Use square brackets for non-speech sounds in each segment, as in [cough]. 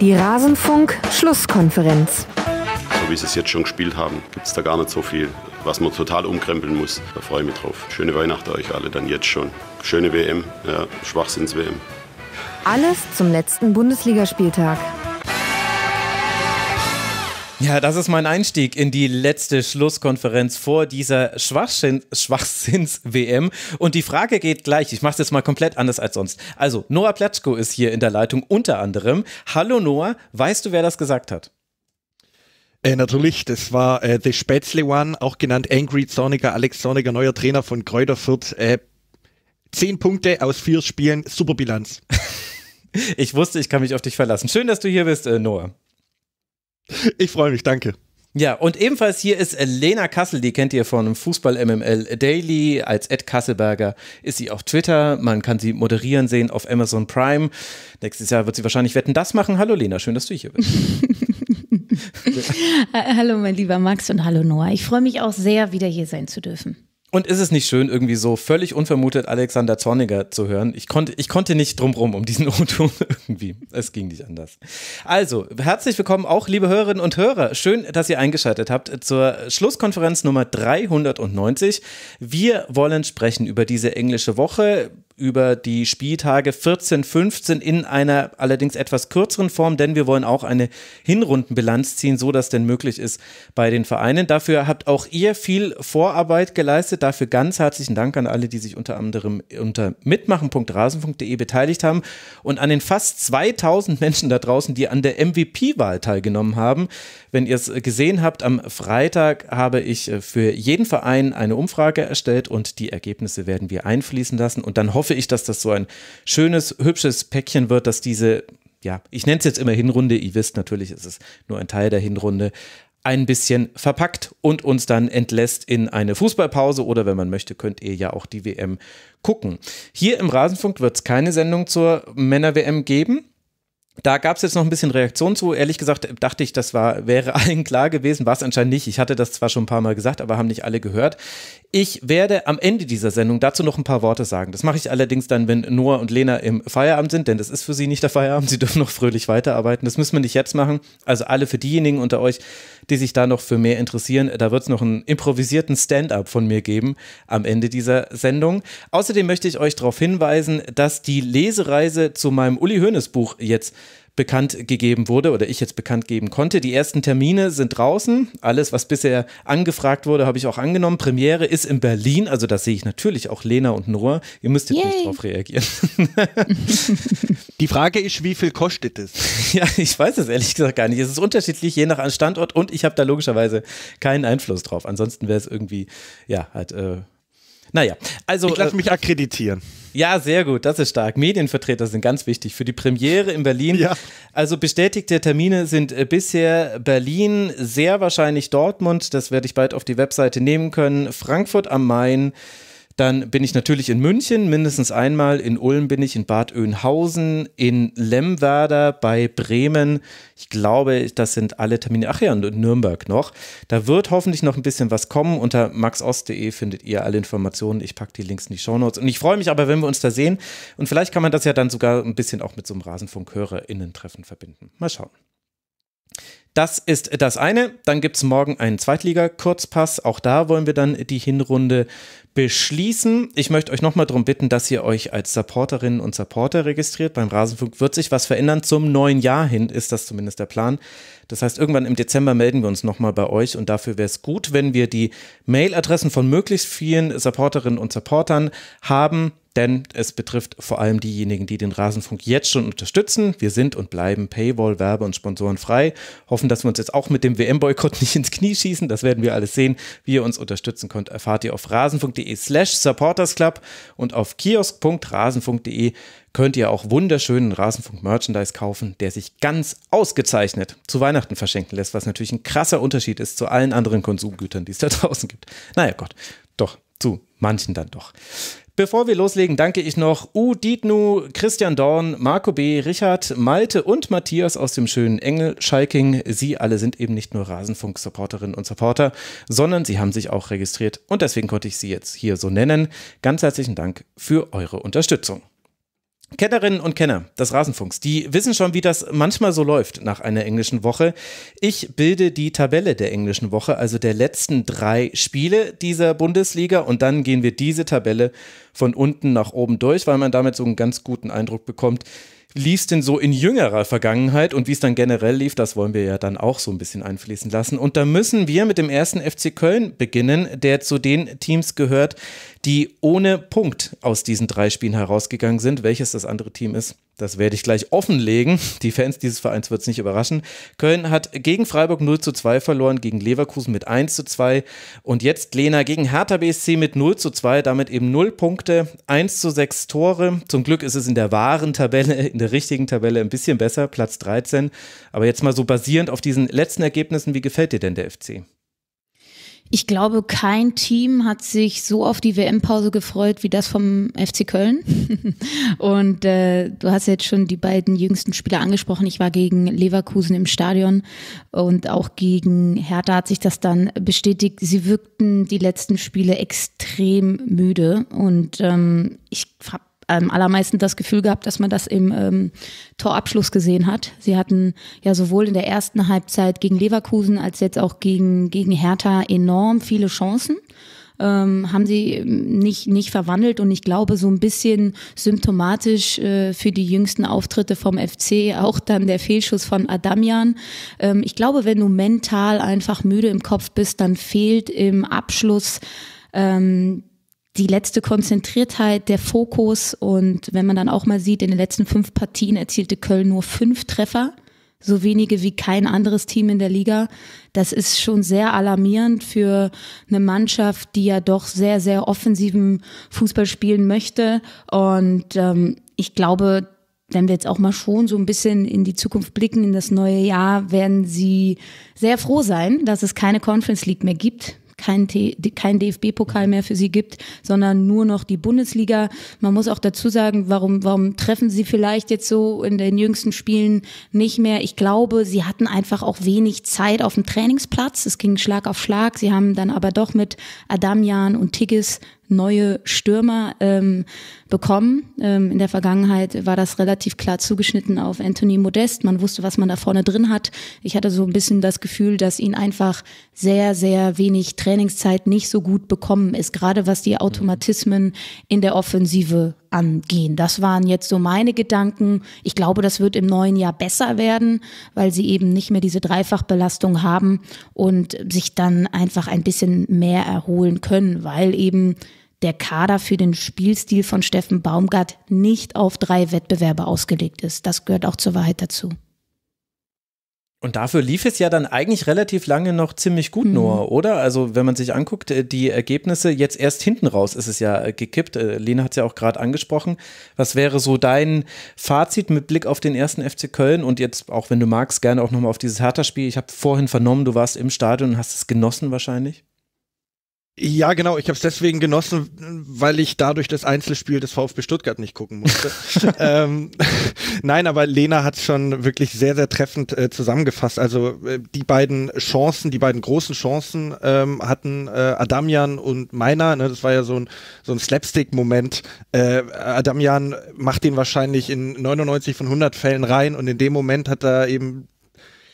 Die Rasenfunk-Schlusskonferenz. So wie sie es jetzt schon gespielt haben, gibt es da gar nicht so viel, was man total umkrempeln muss. Da freue ich mich drauf. Schöne Weihnachten euch alle dann jetzt schon. Schöne WM, ja, Schwachsinns-WM. Alles zum letzten Bundesligaspieltag. Ja, das ist mein Einstieg in die letzte Schlusskonferenz vor dieser Schwachsinns-WM. Und die Frage geht gleich. Ich mache es jetzt mal komplett anders als sonst. Also, Noah Platschko ist hier in der Leitung unter anderem. Hallo Noah, weißt du, wer das gesagt hat? Äh, natürlich, das war äh, The Spätzle One, auch genannt Angry Zorniger, Alex Zorniger, neuer Trainer von Kräuter Äh, zehn Punkte aus vier Spielen, super Bilanz. [laughs] ich wusste, ich kann mich auf dich verlassen. Schön, dass du hier bist, äh, Noah. [laughs] Ich freue mich, danke. Ja, und ebenfalls hier ist Lena Kassel, die kennt ihr von Fußball MML Daily. Als Ed Kasselberger ist sie auf Twitter. Man kann sie moderieren sehen auf Amazon Prime. Nächstes Jahr wird sie wahrscheinlich Wetten das machen. Hallo Lena, schön, dass du hier bist. [laughs] hallo mein lieber Max und hallo Noah. Ich freue mich auch sehr, wieder hier sein zu dürfen. Und ist es nicht schön, irgendwie so völlig unvermutet Alexander Zorniger zu hören? Ich konnte, ich konnte nicht drumrum um diesen [laughs] O-Ton irgendwie. Es ging nicht anders. Also, herzlich willkommen auch, liebe Hörerinnen und Hörer. Schön, dass ihr eingeschaltet habt zur Schlusskonferenz Nummer 390. Wir wollen sprechen über diese englische Woche über die Spieltage 14, 15 in einer allerdings etwas kürzeren Form, denn wir wollen auch eine Hinrundenbilanz ziehen, so dass denn möglich ist bei den Vereinen. Dafür habt auch ihr viel Vorarbeit geleistet. Dafür ganz herzlichen Dank an alle, die sich unter anderem unter mitmachen.rasen.de beteiligt haben und an den fast 2000 Menschen da draußen, die an der MVP-Wahl teilgenommen haben. Wenn ihr es äh, gesehen habt, am Freitag habe ich äh, für jeden Verein eine Umfrage erstellt und die Ergebnisse werden wir einfließen lassen und dann hoffen hoffe ich, dass das so ein schönes, hübsches Päckchen wird, dass diese, ja, ich nenne es jetzt immer Hinrunde, ihr wisst natürlich, ist es nur ein Teil der Hinrunde, ein bisschen verpackt und uns dann entlässt in eine Fußballpause oder wenn man möchte, könnt ihr ja auch die WM gucken. Hier im Rasenfunk wird es keine Sendung zur Männer-WM geben. Da gab es jetzt noch ein bisschen Reaktion zu. Ehrlich gesagt äh, dachte ich, das war, wäre [laughs] allen klar gewesen, war es anscheinend nicht. Ich hatte das zwar schon ein paar Mal gesagt, aber haben nicht alle gehört. Ich werde am Ende dieser Sendung dazu noch ein paar Worte sagen. Das mache ich allerdings dann, wenn Noah und Lena im Feierabend sind, denn das ist für sie nicht der Feierabend. Sie dürfen noch fröhlich weiterarbeiten. Das müssen wir nicht jetzt machen. Also alle für diejenigen unter euch, die sich da noch für mehr interessieren, da wird es noch einen improvisierten Stand-up von mir geben am Ende dieser Sendung. Außerdem möchte ich euch darauf hinweisen, dass die Lesereise zu meinem Uli Hoeneß Buch jetzt bekannt gegeben wurde oder ich jetzt bekannt geben konnte. Die ersten Termine sind draußen. Alles, was bisher angefragt wurde, habe ich auch angenommen. Premiere ist in Berlin, also da sehe ich natürlich auch Lena und Noah. Ihr müsst jetzt Yay. nicht drauf reagieren. [laughs] Die Frage ist, wie viel kostet es? [laughs] Ja, ich weiß es ehrlich gesagt gar nicht. Es ist unterschiedlich je nach Standort und ich habe da logischerweise keinen Einfluss drauf. Ansonsten wäre es irgendwie, ja, halt. Äh, naja, also. Ich lasse äh, mich akkreditieren. Ja, sehr gut, das ist stark. Medienvertreter sind ganz wichtig für die Premiere in Berlin. Ja. Also bestätigte Termine sind äh, bisher Berlin, sehr wahrscheinlich Dortmund, das werde ich bald auf die Webseite nehmen können, Frankfurt am Main, dann bin ich natürlich in München mindestens einmal, in Ulm bin ich, in Bad Oeynhausen, in Lemwerder, bei Bremen. Ich glaube, das sind alle Termine. Ach ja, und in Nürnberg noch. Da wird hoffentlich noch ein bisschen was kommen. Unter maxost.de findet ihr alle Informationen. Ich packe die Links in die Shownotes. Und ich freue mich aber, wenn wir uns da sehen. Und vielleicht kann man das ja dann sogar ein bisschen auch mit so einem Rasenfunk-HörerInnen-Treffen verbinden. Mal schauen. Das ist das eine. Dann gibt es morgen einen Zweitliga-Kurzpass. Auch da wollen wir dann die Hinrunde beschließen. Ich möchte euch nochmal darum bitten, dass ihr euch als Supporterinnen und Supporter registriert. Beim Rasenfunk wird sich was verändern. Zum neuen Jahr hin ist das zumindest der Plan. Das heißt, irgendwann im Dezember melden wir uns nochmal bei euch und dafür wäre es gut, wenn wir die Mailadressen von möglichst vielen Supporterinnen und Supportern haben, denn es betrifft vor allem diejenigen, die den Rasenfunk jetzt schon unterstützen. Wir sind und bleiben Paywall, Werbe und Sponsoren frei. Hoffen, dass wir uns jetzt auch mit dem WM-Boykott nicht ins Knie schießen. Das werden wir alles sehen. Wie ihr uns unterstützen könnt, erfahrt ihr auf rasenfunk.de slash supportersclub und auf kiosk.rasenfunk.de könnt ihr auch wunderschönen Rasenfunk-Merchandise kaufen, der sich ganz ausgezeichnet zu Weihnachten verschenken lässt, was natürlich ein krasser Unterschied ist zu allen anderen Konsumgütern, die es da [laughs] draußen gibt. Naja, Gott, doch, zu manchen dann doch. Bevor wir loslegen, danke ich noch U Dietnu, Christian Dorn, Marco B., Richard, Malte und Matthias aus dem schönen Engel Schalking. Sie alle sind eben nicht nur Rasenfunk-Supporterinnen und Supporter, sondern sie haben sich auch registriert und deswegen konnte ich sie jetzt hier so nennen. Ganz herzlichen Dank für eure Unterstützung. Kennerinnen und Kenner des Rasenfunks, die wissen schon, wie das manchmal so läuft nach einer englischen Woche. Ich bilde die Tabelle der englischen Woche, also der letzten drei Spiele dieser Bundesliga und dann gehen wir diese Tabelle von unten nach oben durch, weil man damit so einen ganz guten Eindruck bekommt, lief es denn so in jüngerer Vergangenheit und wie es dann generell lief, das wollen wir ja dann auch so ein bisschen einfließen lassen. Und da müssen wir mit dem ersten FC Köln beginnen, der zu den Teams gehört, die ohne Punkt aus diesen drei Spielen herausgegangen sind. Welches das andere Team ist, das werde ich gleich offenlegen. Die Fans dieses Vereins wird es nicht überraschen. Köln hat gegen Freiburg 0 zu 2 verloren, gegen Leverkusen mit 1 zu 2 und jetzt Lena gegen Hertha BSC mit 0 zu 2, damit eben 0 Punkte, 1 zu 6 Tore. Zum Glück ist es in der wahren Tabelle, in der richtigen Tabelle ein bisschen besser, Platz 13. Aber jetzt mal so basierend auf diesen letzten Ergebnissen, wie gefällt dir denn der FC? Ich glaube, kein Team hat sich so auf die WM-Pause gefreut wie das vom FC Köln. [laughs] Und äh, du hast jetzt schon die beiden jüngsten Spieler angesprochen. Ich war gegen Leverkusen im Stadion und auch gegen Hertha hat sich das dann bestätigt. Sie wirkten die letzten Spiele extrem müde und ähm, ich habe am allermeisten das Gefühl gehabt, dass man das im ähm, Torabschluss gesehen hat. Sie hatten ja sowohl in der ersten Halbzeit gegen Leverkusen als jetzt auch gegen, gegen Hertha enorm viele Chancen. Ähm, haben sie ähm, nicht, nicht verwandelt und ich glaube, so ein bisschen symptomatisch äh, für die jüngsten Auftritte vom FC auch dann der Fehlschuss von Adamian. Ähm, ich glaube, wenn du mental einfach müde im Kopf bist, dann fehlt im Abschluss ähm, die letzte Konzentriertheit, der Fokus und wenn man dann auch mal sieht, in den letzten fünf Partien erzielte Köln nur fünf Treffer, so wenige wie kein anderes Team in der Liga. Das ist schon sehr alarmierend für eine Mannschaft, die ja doch sehr, sehr offensiven Fußball spielen möchte. Und ähm, ich glaube, wenn wir jetzt auch mal schon so ein bisschen in die Zukunft blicken, in das neue Jahr, werden sie sehr froh sein, dass es keine Conference League mehr gibt, kein, kein DFB-Pokal mehr für sie gibt, sondern nur noch die Bundesliga. Man muss auch dazu sagen, warum, warum treffen sie vielleicht jetzt so in den jüngsten Spielen nicht mehr? Ich glaube, sie hatten einfach auch wenig Zeit auf dem Trainingsplatz. Es ging Schlag auf Schlag. Sie haben dann aber doch mit Adamian und Tigges neue Stürmer ähm, bekommen. Ähm, in der Vergangenheit war das relativ klar zugeschnitten auf Anthony Modest. Man wusste, was man da vorne drin hat. Ich hatte so ein bisschen das Gefühl, dass ihn einfach sehr, sehr wenig Trainingszeit nicht so gut bekommen ist, gerade was die Automatismen in der Offensive angehen. Das waren jetzt so meine Gedanken. Ich glaube, das wird im neuen Jahr besser werden, weil sie eben nicht mehr diese Dreifachbelastung haben und sich dann einfach ein bisschen mehr erholen können, weil eben der Kader für den Spielstil von Steffen Baumgart nicht auf drei Wettbewerbe ausgelegt ist. Das gehört auch zur Wahrheit dazu. Und dafür lief es ja dann eigentlich relativ lange noch ziemlich gut, mhm. Noah, oder? Also, wenn man sich anguckt, äh, die Ergebnisse, jetzt erst hinten raus ist es ja äh, gekippt. Äh, Lena hat es ja auch gerade angesprochen. Was wäre so dein Fazit mit Blick auf den ersten FC Köln? Und jetzt, auch wenn du magst, gerne auch nochmal auf dieses Hertha-Spiel. Ich habe vorhin vernommen, du warst im Stadion und hast es genossen wahrscheinlich. Ja, genau. Ich habe es deswegen genossen, weil ich dadurch das Einzelspiel des VfB Stuttgart nicht gucken musste. [laughs] ähm, [laughs] nein, aber Lena hat schon wirklich sehr, sehr treffend äh, zusammengefasst. Also äh, die beiden Chancen, die beiden großen Chancen ähm, hatten äh, Adamian und Meiner. Ne? Das war ja so ein, so ein Slapstick-Moment. Äh, Adamian macht den wahrscheinlich in 99 von 100 Fällen rein und in dem Moment hat er eben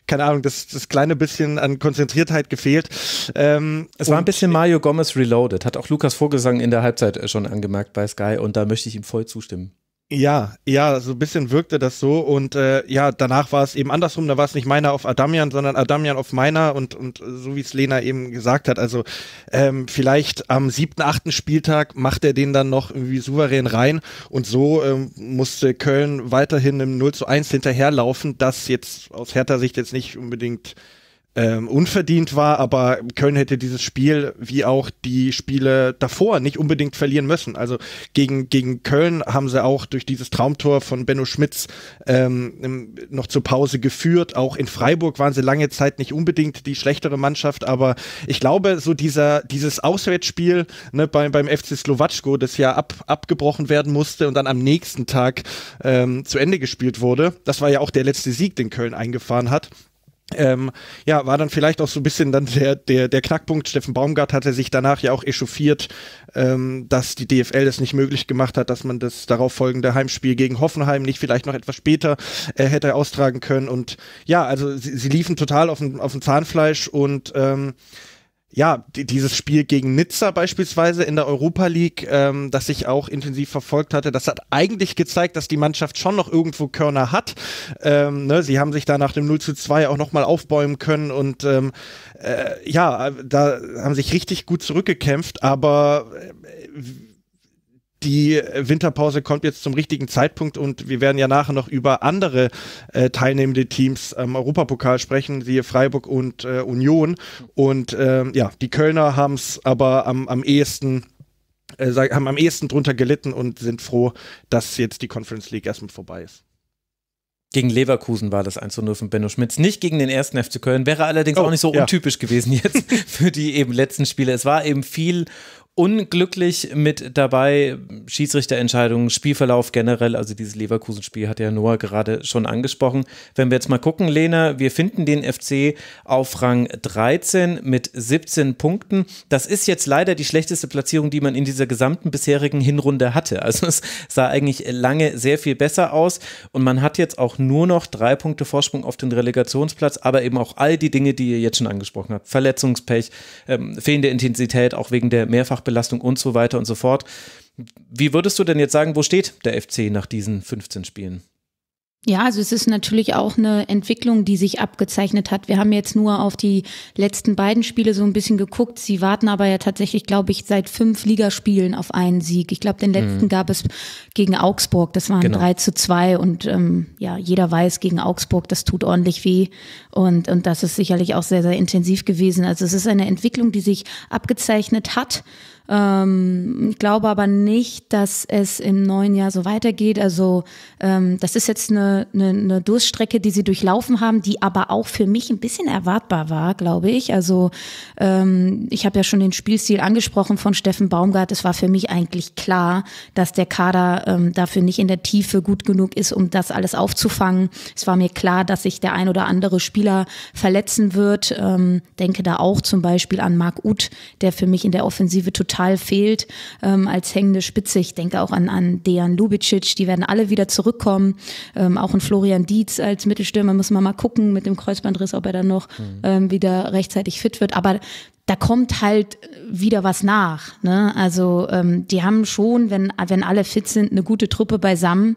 keine Ahnung, das, das kleine bisschen an Konzentriertheit gefehlt. Ähm, es war ein bisschen Mario Gomez Reloaded, hat auch Lukas Vogelsang in der Halbzeit äh, schon angemerkt bei Sky und da möchte ich ihm voll zustimmen. Ja, ja, so ein bisschen wirkte das so und äh, ja, danach war es eben andersrum, da war es nicht meiner auf Adamian, sondern Adamian auf meiner und, und so wie es Lena eben gesagt hat, also ähm, vielleicht am siebten, achten Spieltag macht er den dann noch irgendwie souverän rein und so ähm, musste Köln weiterhin im 0 zu 1 hinterherlaufen, das jetzt aus härter Sicht jetzt nicht unbedingt ähm, unverdient war, aber Köln hätte dieses Spiel wie auch die Spiele davor nicht unbedingt verlieren müssen. Also gegen, gegen Köln haben sie auch durch dieses Traumtor von Benno Schmitz ähm, noch zur Pause geführt. Auch in Freiburg waren sie lange Zeit nicht unbedingt die schlechtere Mannschaft, aber ich glaube, so dieser, dieses Auswärtsspiel ne, beim, beim FC Slowatschko, das ja ab, abgebrochen werden musste und dann am nächsten Tag ähm, zu Ende gespielt wurde, das war ja auch der letzte Sieg, den Köln eingefahren hat ähm, ja, war dann vielleicht auch so ein bisschen dann der, der, der Knackpunkt. Steffen Baumgart hatte sich danach ja auch echauffiert, ähm, dass die DFL das nicht möglich gemacht hat, dass man das darauf folgende Heimspiel gegen Hoffenheim nicht vielleicht noch etwas später äh, hätte austragen können. Und ja, also sie, sie liefen total auf dem, auf dem Zahnfleisch und ähm, ja, dieses Spiel gegen Nizza beispielsweise in der Europa League, ähm, das ich auch intensiv verfolgt hatte, das hat eigentlich gezeigt, dass die Mannschaft schon noch irgendwo Körner hat. Ähm, ne, sie haben sich da nach dem 0 zu 2 auch nochmal aufbäumen können und ähm, äh, ja, äh, da haben sich richtig gut zurückgekämpft, aber äh, die Winterpause kommt jetzt zum richtigen Zeitpunkt und wir werden ja nachher noch über andere äh, teilnehmende Teams am Europapokal sprechen, wie Freiburg und äh, Union. Und ähm, ja, die Kölner haben es aber am, am ehesten äh, haben am ehesten drunter gelitten und sind froh, dass jetzt die Conference League erstmal vorbei ist. Gegen Leverkusen war das 1 zu 0 von Benno Schmitz. Nicht gegen den ersten FC Köln. Wäre allerdings oh, auch nicht so untypisch gewesen jetzt [laughs] für die eben letzten Spiele. Es war eben viel unglücklich mit dabei. Schiedsrichterentscheidungen, Spielverlauf generell, also dieses Leverkusen-Spiel hat ja Noah gerade schon angesprochen. Wenn wir jetzt mal gucken, Lena, wir finden den FC auf Rang 13 mit 17 Punkten. Das ist jetzt leider die schlechteste Platzierung, die man in dieser gesamten bisherigen Hinrunde hatte. Also es sah eigentlich lange sehr viel besser aus und man hat jetzt auch nur noch drei Punkte Vorsprung auf den Relegationsplatz, aber eben auch all die Dinge, die ihr jetzt schon angesprochen habt. Verletzungspech, ähm, fehlende Intensität, auch wegen der mehrfach Schachbelastung und so weiter und so fort. Wie würdest du denn jetzt sagen, wo steht der FC nach diesen 15 Spielen? Ja, also es ist natürlich auch eine Entwicklung, die sich abgezeichnet hat. Wir haben jetzt nur auf die letzten beiden Spiele so ein bisschen geguckt. Sie warten aber ja tatsächlich, glaube ich, seit fünf Ligaspielen auf einen Sieg. Ich glaube, den mhm. letzten mhm. gab es gegen Augsburg. Das waren genau. 3 zu 2 und ähm, ja, jeder weiß, gegen Augsburg, das tut ordentlich weh. Und, und das ist sicherlich auch sehr, sehr intensiv gewesen. Also es ist eine Entwicklung, die sich abgezeichnet hat. Ähm, ich glaube aber nicht, dass es im neuen Jahr so weitergeht. Also ähm, das ist jetzt eine, eine, eine Durststrecke, die sie durchlaufen haben, die aber auch für mich ein bisschen erwartbar war, glaube ich. Also ähm, ich habe ja schon den Spielstil angesprochen von Steffen Baumgart. Es war für mich eigentlich klar, dass der Kader ähm, dafür nicht in der Tiefe gut genug ist, um das alles aufzufangen. Es war mir klar, dass sich der ein oder andere Spieler verletzen wird. Ähm, denke da auch zum Beispiel an Marc Uth, der für mich in der Offensive total total fehlt ähm, als hängende Spitze. Ich denke auch an, an Dejan Lubicic, die werden alle wieder zurückkommen. Ähm, auch ein Florian Dietz als Mittelstürmer muss man mal gucken mit dem Kreuzbandriss, ob er dann noch mhm. ähm, wieder rechtzeitig fit wird. Aber da kommt halt wieder was nach. Ne? Also ähm, die haben schon, wenn, wenn alle fit sind, eine gute Truppe beisammen.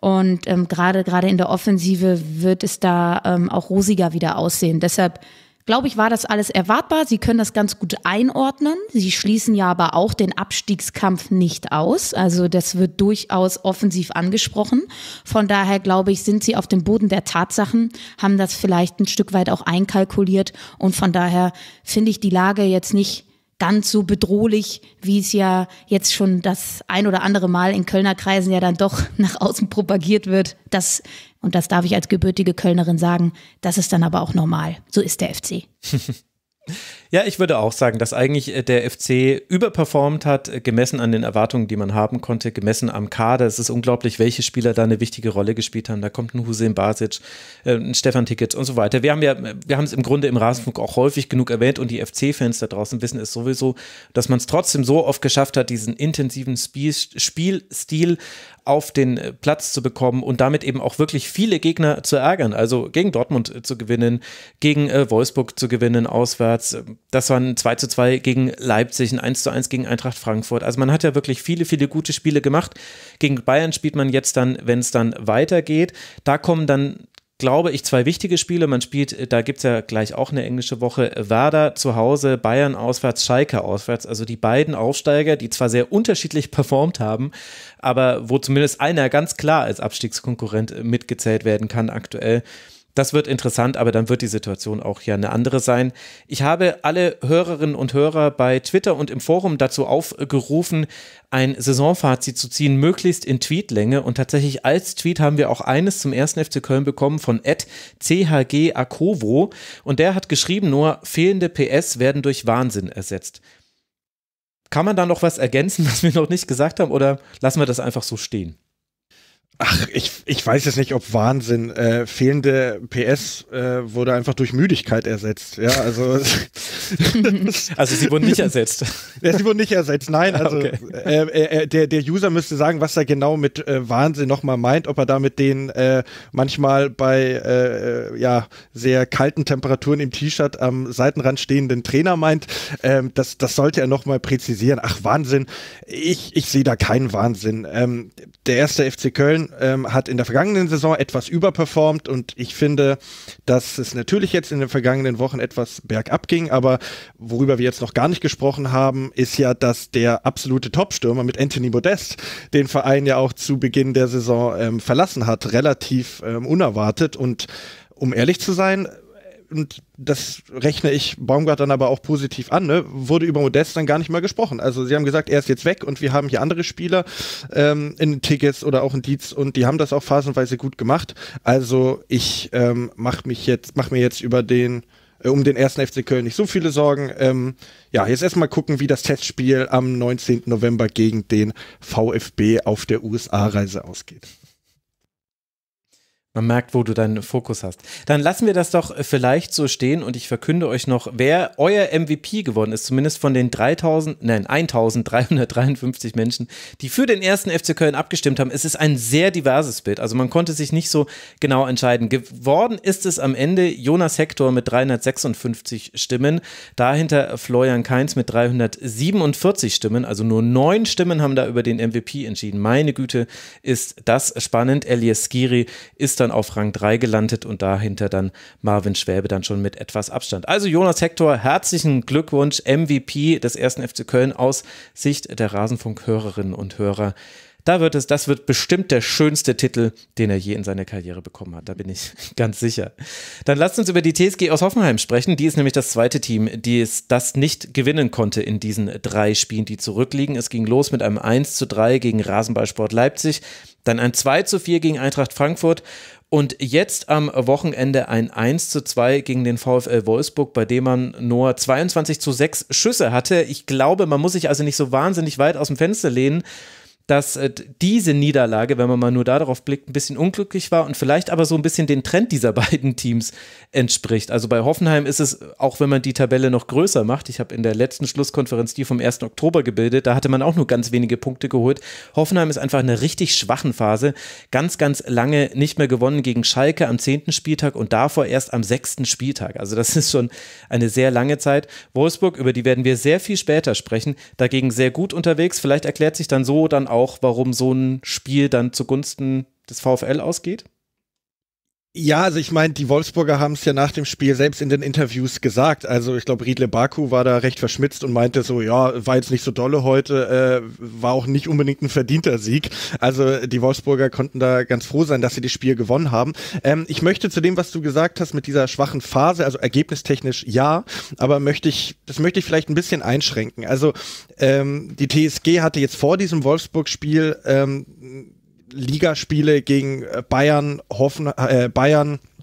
Und ähm, gerade gerade in der Offensive wird es da ähm, auch rosiger wieder aussehen. Deshalb glaube ich, war das alles erwartbar. Sie können das ganz gut einordnen. Sie schließen ja aber auch den Abstiegskampf nicht aus. Also das wird durchaus offensiv angesprochen. Von daher, glaube ich, sind sie auf dem Boden der Tatsachen, haben das vielleicht ein Stück weit auch einkalkuliert. Und von daher finde ich die Lage jetzt nicht ganz so bedrohlich, wie es ja jetzt schon das ein oder andere Mal in Kölner Kreisen ja dann doch [laughs] nach außen propagiert wird, dass und das darf ich als gebürtige Kölnerin sagen. Das ist dann aber auch normal. So ist der FC. [laughs] Ja, ich würde auch sagen, dass eigentlich äh, der FC überperformt hat, äh, gemessen an den Erwartungen, die man haben konnte, gemessen am Kader. Es ist unglaublich, welche Spieler da eine wichtige Rolle gespielt haben. Da kommt ein Hussein Basic, äh, ein Stefan Tickets und so weiter. Wir haben ja, wir haben es im Grunde im Rasenfunk auch häufig genug erwähnt und die FC-Fans da draußen wissen es sowieso, dass man es trotzdem so oft geschafft hat, diesen intensiven Spielstil auf den äh, Platz zu bekommen und damit eben auch wirklich viele Gegner zu ärgern. Also gegen Dortmund äh, zu gewinnen, gegen äh, Wolfsburg zu gewinnen auswärts. Ähm, das waren 2 zu 2 gegen Leipzig, ein 1 zu 1 gegen Eintracht Frankfurt. Also man hat ja wirklich viele, viele gute Spiele gemacht. Gegen Bayern spielt man jetzt dann, wenn es dann weitergeht. Da kommen dann glaube ich, zwei wichtige Spiele. Man spielt, äh, da gibt es ja gleich auch eine englische Woche, äh, Werder zu Hause, Bayern auswärts, Schalke auswärts. Also die beiden Aufsteiger, die zwar sehr unterschiedlich [laughs] performt haben, aber wo zumindest einer ganz klar als Abstiegskonkurrent äh, mitgezählt werden kann aktuell. Das wird interessant, aber dann wird die Situation auch ja eine andere sein. Ich habe alle Hörerinnen und Hörer bei Twitter und im Forum dazu aufgerufen, ein Saisonfazit zu ziehen, möglichst in Tweetlänge. Und tatsächlich als Tweet haben wir auch eines zum ersten FC Köln bekommen von Ed CHG Akovo. Und der hat geschrieben nur, fehlende PS werden durch Wahnsinn ersetzt. Kann man da noch was ergänzen, [laughs] was wir noch nicht gesagt haben, oder lassen wir das einfach so stehen? Ach, ich, ich weiß jetzt nicht, ob Wahnsinn. Äh, fehlende PS äh, wurde einfach durch Müdigkeit ersetzt. Ja, also. [laughs] [laughs] also sie wurden nicht ersetzt. Ja, sie wurden nicht ersetzt. Nein, ah, also okay. Äh, äh, äh, der, der User müsste sagen, was er genau mit äh, Wahnsinn nochmal meint, ob er damit den manchmal bei ja, sehr kalten Temperaturen im T-Shirt am Seitenrand stehenden Trainer meint. Ähm, das, das sollte er nochmal präzisieren. Ach, Wahnsinn. Ich, ich sehe da keinen Wahnsinn. Ähm, der erste FC Köln ähm, hat in der vergangenen Saison etwas überperformt und ich finde, dass es natürlich jetzt in den vergangenen Wochen etwas bergab ging, aber worüber wir jetzt noch gar nicht gesprochen haben, ist ja, dass der absolute Topstürmer mit Anthony Modest den Verein ja auch zu Beginn der Saison ähm, verlassen hat, relativ ähm, unerwartet und um ehrlich zu sein, und das rechne ich Baumgart dann aber auch positiv an, ne, wurde über Modest dann gar nicht mal gesprochen. Also sie haben gesagt, er ist jetzt weg und wir haben hier andere Spieler ähm, in Tickets oder auch in Dietz und die haben das auch phasenweise gut gemacht. Also ich ähm, mache mich jetzt, mach mir jetzt über den äh, um den ersten FC Köln nicht so viele Sorgen. Ähm, ja, jetzt erstmal gucken, wie das Testspiel am 19. November gegen den VfB auf der USA-Reise ausgeht. Man merkt, wo du deinen Fokus hast. Dann lassen wir das doch vielleicht so stehen und ich verkünde euch noch, wer euer MVP geworden ist, zumindest von den 3000, nein, 1353 Menschen, die für den ersten FC Köln abgestimmt haben. Es ist ein sehr diverses Bild. Also man konnte sich nicht so genau entscheiden. Geworden ist es am Ende Jonas Hector mit 356 Stimmen, dahinter Florian Keins mit 347 Stimmen, also nur neun Stimmen haben da über den MVP entschieden. Meine Güte, ist das spannend. Elias Skiri ist da dann auf Rang 3 gelandet und dahinter dann Marvin Schwäbe dann schon mit etwas Abstand. Also Jonas Hector, herzlichen Glückwunsch, MVP des ersten FC Köln aus Sicht der Rasenfunk-Hörerinnen und Hörer. Da wird es, das wird bestimmt der schönste Titel, den er je in seiner Karriere bekommen hat. Da bin ich [laughs] ganz sicher. Dann lasst uns über die TSG aus Hoffenheim sprechen. Die ist nämlich das zweite Team, die es das nicht gewinnen konnte in diesen drei Spielen, die zurückliegen. Es ging los mit einem 1 zu 3 gegen Rasenballsport Leipzig, dann ein 2 zu 4 gegen Eintracht Frankfurt und jetzt am Wochenende ein 1 zu 2 gegen den VfL Wolfsburg, bei dem man nur 22 zu 6 Schüsse hatte. Ich glaube, man muss sich also nicht so wahnsinnig weit aus dem Fenster lehnen dass äh, diese Niederlage, wenn man mal nur darauf blickt, ein bisschen unglücklich war und vielleicht aber so ein bisschen den Trend dieser [laughs] beiden Teams entspricht. Also bei Hoffenheim ist es, auch wenn man die Tabelle noch größer macht, ich habe in der letzten Schlusskonferenz die vom 1. Oktober gebildet, da hatte man auch nur ganz wenige Punkte geholt. Hoffenheim ist einfach in einer richtig schwachen Phase, ganz, ganz lange nicht mehr gewonnen gegen Schalke am 10. Spieltag und davor erst am 6. Spieltag. Also das [laughs] ist schon eine sehr lange Zeit. Wolfsburg, über die werden wir sehr viel später sprechen, dagegen sehr gut unterwegs. Vielleicht erklärt sich dann so dann auch, auch, warum so ein Spiel dann zugunsten des VfL ausgeht? Ja, also ich meine, die Wolfsburger haben es ja nach dem Spiel selbst in den Interviews gesagt. Also ich glaube, Riedle Baku war da recht verschmitzt und meinte so, ja, war jetzt nicht so dolle heute, äh, war auch nicht unbedingt ein verdienter Sieg. Also die Wolfsburger konnten da ganz froh sein, dass sie das Spiel gewonnen haben. Ähm, ich möchte zu dem, was du gesagt hast mit dieser schwachen Phase, also ergebnistechnisch ja, aber möchte ich, das möchte ich vielleicht ein bisschen einschränken. Also ähm, die TSG hatte jetzt vor diesem Wolfsburg-Spiel ähm, Ligaspiele gegen Bayern, Hoffen, äh, Bayern, äh,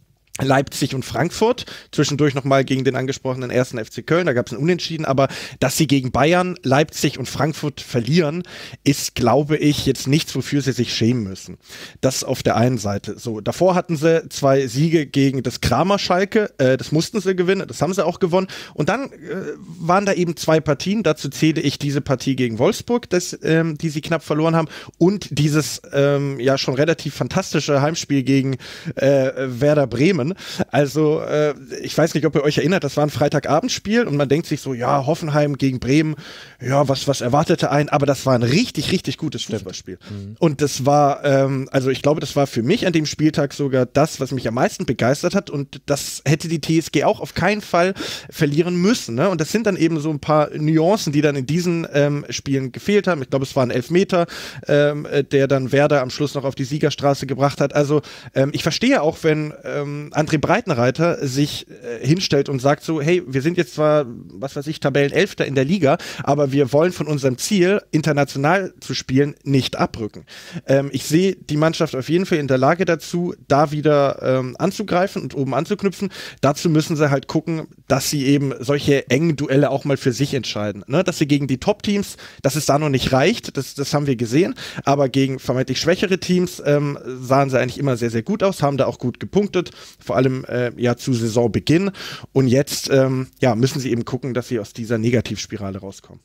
Leipzig und Frankfurt, zwischendurch nochmal gegen den angesprochenen ersten FC Köln, da gab es einen Unentschieden, aber dass sie gegen Bayern, Leipzig und Frankfurt verlieren, ist, glaube ich, jetzt nichts, wofür sie sich schämen müssen. Das auf der einen Seite. So, davor hatten sie zwei Siege gegen das Kramer Schalke, äh, das mussten sie gewinnen, das haben sie auch gewonnen. Und dann äh, waren da eben zwei Partien, dazu zähle ich diese Partie gegen Wolfsburg, das, ähm, die sie knapp verloren haben, und dieses ähm, ja schon relativ fantastische Heimspiel gegen äh, Werder Bremen also äh, ich weiß nicht, ob ihr euch erinnert, das war ein Freitagabendspiel und man denkt sich so, ja, Hoffenheim gegen Bremen, ja, was, was erwartete einen, aber das war ein richtig, richtig gutes Fußballspiel. Mhm. Und das war, ähm, also ich glaube, das war für mich an dem Spieltag sogar das, was mich am meisten begeistert hat und das hätte die TSG auch auf keinen Fall verlieren müssen. Ne? Und das sind dann eben so ein paar Nuancen, die dann in diesen ähm, Spielen gefehlt haben. Ich glaube, es war ein Elfmeter, ähm, äh, der dann Werder am Schluss noch auf die Siegerstraße gebracht hat. Also ähm, ich verstehe auch, wenn ähm, André Breitenreiter sich äh, hinstellt und sagt so, hey, wir sind jetzt zwar, was weiß ich, Tabellenelfter in der Liga, aber wir wollen von unserem Ziel, international zu spielen, nicht abrücken. Ähm, ich sehe die Mannschaft auf jeden Fall in der Lage dazu, da wieder ähm, anzugreifen und oben anzuknüpfen. Dazu müssen sie halt gucken, dass sie eben solche engen Duelle auch mal für sich entscheiden. Ne? Dass sie gegen die Top-Teams, dass es da noch nicht reicht, das, das haben wir gesehen, aber gegen vermeintlich schwächere Teams ähm, sahen sie eigentlich immer sehr, sehr gut aus, haben da auch gut gepunktet, vor allem äh, ja zu Saisonbeginn. Und jetzt ähm, ja, müssen sie eben gucken, dass sie aus dieser Negativspirale rauskommen.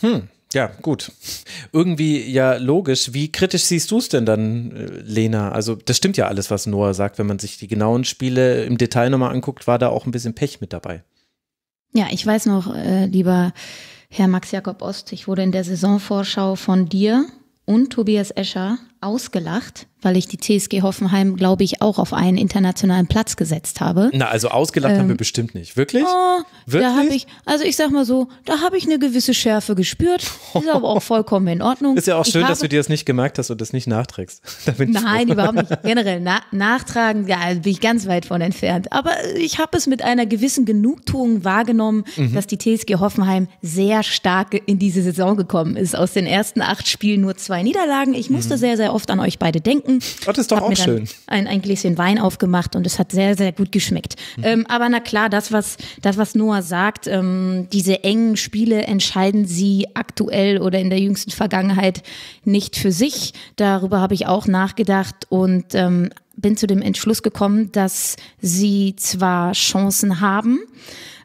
Hm. Ja, gut. Irgendwie ja logisch. Wie kritisch siehst du es denn dann, äh, Lena? Also, das stimmt ja alles, was Noah sagt. Wenn man sich die genauen Spiele im Detail nochmal anguckt, war da auch ein bisschen Pech mit dabei. Ja, ich weiß noch, äh, lieber Herr Max Jakob Ost, ich wurde in der Saisonvorschau von dir und Tobias Escher ausgelacht, weil ich die TSG Hoffenheim, glaube ich, auch auf einen internationalen Platz gesetzt habe. Na, also ausgelacht ähm, haben wir ähm, bestimmt nicht. Wirklich? Oh, Wirklich? Da habe ich, also ich sag mal so, da habe ich eine gewisse Schärfe gespürt. Ist aber auch [laughs] vollkommen in Ordnung. Ist ja auch schön, habe, dass du dir das nicht gemerkt hast und das nicht nachträgst. [laughs] Da nein, überhaupt nicht. [laughs] Generell na, nachtragen, ja, bin ich ganz weit von entfernt. Aber ich habe es mit einer gewissen Genugtuung wahrgenommen, mhm. dass die TSG Hoffenheim sehr stark in diese Saison gekommen ist. Aus den ersten acht Spielen nur zwei Niederlagen. Ich musste mhm. sehr, sehr sehr oft an euch beide denken. Das ist doch hab auch mir schön. Ein, ein Gläschen Wein aufgemacht und es hat sehr, sehr gut geschmeckt. Mhm. Ähm, aber na klar, das, was, das, was Noah sagt, ähm, diese engen Spiele entscheiden sie aktuell oder in der jüngsten Vergangenheit nicht für sich. Darüber habe ich auch nachgedacht und ähm, bin zu dem Entschluss gekommen, dass sie zwar Chancen haben,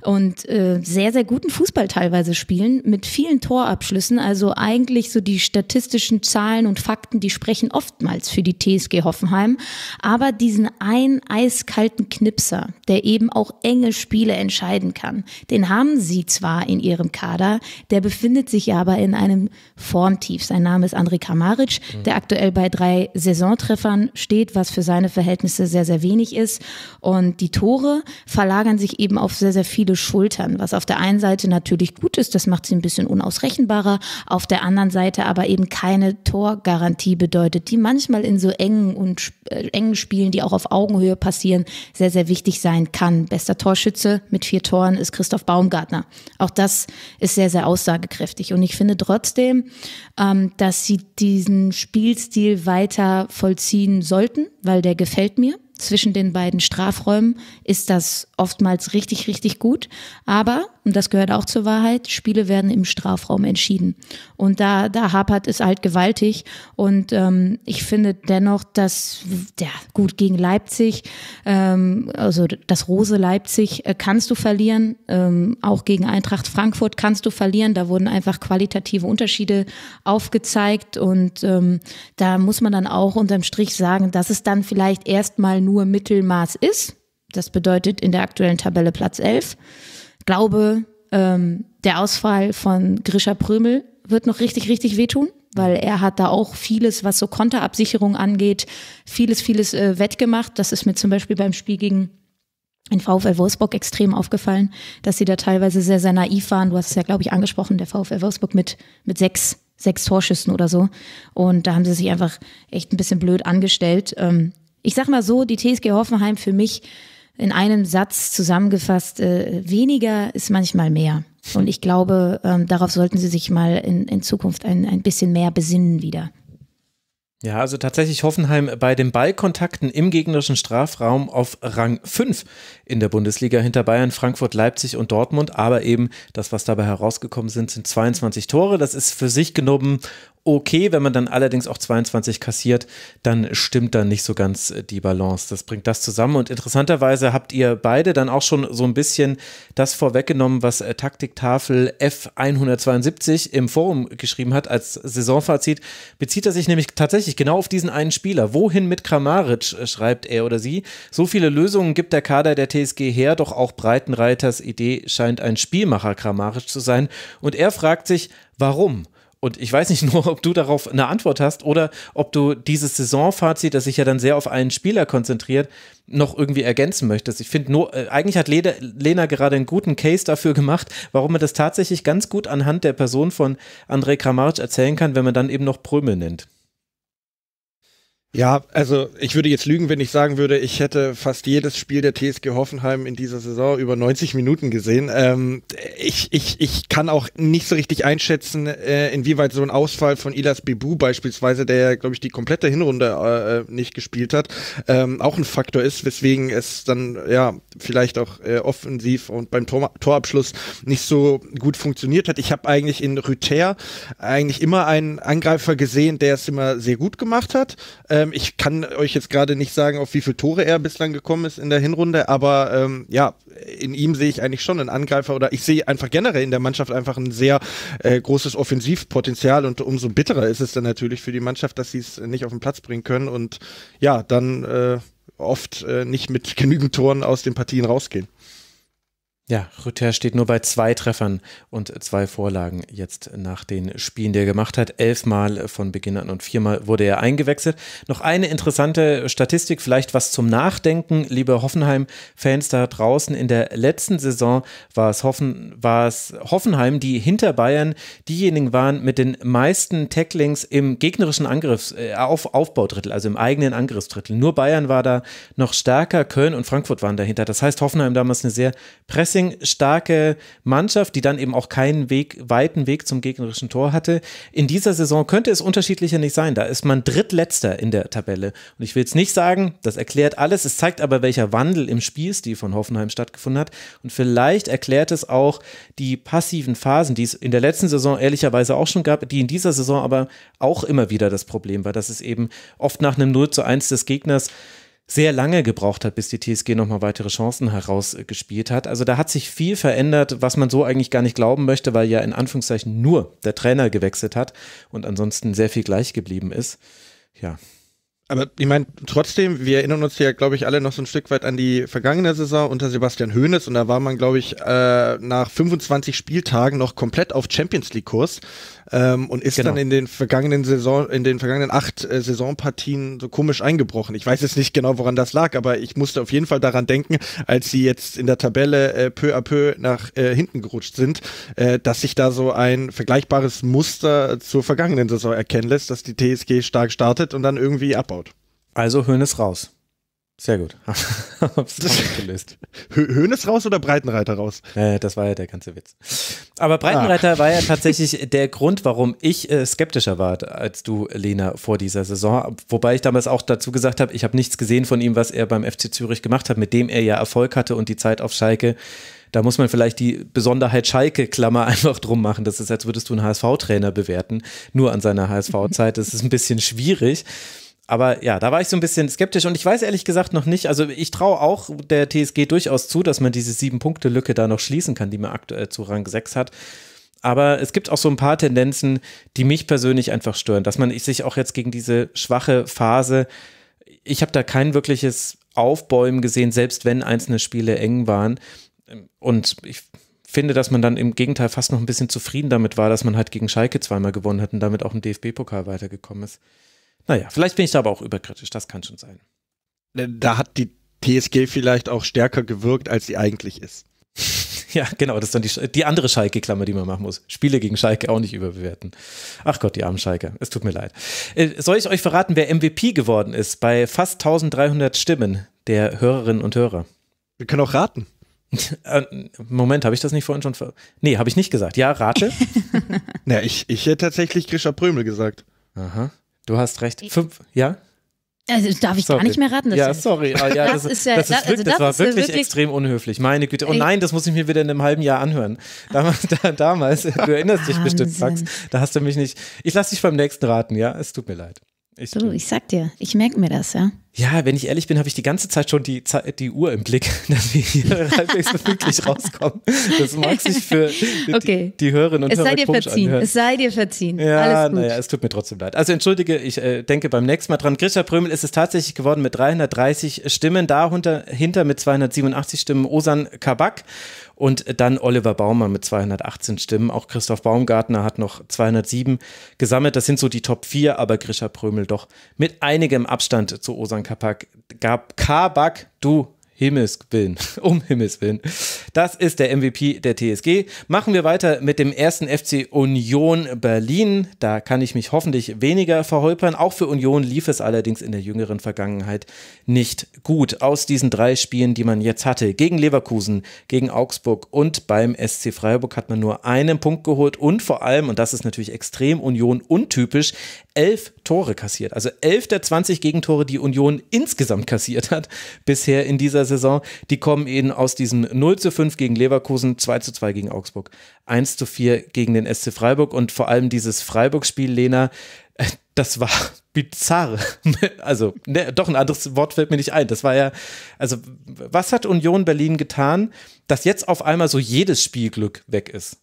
und äh, sehr, sehr guten Fußball teilweise spielen mit vielen Torabschlüssen. Also eigentlich so die statistischen Zahlen und Fakten, die sprechen oftmals für die TSG Hoffenheim. Aber diesen einen eiskalten Knipser, der eben auch enge Spiele entscheiden kann, den haben sie zwar in ihrem Kader, der befindet sich aber in einem Formtief. Sein Name ist André Kamaric, mhm. der aktuell bei drei Saisontreffern steht, was für seine Verhältnisse sehr, sehr wenig ist. Und die Tore verlagern sich eben auf sehr, sehr viele flexible Schultern, was auf der einen Seite natürlich gut ist, das macht sie ein bisschen unausrechenbarer, auf der anderen Seite aber eben keine Torgarantie bedeutet, die manchmal in so engen und äh, engen Spielen, die auch auf Augenhöhe passieren, sehr, sehr wichtig sein kann. Bester Torschütze mit vier Toren ist Christoph Baumgartner. Auch das ist sehr, sehr aussagekräftig. Und ich finde trotzdem, ähm, dass sie diesen Spielstil weiter vollziehen sollten, weil der gefällt mir zwischen den beiden Strafräumen ist das oftmals richtig, richtig gut. Aber und das gehört auch zur Wahrheit, Spiele werden im Strafraum entschieden. Und da, da hapert es halt gewaltig. Und ähm, ich finde dennoch, dass, ja, gut, gegen Leipzig, ähm, also das Rose Leipzig äh, kannst du verlieren, ähm, auch gegen Eintracht Frankfurt kannst du verlieren. Da wurden einfach qualitative Unterschiede aufgezeigt. Und ähm, da muss man dann auch unterm Strich sagen, dass es dann vielleicht erstmal nur Mittelmaß ist. Das bedeutet in der aktuellen Tabelle Platz 11 glaube, ähm, der Ausfall von Grisha Prömel wird noch richtig, richtig wehtun, weil er hat da auch vieles, was so Konterabsicherung angeht, vieles, vieles äh, wettgemacht. Das ist mir zum Beispiel beim Spiel gegen in VfL Wolfsburg extrem aufgefallen, dass sie da teilweise sehr, sehr naiv waren. Du hast es ja, glaube ich, angesprochen, der VfL Wolfsburg mit, mit sechs, sechs Torschüssen oder so. Und da haben sie sich einfach echt ein bisschen blöd angestellt. Ähm, ich sag mal so, die TSG Hoffenheim für mich in einem Satz zusammengefasst, äh, weniger ist manchmal mehr. Und ich glaube, ähm, darauf sollten Sie sich mal in, in Zukunft ein, ein bisschen mehr besinnen wieder. Ja, also tatsächlich Hoffenheim bei den Ballkontakten im gegnerischen Strafraum auf Rang 5 in der Bundesliga hinter Bayern, Frankfurt, Leipzig und Dortmund. Aber eben das, was dabei herausgekommen sind, sind 22 Tore. Das ist für sich genommen okay. Wenn man dann allerdings auch 22 kassiert, dann stimmt dann nicht so ganz äh, die Balance. Das bringt das zusammen. Und interessanterweise habt ihr beide dann auch schon so ein bisschen das vorweggenommen, was äh, Taktiktafel F172 im Forum geschrieben hat als Saisonfazit. Bezieht er sich nämlich tatsächlich genau auf diesen einen Spieler. Wohin mit Kramaric, äh, schreibt er oder sie. So viele Lösungen gibt der Kader der TSG her, doch auch Breitenreiters Idee scheint ein Spielmacher Kramaric zu sein. Und er fragt sich, warum? Und ich weiß nicht [laughs] nur, ob du darauf eine Antwort hast oder ob du dieses Saisonfazit, das sich ja dann sehr auf einen Spieler konzentriert, noch irgendwie ergänzen möchtest. Ich finde nur, äh, eigentlich hat Leda, Lena gerade einen guten Case dafür gemacht, warum man das tatsächlich ganz gut anhand der Person von André Kramaric erzählen kann, wenn man dann eben noch Prömel nennt. Ja, also ich würde jetzt lügen, wenn ich sagen würde, ich hätte fast jedes Spiel der TSG Hoffenheim in dieser Saison über 90 Minuten gesehen. Ähm, ich, ich, ich kann auch nicht so richtig einschätzen, äh, inwieweit so ein Ausfall von Ilas Bibu beispielsweise, der ja, glaube ich, die komplette Hinrunde äh, äh, nicht gespielt hat, ähm, auch ein Faktor ist, weswegen es dann ja vielleicht auch äh, offensiv und beim Tor Torabschluss nicht so gut funktioniert hat. Ich habe eigentlich in Rüther eigentlich immer einen Angreifer gesehen, der es immer sehr gut gemacht hat. Äh, ähm, ich kann euch jetzt gerade nicht sagen, auf wie viele Tore er bislang gekommen ist in der Hinrunde, aber ähm, ja, in ihm sehe ich eigentlich schon einen Angreifer oder ich sehe einfach generell in der Mannschaft einfach ein sehr äh, großes Offensivpotenzial und umso bitterer ist es dann natürlich für die Mannschaft, dass sie es nicht auf den Platz bringen können und ja, dann äh, oft äh, nicht mit [laughs] genügend Toren aus den Partien rausgehen. Ja, Rüther steht nur bei zwei Treffern und zwei Vorlagen jetzt nach den Spielen, die er gemacht hat. Elfmal von Beginn an und viermal wurde er eingewechselt. Noch eine interessante Statistik, vielleicht was zum Nachdenken, liebe Hoffenheim-Fans da draußen. In der letzten Saison war es, Hoffen, war es Hoffenheim, die hinter Bayern diejenigen waren mit den meisten Tacklings im gegnerischen Angriffs-, äh, auf, Aufbaudrittel, also im eigenen Angriffsdrittel. Nur Bayern war da noch stärker, Köln und Frankfurt waren dahinter. Das heißt, Hoffenheim damals eine sehr presse Pressing starke Mannschaft, die dann eben auch keinen Weg, weiten Weg zum gegnerischen Tor hatte. In dieser Saison könnte es unterschiedlicher nicht sein. Da ist man drittletzter in der Tabelle. Und ich will jetzt nicht sagen, das erklärt alles. Es zeigt aber, welcher Wandel im Spielstil von Hoffenheim stattgefunden hat. Und vielleicht erklärt es auch die passiven Phasen, die es in der letzten Saison ehrlicherweise auch schon gab, die in dieser Saison aber auch immer wieder das Problem war, dass es eben oft nach einem 0 zu 1 des Gegners sehr lange gebraucht hat, bis die TSG nochmal weitere Chancen herausgespielt hat. Also da hat sich viel verändert, was man so eigentlich gar nicht glauben möchte, weil ja in Anführungszeichen nur der Trainer gewechselt hat und ansonsten sehr viel gleich geblieben ist. Ja. Aber ich meine, trotzdem, wir erinnern uns ja, glaube ich, alle noch so ein Stück weit an die vergangene Saison unter Sebastian Hoeneß und da war man, glaube ich, äh, nach 25 Spieltagen noch komplett auf Champions League-Kurs ähm, und ist genau. dann in den vergangenen Saison, in den vergangenen acht äh, Saisonpartien so komisch eingebrochen. Ich weiß jetzt nicht genau, woran das lag, aber ich musste auf jeden Fall daran denken, als sie jetzt in der Tabelle äh, peu à peu nach äh, hinten gerutscht sind, äh, dass sich da so ein vergleichbares Muster zur vergangenen Saison erkennen lässt, dass die TSG stark startet und dann irgendwie abbaut. Also Höhnes raus. Sehr gut. [laughs] Hab's gelöst. Höhnes raus oder Breitenreiter raus? Äh, das war ja der ganze Witz. Aber Breitenreiter ah. war ja tatsächlich der Grund, warum ich äh, skeptischer war als du, Lena, vor dieser Saison. Wobei ich damals auch dazu gesagt habe, ich habe nichts gesehen von ihm, was er beim FC Zürich gemacht hat, mit dem er ja Erfolg hatte und die Zeit auf Schalke. Da muss man vielleicht die Besonderheit Schalke-Klammer [laughs] einfach drum machen. Das ist, als würdest du einen HSV-Trainer bewerten, nur an seiner HSV-Zeit. Das ist ein bisschen schwierig aber ja, da war ich so ein bisschen skeptisch und ich weiß ehrlich gesagt noch nicht, also ich traue auch der TSG durchaus zu, dass man diese Sieben-Punkte-Lücke da noch schließen kann, die man aktuell zu Rang 6 hat. Aber es gibt auch so ein paar Tendenzen, die mich persönlich einfach stören, dass man sich auch jetzt gegen diese schwache Phase, ich habe da kein wirkliches Aufbäumen gesehen, selbst wenn einzelne Spiele eng waren. Und ich finde, dass man dann im Gegenteil fast noch ein bisschen zufrieden damit war, dass man halt gegen Schalke zweimal gewonnen hat und damit auch im DFB-Pokal weitergekommen ist. Naja, vielleicht bin ich da aber auch überkritisch, das kann schon sein. Äh, da hat die TSG vielleicht auch stärker gewirkt, als sie eigentlich ist. [laughs] ja, genau, das ist dann die, die andere Schalke-Klammer, die man machen muss. Spiele gegen Schalke auch nicht überbewerten. Ach Gott, die armen Schalke, es tut mir leid. Äh, soll ich euch verraten, wer MVP geworden ist bei fast 1300 Stimmen der Hörerinnen und Hörer? Wir können auch raten. [laughs] Äh, Moment, habe ich das nicht vorhin schon ver. Nee, habe ich nicht gesagt. Ja, rate. [laughs] Na, ich, ich hätte tatsächlich Grisha Prömel gesagt. Aha. Du hast recht. Fünf, ja? Also darf ich sorry. gar nicht mehr raten. ja, sorry. Ah, ja, das, das, ist ja, das, ist also wirklich, das, war wirklich, wirklich, extrem unhöflich. Meine Güte. Oh nein, das muss ich mir wieder in einem halben Jahr anhören. Damals, [laughs] da, damals du erinnerst dich bestimmt, Max. Da hast du mich nicht. Ich lasse dich beim nächsten raten, ja? Es tut mir leid. Ich, du, ich sag dir, ich merke mir das, ja. Ja, wenn ich ehrlich bin, habe ich die ganze Zeit schon die, die Uhr im Blick, [laughs] dass wir hier [laughs] halbwegs pünktlich rauskommen. Das mag sich für okay. die, die Hörerinnen und es Hörer sei dir verziehen. Anhören. Es sei dir verziehen. Ja, Alles gut. naja, es tut mir trotzdem leid. Also entschuldige, ich äh, denke beim nächsten Mal dran. Grisha Prömel ist es tatsächlich geworden mit 330 Stimmen, dahinter mit 287 Stimmen Osan Kabak und dann Oliver Baumann mit 218 Stimmen. Auch Christoph Baumgartner hat noch 207 gesammelt. Das sind so die Top 4, aber Grisha Prömel doch mit einigem Abstand zu Osan Kapak. Gab Kabak, du Himmels Willen, [laughs] um Himmels Willen. Das ist der MVP der TSG. Machen wir weiter mit dem ersten FC Union Berlin. Da kann ich mich hoffentlich weniger verholpern. Auch für Union lief es allerdings in der jüngeren Vergangenheit nicht gut. Aus diesen drei Spielen, die man jetzt hatte, gegen Leverkusen, gegen Augsburg und beim SC Freiburg hat man nur einen Punkt geholt und vor allem, und das ist natürlich extrem Union untypisch, elf Tore kassiert. Also elf der 20 Gegentore, die Union insgesamt kassiert hat [laughs] bisher in dieser Saison, die kommen eben aus diesem 0 zu 5 gegen Leverkusen, 2 zu 2 gegen Augsburg, 1 zu 4 gegen den SC Freiburg und vor allem dieses Freiburg-Spiel, Lena, äh, das war [laughs] bizarr. [laughs] Also, ne, doch ein anderes Wort fällt mir nicht ein. Das war ja, also, was hat Union Berlin getan, dass jetzt auf einmal so jedes Spielglück weg ist?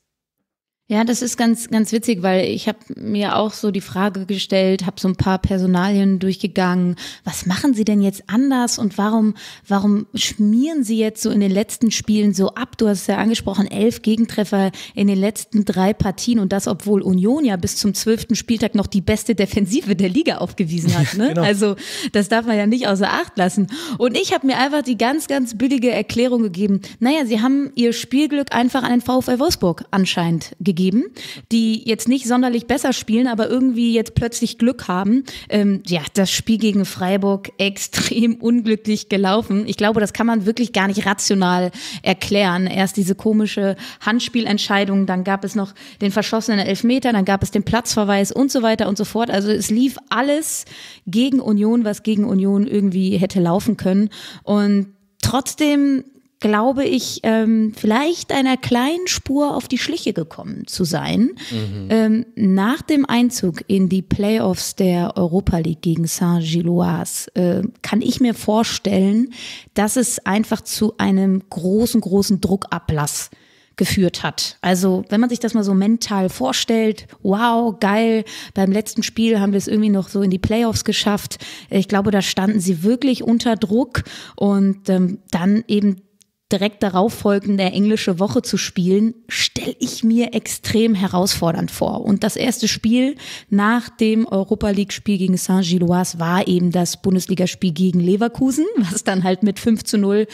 Ja, das ist ganz, ganz witzig, weil ich habe mir auch so die Frage gestellt, habe so ein paar Personalien durchgegangen. Was machen Sie denn jetzt anders und warum, warum schmieren Sie jetzt so in den letzten Spielen so ab? Du hast ja angesprochen, elf Gegentreffer in den letzten drei Partien und das, obwohl Union ja bis zum zwölften Spieltag noch die beste Defensive der Liga aufgewiesen hat. [laughs] Ne? genau. Also das darf man ja nicht außer Acht lassen. Und ich habe mir einfach die ganz, ganz billige Erklärung gegeben. Naja, Sie haben Ihr Spielglück einfach an den VfL Wolfsburg anscheinend gegeben geben, die jetzt nicht sonderlich besser spielen, aber irgendwie jetzt plötzlich Glück haben. Ähm, ja, das Spiel gegen Freiburg extrem [laughs] unglücklich gelaufen. Ich glaube, das kann man wirklich gar nicht rational erklären. Erst diese komische Handspielentscheidung, dann gab es noch den verschossenen Elfmeter, dann gab es den Platzverweis und so weiter und so fort. Also es lief alles gegen Union, was gegen Union irgendwie hätte laufen können. Und trotzdem glaube ich, ähm, vielleicht einer kleinen Spur auf die Schliche gekommen zu sein. Mhm. Ähm, nach dem Einzug in die Playoffs der Europa League gegen Saint-Gilloise äh, kann ich mir vorstellen, dass es einfach zu einem großen, großen Druckablass geführt hat. Also wenn man sich das mal so mental vorstellt, wow, geil, beim letzten Spiel haben wir es irgendwie noch so in die Playoffs geschafft. Ich glaube, da standen sie wirklich unter Druck und ähm, dann eben direkt darauf folgende englische Woche zu spielen, stelle ich mir extrem herausfordernd vor. Und das erste Spiel nach dem Europa League-Spiel gegen Saint-Gilloise war eben das Bundesligaspiel gegen Leverkusen, was dann halt mit 5 zu 0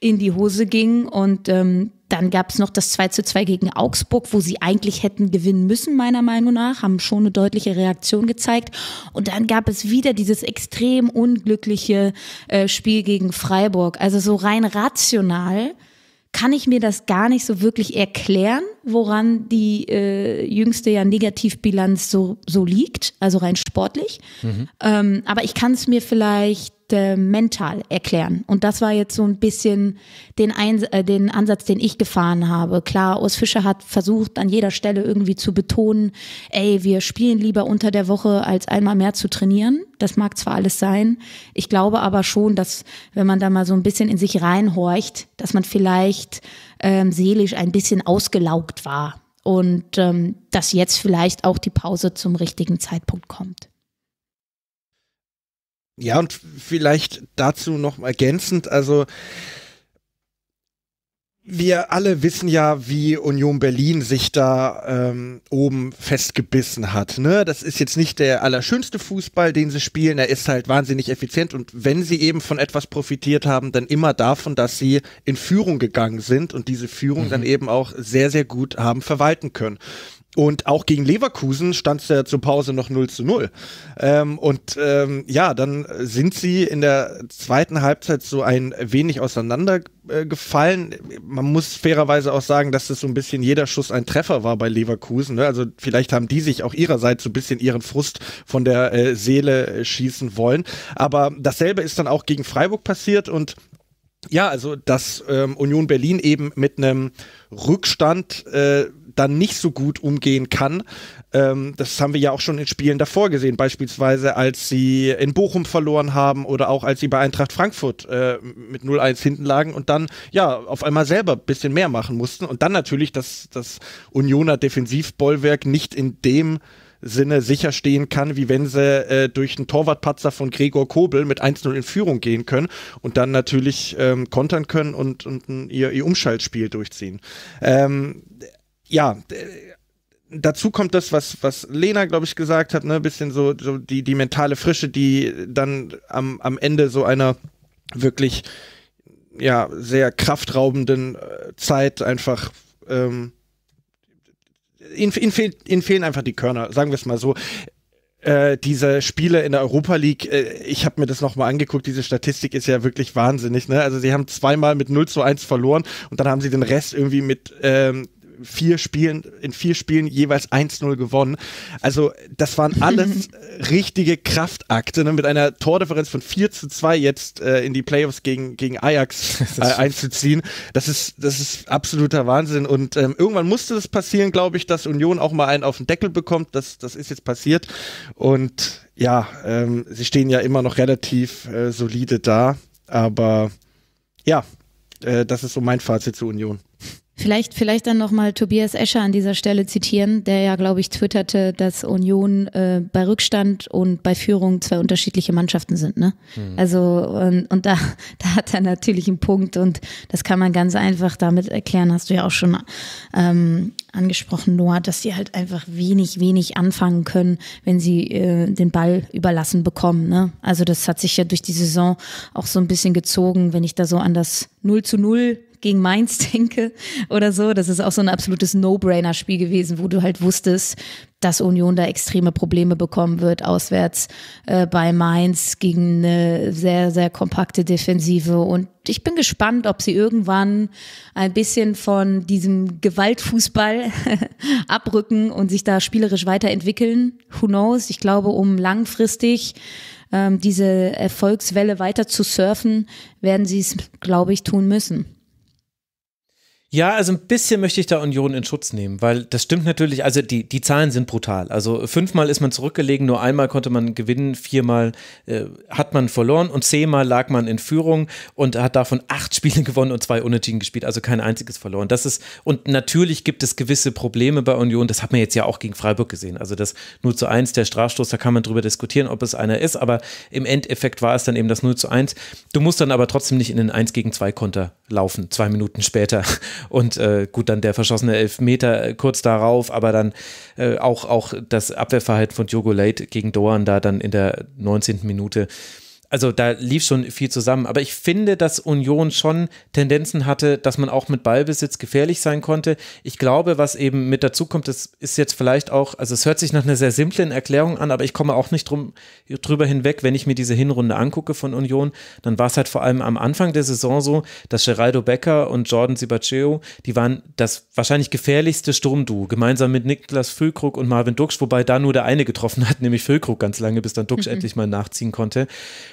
in die Hose ging. Und ähm, dann gab es noch das 2 zu 2 gegen Augsburg, wo sie eigentlich hätten gewinnen müssen, meiner Meinung nach, haben schon eine deutliche Reaktion gezeigt. Und dann gab es wieder dieses extrem unglückliche äh, Spiel gegen Freiburg. Also so rein rational kann ich mir das gar nicht so wirklich erklären, woran die äh, jüngste ja Negativbilanz so, so liegt, also rein sportlich. Mhm. Ähm, aber ich kann es mir vielleicht äh, mental erklären. Und das war jetzt so ein bisschen den, Eins äh, den Ansatz, den ich gefahren habe. Klar, Urs Fischer hat versucht, an jeder Stelle irgendwie zu betonen, ey, wir spielen lieber unter der Woche, als einmal mehr zu trainieren. Das mag zwar alles sein, ich glaube aber schon, dass wenn man da mal so ein bisschen in sich reinhorcht, dass man vielleicht ähm, seelisch ein bisschen ausgelaugt war und ähm, dass jetzt vielleicht auch die Pause zum richtigen Zeitpunkt kommt. Ja, und vielleicht dazu noch ergänzend, also wir alle wissen ja, wie Union Berlin sich da ähm, oben festgebissen hat. Ne? Das ist jetzt nicht der allerschönste Fußball, den sie spielen. Er ist halt wahnsinnig effizient. Und wenn sie eben von etwas profitiert haben, dann immer davon, dass sie in Führung gegangen sind und diese Führung mhm. dann eben auch sehr, sehr gut haben verwalten können. Und auch gegen Leverkusen stand es ja zur Pause noch 0 zu 0. Ähm, und ähm, ja, dann sind sie in der zweiten Halbzeit so ein wenig auseinandergefallen. Äh, Man muss fairerweise auch sagen, dass es so ein bisschen jeder Schuss ein Treffer war bei Leverkusen. Ne? Also vielleicht haben die sich auch ihrerseits so ein bisschen ihren Frust von der äh, Seele äh, schießen wollen. Aber dasselbe ist dann auch gegen Freiburg passiert und ja, also dass ähm, Union Berlin eben mit einem Rückstand äh, dann nicht so gut umgehen kann. Ähm, das haben wir ja auch schon in Spielen davor gesehen, beispielsweise als sie in Bochum verloren haben oder auch als sie bei Eintracht Frankfurt äh, mit 0-1 hinten lagen und dann ja auf einmal selber ein bisschen mehr machen mussten. Und dann natürlich, dass das Unioner Defensivbollwerk nicht in dem Sinne sicher stehen kann, wie wenn sie äh, durch einen Torwartpatzer von Gregor Kobel mit 1-0 in Führung gehen können und dann natürlich ähm, kontern können und, und, und ihr, ihr Umschaltspiel durchziehen. Ähm, ja, dazu kommt das, was, was Lena, glaube ich, gesagt hat, ne, bisschen so, so die, die mentale Frische, die dann am, am Ende so einer wirklich, ja, sehr kraftraubenden äh, Zeit einfach, ähm, ihnen, ihnen, fehl, ihnen fehlen einfach die Körner, sagen wir es mal so. Äh, diese Spiele in der Europa League, äh, ich habe mir das nochmal angeguckt, diese Statistik ist ja wirklich wahnsinnig. Ne? Also sie haben zweimal mit 0 zu 1 verloren und dann haben sie den Rest irgendwie mit ähm, vier Spielen, in vier Spielen jeweils 1-0 gewonnen. Also das waren alles [laughs] richtige Kraftakte, ne? mit einer Tordifferenz von 4 zu 2 jetzt äh, in die Playoffs gegen, gegen Ajax [laughs] äh, einzuziehen. Das ist, das ist absoluter Wahnsinn. Und ähm, irgendwann musste das passieren, glaube ich, dass Union auch mal einen auf den Deckel bekommt. Das, das ist jetzt passiert. Und ja, ähm, sie stehen ja immer noch relativ äh, solide da. Aber ja, äh, das ist so mein Fazit zur Union. Vielleicht, vielleicht dann nochmal Tobias Escher an dieser Stelle zitieren, der ja, glaube ich, twitterte, dass Union äh, bei Rückstand und bei Führung zwei unterschiedliche Mannschaften sind. Ne? Mhm. Also und, und, da, [laughs] da hat er natürlich einen Punkt und das kann man ganz einfach damit erklären, hast du ja auch schon ähm, angesprochen, Noah, dass sie halt einfach wenig, wenig anfangen können, wenn sie äh, den Ball überlassen bekommen. Ne? Also das hat sich ja durch die Saison auch so ein bisschen gezogen, wenn ich da so an das 0 zu 0 gegen Mainz [laughs] denke oder so. Das ist auch so ein absolutes No-Brainer-Spiel gewesen, wo du halt wusstest, dass Union da extreme Probleme bekommen wird, auswärts äh, bei Mainz gegen eine sehr, sehr kompakte Defensive. Und ich bin gespannt, ob sie irgendwann ein bisschen von diesem Gewaltfußball [laughs] abrücken und sich da spielerisch weiterentwickeln. Who knows? Ich glaube, um langfristig ähm, diese Erfolgswelle weiter zu surfen, werden sie es, glaube ich, tun müssen. Ja, also ein bisschen möchte ich da Union in Schutz nehmen, weil das stimmt natürlich, also die, die Zahlen sind brutal. Also fünfmal ist man zurückgelegen, nur einmal konnte man gewinnen, viermal äh, hat man verloren und zehnmal lag man in Führung und hat davon acht [laughs] Spiele gewonnen und zwei Unentschieden gespielt, also kein einziges verloren. Das ist, und natürlich gibt es gewisse Probleme bei Union, das hat man jetzt ja auch gegen Freiburg gesehen. Also das 0 zu 1, der Strafstoß, da kann man drüber diskutieren, ob es einer ist, aber im Endeffekt war es dann eben das 0 zu 1. Du musst dann aber trotzdem nicht in den 1 gegen 2 Konter laufen, zwei Minuten später und äh, gut, dann der verschossene Elfmeter äh, kurz darauf, aber dann äh, auch, auch das Abwehrverhalten von Jogo Late gegen Doan da dann in der 19. Minute also da lief schon viel zusammen. Aber ich finde, dass Union schon Tendenzen hatte, dass man auch mit Ballbesitz gefährlich sein konnte. Ich glaube, was eben mit dazu kommt, das ist jetzt vielleicht auch, also es hört sich nach einer sehr simplen Erklärung an, aber ich komme auch nicht drum, drüber hinweg, wenn ich mir diese Hinrunde angucke von Union, dann war es halt vor allem am Anfang der Saison so, dass Geraldo Becker und Jordan Sibaceo, die waren das wahrscheinlich gefährlichste Sturmduo, gemeinsam mit Niklas Füllkrug und Marvin Duksch, wobei da nur der eine getroffen hat, nämlich Füllkrug ganz lange, bis dann Duksch mhm. endlich mal nachziehen konnte.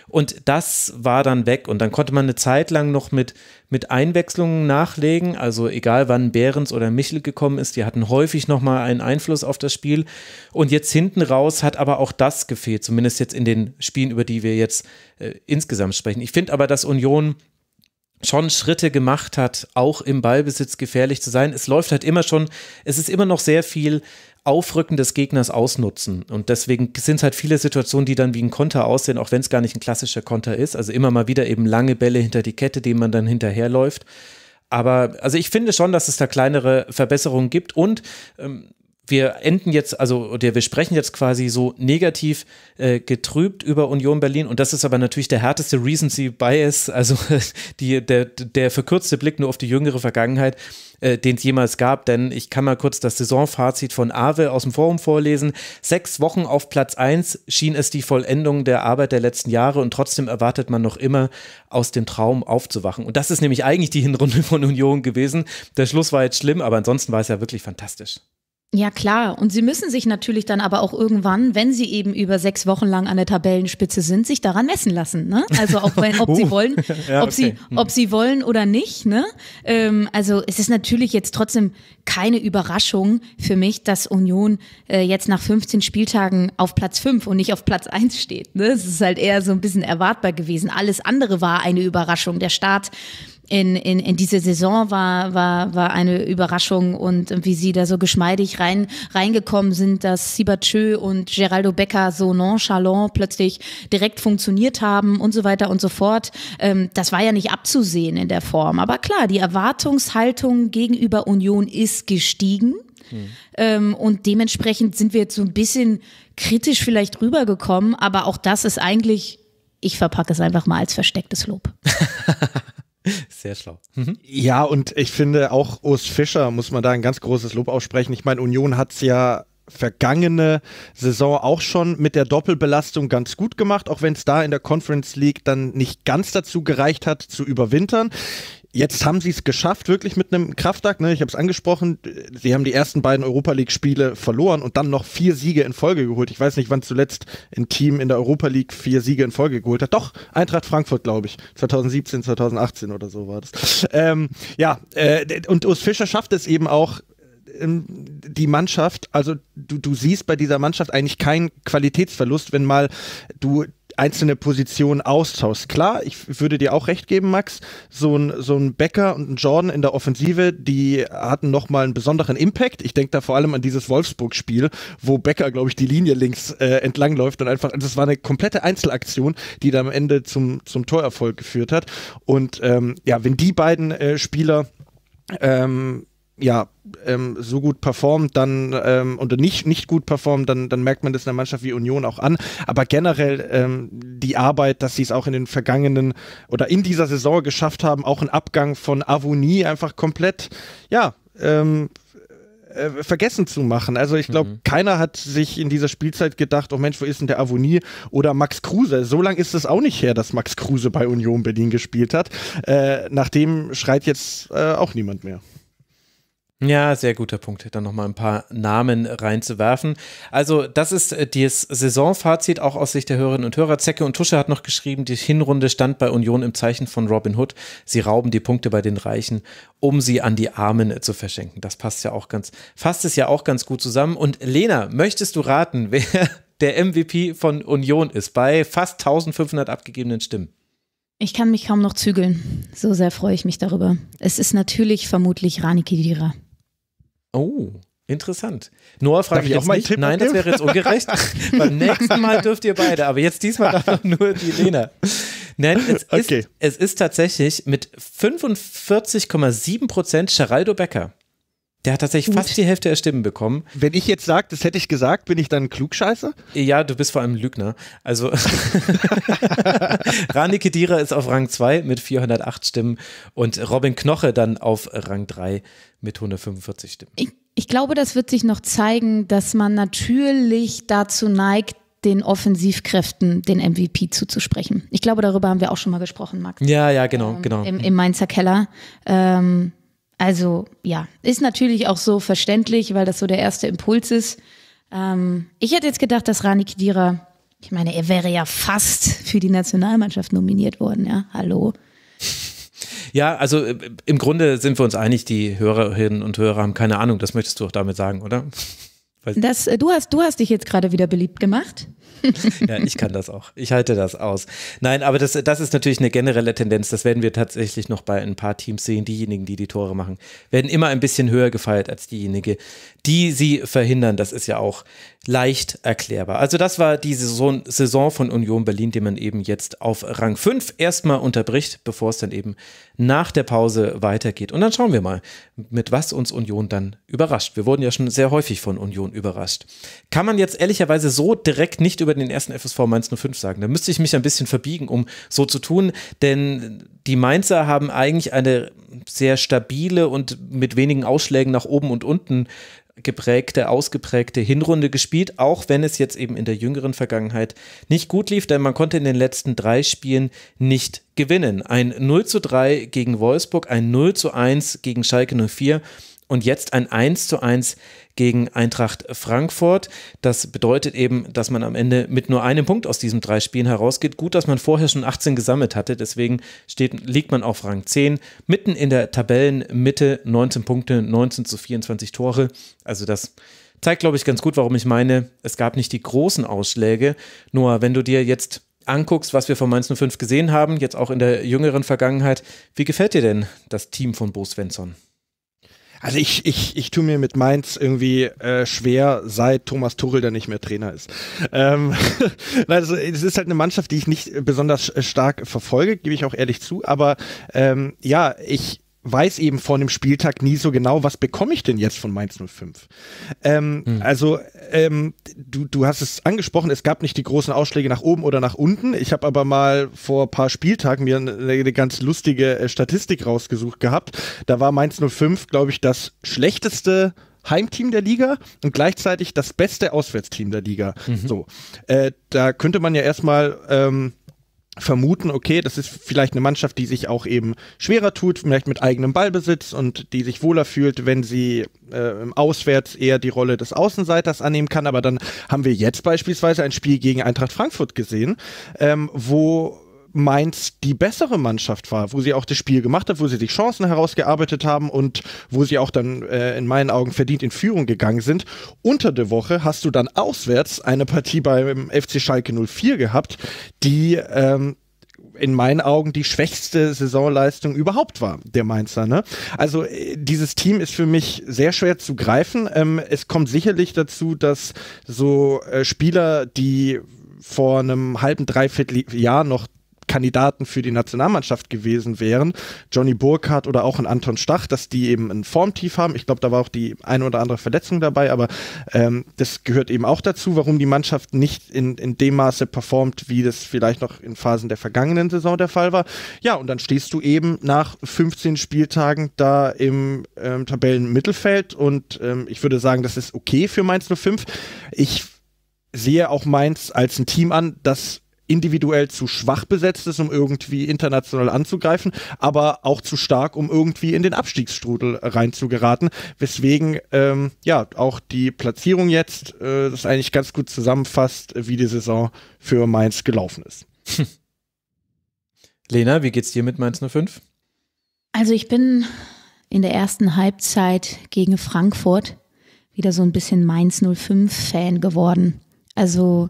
Und das war dann weg. Und dann konnte man eine Zeit lang noch mit, mit Einwechslungen nachlegen. Also egal wann Behrens oder Michel gekommen ist, die hatten häufig nochmal einen Einfluss auf das Spiel. Und jetzt hinten raus hat aber auch das gefehlt, zumindest jetzt in den Spielen, über die wir jetzt äh, insgesamt sprechen. Ich finde aber, dass Union schon Schritte gemacht hat, auch im Ballbesitz gefährlich zu sein. Es läuft halt immer schon, es ist immer noch sehr viel Aufrücken des Gegners ausnutzen. Und deswegen sind es halt viele Situationen, die dann wie ein Konter aussehen, auch wenn es gar nicht ein klassischer Konter ist. Also immer mal wieder eben lange Bälle hinter die Kette, denen man dann hinterherläuft. Aber also ich finde schon, dass es da kleinere Verbesserungen gibt und ähm, wir enden jetzt, also oder wir sprechen jetzt quasi so negativ äh, getrübt über Union Berlin und das ist aber natürlich der härteste Recency Bias, also [laughs] die, der, der verkürzte Blick nur auf die jüngere Vergangenheit, äh, den es jemals gab, denn ich kann mal kurz das Saisonfazit von Awe aus dem Forum vorlesen. Sechs Wochen auf Platz 1 schien es die Vollendung der Arbeit der letzten Jahre und trotzdem erwartet man noch immer, aus dem Traum aufzuwachen. Und das ist nämlich eigentlich die Hinrunde von Union gewesen. Der Schluss war jetzt schlimm, aber ansonsten war es ja wirklich fantastisch. Ja, klar. Und sie müssen sich natürlich dann aber auch irgendwann, wenn sie eben über sechs Wochen lang an der Tabellenspitze sind, sich daran messen lassen. Ne? Also auch wenn, ob uh, sie [laughs] oh. wollen, [laughs] ja, ob, okay. sie, ob hm. sie wollen oder nicht. Ne? Ähm, also es ist natürlich jetzt trotzdem keine Überraschung für mich, dass Union äh, jetzt nach 15 Spieltagen auf Platz 5 und nicht auf Platz 1 steht. Ne? Es ist halt eher so ein bisschen erwartbar gewesen. Alles andere war eine Überraschung. Der Start in, in, in diese Saison war, war, war eine Überraschung und wie sie da so geschmeidig rein, reingekommen sind, dass Sibachö und Geraldo Becker so nonchalant plötzlich direkt funktioniert haben und so weiter und so fort. Ähm, das war ja nicht abzusehen in der Form. Aber klar, die Erwartungshaltung gegenüber Union ist gestiegen. Mhm. Ähm, und dementsprechend sind wir jetzt so ein bisschen kritisch vielleicht rübergekommen, aber auch das ist eigentlich, ich verpacke es einfach mal als verstecktes Lob. [laughs] [laughs] Sehr schlau. Mhm. Ja, und ich finde auch Urs Fischer muss man da ein ganz großes Lob aussprechen. Ich meine, Union hat es ja vergangene Saison auch schon mit der Doppelbelastung ganz gut gemacht, auch wenn es da in der Conference League dann nicht ganz dazu gereicht hat, zu überwintern. Jetzt haben sie es geschafft, wirklich mit einem Kraftakt. Ne? Ich habe es angesprochen. Sie haben die ersten beiden Europa League-Spiele verloren und dann noch vier Siege in Folge geholt. Ich weiß nicht, wann zuletzt ein Team in der Europa League vier Siege in Folge geholt hat. Doch, Eintracht Frankfurt, glaube ich. 2017, 2018 oder so war das. Ähm, ja, äh, und Urs Fischer schafft es eben auch, ähm, die Mannschaft, also du, du siehst bei dieser Mannschaft eigentlich keinen Qualitätsverlust, wenn mal du einzelne Positionen austauschst. Klar, ich würde dir auch recht geben, Max, so ein, so ein Becker und ein Jordan in der Offensive, die hatten nochmal einen besonderen Impact. Ich denke da vor allem an dieses Wolfsburg-Spiel, wo Becker, glaube ich, die Linie links äh, entlangläuft und einfach, also es war eine komplette Einzelaktion, die da am Ende zum, zum Torerfolg geführt hat. Und ähm, ja, wenn die beiden äh, Spieler ähm, ja, ähm, so gut performt, dann ähm, und nicht, nicht gut performt, dann, dann merkt man das in einer Mannschaft wie Union auch an. Aber generell ähm, die Arbeit, dass sie es auch in den vergangenen oder in dieser Saison geschafft haben, auch einen Abgang von Avonie einfach komplett, ja, ähm, äh, vergessen zu machen. Also ich glaube, mhm. keiner hat sich in dieser Spielzeit gedacht, oh Mensch, wo ist denn der Avonie oder Max Kruse? So lange ist es auch nicht her, dass Max Kruse bei Union Berlin gespielt hat. Äh, nach dem schreit jetzt äh, auch niemand mehr. Ja, sehr guter Punkt, dann nochmal ein paar Namen reinzuwerfen. Also, das ist äh, das Saisonfazit auch aus Sicht der Hörerinnen und Hörer. Zecke und Tusche hat noch geschrieben, die Hinrunde stand bei Union im Zeichen von Robin Hood. Sie rauben die Punkte bei den Reichen, um sie an die Armen äh, zu verschenken. Das passt ja auch ganz, fasst es ja auch ganz gut zusammen. Und Lena, möchtest du raten, [laughs] wer der MVP von Union ist, bei fast 1500 abgegebenen Stimmen? Ich kann mich kaum noch zügeln. So sehr freue ich mich darüber. Es ist natürlich vermutlich Rani Kidira. Oh, interessant. Noah fragt mich ich auch mal nicht. Nein, das wäre jetzt ungerecht. [laughs] Beim nächsten Mal dürft ihr beide, aber jetzt diesmal darf nur die Lena. Nein, es, okay. ist, es ist tatsächlich mit 45,7 Prozent Geraldo Becker. Der hat tatsächlich Gut. fast die Hälfte der Stimmen bekommen. Wenn ich jetzt sage, das hätte ich gesagt, bin ich dann klugscheiße? Ja, du bist vor allem Lügner. Also [laughs] Rani Kedira ist auf Rang 2 mit 408 Stimmen und Robin Knoche dann auf Rang 3 mit 145 Stimmen. Ich, ich glaube, das wird sich noch zeigen, dass man natürlich dazu neigt, den Offensivkräften den MVP zuzusprechen. Ich glaube, darüber haben wir auch schon mal gesprochen, Max. Ja, ja, genau, ähm, genau. Im, im mhm. Mainzer Keller. Ähm, also ja, ist natürlich auch so verständlich, weil das so der erste Impuls ist. Ähm, ich hätte jetzt gedacht, dass Rani Kedira, ich meine, er wäre ja fast für die Nationalmannschaft nominiert worden, ja. Hallo. Ja, also äh, im Grunde sind wir uns einig, die Hörerinnen und Hörer haben keine Ahnung, das möchtest du auch damit sagen, oder? Das, äh, du, hast, du hast dich jetzt gerade wieder beliebt gemacht ja, ich kann das auch. Ich halte das aus. Nein, aber das, das ist natürlich eine generelle Tendenz. Das werden wir tatsächlich noch bei ein paar Teams sehen. Diejenigen, die die Tore machen, werden immer ein bisschen höher gefeiert als diejenigen, die sie verhindern. Das ist ja auch leicht erklärbar. Also das war die Saison, Saison von Union Berlin, die man eben jetzt auf Rang 5 erstmal unterbricht, bevor es dann eben nach der Pause weitergeht. Und dann schauen wir mal, mit was uns Union dann überrascht. Wir wurden ja schon sehr häufig von Union überrascht. Kann man jetzt ehrlicherweise so direkt nicht überraschen über den ersten FSV Mainz 05 sagen. Da müsste ich mich ein bisschen verbiegen, um so zu tun, denn die Mainzer haben eigentlich eine sehr stabile und mit wenigen Ausschlägen nach oben und unten geprägte, ausgeprägte Hinrunde gespielt, auch wenn es jetzt eben in der jüngeren Vergangenheit nicht gut lief, denn man konnte in den letzten drei Spielen nicht gewinnen. Ein 0 zu 3 gegen Wolfsburg, ein 0 zu 1 gegen Schalke 04 und jetzt ein 1 zu 1 gegen Eintracht Frankfurt. Das bedeutet eben, dass man am Ende mit nur einem Punkt aus diesen drei Spielen herausgeht. Gut, dass man vorher schon 18 gesammelt hatte, deswegen steht, liegt man auf Rang 10, mitten in der Tabellenmitte, 19 Punkte, 19 zu 24 Tore. Also das zeigt, glaube ich, ganz gut, warum ich meine, es gab nicht die großen Ausschläge. Nur wenn du dir jetzt anguckst, was wir von Mainz 05 gesehen haben, jetzt auch in der jüngeren Vergangenheit, wie gefällt dir denn das Team von Bo Svensson? Also ich, ich, ich tue mir mit Mainz irgendwie äh, schwer, seit Thomas Tuchel da nicht mehr Trainer ist. Ähm, [laughs] also es ist halt eine Mannschaft, die ich nicht besonders äh, stark verfolge, gebe ich auch ehrlich zu. Aber ähm, ja, ich weiß eben vor einem Spieltag nie so genau, was bekomme ich denn jetzt von Mainz 05. Ähm, hm. Also ähm, du, du hast es angesprochen, es gab nicht die großen Ausschläge nach oben oder nach unten. Ich habe aber mal vor ein paar Spieltagen mir eine, eine, ganz lustige äh, Statistik rausgesucht gehabt. Da war Mainz 05, glaube ich, das schlechteste Heimteam der Liga und gleichzeitig das beste Auswärtsteam der Liga. Mhm. So, äh, da könnte man ja erstmal ähm, vermuten, okay, das ist vielleicht eine Mannschaft, die sich auch eben schwerer tut, vielleicht mit eigenem Ballbesitz und die sich wohler fühlt, wenn sie äh, auswärts eher die Rolle des Außenseiters annehmen kann. Aber dann haben wir jetzt beispielsweise ein Spiel gegen Eintracht Frankfurt gesehen, ähm, wo Mainz die bessere Mannschaft war, wo sie auch das Spiel gemacht hat, wo sie sich Chancen herausgearbeitet haben und wo sie auch dann äh, in meinen Augen verdient in Führung gegangen sind. Unter der Woche hast du dann auswärts eine Partie beim FC Schalke 04 gehabt, die ähm, in meinen Augen die schwächste Saisonleistung überhaupt war, der Mainzer. Ne? Also äh, dieses Team ist für mich sehr schwer zu greifen. Ähm, es kommt sicherlich dazu, dass so äh, Spieler, die vor einem halben, dreiviertel Jahr noch Kandidaten für die Nationalmannschaft gewesen wären, Johnny Burkhardt oder auch ein Anton Stach, dass die eben ein Formtief haben. Ich glaube, da war auch die eine oder andere Verletzung dabei, aber ähm, das gehört eben auch dazu, warum die Mannschaft nicht in, in dem Maße performt, wie das vielleicht noch in Phasen der vergangenen Saison der Fall war. Ja, und dann stehst du eben nach 15 Spieltagen da im ähm, Tabellenmittelfeld und ähm, ich würde sagen, das ist okay für Mainz 05. Ich sehe auch Mainz als ein Team an, das individuell zu schwach besetzt ist, um irgendwie international anzugreifen, aber auch zu stark, um irgendwie in den Abstiegsstrudel reinzugeraten. Weswegen ähm, ja auch die Platzierung jetzt äh, das eigentlich ganz gut zusammenfasst, wie die Saison für Mainz gelaufen ist. [laughs] Lena, wie geht's dir mit Mainz 05? Also ich bin in der ersten Halbzeit gegen Frankfurt wieder so ein bisschen Mainz 05 Fan geworden. Also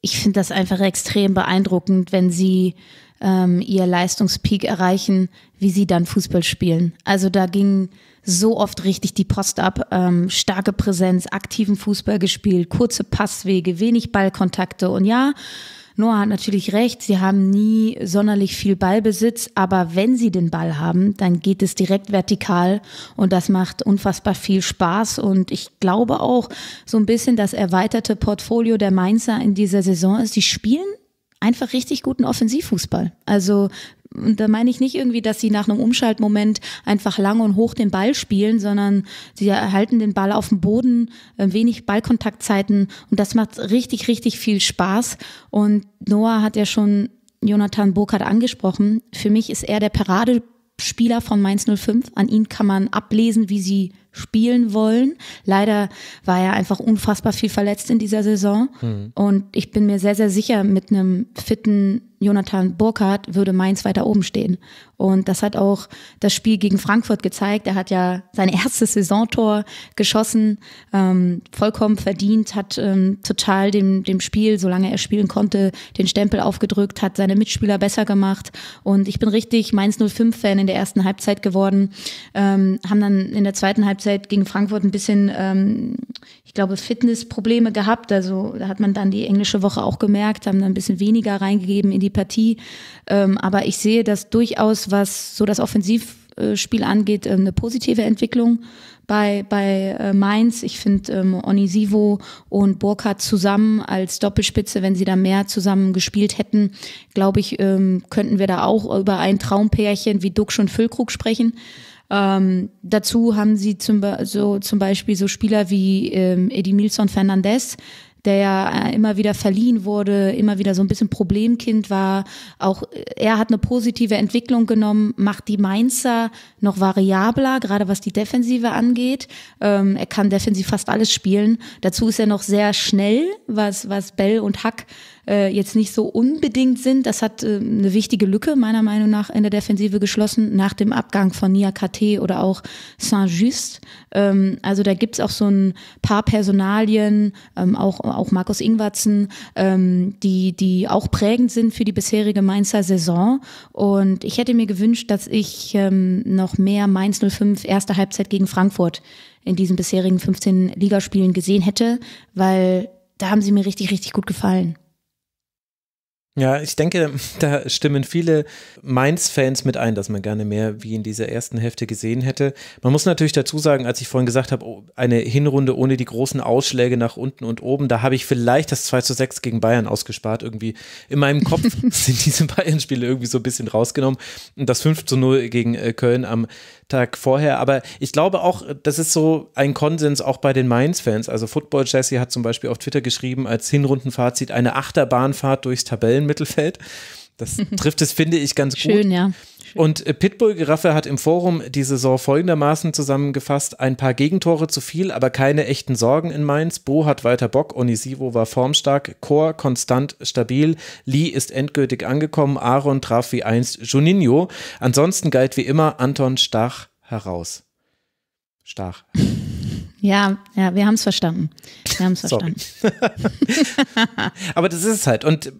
ich finde das einfach extrem beeindruckend, wenn sie ähm, ihr Leistungspeak erreichen, wie sie dann Fußball spielen. Also da ging so oft richtig die Post ab. Ähm, starke Präsenz, aktiven Fußball gespielt, kurze Passwege, wenig Ballkontakte und ja, Noah hat natürlich recht, sie haben nie sonderlich viel Ballbesitz, aber wenn sie den Ball haben, dann geht es direkt vertikal und das macht unfassbar viel Spaß und ich glaube auch so ein bisschen das erweiterte Portfolio der Mainzer in dieser Saison ist, die spielen einfach richtig guten Offensivfußball. Also und da meine ich nicht irgendwie, dass sie nach einem Umschaltmoment einfach lang und hoch den Ball spielen, sondern sie erhalten den Ball auf dem Boden, äh, wenig Ballkontaktzeiten und das macht richtig, richtig viel Spaß. Und Noah hat ja schon Jonathan Burkhardt angesprochen. Für mich ist er der Paradespieler von Mainz 05. An ihn kann man ablesen, wie sie spielen wollen. Leider war er einfach unfassbar viel verletzt in dieser Saison. Mhm. Und ich bin mir sehr, sehr sicher, mit einem fitten Jonathan Burkhardt würde Mainz weiter oben stehen. Und das hat auch das Spiel gegen Frankfurt gezeigt. Er hat ja sein erstes Saisontor geschossen, ähm, vollkommen verdient, hat ähm, total dem, dem Spiel, solange er spielen konnte, den Stempel aufgedrückt, hat seine Mitspieler besser gemacht. Und ich bin richtig Mainz 05-Fan in der ersten Halbzeit geworden. Ähm, haben dann in der zweiten Halbzeit gegen Frankfurt ein bisschen ähm, ich glaube, Fitnessprobleme gehabt. Also da hat man dann die englische Woche auch gemerkt, haben dann ein bisschen weniger reingegeben in die Partie. Ähm, aber ich sehe das durchaus, was so das Offensivspiel angeht, ähm, eine positive Entwicklung bei, bei äh, Mainz. Ich finde ähm, Onisivo und Burkhardt zusammen als Doppelspitze, wenn sie da mehr zusammen gespielt hätten, glaube ich, ähm, könnten wir da auch über ein Traumpärchen wie Duxch und Füllkrug sprechen. Ähm, dazu haben sie zum, so, zum Beispiel so Spieler wie ähm, Edimilson Fernandez, der ja äh, immer wieder verliehen wurde, immer wieder so ein bisschen Problemkind war. Auch äh, er hat eine positive Entwicklung genommen, macht die Mainzer noch variabler, gerade was die Defensive angeht. Ähm, er kann defensiv fast alles spielen. Dazu ist er noch sehr schnell, was, was Bell und Hack äh, jetzt nicht so unbedingt sind. Das hat äh, eine wichtige Lücke meiner Meinung nach in der Defensive geschlossen, nach dem Abgang von Nia KT oder auch Saint-Just. Ähm, also da gibt's auch so ein paar Personalien, ähm, auch, auch Markus Ingwatzen, ähm, die, die auch prägend sind für die bisherige Mainzer Saison. Und ich hätte mir gewünscht, dass ich ähm, noch mehr Mainz 05 erste Halbzeit gegen Frankfurt in diesen bisherigen 15 Ligaspielen gesehen hätte, weil da haben sie mir richtig, richtig gut gefallen. Ja, ich denke, [laughs] da stimmen viele Mainz-Fans mit ein, dass man gerne mehr wie in dieser ersten Hälfte gesehen hätte. Man muss natürlich dazu sagen, als ich vorhin gesagt habe, oh, eine Hinrunde ohne die großen Ausschläge nach unten und oben, da habe ich vielleicht das 2 zu 6 gegen Bayern ausgespart. Irgendwie in meinem Kopf [laughs] [laughs] sind diese Bayern-Spiele irgendwie so ein bisschen rausgenommen. Und das 5 zu 0 gegen äh, Köln am Tag vorher. Aber ich glaube auch, das ist so ein Konsens auch bei den Mainz-Fans. Also Football Jesse hat zum Beispiel auf Twitter geschrieben, als Hinrundenfazit eine Achterbahnfahrt durchs Tabellen Mittelfeld. Das [laughs] trifft es, finde ich, ganz Schön, gut. Schön, ja. Und äh, Pitbull Giraffe hat im Forum die Saison folgendermaßen zusammengefasst: ein paar Gegentore zu viel, aber keine echten Sorgen in Mainz. Bo hat weiter Bock, Onisivo war formstark, Chor konstant stabil, Lee ist endgültig angekommen, Aaron traf wie einst Juninho. Ansonsten galt wie immer Anton Stach heraus. Stach. [laughs] Ja, ja, wir haben es verstanden. Wir haben es verstanden. [laughs] Aber das ist es halt. Und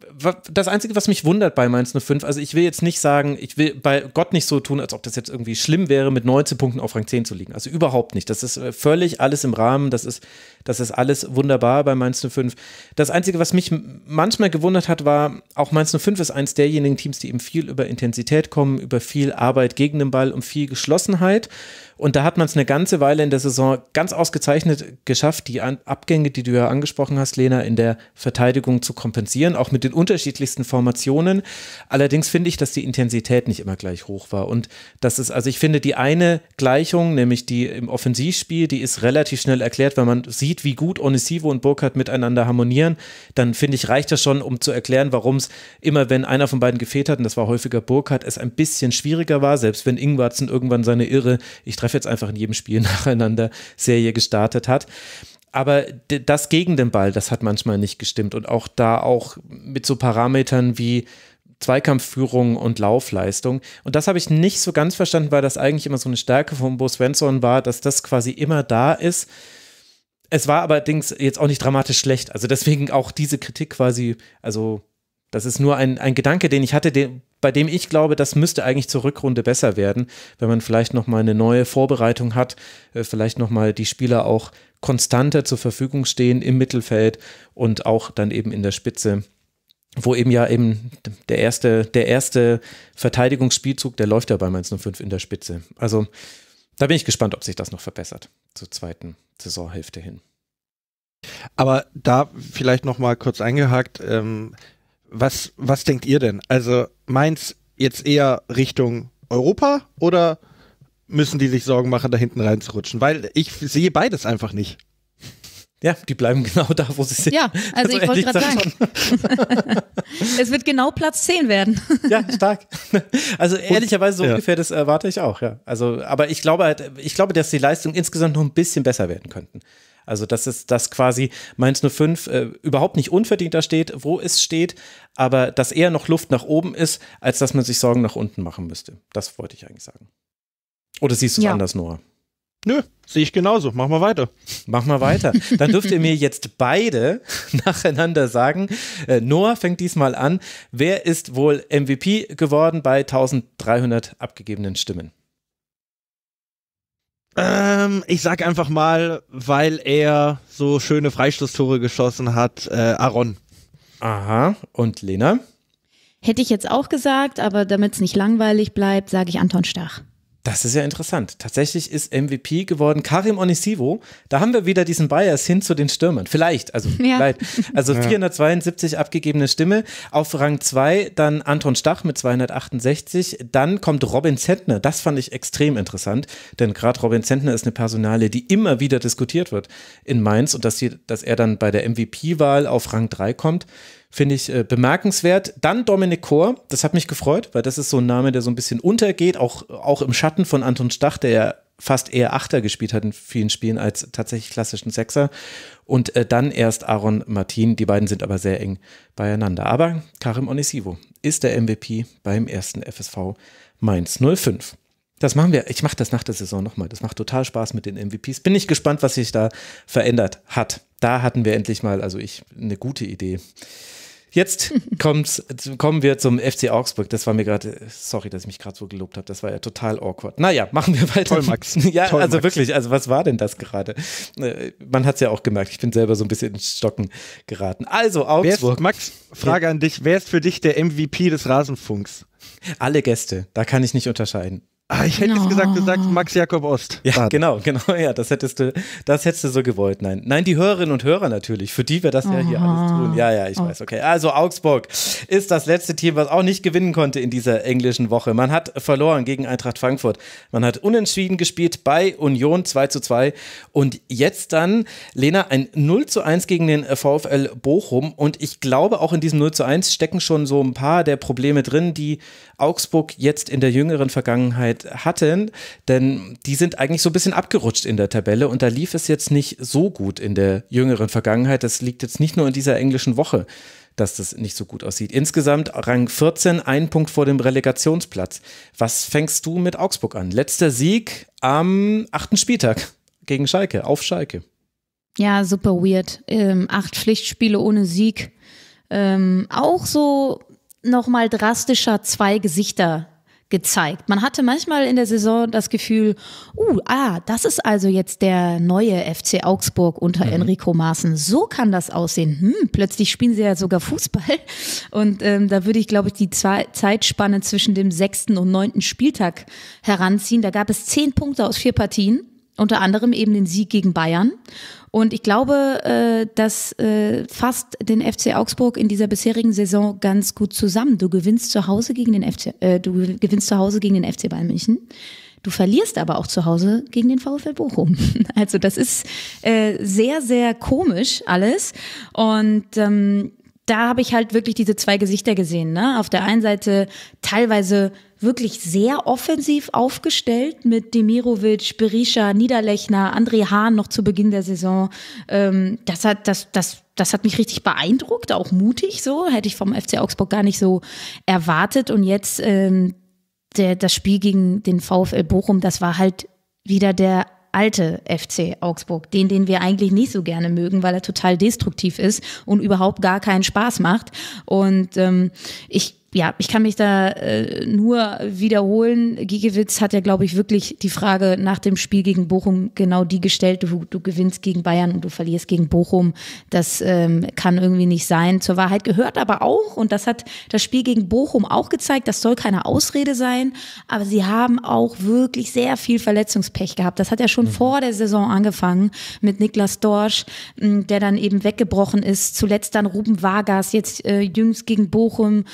das Einzige, was mich wundert bei Mainz 05, also ich will jetzt nicht sagen, ich will bei Gott nicht so tun, als ob das jetzt irgendwie schlimm wäre, mit 19 Punkten auf Rang 10 zu liegen. Also überhaupt nicht. Das ist äh, völlig alles im Rahmen. Das ist, das ist alles wunderbar bei Mainz 05. Das Einzige, was mich manchmal gewundert hat, war, auch Mainz 05 ist eines derjenigen Teams, die eben viel über Intensität kommen, über viel Arbeit gegen den Ball und viel Geschlossenheit. Und da hat man es eine ganze Weile in der Saison ganz ausgezeichnet geschafft, die Abgänge Zugänge, die du ja angesprochen hast, Lena, in der Verteidigung zu kompensieren, auch mit den unterschiedlichsten Formationen. Allerdings finde ich, dass die Intensität nicht immer gleich hoch war. Und das ist, also ich finde, die eine Gleichung, nämlich die im Offensivspiel, die ist relativ schnell erklärt, weil man sieht, wie gut Onisivo und Burkhardt miteinander harmonieren, dann finde ich, reicht das schon, um zu erklären, warum es immer, wenn einer von beiden gefehlt hat, und das war häufiger Burkhardt, es ein bisschen schwieriger war, selbst wenn Ingwarzen irgendwann seine irre, ich treffe jetzt einfach in jedem Spiel [laughs] nacheinander, Serie gestartet hat aber das gegen den Ball, das hat manchmal nicht gestimmt. Und auch da auch mit so Parametern wie Zweikampfführung und Laufleistung. Und das habe ich nicht so ganz verstanden, weil das eigentlich immer so eine Stärke von Bo Svensson war, dass das quasi immer da ist. Es war allerdings jetzt auch nicht dramatisch schlecht. Also deswegen auch diese Kritik quasi, also das ist nur ein, ein Gedanke, den ich hatte, den, bei dem ich glaube, das müsste eigentlich zur Rückrunde besser werden, wenn man vielleicht nochmal eine neue Vorbereitung hat, äh, vielleicht nochmal die Spieler auch konstanter zur Verfügung stehen im Mittelfeld und auch dann eben in der Spitze wo eben ja eben der erste, der erste Verteidigungsspielzug, der läuft ja bei Mainz 05 in der Spitze. Also da bin ich gespannt, ob sich das noch verbessert zur zweiten Saisonhälfte hin. Aber da vielleicht nochmal kurz eingehakt, ähm, was, was denkt ihr denn? Also meins jetzt eher Richtung Europa oder müssen die sich Sorgen machen, da hinten reinzurutschen? Weil ich sehe beides einfach nicht. Ja, die bleiben genau da, wo sie sind. Ja, [laughs] also, ich also wollte gerade sagen. [laughs] es wird genau Platz 10 werden. [laughs] ja, stark. Also Und, ehrlicherweise so ja. ungefähr das erwarte ich auch, ja. Also, aber ich glaube halt, ich glaube, dass die Leistungen insgesamt noch ein bisschen besser werden könnten. Also das ist das quasi Mainz 05 äh, überhaupt nicht unverdient da steht, wo es steht, aber dass eher noch Luft nach oben ist, als dass man sich Sorgen nach unten machen müsste. Das wollte ich eigentlich sagen. Oder siehst du es ja. anders, Noah? Nö, sehe ich genauso. Mach mal weiter. Mach mal weiter. Dann dürft ihr mir jetzt beide [laughs] nacheinander sagen. Äh, Noah fängt diesmal an. Wer ist wohl MVP geworden bei 1300 abgegebenen Stimmen? Ähm, ich sag einfach mal, weil er so schöne Freistoßtore geschossen hat, äh, Aaron. Aha, und Lena? Hätte ich jetzt auch gesagt, aber damit es nicht langweilig bleibt, sage ich Anton Stach. Das ist ja interessant. Tatsächlich ist MVP geworden Karim Onisivo. Da haben wir wieder diesen Bias hin zu den Stürmern. Vielleicht, also ja. vielleicht. Also [laughs] ja. 472 abgegebene Stimme. Auf Rang 2 dann Anton Stach mit 268. Dann kommt Robin Zentner. Das fand ich extrem interessant, denn gerade Robin Zentner ist eine Personale, die immer wieder diskutiert wird in Mainz und dass, sie, dass er dann bei der MVP-Wahl auf Rang 3 kommt. Finde ich äh, bemerkenswert. Dann Dominik Kor, das hat mich gefreut, weil das ist so ein Name, der so ein bisschen untergeht, auch, auch im Schatten von Anton Stach, der ja fast eher Achter gespielt hat in vielen Spielen als tatsächlich klassischen Sechser. Und äh, dann erst Aaron Martin. Die beiden sind aber sehr eng beieinander. Aber Karim Onisivo ist der MVP beim ersten FSV Mainz 05. Das machen wir. Ich mache das nach der Saison nochmal. Das macht total Spaß mit den MVPs. Bin ich gespannt, was sich da verändert hat. Da hatten wir endlich mal, also ich, eine gute Idee, Jetzt kommen wir zum FC Augsburg. Das war mir gerade, sorry, dass ich mich gerade so gelobt habe. Das war ja total awkward. Naja, machen wir weiter. Toll, Max. [laughs] Ja, Toll, also Max. wirklich, also was war denn das gerade? Äh, man hat es ja auch gemerkt. Ich bin selber so ein bisschen ins Stocken geraten. Also Augsburg. Ist, Max, Frage an dich. Wer ist für dich der MVP des Rasenfunks? Alle Gäste. Da kann ich nicht unterscheiden. Ah, ich hätte no. jetzt gesagt, du sagst Max Jakob Ost. Ja, Baden. genau, genau, ja, das hättest du, das hättest du so gewollt. Nein, nein, die Hörerinnen und Hörer natürlich, für die wir das Aha. ja hier alles tun. Ja, ja, ich oh. weiß, okay. Also Augsburg ist das letzte Team, was auch nicht gewinnen konnte in dieser englischen Woche. Man hat verloren gegen Eintracht Frankfurt. Man hat unentschieden gespielt bei Union 2 zu 2 und jetzt dann, Lena, ein 0 zu 1 gegen den VfL Bochum und ich glaube auch in diesem 0 zu 1 stecken schon so ein paar der Probleme drin, die Augsburg jetzt in der jüngeren Vergangenheit Möglichkeit hatten, denn die sind eigentlich so ein bisschen abgerutscht in der Tabelle und da lief es jetzt nicht so gut in der jüngeren Vergangenheit. Das liegt jetzt nicht nur in dieser englischen Woche, dass das nicht so gut aussieht. Insgesamt Rang 14, ein Punkt vor dem Relegationsplatz. Was fängst du mit Augsburg an? Letzter Sieg am achten Spieltag gegen Schalke, auf Schalke. Ja, super weird. Ähm, acht Pflichtspiele ohne Sieg. Ähm, auch so nochmal drastischer zwei Gesichter gezeigt. Man hatte manchmal in der Saison das Gefühl, uh, ah, das ist also jetzt der neue FC Augsburg unter mhm. Enrico Maaßen. So kann das aussehen. Hm, plötzlich spielen sie ja sogar Fußball. Und ähm, da würde ich, glaube ich, die Zwei Zeitspanne zwischen dem sechsten und neunten Spieltag heranziehen. Da gab es zehn Punkte aus vier Partien unter anderem eben den Sieg gegen Bayern. Und ich glaube, äh, das äh, fasst den FC Augsburg in dieser bisherigen Saison ganz gut zusammen. Du gewinnst zu Hause gegen den FC, äh, du gewinnst zu Hause gegen den FC Bayern München. Du verlierst aber auch zu Hause gegen den VfL Bochum. [laughs] Also das ist äh, sehr, sehr komisch alles. Und ähm, da habe ich halt wirklich diese zwei Gesichter gesehen. Ne? Auf der einen Seite teilweise wirklich sehr offensiv aufgestellt mit Demirovic, Berisha, Niederlechner, André Hahn noch zu Beginn der Saison. Ähm, das hat, das, das, das hat mich richtig beeindruckt, auch mutig so. Hätte ich vom FC Augsburg gar nicht so erwartet. Und jetzt ähm, der, das Spiel gegen den VfL Bochum, das war halt wieder der alte FC Augsburg, den, den wir eigentlich nicht so gerne mögen, weil er total destruktiv ist und überhaupt gar keinen Spaß macht. Und ähm, ich ja, ich kann mich da äh, nur wiederholen. Giegewitz hat ja, glaube ich, wirklich die Frage nach dem Spiel gegen Bochum genau die gestellt. Du, du gewinnst gegen Bayern und du verlierst gegen Bochum. Das ähm, kann irgendwie nicht sein. Zur Wahrheit gehört aber auch, und das hat das Spiel gegen Bochum auch gezeigt, das soll keine Ausrede sein, aber sie haben auch wirklich sehr viel Verletzungspech gehabt. Das hat ja schon mhm. vor der Saison angefangen mit Niklas Dorsch, der dann eben weggebrochen ist. Zuletzt dann Ruben Vargas, jetzt äh, jüngst gegen Bochum.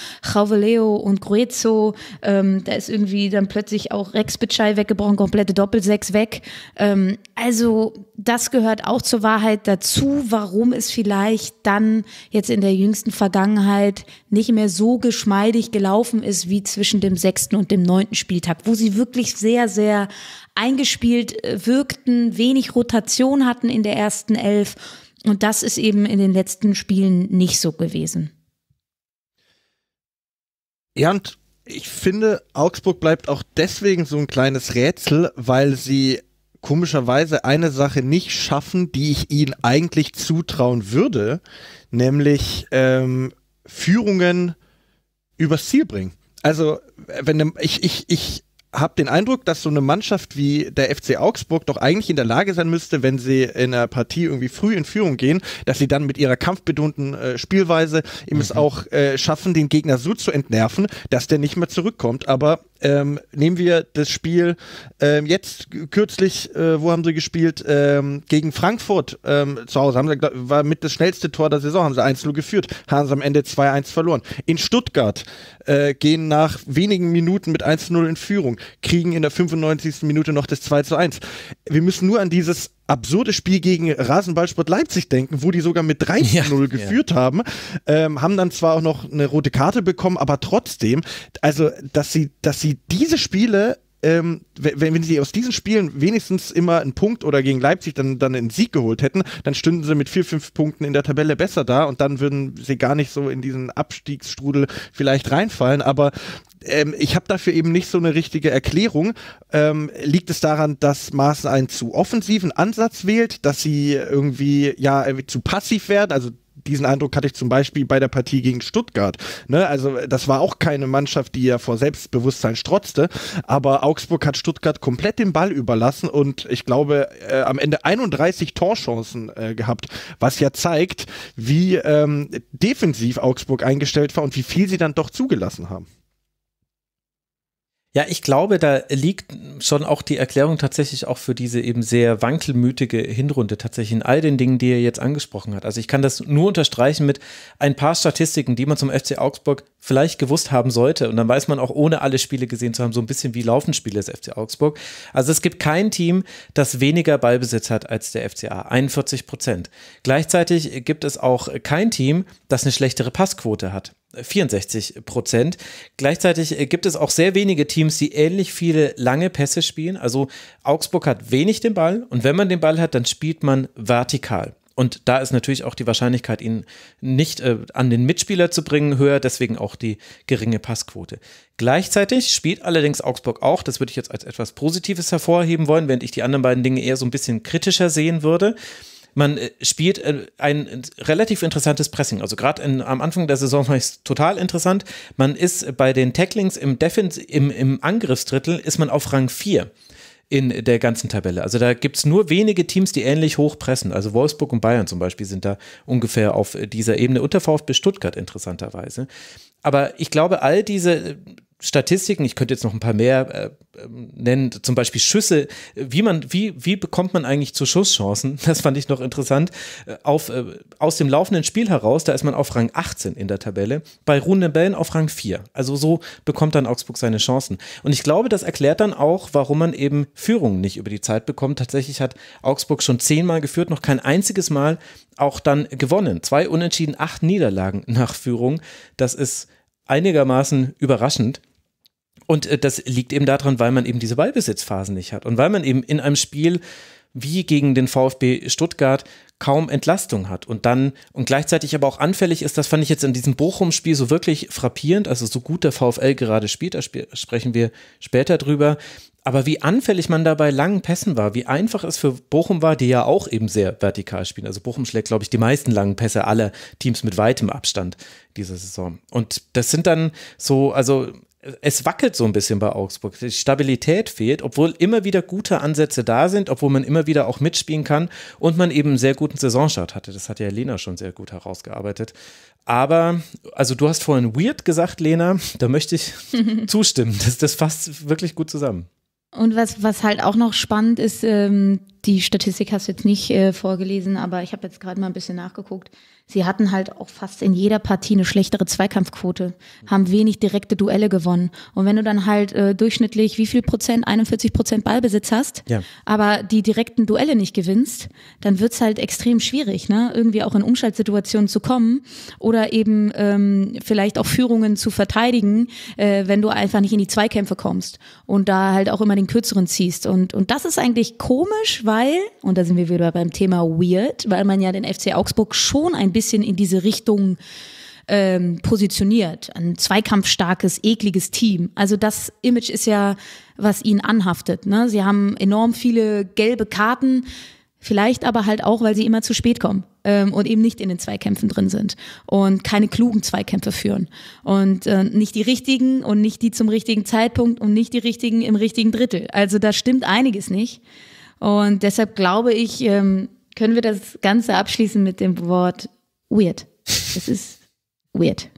Raul Auveleo und Gruezzo. Ähm, da ist irgendwie dann plötzlich auch Rex Bitschei weggebrochen, komplette Doppelsechs weg. Ähm, also das gehört auch zur Wahrheit dazu, warum es vielleicht dann jetzt in der jüngsten Vergangenheit nicht mehr so geschmeidig gelaufen ist wie zwischen dem sechsten und dem neunten Spieltag, wo sie wirklich sehr, sehr eingespielt äh, wirkten, wenig Rotation hatten in der ersten Elf. Und das ist eben in den letzten Spielen nicht so gewesen. Ja, und ich finde, Augsburg bleibt auch deswegen so ein kleines Rätsel, weil sie komischerweise eine Sache nicht schaffen, die ich ihnen eigentlich zutrauen würde, nämlich ähm, Führungen übers Ziel bringen. Also, wenn ich, ich, ich habe den Eindruck, dass so eine Mannschaft wie der FC Augsburg doch eigentlich in der Lage sein müsste, wenn sie in einer Partie irgendwie früh in Führung gehen, dass sie dann mit ihrer kampfbetonten äh, Spielweise eben mhm. es auch äh, schaffen, den Gegner so zu entnerven, dass der nicht mehr zurückkommt. Aber ähm, nehmen wir das Spiel ähm, jetzt kürzlich, äh, wo haben sie gespielt? Ähm, gegen Frankfurt ähm, zu Hause. Haben sie, glaub, war mit das schnellste Tor der Saison, haben sie 1-0 geführt, haben sie am Ende 2-1 verloren. In Stuttgart äh, gehen nach wenigen Minuten mit 1-0 in Führung, kriegen in der 95. Minute noch das 2-1. Wir müssen nur an dieses absurde Spiel gegen Rasenballsport Leipzig denken, wo die sogar mit 13-0 ja, geführt ja. haben, ähm, haben dann zwar auch noch eine rote Karte bekommen, aber trotzdem, also dass sie, dass sie diese Spiele ähm, wenn, wenn sie aus diesen Spielen wenigstens immer einen Punkt oder gegen Leipzig dann, dann einen Sieg geholt hätten, dann stünden sie mit vier, fünf Punkten in der Tabelle besser da und dann würden sie gar nicht so in diesen Abstiegsstrudel vielleicht reinfallen. Aber ähm, ich habe dafür eben nicht so eine richtige Erklärung. Ähm, liegt es daran, dass Maaßen einen zu offensiven Ansatz wählt, dass sie irgendwie ja zu passiv werden, also diesen Eindruck hatte ich zum Beispiel bei der Partie gegen Stuttgart. Ne? Also das war auch keine Mannschaft, die ja vor Selbstbewusstsein strotzte, aber Augsburg hat Stuttgart komplett den Ball überlassen und ich glaube äh, am Ende 31 Torchancen äh, gehabt, was ja zeigt, wie ähm, defensiv Augsburg eingestellt war und wie viel sie dann doch zugelassen haben. Ja, ich glaube, da liegt schon auch die Erklärung tatsächlich auch für diese eben sehr wankelmütige Hinrunde tatsächlich in all den Dingen, die er jetzt angesprochen hat. Also ich kann das nur unterstreichen mit ein paar Statistiken, die man zum FC Augsburg vielleicht gewusst haben sollte. Und dann weiß man auch, ohne alle Spiele gesehen zu haben, so ein bisschen wie laufen Spiele des FC Augsburg. Also es gibt kein Team, das weniger Ballbesitz hat als der FCA. 41 Prozent. Gleichzeitig gibt es auch kein Team, das eine schlechtere Passquote hat. 64 Prozent. Gleichzeitig gibt es auch sehr wenige Teams, die ähnlich viele lange Pässe spielen. Also Augsburg hat wenig den Ball und wenn man den Ball hat, dann spielt man vertikal. Und da ist natürlich auch die Wahrscheinlichkeit, ihn nicht äh, an den Mitspieler zu bringen, höher, deswegen auch die geringe Passquote. Gleichzeitig spielt allerdings Augsburg auch, das würde ich jetzt als etwas Positives hervorheben wollen, während ich die anderen beiden Dinge eher so ein bisschen kritischer sehen würde man äh, spielt äh, ein äh, relativ interessantes Pressing. Also gerade am Anfang der Saison war es total interessant. Man ist bei den Tacklings im, Defens im, im Angriffsdrittel ist man auf Rang 4 in der ganzen Tabelle. Also da gibt es nur wenige Teams, die ähnlich hoch pressen. Also Wolfsburg und Bayern zum Beispiel sind da ungefähr auf dieser Ebene unter VfB Stuttgart interessanterweise. Aber ich glaube, all diese Statistiken, ich könnte jetzt noch ein paar mehr äh, nennen, zum Beispiel Schüsse, wie man, wie, wie bekommt man eigentlich zu Schusschancen? [laughs] Das fand ich noch interessant. Äh, auf, äh, aus dem laufenden Spiel heraus, da ist man auf Rang 18 in der Tabelle, bei ruhenden Bällen auf Rang 4. Also so bekommt dann Augsburg seine Chancen. Und ich glaube, das erklärt dann auch, warum man eben Führungen nicht über die Zeit bekommt. Tatsächlich hat Augsburg schon zehnmal geführt, noch kein einziges Mal auch dann gewonnen. Zwei Unentschieden, acht Niederlagen nach Führung. Das ist einigermaßen überraschend. Und äh, das liegt eben daran, weil man eben diese Ballbesitzphasen nicht hat und weil man eben in einem Spiel wie gegen den VfB Stuttgart kaum Entlastung hat und dann und gleichzeitig aber auch anfällig ist, das fand ich jetzt in diesem Bochum-Spiel so wirklich frappierend, also so gut der VfL gerade spielt, da sprechen wir später drüber, aber wie anfällig man dabei langen Pässen war, wie einfach es für Bochum war, die ja auch eben sehr vertikal spielen. Also Bochum schlägt, glaube ich, die meisten langen Pässe aller Teams mit weitem Abstand dieser Saison. Und das sind dann so, also es wackelt so ein bisschen bei Augsburg. Die Stabilität fehlt, obwohl immer wieder gute Ansätze da sind, obwohl man immer wieder auch mitspielen kann und man eben einen sehr guten Saisonstart hatte. Das hat ja Lena schon sehr gut herausgearbeitet. Aber, also du hast vorhin weird gesagt, Lena, da möchte ich [laughs] zustimmen. Das, das fasst wirklich gut zusammen. Und was, was halt auch noch spannend ist, ähm, die Statistik hast du jetzt nicht äh, vorgelesen, aber ich habe jetzt gerade mal ein bisschen nachgeguckt. Sie hatten halt auch fast in jeder Partie eine schlechtere Zweikampfquote, haben wenig direkte Duelle gewonnen. Und wenn du dann halt äh, durchschnittlich wie viel Prozent, 41 Prozent Ballbesitz hast, ja. aber die direkten Duelle nicht gewinnst, dann wird's halt extrem schwierig, ne? irgendwie auch in Umschaltsituationen zu kommen oder eben ähm, vielleicht auch Führungen zu verteidigen, äh, wenn du einfach nicht in die Zweikämpfe kommst und da halt auch immer den kürzeren ziehst. Und, und das ist eigentlich komisch, weil weil, und da sind wir wieder beim Thema Weird, weil man ja den FC Augsburg schon ein bisschen in diese Richtung ähm, positioniert. Ein zweikampfstarkes, ekliges Team. Also das Image ist ja, was ihnen anhaftet. Ne? Sie haben enorm viele gelbe Karten, vielleicht aber halt auch, weil sie immer zu spät kommen ähm, und eben nicht in den Zweikämpfen drin sind und keine klugen Zweikämpfe führen und äh, nicht die richtigen und nicht die zum richtigen Zeitpunkt und nicht die richtigen im richtigen Drittel. Also da stimmt einiges nicht. Und deshalb glaube ich, ähm, können wir das Ganze abschließen mit dem Wort weird. Es ist weird.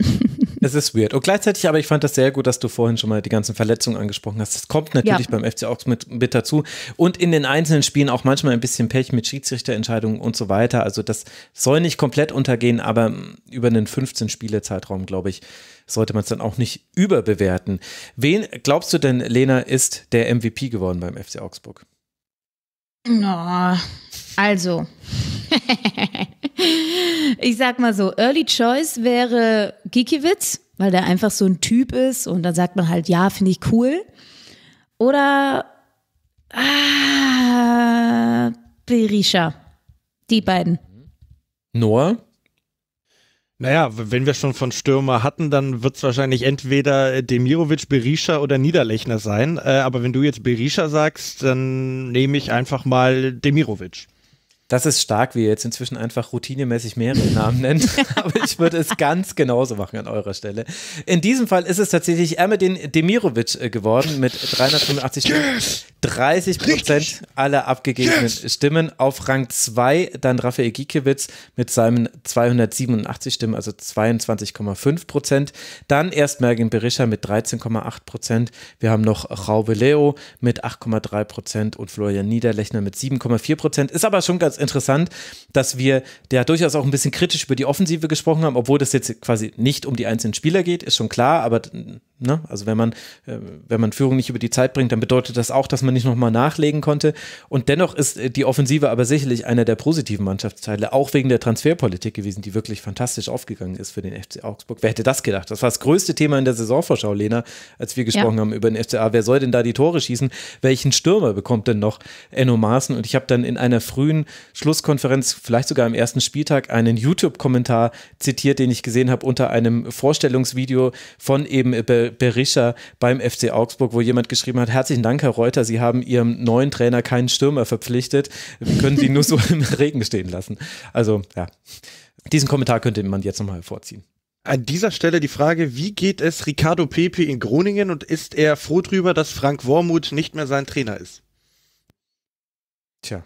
[laughs] Es ist weird. Und gleichzeitig, aber ich fand das sehr gut, dass du vorhin schon mal die ganzen Verletzungen angesprochen hast. Das kommt natürlich ja. beim FC Augsburg mit, mit dazu. Und in den einzelnen Spielen auch manchmal ein bisschen Pech mit Schiedsrichterentscheidungen und so weiter. Also das soll nicht komplett untergehen, aber ähm, über einen 15-Spiele-Zeitraum, glaube ich, sollte man es dann auch nicht überbewerten. Wen glaubst du denn, Lena, ist der MVP geworden beim FC Augsburg? Oh, also, [laughs] ich sag mal so, Early Choice wäre Gikiewicz, weil der einfach so ein Typ ist und dann sagt man halt, ja, finde ich cool. Oder ah, Berisha. Die beiden. Noah? Naja, wenn wir schon von Stürmer hatten, dann wird es wahrscheinlich entweder Demirovic, Berisha oder Niederlechner sein. Äh, aber wenn du jetzt Berisha sagst, dann nehme ich einfach mal Demirovic. Das ist stark, wie ihr jetzt inzwischen einfach routinemäßig mehrere [laughs] Namen nennt. Aber ich würde es ganz genauso machen an eurer Stelle. In diesem Fall ist es tatsächlich Ermedin Demirovic äh, geworden mit 385 Stimmen. Yes! 30 Prozent aller abgegebenen yes! Stimmen. Auf Rang 2 dann Rafael Giekewitz mit seinen 287 Stimmen, also 22,5 Prozent. Dann erst Mergen Berischer mit 13,8 Prozent. Wir haben noch Raube Leo mit 8,3 Prozent und Florian Niederlechner mit 7,4 Prozent. Ist aber schon ganz interessant, dass wir ja durchaus auch ein bisschen kritisch über die Offensive gesprochen haben, obwohl das jetzt quasi nicht um die einzelnen Spieler geht, ist schon klar, aber ne, also wenn man, äh, wenn man Führung nicht über die Zeit bringt, dann bedeutet das auch, dass man nicht nochmal nachlegen konnte. Und dennoch ist äh, die Offensive aber sicherlich einer der positiven Mannschaftsteile, auch wegen der Transferpolitik gewesen, die wirklich fantastisch aufgegangen ist für den FC Augsburg. Wer hätte das gedacht? Das war das größte Thema in der Saisonvorschau, Lena, als wir gesprochen ja. haben über den FCA. Wer soll denn da die Tore schießen? Welchen Stürmer bekommt denn noch Enno Maaßen? Und ich habe dann in einer frühen Schlusskonferenz, vielleicht sogar am ersten Spieltag, einen YouTube-Kommentar zitiert, den ich gesehen habe unter einem Vorstellungsvideo von eben Berisha beim FC Augsburg, wo jemand geschrieben hat, herzlichen Dank, Herr Reuter, Sie haben Ihrem neuen Trainer keinen Stürmer verpflichtet, Wir können Sie nur so [laughs] im Regen stehen lassen. Also ja, diesen Kommentar könnte man jetzt nochmal vorziehen. An dieser Stelle die Frage, wie geht es Ricardo Pepe in Groningen und ist er froh drüber, dass Frank Wormuth nicht mehr sein Trainer ist? Tja.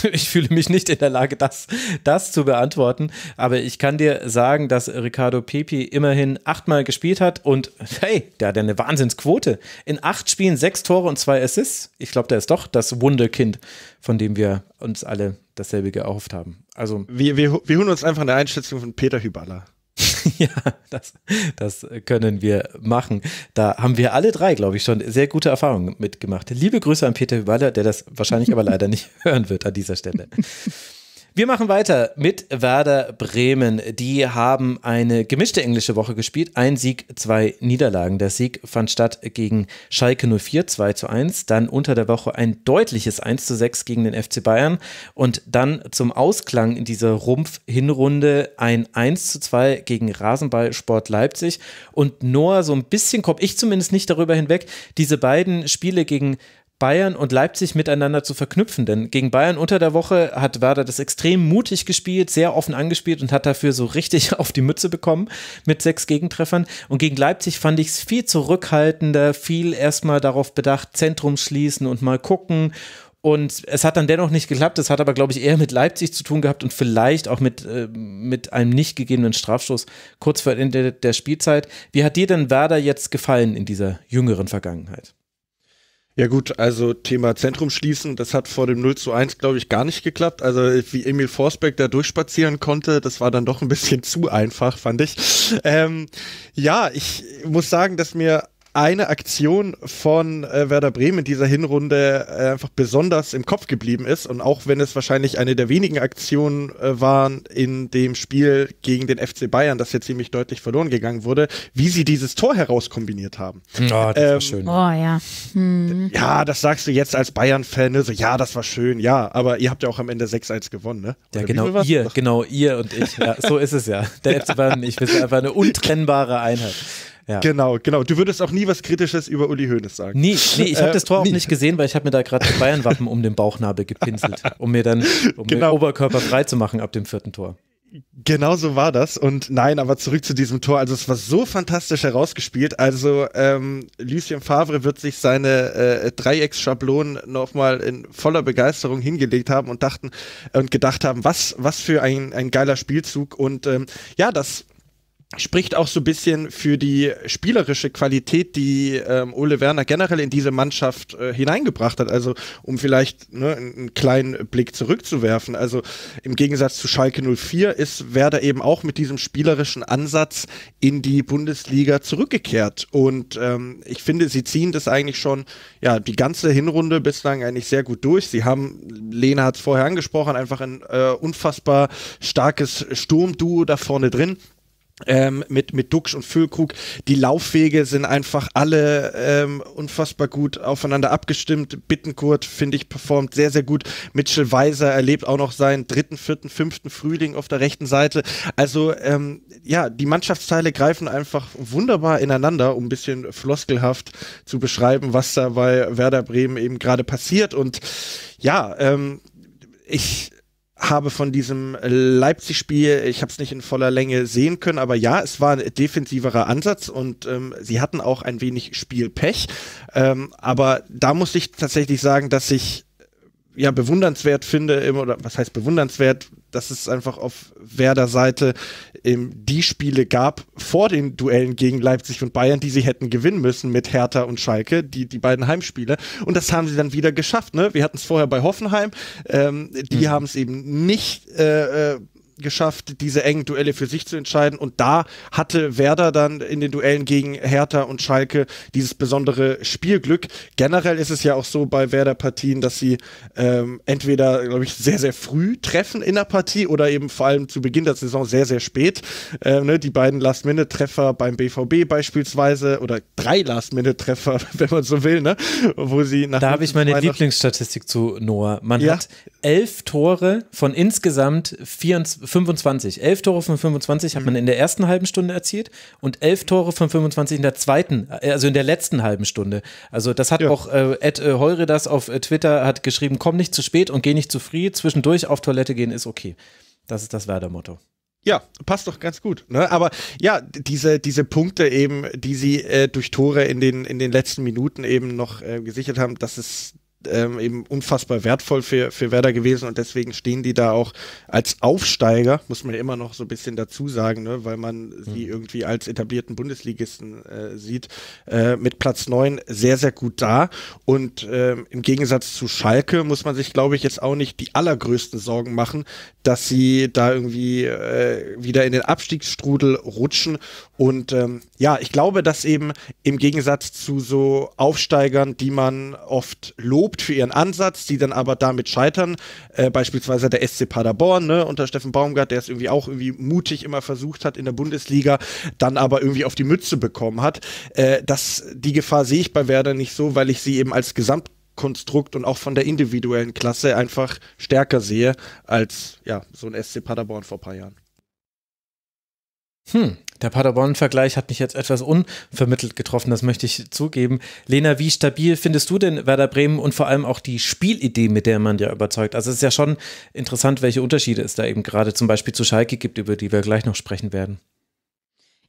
[laughs] ich fühle mich nicht in der Lage, das, das zu beantworten. Aber ich kann dir sagen, dass Ricardo Pepi immerhin achtmal gespielt hat und hey, der hat ja eine Wahnsinnsquote. In acht Spielen sechs Tore und zwei Assists. Ich glaube, der ist doch das Wunderkind, von dem wir uns alle dasselbe gehofft haben. Also wir, wir, wir holen uns einfach eine Einschätzung von Peter Hüballer. [laughs] ja, das, das können wir machen. Da haben wir alle drei, glaube ich, schon sehr gute Erfahrungen mitgemacht. Liebe Grüße an Peter Hüballer, der das wahrscheinlich aber leider nicht [laughs] hören wird an dieser Stelle. Wir machen weiter mit Werder Bremen. Die haben eine gemischte englische Woche gespielt. Ein Sieg, zwei Niederlagen. Der Sieg fand statt gegen Schalke 04, 2 zu 1. Dann unter der Woche ein deutliches 1 zu 6 gegen den FC Bayern. Und dann zum Ausklang in dieser Rumpf-Hinrunde ein 1 zu 2 gegen Rasenballsport Leipzig. Und Noah, so ein bisschen komme ich zumindest nicht darüber hinweg. Diese beiden Spiele gegen Bayern und Leipzig miteinander zu verknüpfen. Denn gegen Bayern unter der Woche hat Werder das extrem mutig gespielt, sehr offen angespielt und hat dafür so richtig [laughs] auf die Mütze bekommen mit sechs Gegentreffern. Und gegen Leipzig fand ich es viel zurückhaltender, viel erstmal darauf bedacht, Zentrum schließen und mal gucken. Und es hat dann dennoch nicht geklappt. Es hat aber, glaube ich, eher mit Leipzig zu tun gehabt und vielleicht auch mit, äh, mit einem nicht gegebenen Strafstoß kurz vor Ende der Spielzeit. Wie hat dir denn Werder jetzt gefallen in dieser jüngeren Vergangenheit? Ja gut, also Thema Zentrum schließen, das hat vor dem 0 zu 1, glaube ich, gar nicht geklappt. Also wie Emil Forsberg da durchspazieren konnte, das war dann doch ein bisschen [laughs] zu einfach, fand ich. Ähm, ja, ich muss sagen, dass mir eine Aktion von äh, Werder Bremen in dieser Hinrunde äh, einfach besonders im Kopf geblieben ist. Und auch wenn es wahrscheinlich eine der wenigen Aktionen äh, waren in dem Spiel gegen den FC Bayern, das hier ziemlich deutlich verloren gegangen wurde, wie sie dieses Tor herauskombiniert haben. Oh, das ähm, war schön. Oh, ja. Hm. ja, das sagst du jetzt als Bayern-Fan, ne? so, ja, das war schön, ja, aber ihr habt ja auch am Ende 6-1 gewonnen, ne? Oder ja, genau, ihr, genau, ihr und ich. Ja, so ist es ja. Der FC Bayern und ich, wir sind einfach eine untrennbare Einheit. Ja. Genau, genau. Du würdest auch nie was Kritisches über Uli Hoeneß sagen. Nee, nee ich habe äh, das Tor auch nie. nicht gesehen, weil ich habe mir da gerade das Bayernwappen um den Bauchnabel gepinselt, um mir dann um genau. den Oberkörper frei zu machen ab dem vierten Tor. Genau so war das. Und nein, aber zurück zu diesem Tor. Also es war so fantastisch herausgespielt. Also ähm, Lucien Favre wird sich seine äh, Dreiecksschablonen nochmal in voller Begeisterung hingelegt haben und dachten und gedacht haben, was, was für ein, ein geiler Spielzug. Und ähm, ja, das spricht auch so ein bisschen für die spielerische Qualität, die ähm, Ole Werner generell in diese Mannschaft äh, hineingebracht hat. Also um vielleicht ne, einen kleinen Blick zurückzuwerfen. Also im Gegensatz zu Schalke 04 ist Werder eben auch mit diesem spielerischen Ansatz in die Bundesliga zurückgekehrt. Und ähm, ich finde, sie ziehen das eigentlich schon ja die ganze Hinrunde bislang eigentlich sehr gut durch. Sie haben, Lena hat es vorher angesprochen, einfach ein äh, unfassbar starkes Sturmduo da vorne drin ähm, mit, mit Duxch und Füllkrug. Die Laufwege sind einfach alle ähm, unfassbar gut aufeinander abgestimmt. Bittenkurt, finde ich, performt sehr, sehr gut. Mitchell Weiser erlebt auch noch seinen dritten, vierten, fünften Frühling auf der rechten Seite. Also, ähm, ja, die Mannschaftsteile greifen einfach wunderbar ineinander, um ein bisschen floskelhaft zu beschreiben, was da bei Werder Bremen eben gerade passiert. Und ja, ähm, ich habe von diesem Leipzig-Spiel, ich habe es nicht in voller Länge sehen können, aber ja, es war ein defensiverer Ansatz und ähm, sie hatten auch ein wenig Spielpech. Ähm, aber da muss ich tatsächlich sagen, dass ich ja bewundernswert finde, oder was heißt bewundernswert, dass es einfach auf Werder Seite ähm, die Spiele gab vor den Duellen gegen Leipzig und Bayern, die sie hätten gewinnen müssen mit Hertha und Schalke, die, die beiden Heimspiele. Und das haben sie dann wieder geschafft. Ne? Wir hatten es vorher bei Hoffenheim. Ähm, die mhm. haben es eben nicht äh, äh geschafft, diese engen Duelle für sich zu entscheiden. Und da hatte Werder dann in den Duellen gegen Hertha und Schalke dieses besondere Spielglück. Generell ist es ja auch so bei Werder-Partien, dass sie ähm, entweder, glaube ich, sehr, sehr früh treffen in der Partie oder eben vor allem zu Beginn der Saison sehr, sehr spät. Ähm, ne, die beiden Last-Minute-Treffer beim BVB beispielsweise oder drei Last-Minute-Treffer, [laughs] wenn man so will, ne? wo sie nach. Da habe ich meine Lieblingsstatistik zu Noah. Man ja. hat elf Tore von insgesamt 24. 25. Elf Tore von 25 hat man in der ersten halben Stunde erzielt und elf Tore von 25 in der zweiten, äh, also in der letzten halben Stunde. Also das hat ja. auch äh, Ed äh, Heure das auf äh, Twitter hat geschrieben, komm nicht zu spät und geh nicht zu früh, zwischendurch auf Toilette gehen ist okay. Das ist das Werder-Motto. Ja, passt doch ganz gut. Ne? Aber ja, diese, diese Punkte eben, die sie äh, durch Tore in den, in den letzten Minuten eben noch äh, gesichert haben, das ist, ähm, eben unfassbar wertvoll für, für Werder gewesen und deswegen stehen die da auch als Aufsteiger, muss man ja immer noch so ein bisschen dazu sagen, ne, weil man mhm. sie irgendwie als etablierten Bundesligisten äh, sieht, äh, mit Platz 9 sehr, sehr gut da. Und ähm, im Gegensatz zu Schalke muss man sich, glaube ich, jetzt auch nicht die allergrößten Sorgen machen, dass sie da irgendwie äh, wieder in den Abstiegsstrudel rutschen. Und ähm, ja, ich glaube, dass eben im Gegensatz zu so Aufsteigern, die man oft lobt, gelobt für ihren Ansatz, die dann aber damit scheitern. Äh, beispielsweise der SC Paderborn ne, unter Steffen Baumgart, der es irgendwie auch irgendwie mutig immer versucht hat in der Bundesliga, dann aber irgendwie auf die Mütze bekommen hat. Äh, das, die Gefahr sehe ich bei Werder nicht so, weil ich sie eben als Gesamtkonstrukt und auch von der individuellen Klasse einfach stärker sehe als ja, so ein SC Paderborn vor ein paar Jahren. Hm, der Paderborn-Vergleich hat mich jetzt etwas unvermittelt getroffen, das möchte ich zugeben. Lena, wie stabil findest du denn Werder Bremen und vor allem auch die Spielidee, mit der man ja überzeugt? Also es ist ja schon interessant, welche Unterschiede es da eben gerade zum Beispiel zu Schalke gibt, über die wir gleich noch sprechen werden.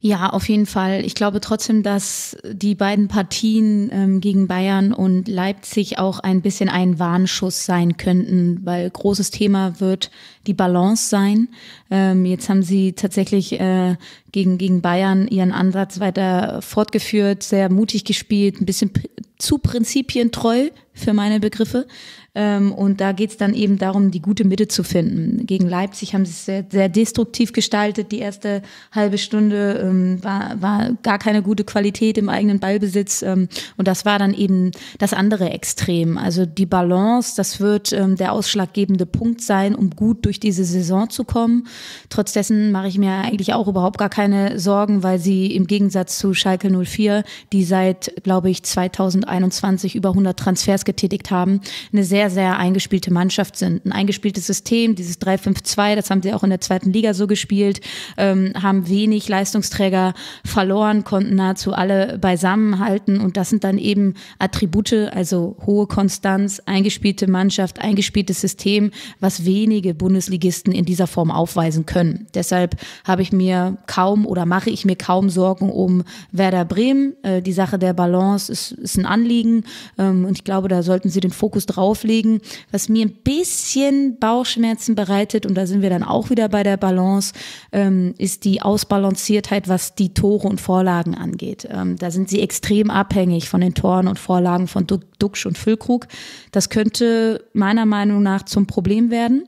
Ja, auf jeden Fall. Ich glaube trotzdem, dass die beiden Partien ähm, gegen Bayern und Leipzig auch ein bisschen ein Warnschuss sein könnten, weil großes Thema wird die Balance sein. Ähm, jetzt haben sie tatsächlich äh, gegen, gegen Bayern ihren Ansatz weiter fortgeführt, sehr mutig gespielt, ein bisschen pr zu prinzipientreu für meine Begriffe. Ähm, und da geht's dann eben darum, die gute Mitte zu finden. Gegen Leipzig haben sie es sehr, sehr destruktiv gestaltet. Die erste halbe Stunde ähm, war, war gar keine gute Qualität im eigenen Ballbesitz. Ähm, und das war dann eben das andere Extrem. Also die Balance, das wird ähm, der ausschlaggebende Punkt sein, um gut durch diese Saison zu kommen. Trotz dessen mache ich mir eigentlich auch überhaupt gar keine Sorgen, weil sie im Gegensatz zu Schalke 04, die seit, glaube ich, 2021 über 100 Transfers getätigt haben, eine sehr, sehr eingespielte Mannschaft sind. Ein eingespieltes System, dieses 3-5-2, das haben sie auch in der zweiten Liga so gespielt, ähm, haben wenig Leistungsträger verloren, konnten nahezu alle beisammenhalten und das sind dann eben Attribute, also hohe Konstanz, eingespielte Mannschaft, eingespieltes System, was wenige Bundesligisten in dieser Form aufweisen nachweisen können. Deshalb habe ich mir kaum oder mache ich mir kaum Sorgen um Werder Bremen. Äh, die Sache der Balance ist, ist ein Anliegen ähm, und ich glaube, da sollten sie den Fokus drauflegen. Was mir ein bisschen Bauchschmerzen bereitet, und da sind wir dann auch wieder bei der Balance, ähm, ist die Ausbalanciertheit, was die Tore und Vorlagen angeht. Ähm, da sind sie extrem abhängig von den Toren und Vorlagen von Duxch und Füllkrug. Das könnte meiner Meinung nach zum Problem werden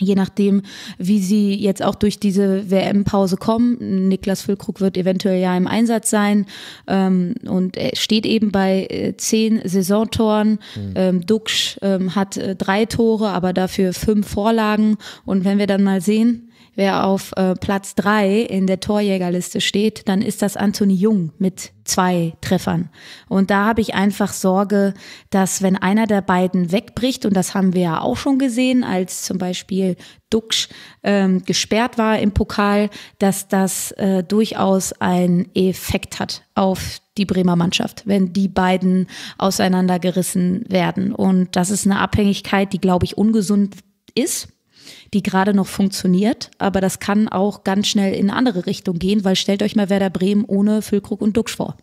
je nachdem, wie sie jetzt auch durch diese WM-Pause kommen. Niklas Füllkrug wird eventuell ja im Einsatz sein ähm, und steht eben bei äh, zehn Saisontoren. Mhm. Ähm, Duxch ähm, hat äh, drei Tore, aber dafür fünf Vorlagen. Und wenn wir dann mal sehen, wer auf äh, Platz drei in der Torjägerliste steht, dann ist das Anthony Jung mit zwei Treffern. Und da habe ich einfach Sorge, dass wenn einer der beiden wegbricht, und das haben wir ja auch schon gesehen, als zum Beispiel Duxch ähm, gesperrt war im Pokal, dass das äh, durchaus einen Effekt hat auf die Bremer Mannschaft, wenn die beiden auseinandergerissen werden. Und das ist eine Abhängigkeit, die, glaube ich, ungesund ist die gerade noch funktioniert. Aber das kann auch ganz schnell in eine andere Richtung gehen, weil stellt euch mal Werder Bremen ohne Füllkrug und Duxch vor.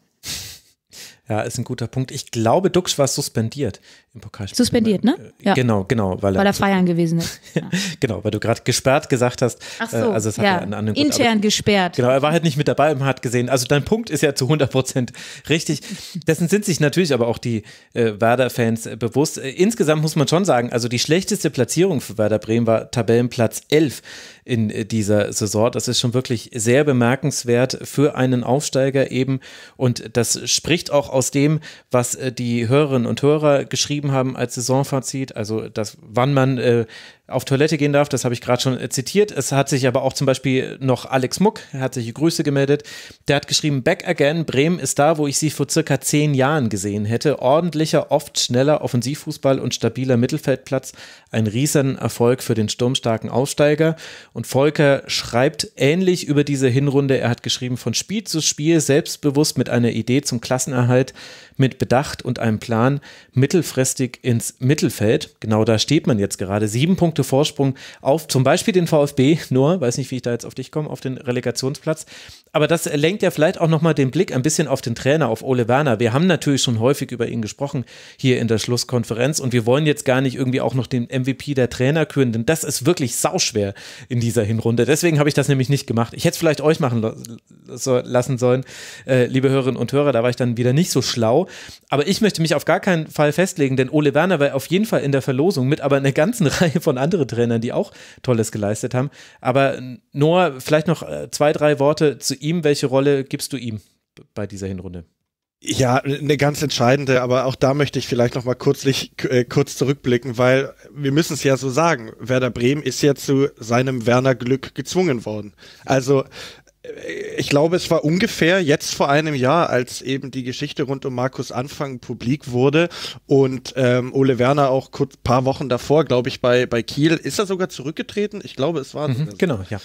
Ja, ist ein guter Punkt. Ich glaube, Dux war suspendiert im Pokalspiel. Suspendiert, ne? Äh, ja. Genau, genau. Weil, weil er, feiern [laughs] gewesen ist. Ja. genau, weil du gerade gesperrt gesagt hast. Ach äh, so, also es hat ja. einen anderen Grund, Intern gesperrt. Genau, er war halt nicht mit dabei im hat gesehen. Also dein Punkt ist ja zu 100 Prozent richtig. Dessen sind sich natürlich aber auch die äh, Werder-Fans äh, bewusst. insgesamt muss man schon sagen, also die schlechteste Platzierung für Werder Bremen war Tabellenplatz 11 in dieser Saison. Das ist schon wirklich sehr bemerkenswert für einen Aufsteiger eben. Und das spricht auch aus dem, was äh, die Hörerinnen und Hörer geschrieben haben als Saisonfazit. Also, dass, wann man äh, auf Toilette gehen darf. Das habe ich gerade schon äh, zitiert. Es hat sich aber auch zum Beispiel noch Alex Muck, herzliche Grüße gemeldet. Der hat geschrieben, Back again, Bremen ist da, wo ich sie vor circa zehn Jahren gesehen hätte. Ordentlicher, oft schneller Offensivfußball und stabiler Mittelfeldplatz. Ein riesen Erfolg für den sturmstarken Aufsteiger. Und Volker schreibt ähnlich über diese Hinrunde. Er hat geschrieben, von Spiel zu Spiel selbstbewusst mit einer Idee zum Klassenerhalt mit Bedacht und einem Plan mittelfristig ins Mittelfeld. Genau da steht man jetzt gerade. Sieben Punkte Vorsprung auf zum Beispiel den VfB, nur, weiß nicht, wie ich da jetzt auf dich komme, auf den Relegationsplatz. Aber das lenkt ja vielleicht auch nochmal den Blick ein bisschen auf den Trainer, auf Ole Werner. Wir haben natürlich schon häufig über ihn gesprochen hier in der Schlusskonferenz und wir wollen jetzt gar nicht irgendwie auch noch den MVP der Trainer küren, denn das ist wirklich sauschwer in dieser Hinrunde. Deswegen habe ich das nämlich nicht gemacht. Ich hätte es vielleicht euch machen lassen sollen, äh, liebe Hörerinnen und Hörer, da war ich dann wieder nicht so schlau. Aber ich möchte mich auf gar keinen Fall festlegen, denn Ole Werner war auf jeden Fall in der Verlosung mit, aber einer ganzen [laughs] Reihe von anderen Trainern, die auch Tolles geleistet haben. Aber äh, Noah, vielleicht noch äh, zwei, drei Worte zu ihm. Welche Rolle gibst du ihm bei dieser Hinrunde? Ja, eine ganz entscheidende, aber auch da möchte ich vielleicht nochmal kurzlich äh, kurz zurückblicken, weil wir müssen es ja so sagen, Werder Bremen ist ja zu seinem Werner Glück gezwungen worden. Also ich glaube, es war ungefähr jetzt vor einem Jahr, als eben die Geschichte rund um Markus Anfang publik wurde und ähm, Ole Werner auch kurz paar Wochen davor, glaube ich, bei, bei Kiel, ist er sogar zurückgetreten? Ich glaube, es war. Mhm, Genau, ja.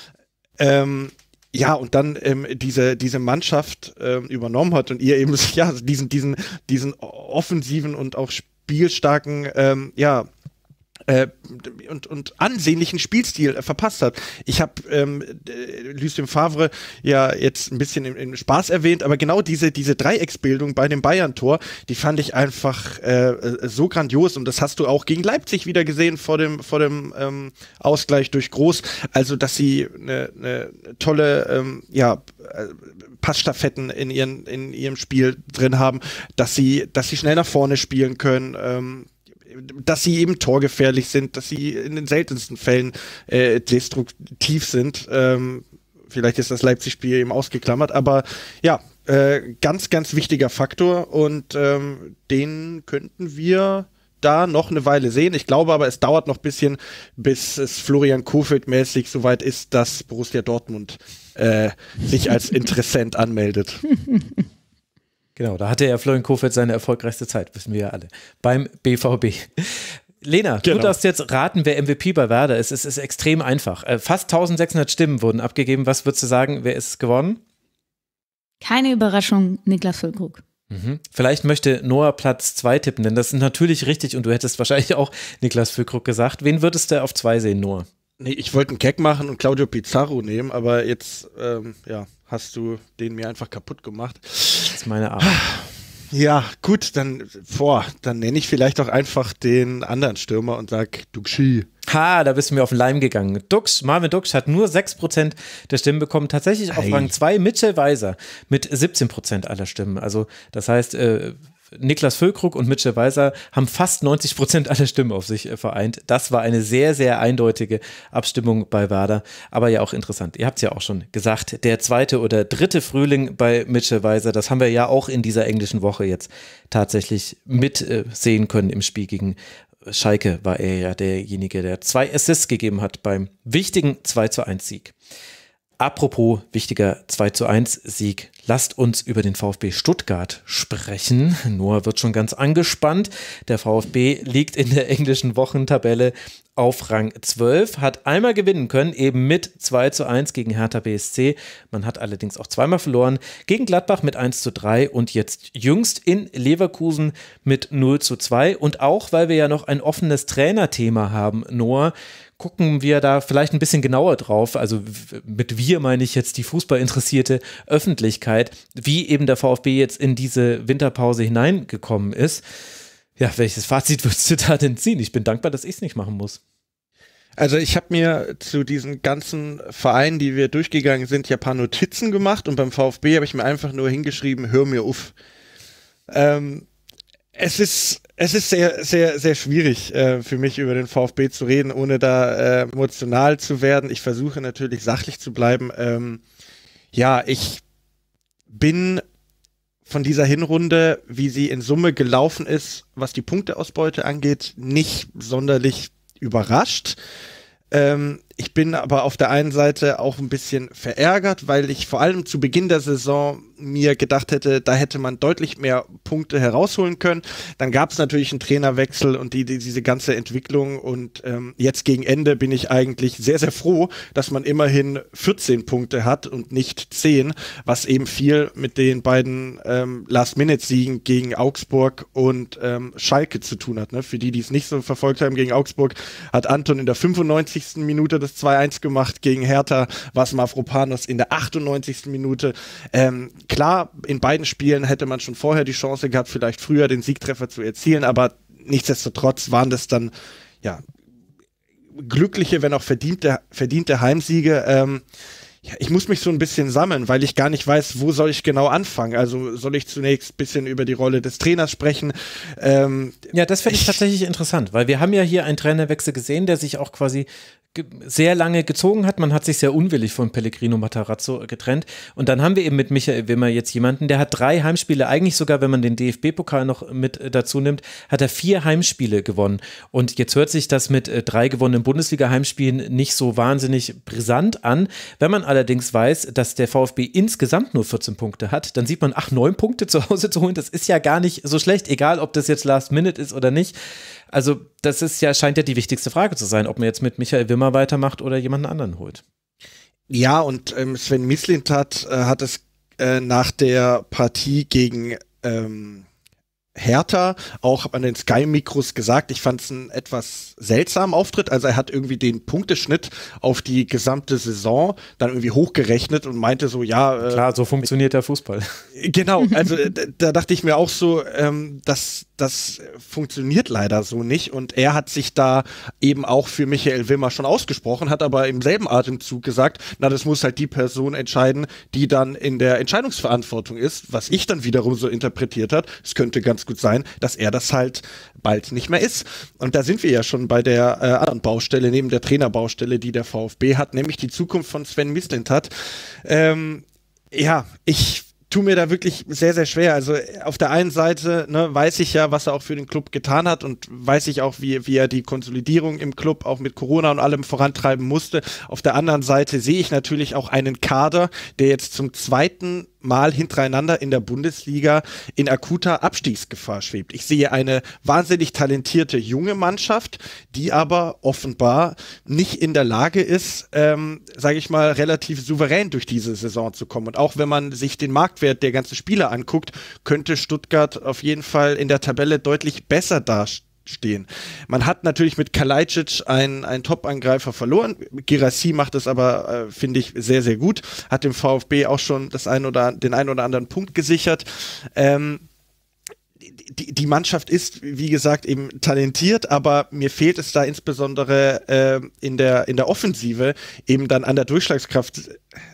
Ähm, ja, und dann ähm, diese, diese Mannschaft ähm, übernommen hat und ihr eben [laughs] ja, diesen, diesen, diesen offensiven und auch spielstarken, ähm, ja, äh, und, und ansehnlichen Spielstil äh, verpasst hat. Ich habe ähm, äh, Lucien Favre ja jetzt ein bisschen im, im Spaß erwähnt, aber genau diese, diese Dreiecksbildung bei dem Bayern-Tor, die fand ich einfach äh, äh, so grandios und das hast du auch gegen Leipzig wieder gesehen vor dem, vor dem ähm, Ausgleich durch Groß. Also, dass sie eine ne tolle ähm, ja, äh, Passstaffetten in, ihren, in ihrem Spiel drin haben, dass sie, dass sie schnell nach vorne spielen können. Ähm, dass sie eben torgefährlich sind, dass sie in den seltensten Fällen äh, destruktiv sind. Ähm, vielleicht ist das Leipzig-Spiel eben ausgeklammert, aber ja, äh, ganz, ganz wichtiger Faktor und ähm, den könnten wir da noch eine Weile sehen. Ich glaube aber, es dauert noch ein bisschen, bis es Florian Kofeld-mäßig soweit ist, dass Borussia Dortmund äh, sich als Interessent anmeldet. [laughs] Genau, da hatte ja Florian Kofeld seine erfolgreichste Zeit, wissen wir ja alle, beim BVB. Lena, genau. du darfst jetzt raten, wer MVP bei Werder ist. Es ist extrem einfach. Äh, fast 1600 Stimmen wurden abgegeben. Was würdest du sagen, wer ist es geworden? Keine Überraschung, Niklas Füllkrug. Mhm. Vielleicht möchte Noah Platz 2 tippen, denn das ist natürlich richtig und du hättest wahrscheinlich auch Niklas Füllkrug gesagt. Wen würdest du auf 2 sehen, Noah? Nee, ich wollte einen Keck machen und Claudio Pizarro nehmen, aber jetzt, ähm, ja hast du den mir einfach kaputt gemacht. Das ist meine Art. Ja, gut, dann vor, dann nenne ich vielleicht auch einfach den anderen Stürmer und sag Duxi. Ha, da bist du mir auf den Leim gegangen. Dux, Marvin Dux hat nur 6% der Stimmen bekommen, tatsächlich auf Ei. Rang 2 Mitchell Weiser mit 17% aller Stimmen. Also das heißt, äh, Niklas Füllkrug und Mitchell Weiser haben fast 90 Prozent aller Stimmen auf sich äh, vereint. Das war eine sehr, sehr eindeutige Abstimmung bei Werder, aber ja auch interessant. Ihr habt es ja auch schon gesagt, der zweite oder dritte Frühling bei Mitchell Weiser, das haben wir ja auch in dieser englischen Woche jetzt tatsächlich mitsehen äh, können im Spiel gegen Schalke war er ja derjenige, der zwei Assists gegeben hat beim wichtigen 2 zu 1 Sieg. Apropos wichtiger 2 zu 1 Sieg. Lasst uns über den VfB Stuttgart sprechen. [laughs] Noah wird schon ganz angespannt. Der VfB liegt in der englischen Wochentabelle auf Rang 12, hat einmal gewinnen können, eben mit 2 zu 1 gegen Hertha BSC. Man hat allerdings auch zweimal verloren, gegen Gladbach mit 1 zu 3 und jetzt jüngst in Leverkusen mit 0 zu 2. Und auch, weil wir ja noch ein offenes Trainerthema haben, Noah, gucken wir da vielleicht ein bisschen genauer drauf. Also mit wir meine ich jetzt die fußballinteressierte Öffentlichkeit, wie eben der VfB jetzt in diese Winterpause hineingekommen ist. Ja, welches Fazit [laughs] würdest du da denn ziehen? Ich bin dankbar, dass ich es nicht machen muss. Also ich habe mir zu diesen ganzen Vereinen, die wir durchgegangen sind, ja paar Notizen gemacht und beim VfB habe ich mir einfach nur hingeschrieben, hör mir uff. Ähm, es ist, es ist sehr, sehr, sehr schwierig äh, für mich über den VfB zu reden, ohne da äh, emotional zu werden. Ich versuche natürlich sachlich zu bleiben. Ähm, ja, ich bin von dieser Hinrunde, wie sie in Summe gelaufen ist, was die Punkteausbeute angeht, nicht sonderlich überrascht. Ähm, ich bin aber auf der einen Seite auch ein bisschen verärgert, weil ich vor allem zu Beginn der Saison mir gedacht hätte, da hätte man deutlich mehr Punkte herausholen können. Dann gab es natürlich einen Trainerwechsel und die, die, diese ganze Entwicklung. Und ähm, jetzt gegen Ende bin ich eigentlich sehr, sehr froh, dass man immerhin 14 Punkte hat und nicht 10, was eben viel mit den beiden ähm, Last-Minute-Siegen gegen Augsburg und ähm, Schalke zu tun hat. Ne? Für die, die es nicht so verfolgt haben, gegen Augsburg hat Anton in der 95. Minute das das 2-1 gemacht gegen Hertha, was es Mafropanos in der 98. Minute. Ähm, klar, in beiden Spielen hätte man schon vorher die Chance gehabt, vielleicht früher den Siegtreffer zu erzielen, aber nichtsdestotrotz waren das dann, ja, glückliche, wenn auch verdiente, verdiente Heimsiege. Ähm, ja, ich muss mich so ein bisschen sammeln, weil ich gar nicht weiß, wo soll ich genau anfangen. Also soll ich zunächst ein bisschen über die Rolle des Trainers sprechen? Ähm, ja, das finde ich tatsächlich interessant, weil wir haben ja hier einen Trainerwechsel gesehen, der sich auch quasi sehr lange gezogen hat. Man hat sich sehr unwillig von Pellegrino Matarazzo getrennt. Und dann haben wir eben mit Michael Wimmer jetzt jemanden, der hat drei Heimspiele, eigentlich sogar, wenn man den DFB-Pokal noch mit äh, dazu nimmt, hat er vier Heimspiele gewonnen. Und jetzt hört sich das mit äh, drei gewonnenen Bundesliga-Heimspielen nicht so wahnsinnig brisant an. Wenn man allerdings weiß, dass der VfB insgesamt nur 14 Punkte hat, dann sieht man, ach, neun Punkte zu Hause zu holen, das ist ja gar nicht so schlecht, egal ob das jetzt Last Minute ist oder nicht. Also, das ist ja, scheint ja die wichtigste Frage zu sein, ob man jetzt mit Michael Wimmer weitermacht oder jemanden anderen holt. Ja, und ähm, Sven Mislintat äh, hat es äh, nach der Partie gegen ähm, härter. Auch an den Sky-Mikros gesagt, ich fand es einen etwas seltsamen Auftritt. Also er hat irgendwie den Punkteschnitt auf die gesamte Saison dann irgendwie hochgerechnet und meinte so, ja. Äh, Klar, so funktioniert der Fußball. Genau, [laughs] also äh, da dachte ich mir auch so, ähm, dass das funktioniert leider so nicht. Und er hat sich da eben auch für Michael Wimmer schon ausgesprochen, hat aber im selben Atemzug gesagt, na, das muss halt die Person entscheiden, die dann in der Entscheidungsverantwortung ist, was ich dann wiederum so interpretiert hat. Es könnte ganz gut sein, dass er das halt bald nicht mehr ist. Und da sind wir ja schon bei der äh, anderen Baustelle, neben der Trainerbaustelle, die der VfB hat, nämlich die Zukunft von Sven Mislintat. Ähm, ja, ich tue mir da wirklich sehr, sehr schwer. Also auf der einen Seite ne, weiß ich ja, was er auch für den Club getan hat und weiß ich auch, wie, wie er die Konsolidierung im Club auch mit Corona und allem vorantreiben musste. Auf der anderen Seite sehe ich natürlich auch einen Kader, der jetzt zum zweiten Mal hintereinander in der Bundesliga in akuter Abstiegsgefahr schwebt. Ich sehe eine wahnsinnig talentierte junge Mannschaft, die aber offenbar nicht in der Lage ist, ähm, sage ich mal, relativ souverän durch diese Saison zu kommen. Und auch wenn man sich den Marktwert der ganzen Spieler anguckt, könnte Stuttgart auf jeden Fall in der Tabelle deutlich besser dastehen stehen. Man hat natürlich mit Kalajdzic einen, einen Top-Angreifer verloren. Girassi macht das aber, äh, finde ich, sehr, sehr gut. Hat dem VfB auch schon das ein oder, den einen oder anderen Punkt gesichert. Ähm, die, die Mannschaft ist, wie gesagt, eben talentiert, aber mir fehlt es da insbesondere äh, in, der, in der Offensive eben dann an der Durchschlagskraft.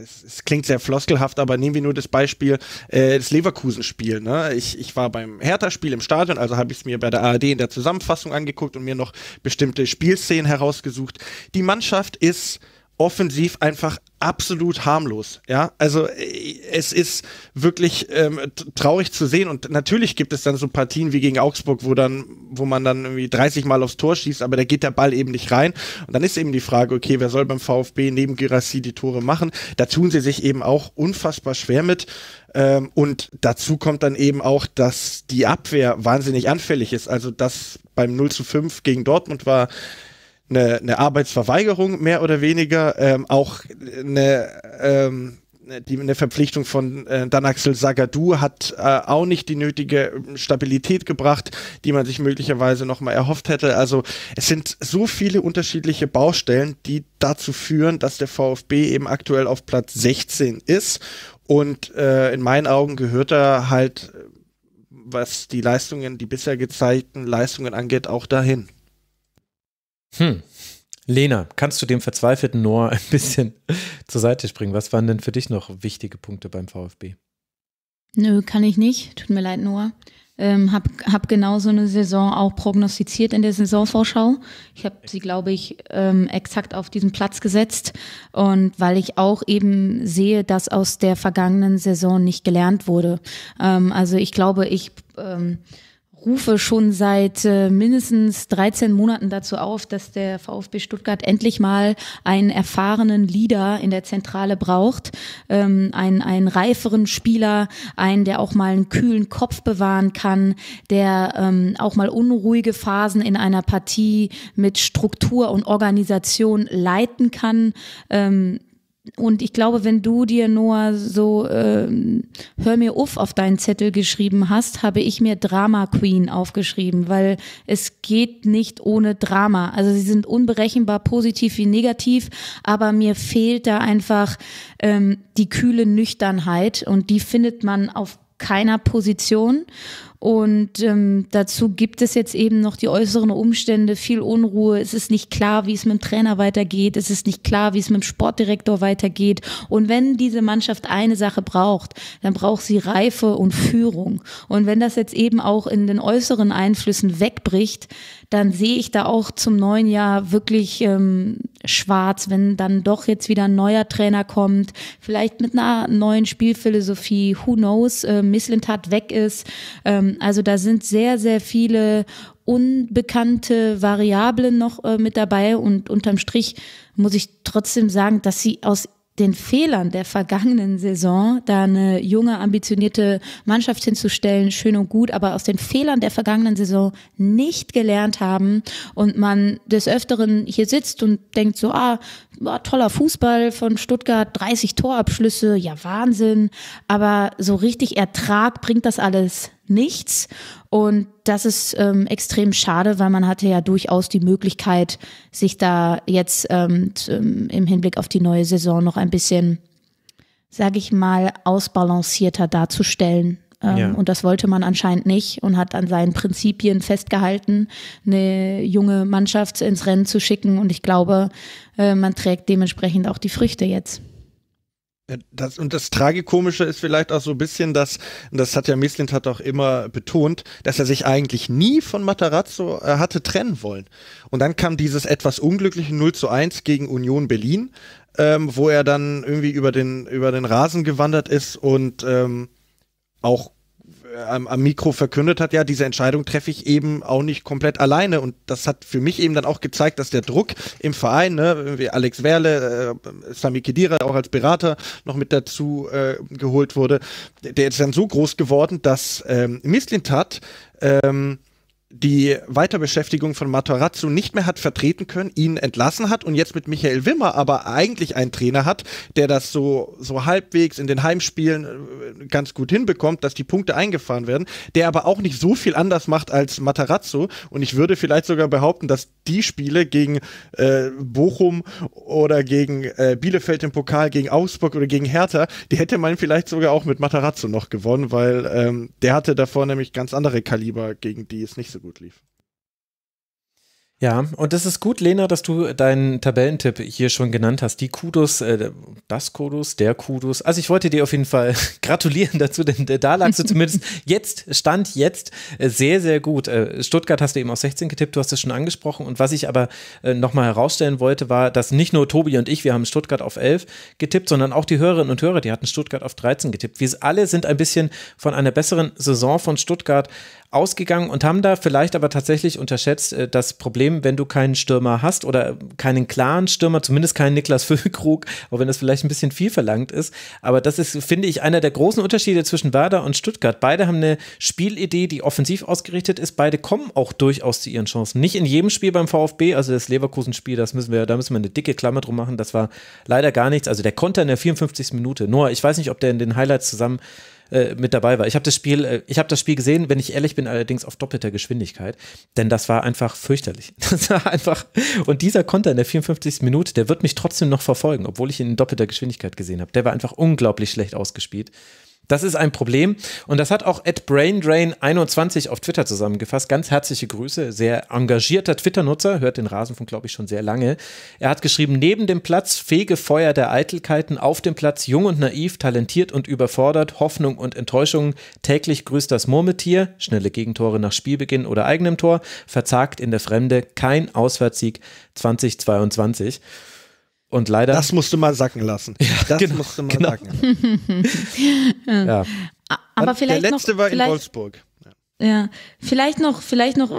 Es, es klingt sehr floskelhaft, aber nehmen wir nur das Beispiel äh, des Leverkusen-Spiel. Ne? Ich, ich war beim Hertha-Spiel im Stadion, also habe ich es mir bei der ARD in der Zusammenfassung angeguckt und mir noch bestimmte Spielszenen herausgesucht. Die Mannschaft ist offensiv einfach absolut harmlos. Ja, also äh, es ist wirklich ähm, traurig zu sehen und natürlich gibt es dann so Partien wie gegen Augsburg, wo dann, wo man dann irgendwie 30 Mal aufs Tor schießt, aber da geht der Ball eben nicht rein und dann ist eben die Frage, okay, wer soll beim VfB neben Girassi die Tore machen? Da tun sie sich eben auch unfassbar schwer mit. Ähm, und dazu kommt dann eben auch, dass die Abwehr wahnsinnig anfällig ist. Also das beim 0 zu 5 gegen Dortmund war eine, eine Arbeitsverweigerung mehr oder weniger, ähm, auch eine, ähm, die, eine Verpflichtung von äh, Danaxel Sagadu hat äh, auch nicht die nötige Stabilität gebracht, die man sich möglicherweise nochmal erhofft hätte. Also es sind so viele unterschiedliche Baustellen, die dazu führen, dass der VfB eben aktuell auf Platz 16 ist. Und äh, in meinen Augen gehört er halt, was die Leistungen, die bisher gezeigten Leistungen angeht, auch dahin. Hm. Lena, kannst du dem verzweifelten Noah ein [laughs] bisschen zur Seite springen? Was waren denn für dich noch wichtige Punkte beim VfB? Nö, kann ich nicht. Tut mir leid, Noah. Ähm, hab, hab genau so eine Saison auch prognostiziert in der Saisonvorschau. Ich habe sie, glaube ich, ähm, exakt auf diesen Platz gesetzt. Und weil ich auch eben sehe, dass aus der vergangenen Saison nicht gelernt wurde. Ähm, also ich glaube, ich ähm, rufe schon seit äh, mindestens 13 Monaten dazu auf, dass der VfB Stuttgart endlich mal einen erfahrenen Leader in der Zentrale braucht, ähm, einen, einen reiferen Spieler, einen, der auch mal einen kühlen Kopf bewahren kann, der ähm, auch mal unruhige Phasen in einer Partie mit Struktur und Organisation leiten kann. Ähm, und ich glaube, wenn du dir Noah so ähm, Hör mir uff auf deinen Zettel geschrieben hast, habe ich mir Drama Queen aufgeschrieben, weil es geht nicht ohne Drama. Also sie sind unberechenbar positiv wie negativ, aber mir fehlt da einfach ähm, die kühle Nüchternheit und die findet man auf keiner Position. Und ähm, dazu gibt es jetzt eben noch die äußeren Umstände, viel Unruhe. Es ist nicht klar, wie es mit dem Trainer weitergeht. Es ist nicht klar, wie es mit dem Sportdirektor weitergeht. Und wenn diese Mannschaft eine Sache braucht, dann braucht sie Reife und Führung. Und wenn das jetzt eben auch in den äußeren Einflüssen wegbricht, dann sehe ich da auch zum neuen Jahr wirklich ähm, schwarz, wenn dann doch jetzt wieder ein neuer Trainer kommt, vielleicht mit einer neuen Spielphilosophie, who knows, äh, Misslintat weg ist. Ähm, also da sind sehr, sehr viele unbekannte Variablen noch äh, mit dabei und unterm Strich muss ich trotzdem sagen, dass sie aus den Fehlern der vergangenen Saison, da eine junge, ambitionierte Mannschaft hinzustellen, schön und gut, aber aus den Fehlern der vergangenen Saison nicht gelernt haben und man des Öfteren hier sitzt und denkt so, ah, toller Fußball von Stuttgart, 30 Torabschlüsse, ja Wahnsinn, aber so richtig Ertrag bringt das alles nichts. Und das ist ähm, extrem schade, weil man hatte ja durchaus die Möglichkeit, sich da jetzt ähm, ähm im Hinblick auf die neue Saison noch ein bisschen, sage ich mal, ausbalancierter darzustellen. Ähm, ja. Und das wollte man anscheinend nicht und hat an seinen Prinzipien festgehalten, eine junge Mannschaft ins Rennen zu schicken. Und ich glaube, äh, man trägt dementsprechend auch die Früchte jetzt. Das, und das Tragikomische ist vielleicht auch so ein bisschen, dass, das hat ja Mislint hat auch immer betont, dass er sich eigentlich nie von Matarazzo äh, hatte trennen wollen. Und dann kam dieses etwas unglückliche 0 zu 1 gegen Union Berlin, ähm, wo er dann irgendwie über den, über den Rasen gewandert ist und ähm, auch am, am Mikro verkündet hat, ja, diese Entscheidung treffe ich eben auch nicht komplett alleine. Und das hat für mich eben dann auch gezeigt, dass der Druck im Verein, ne, wie Alex Werle, äh, Sami Kedira auch als Berater noch mit dazu äh, geholt wurde, der ist dann so groß geworden, dass ähm, Mislintat ähm, die Weiterbeschäftigung von Matarazzo nicht mehr hat vertreten können, ihn entlassen hat und jetzt mit Michael Wimmer aber eigentlich einen Trainer hat, der das so, so halbwegs in den Heimspielen äh, ganz gut hinbekommt, dass die Punkte eingefahren werden, der aber auch nicht so viel anders macht als Matarazzo und ich würde vielleicht sogar behaupten, dass die Spiele gegen äh, Bochum oder gegen äh, Bielefeld im Pokal, gegen Augsburg oder gegen Hertha, die hätte man vielleicht sogar auch mit Matarazzo noch gewonnen, weil ähm, der hatte davor nämlich ganz andere Kaliber, gegen die es nicht so gut lief. Ja, und es ist gut, Lena, dass du deinen Tabellentipp hier schon genannt hast. Die Kudos, äh, das Kudos, der Kudos. Also ich wollte dir auf jeden Fall [laughs] gratulieren dazu, denn da lagst du [laughs] zumindest jetzt, Stand jetzt, äh, sehr, sehr gut. Äh, Stuttgart hast du eben auf 16 getippt, du hast es schon angesprochen. Und was ich aber äh, nochmal herausstellen wollte, war, dass nicht nur Tobi und ich, wir haben Stuttgart auf 11 getippt, sondern auch die Hörerinnen und Hörer, die hatten Stuttgart auf 13 getippt. Wir alle sind ein bisschen von einer besseren Saison von Stuttgart ausgegangen und haben da vielleicht aber tatsächlich unterschätzt äh, das Problem, wenn du keinen Stürmer hast oder äh, keinen klaren Stürmer, zumindest keinen Niklas [laughs] Füllkrug, auch wenn das vielleicht ein bisschen viel verlangt ist. Aber das ist, finde ich, einer der großen Unterschiede zwischen Werder und Stuttgart. Beide haben eine Spielidee, die offensiv ausgerichtet ist. Beide kommen auch durchaus zu ihren Chancen. Nicht in jedem Spiel beim VfB, also das Leverkusen-Spiel, das müssen wir, da müssen wir eine dicke Klammer drum machen. Das war leider gar nichts. Also der Konter in der 54. Minute. Noah, ich weiß nicht, ob der in den Highlights zusammen äh, mit dabei war. Ich habe das Spiel, äh, ich habe das Spiel gesehen, wenn ich ehrlich bin, allerdings auf doppelter Geschwindigkeit, denn das war einfach fürchterlich. [laughs] Das war einfach und dieser Konter in der 54. Minute, der wird mich trotzdem noch verfolgen, obwohl ich ihn in doppelter Geschwindigkeit gesehen habe. Der war einfach unglaublich schlecht ausgespielt. Das ist ein Problem. Und das hat auch Ed BrainDrain21 auf Twitter zusammengefasst. Ganz herzliche Grüße. Sehr engagierter Twitter-Nutzer, hört den Rasenfunk, glaube ich, schon sehr lange. Er hat geschrieben: Neben dem Platz fege Feuer der Eitelkeiten, auf dem Platz jung und naiv, talentiert und überfordert, Hoffnung und Enttäuschung. Täglich grüßt das Murmeltier, schnelle Gegentore nach Spielbeginn oder eigenem Tor, verzagt in der Fremde, kein Auswärtssieg 2022. Und leider. Das musst du mal sacken lassen. [laughs] Ja, das genau, musst du mal genau. sacken. [laughs] ja. Aber vielleicht Der letzte noch, war in Wolfsburg. ja, vielleicht noch, vielleicht noch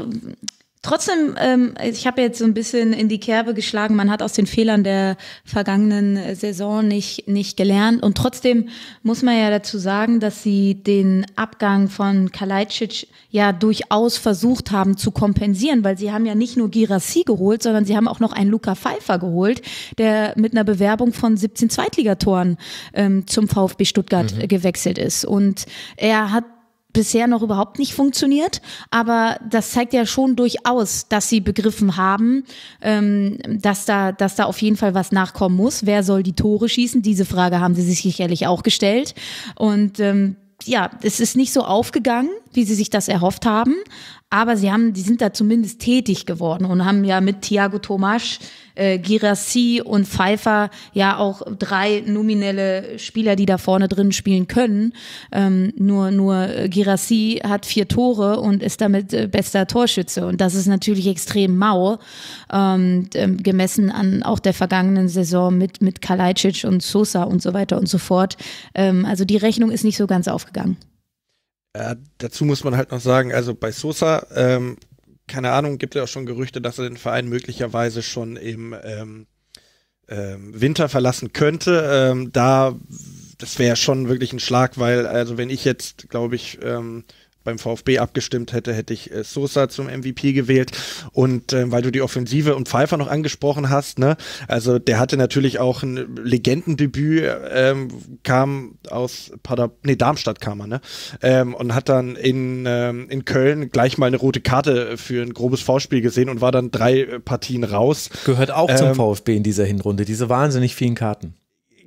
Trotzdem, ähm, ich habe jetzt so ein bisschen in die Kerbe geschlagen, man hat aus den Fehlern der vergangenen Saison nicht, nicht gelernt. Und trotzdem muss man ja dazu sagen, dass sie den Abgang von Kalajdzic ja durchaus versucht haben zu kompensieren, weil sie haben ja nicht nur Girassi geholt, sondern sie haben auch noch einen Luca Pfeiffer geholt, der mit einer Bewerbung von 17 Zweitligatoren ähm, zum VfB Stuttgart mhm. gewechselt ist. Und er hat bisher noch überhaupt nicht funktioniert, aber das zeigt ja schon durchaus, dass sie begriffen haben, ähm, dass, da, dass da auf jeden Fall was nachkommen muss. Wer soll die Tore schießen? Diese Frage haben sie sich sicherlich auch gestellt. Und ähm, ja, es ist nicht so aufgegangen, wie sie sich das erhofft haben, aber sie haben, die sind da zumindest tätig geworden und haben ja mit Thiago Tomasch äh, Girassi und Pfeiffer ja auch drei nominelle Spieler, die da vorne drin spielen können. Ähm, nur nur äh, Girassi hat vier Tore und ist damit äh, bester Torschütze. Und das ist natürlich extrem mau, ähm, ähm, gemessen an auch der vergangenen Saison mit, mit Kalajdzic und Sosa und so weiter und so fort. Ähm, also die Rechnung ist nicht so ganz aufgegangen. Äh, dazu muss man halt noch sagen, also bei Sosa, ähm, keine Ahnung, gibt ja auch schon Gerüchte, dass er den Verein möglicherweise schon im ähm, ähm, Winter verlassen könnte. Ähm, da, das wäre schon wirklich ein Schlag, weil, also wenn ich jetzt, glaube ich, ähm, beim VfB abgestimmt hätte, hätte ich äh, Sosa zum MVP gewählt. Und äh, weil du die Offensive und Pfeiffer noch angesprochen hast, ne, also der hatte natürlich auch ein Legendendebüt, ähm, kam aus Pader nee, Darmstadt kam er, ne? Ähm, und hat dann in, ähm, in Köln gleich mal eine rote Karte für ein grobes Vorspiel gesehen und war dann drei äh, Partien raus. Gehört auch ähm, zum VfB in dieser Hinrunde, diese wahnsinnig vielen Karten.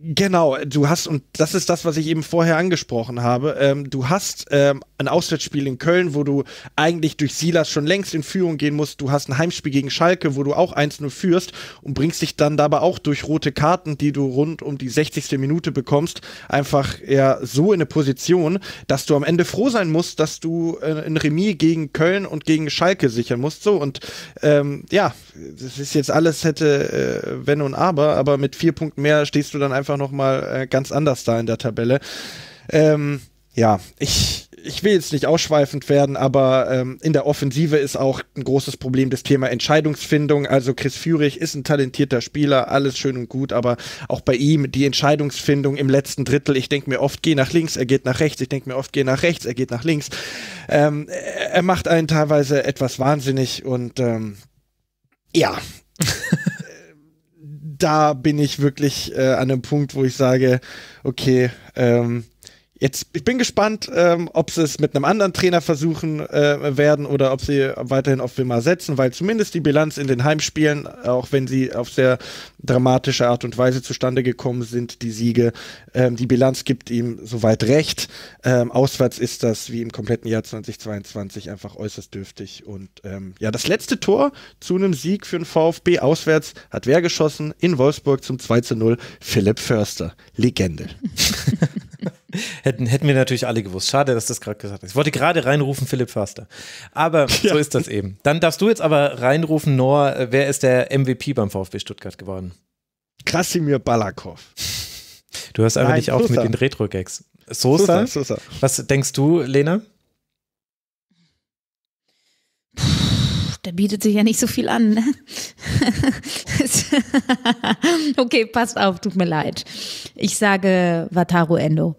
Genau, du hast, und das ist das, was ich eben vorher angesprochen habe, ähm, du hast ähm, ein Auswärtsspiel in Köln, wo du eigentlich durch Silas schon längst in Führung gehen musst. Du hast ein Heimspiel gegen Schalke, wo du auch 1-0 führst und bringst dich dann dabei auch durch rote Karten, die du rund um die 60. Minute bekommst, einfach eher so in eine Position, dass du am Ende froh sein musst, dass du äh, ein Remis gegen Köln und gegen Schalke sichern musst. So und ähm, ja, das ist jetzt alles hätte äh, Wenn und Aber, aber mit vier Punkten mehr stehst du dann einfach nochmal äh, ganz anders da in der Tabelle. Ähm, ja, ich ich will jetzt nicht ausschweifend werden, aber ähm, in der Offensive ist auch ein großes Problem das Thema Entscheidungsfindung. Also Chris Führig ist ein talentierter Spieler, alles schön und gut, aber auch bei ihm die Entscheidungsfindung im letzten Drittel. Ich denke mir oft, geh nach links, er geht nach rechts. Ich denke mir oft, geh nach rechts, er geht nach links. Ähm, er macht einen teilweise etwas wahnsinnig und ähm, ja. [laughs] da bin ich wirklich äh, an einem Punkt, wo ich sage, okay, ähm, Jetzt, ich bin gespannt, ähm, ob sie es mit einem anderen Trainer versuchen äh, werden oder ob sie weiterhin auf Wimmer setzen, weil zumindest die Bilanz in den Heimspielen, auch wenn sie auf sehr dramatische Art und Weise zustande gekommen sind, die Siege, ähm, die Bilanz gibt ihm soweit recht. Ähm, auswärts ist das wie im kompletten Jahr 2022 einfach äußerst dürftig. Und ähm, ja, das letzte Tor zu einem Sieg für den VfB auswärts hat wer geschossen? In Wolfsburg zum 2 zu 0 Philipp Förster. Legende. [laughs] hätten, hätten wir natürlich alle gewusst. Schade, dass das gerade gesagt ist. Ich wollte gerade reinrufen, Philipp Förster. Aber [laughs] ja. so ist das eben. Dann darfst du jetzt aber reinrufen, Noah, äh, wer ist der MVP beim VfB Stuttgart geworden? Krasimir Balakov. Du hörst einfach nicht auf mit den Retro-Gags. Sosa? Sosa, Sosa? Was denkst du, Lena? Puh, da bietet sich ja nicht so viel an. Ne? [laughs] okay, passt auf, tut mir leid. Ich sage Wataru Endo.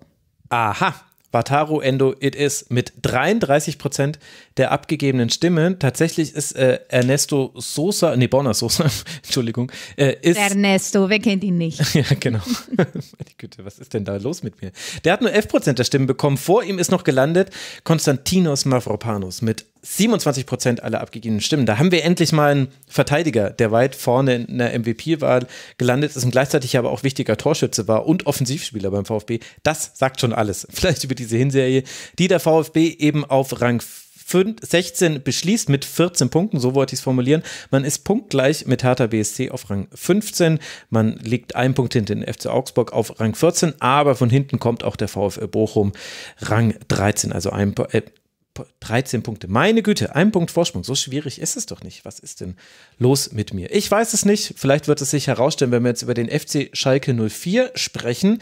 Aha, Wataru Endo It Is mit 33 Prozent der abgegebenen Stimmen. Tatsächlich ist äh, Ernesto Sosa, nee, Bonner Sosa, [laughs] Entschuldigung, äh, ist. Ernesto, wer kennt ihn nicht? [laughs] ja, genau. Meine Güte, was ist denn da los mit mir? Der hat nur 11 Prozent der Stimmen bekommen. Vor ihm ist noch gelandet Konstantinos Mavropanos mit 27 Prozent aller abgegebenen Stimmen. Da haben wir endlich mal einen Verteidiger, der weit vorne in der MVP-Wahl gelandet ist und gleichzeitig aber auch wichtiger Torschütze war und Offensivspieler beim VfB. Das sagt schon alles. [laughs] Vielleicht über diese Hinserie, die der VfB eben auf Rang 16 beschließt mit 14 Punkten, so wollte ich es formulieren. Man ist punktgleich mit Hertha BSC auf Rang 15. Man liegt einen Punkt hinter den FC Augsburg auf Rang 14, aber von hinten kommt auch der VfL Bochum Rang 13, also ein, äh, 13 Punkte. Meine Güte, ein Punkt Vorsprung. So schwierig ist es doch nicht. Was ist denn los mit mir. Ich weiß es nicht, vielleicht wird es sich herausstellen, wenn wir jetzt über den FC Schalke 04 sprechen,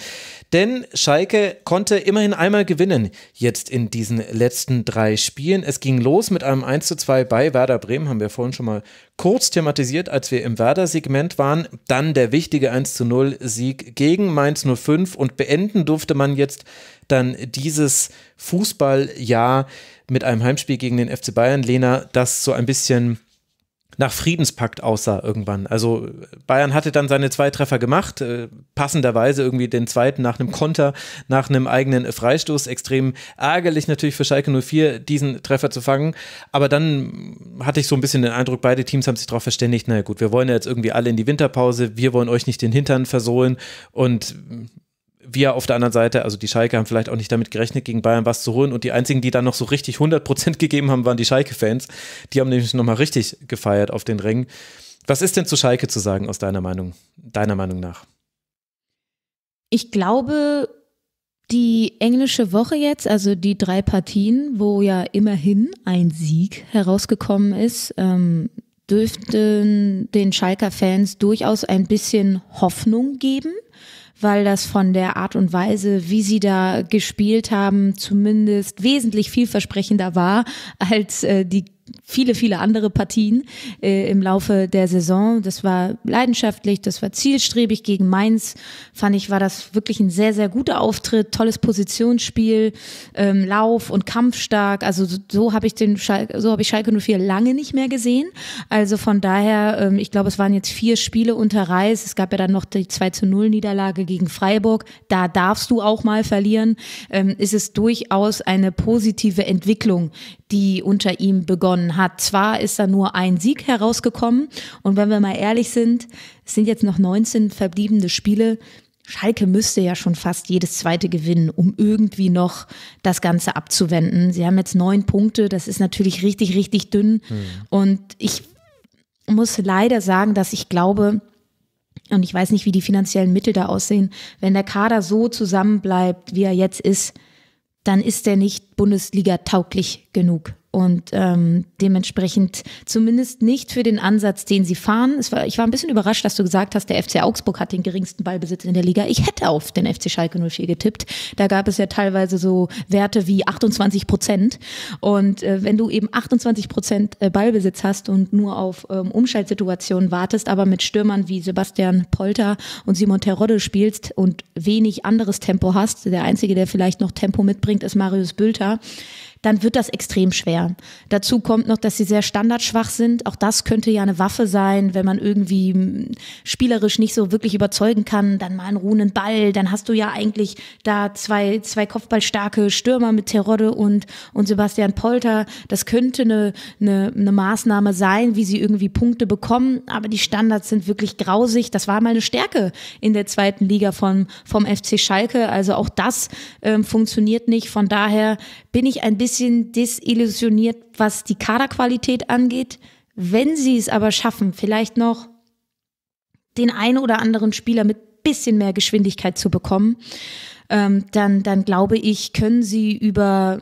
denn Schalke konnte immerhin einmal gewinnen jetzt in diesen letzten drei Spielen. Es ging los mit einem 1 zu 2 bei Werder Bremen, haben wir vorhin schon mal kurz thematisiert, als wir im Werder-Segment waren. Dann der wichtige 1 zu 0 Sieg gegen Mainz 05 und beenden durfte man jetzt dann dieses Fußballjahr mit einem Heimspiel gegen den FC Bayern. Lena, das so ein bisschen nach Friedenspakt aussah irgendwann. Also Bayern hatte dann seine zwei Treffer gemacht, äh, passenderweise irgendwie den zweiten nach einem Konter, nach einem eigenen Freistoß. Extrem ärgerlich natürlich für Schalke 04, diesen Treffer zu fangen. Aber dann hatte ich so ein bisschen den Eindruck, beide Teams haben sich darauf verständigt, naja gut, wir wollen ja jetzt irgendwie alle in die Winterpause, wir wollen euch nicht den Hintern versohlen und wir auf der anderen Seite, also die Schalke haben vielleicht auch nicht damit gerechnet, gegen Bayern was zu holen. Und die einzigen, die dann noch so richtig 100% gegeben haben, waren die Schalke-Fans. Die haben nämlich nochmal richtig gefeiert auf den Rängen. Was ist denn zu Schalke zu sagen aus deiner Meinung, deiner Meinung nach? Ich glaube, die englische Woche jetzt, also die drei Partien, wo ja immerhin ein Sieg herausgekommen ist, ähm, dürften den Schalker Fans durchaus ein bisschen Hoffnung geben weil das von der Art und Weise, wie sie da gespielt haben, zumindest wesentlich vielversprechender war als äh, die viele, viele andere Partien äh, im Laufe der Saison. Das war leidenschaftlich, das war zielstrebig gegen Mainz. Fand ich, war das wirklich ein sehr, sehr guter Auftritt, tolles Positionsspiel, ähm, Lauf und Kampfstark. Also so, so habe ich den Schal so habe ich Schalke 04 lange nicht mehr gesehen. Also von daher, ähm, ich glaube, es waren jetzt vier Spiele unter Reis. Es gab ja dann noch die 2 zu 0 Niederlage gegen Freiburg. Da darfst du auch mal verlieren. Ähm, ist es durchaus eine positive Entwicklung, die unter ihm begonnen hat. Zwar ist da nur ein Sieg herausgekommen und wenn wir mal ehrlich sind, es sind jetzt noch 19 verbliebene Spiele. Schalke müsste ja schon fast jedes zweite gewinnen, um irgendwie noch das Ganze abzuwenden. Sie haben jetzt neun Punkte, das ist natürlich richtig, richtig dünn. Mhm. Und ich muss leider sagen, dass ich glaube, und ich weiß nicht, wie die finanziellen Mittel da aussehen, wenn der Kader so zusammenbleibt, wie er jetzt ist, dann ist er nicht Bundesliga tauglich genug und ähm, dementsprechend zumindest nicht für den Ansatz, den sie fahren. War, ich war ein bisschen überrascht, dass du gesagt hast, der FC Augsburg hat den geringsten Ballbesitz in der Liga. Ich hätte auf den FC Schalke 04 getippt. Da gab es ja teilweise so Werte wie 28 Prozent. Und äh, wenn du eben 28 Prozent äh, Ballbesitz hast und nur auf ähm, Umschaltsituationen wartest, aber mit Stürmern wie Sebastian Polter und Simon Terodde spielst und wenig anderes Tempo hast, der einzige, der vielleicht noch Tempo mitbringt, ist Marius Bülter dann wird das extrem schwer. Dazu kommt noch, dass sie sehr standardschwach sind. Auch das könnte ja eine Waffe sein, wenn man irgendwie hm, spielerisch nicht so wirklich überzeugen kann, dann mal einen ruhenden Ball, dann hast du ja eigentlich da zwei, zwei kopfballstarke Stürmer mit Terodde und, und Sebastian Polter. Das könnte eine, eine, eine Maßnahme sein, wie sie irgendwie Punkte bekommen, aber die Standards sind wirklich grausig. Das war mal eine Stärke in der zweiten Liga von, vom FC Schalke. Also auch das ähm, funktioniert nicht. Von daher bin ich ein bisschen bisschen desillusioniert, was die Kaderqualität angeht. Wenn sie es aber schaffen, vielleicht noch den einen oder anderen Spieler mit bisschen mehr Geschwindigkeit zu bekommen, ähm, dann, dann glaube ich, können sie über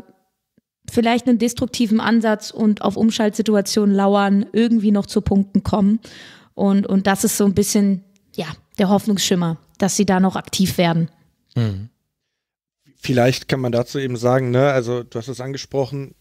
vielleicht einen destruktiven Ansatz und auf Umschaltsituationen lauern, irgendwie noch zu Punkten kommen. Und, und das ist so ein bisschen, ja, der Hoffnungsschimmer, dass sie da noch aktiv werden. Mhm vielleicht kann man dazu eben sagen, ne, also du hast es angesprochen,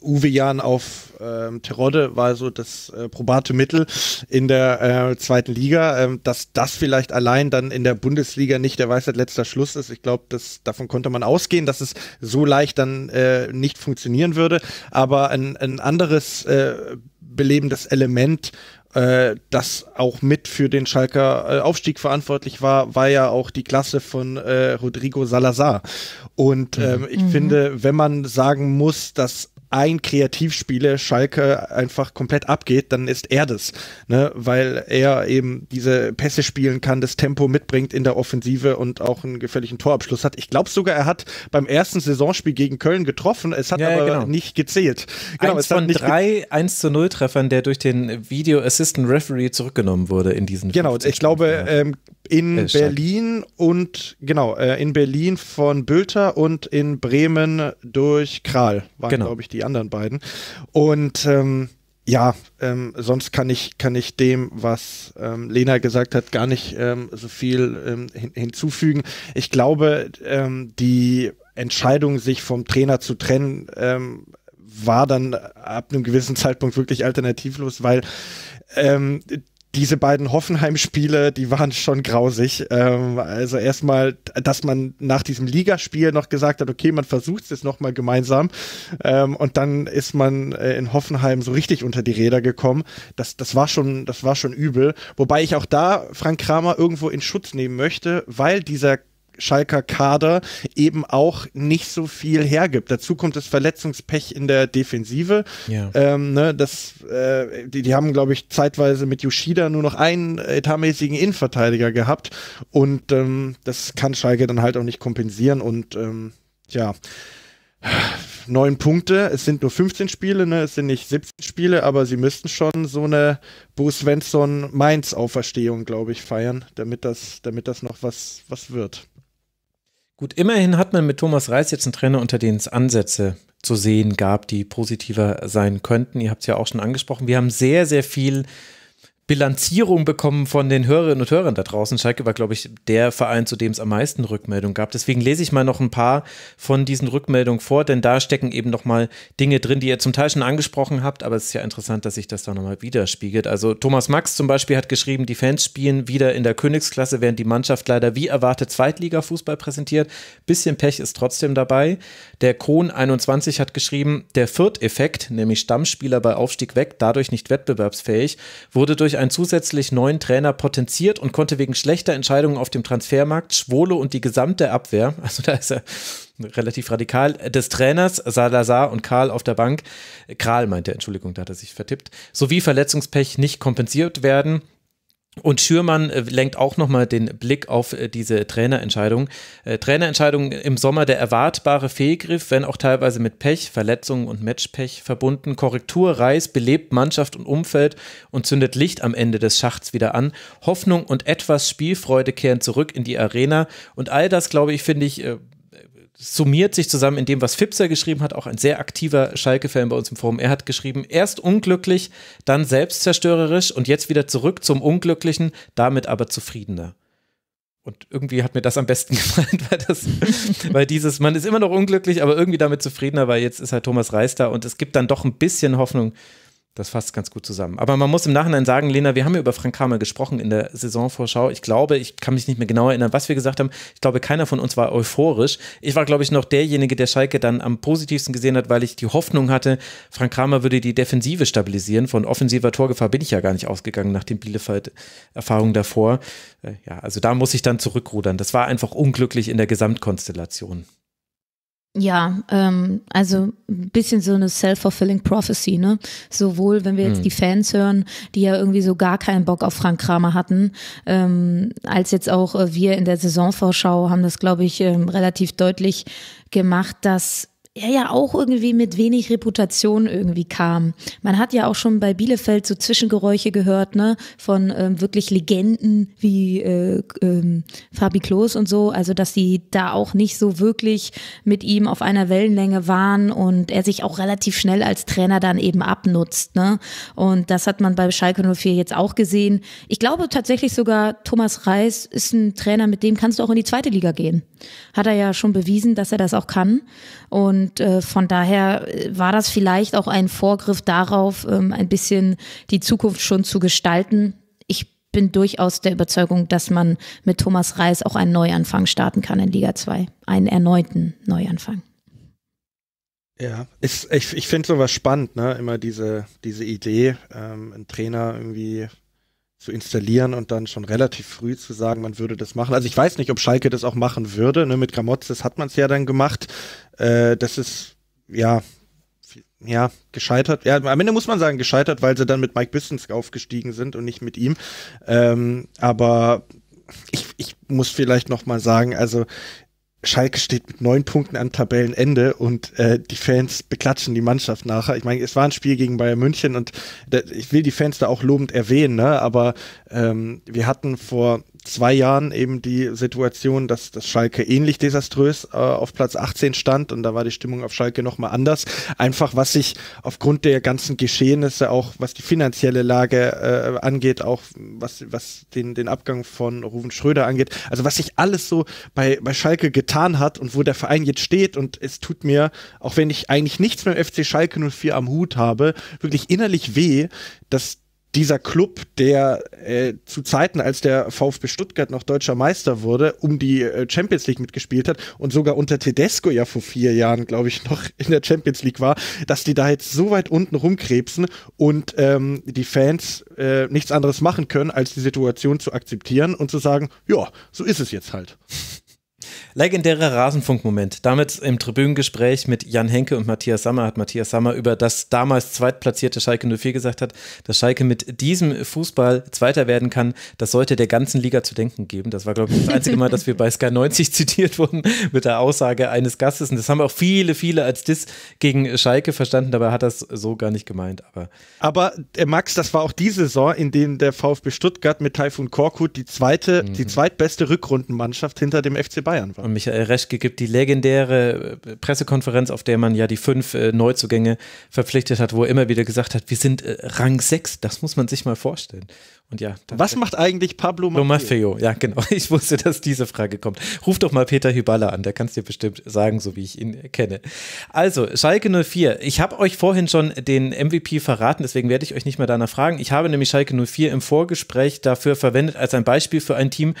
Uwe Jan auf ähm, Terodde war so das äh, probate Mittel in der äh, zweiten Liga. Ähm, dass das vielleicht allein dann in der Bundesliga nicht der Weisheit letzter Schluss ist, ich glaube, davon konnte man ausgehen, dass es so leicht dann äh, nicht funktionieren würde. Aber ein, ein anderes äh, belebendes Element äh, das auch mit für den Schalker äh, Aufstieg verantwortlich war, war ja auch die Klasse von äh, Rodrigo Salazar. Und mhm. ähm, ich mhm. finde, wenn man sagen muss, dass ein Kreativspieler Schalke einfach komplett abgeht, dann ist er das, ne? weil er eben diese Pässe spielen kann, das Tempo mitbringt in der Offensive und auch einen gefährlichen Torabschluss hat. Ich glaube sogar, er hat beim ersten Saisonspiel gegen Köln getroffen, es hat ja, aber genau. nicht gezählt. Genau, eins von drei 1 zu 0 Treffern, der durch den Video Assistant Referee zurückgenommen wurde in diesen Genau, ich glaube ähm, in äh, Berlin und genau, äh, in Berlin von Bülter und in Bremen durch Kral waren, genau. glaube ich, die die anderen beiden. Und ähm, ja, ähm, sonst kann ich, kann ich dem, was ähm, Lena gesagt hat, gar nicht ähm, so viel ähm, hin hinzufügen. Ich glaube, ähm, die Entscheidung, sich vom Trainer zu trennen, ähm, war dann ab einem gewissen Zeitpunkt wirklich alternativlos, weil diese beiden Hoffenheim-Spiele, die waren schon grausig. Ähm, also erstmal, dass man nach diesem Ligaspiel noch gesagt hat, okay, man versucht es jetzt nochmal gemeinsam. Ähm, und dann ist man äh, in Hoffenheim so richtig unter die Räder gekommen. Das, das, war schon, das war schon übel. Wobei ich auch da Frank Kramer irgendwo in Schutz nehmen möchte, weil dieser Schalker Kader eben auch nicht so viel hergibt. Dazu kommt das Verletzungspech in der Defensive. Ja. Ähm, ne, das, äh, die, die, haben, glaube ich, zeitweise mit Yoshida nur noch einen etatmäßigen Innenverteidiger gehabt und ähm, das kann Schalke dann halt auch nicht kompensieren und ähm, ja neun Punkte. Es sind nur 15 Spiele, ne? es sind nicht 17 Spiele, aber sie müssten schon so eine Bo Svensson Mainz Auferstehung, glaube ich, feiern, damit das, damit das noch was, was wird. Gut, immerhin hat man mit Thomas Reis jetzt einen Trainer, unter den es Ansätze zu sehen gab, die positiver sein könnten. Ihr habt es ja auch schon angesprochen. Wir haben sehr, sehr viel Bilanzierung bekommen von den Hörerinnen und Hörern da draußen. Schalke war, glaube ich, der Verein, zu dem es am meisten Rückmeldungen gab. Deswegen lese ich mal noch ein paar von diesen Rückmeldungen vor, denn da stecken eben nochmal Dinge drin, die ihr zum Teil schon angesprochen habt, aber es ist ja interessant, dass sich das da nochmal widerspiegelt. Also Thomas Max zum Beispiel hat geschrieben, die Fans spielen wieder in der Königsklasse, während die Mannschaft leider wie erwartet Zweitliga-Fußball präsentiert. Bisschen Pech ist trotzdem dabei. Der Kron 21 hat geschrieben, der Viert-Effekt, nämlich Stammspieler bei Aufstieg weg, dadurch nicht wettbewerbsfähig, wurde durch einen zusätzlich neuen Trainer potenziert und konnte wegen schlechter Entscheidungen auf dem Transfermarkt Schwole und die gesamte Abwehr, [laughs] also da ist er relativ radikal, des Trainers Salazar und Karl auf der Bank, Kral meinte, Entschuldigung, da hat er sich vertippt, sowie Verletzungspech nicht kompensiert werden. Und Schürmann äh, lenkt auch nochmal den Blick auf äh, diese Trainerentscheidung. Äh, Trainerentscheidung im Sommer der erwartbare Fehlgriff, wenn auch teilweise mit Pech, Verletzungen und Matchpech verbunden. Korrektur, Reis belebt Mannschaft und Umfeld und zündet Licht am Ende des Schachts wieder an. Hoffnung und etwas Spielfreude kehren zurück in die Arena. Und all das, glaube ich, finde ich, summiert sich zusammen in dem, was Fipser geschrieben hat, auch ein sehr aktiver Schalke-Fan bei uns im Forum. Er hat geschrieben, erst unglücklich, dann selbstzerstörerisch und jetzt wieder zurück zum Unglücklichen, damit aber zufriedener. Und irgendwie hat mir das am besten [laughs] gefallen, weil, das, [laughs] weil dieses, man ist immer noch unglücklich, aber irgendwie damit zufriedener, weil jetzt ist halt Thomas Reis da und es gibt dann doch ein bisschen Hoffnung, das fasst ganz gut zusammen. Aber man muss im Nachhinein sagen, Lena, wir haben ja über Frank Kramer gesprochen in der Saisonvorschau. Ich glaube, ich kann mich nicht mehr genau erinnern, was wir gesagt haben. Ich glaube, keiner von uns war euphorisch. Ich war, glaube ich, noch derjenige, der Schalke dann am positivsten gesehen hat, weil ich die Hoffnung hatte, Frank Kramer würde die Defensive stabilisieren. Von offensiver Torgefahr bin ich ja gar nicht ausgegangen nach den Bielefeld-Erfahrungen davor. Äh, ja, also da muss ich dann zurückrudern. Das war einfach unglücklich in der Gesamtkonstellation. Ja, ähm, also ein bisschen so eine self-fulfilling prophecy, ne? Sowohl, wenn wir jetzt mhm. die Fans hören, die ja irgendwie so gar keinen Bock auf Frank Kramer hatten, ähm, als jetzt auch äh, wir in der Saisonvorschau haben das, glaube ich, ähm, relativ deutlich gemacht, dass er ja auch irgendwie mit wenig Reputation irgendwie kam. Man hat ja auch schon bei Bielefeld so Zwischengeräusche gehört, ne, von ähm, wirklich Legenden wie äh, ähm, Fabi Klos und so, also dass sie da auch nicht so wirklich mit ihm auf einer Wellenlänge waren und er sich auch relativ schnell als Trainer dann eben abnutzt, ne? Und das hat man bei Schalke 04 jetzt auch gesehen. Ich glaube tatsächlich sogar Thomas Reis ist ein Trainer, mit dem kannst du auch in die zweite Liga gehen. Hat er ja schon bewiesen, dass er das auch kann und und äh, von daher äh, war das vielleicht auch ein Vorgriff darauf, ähm, ein bisschen die Zukunft schon zu gestalten. Ich bin durchaus der Überzeugung, dass man mit Thomas Reis auch einen Neuanfang starten kann in Liga 2. Einen erneuten Neuanfang. Ja, ist, ich, ich finde sowas spannend, ne? Immer diese, diese Idee, ähm, einen Trainer irgendwie zu installieren und dann schon relativ früh zu sagen, man würde das machen. Also ich weiß nicht, ob Schalke das auch machen würde. Ne? Mit Gramotzes hat man es ja dann gemacht. Äh, das ist ja ja, gescheitert. Ja, am Ende muss man sagen, gescheitert, weil sie dann mit Mike Bissens aufgestiegen sind und nicht mit ihm. Ähm, aber ich, ich muss vielleicht noch mal sagen, also Schalke steht mit neun Punkten am Tabellenende und äh, die Fans beklatschen die Mannschaft nachher. Ich meine, es war ein Spiel gegen Bayern München und da, äh, ich will die Fans da auch lobend erwähnen, ne? aber ähm, wir hatten vor zwei Jahren eben die Situation, dass, dass Schalke ähnlich desaströs äh, auf Platz 18 stand und da war die Stimmung auf Schalke nochmal anders. Einfach was sich aufgrund der ganzen Geschehnisse, auch was die finanzielle Lage äh, angeht, auch was, was den, den Abgang von Ruven Schröder angeht, also was sich alles so bei, bei Schalke getan hat und wo der Verein jetzt steht und es tut mir, auch wenn ich eigentlich nichts mit dem FC Schalke 04 am Hut habe, wirklich innerlich weh, dass dieser Club, der äh, zu Zeiten, als der VfB Stuttgart noch deutscher Meister wurde, um die äh, Champions League mitgespielt hat und sogar unter Tedesco ja vor vier Jahren, glaube ich, [laughs] noch in der Champions League war, dass die da jetzt so weit unten rumkrebsen und ähm, die Fans äh, nichts anderes machen können, als die Situation zu akzeptieren und zu sagen, ja, so ist es jetzt halt. Legendärer Rasenfunkmoment. Damit im Tribünengespräch mit Jan Henke und Matthias Sammer hat Matthias Sammer über das damals zweitplatzierte Schalke 04 gesagt hat, dass Schalke mit diesem Fußball Zweiter werden kann. Das sollte der ganzen Liga zu denken geben. Das war, glaube ich, das einzige Mal, dass wir bei Sky 90 zitiert wurden mit der Aussage eines Gastes. Und das haben auch viele, viele als Diss gegen Schalke verstanden. Dabei hat er es so gar nicht gemeint. Aber, aber äh, Max, das war auch die Saison, in denen der VfB Stuttgart mit Taifun Korkut die zweite, mhm. die zweitbeste Rückrundenmannschaft hinter dem FC Bayern war. Fall. Und Michael Reschke gibt die legendäre äh, Pressekonferenz, auf der man ja die fünf äh, Neuzugänge verpflichtet hat, wo er immer wieder gesagt hat, wir sind äh, Rang 6, das muss man sich mal vorstellen. Und ja, Was macht eigentlich Pablo Maffeo? Maffeo? Ja, genau. [laughs] Ich wusste, dass diese Frage kommt. Ruf doch mal Peter Hyballa an, der kann es dir bestimmt sagen, so wie ich ihn kenne. Also, Schalke 04. Ich habe euch vorhin schon den MVP verraten, deswegen werde ich euch nicht mehr danach fragen. Ich habe nämlich Schalke 04 im Vorgespräch dafür verwendet als ein Beispiel für ein Team,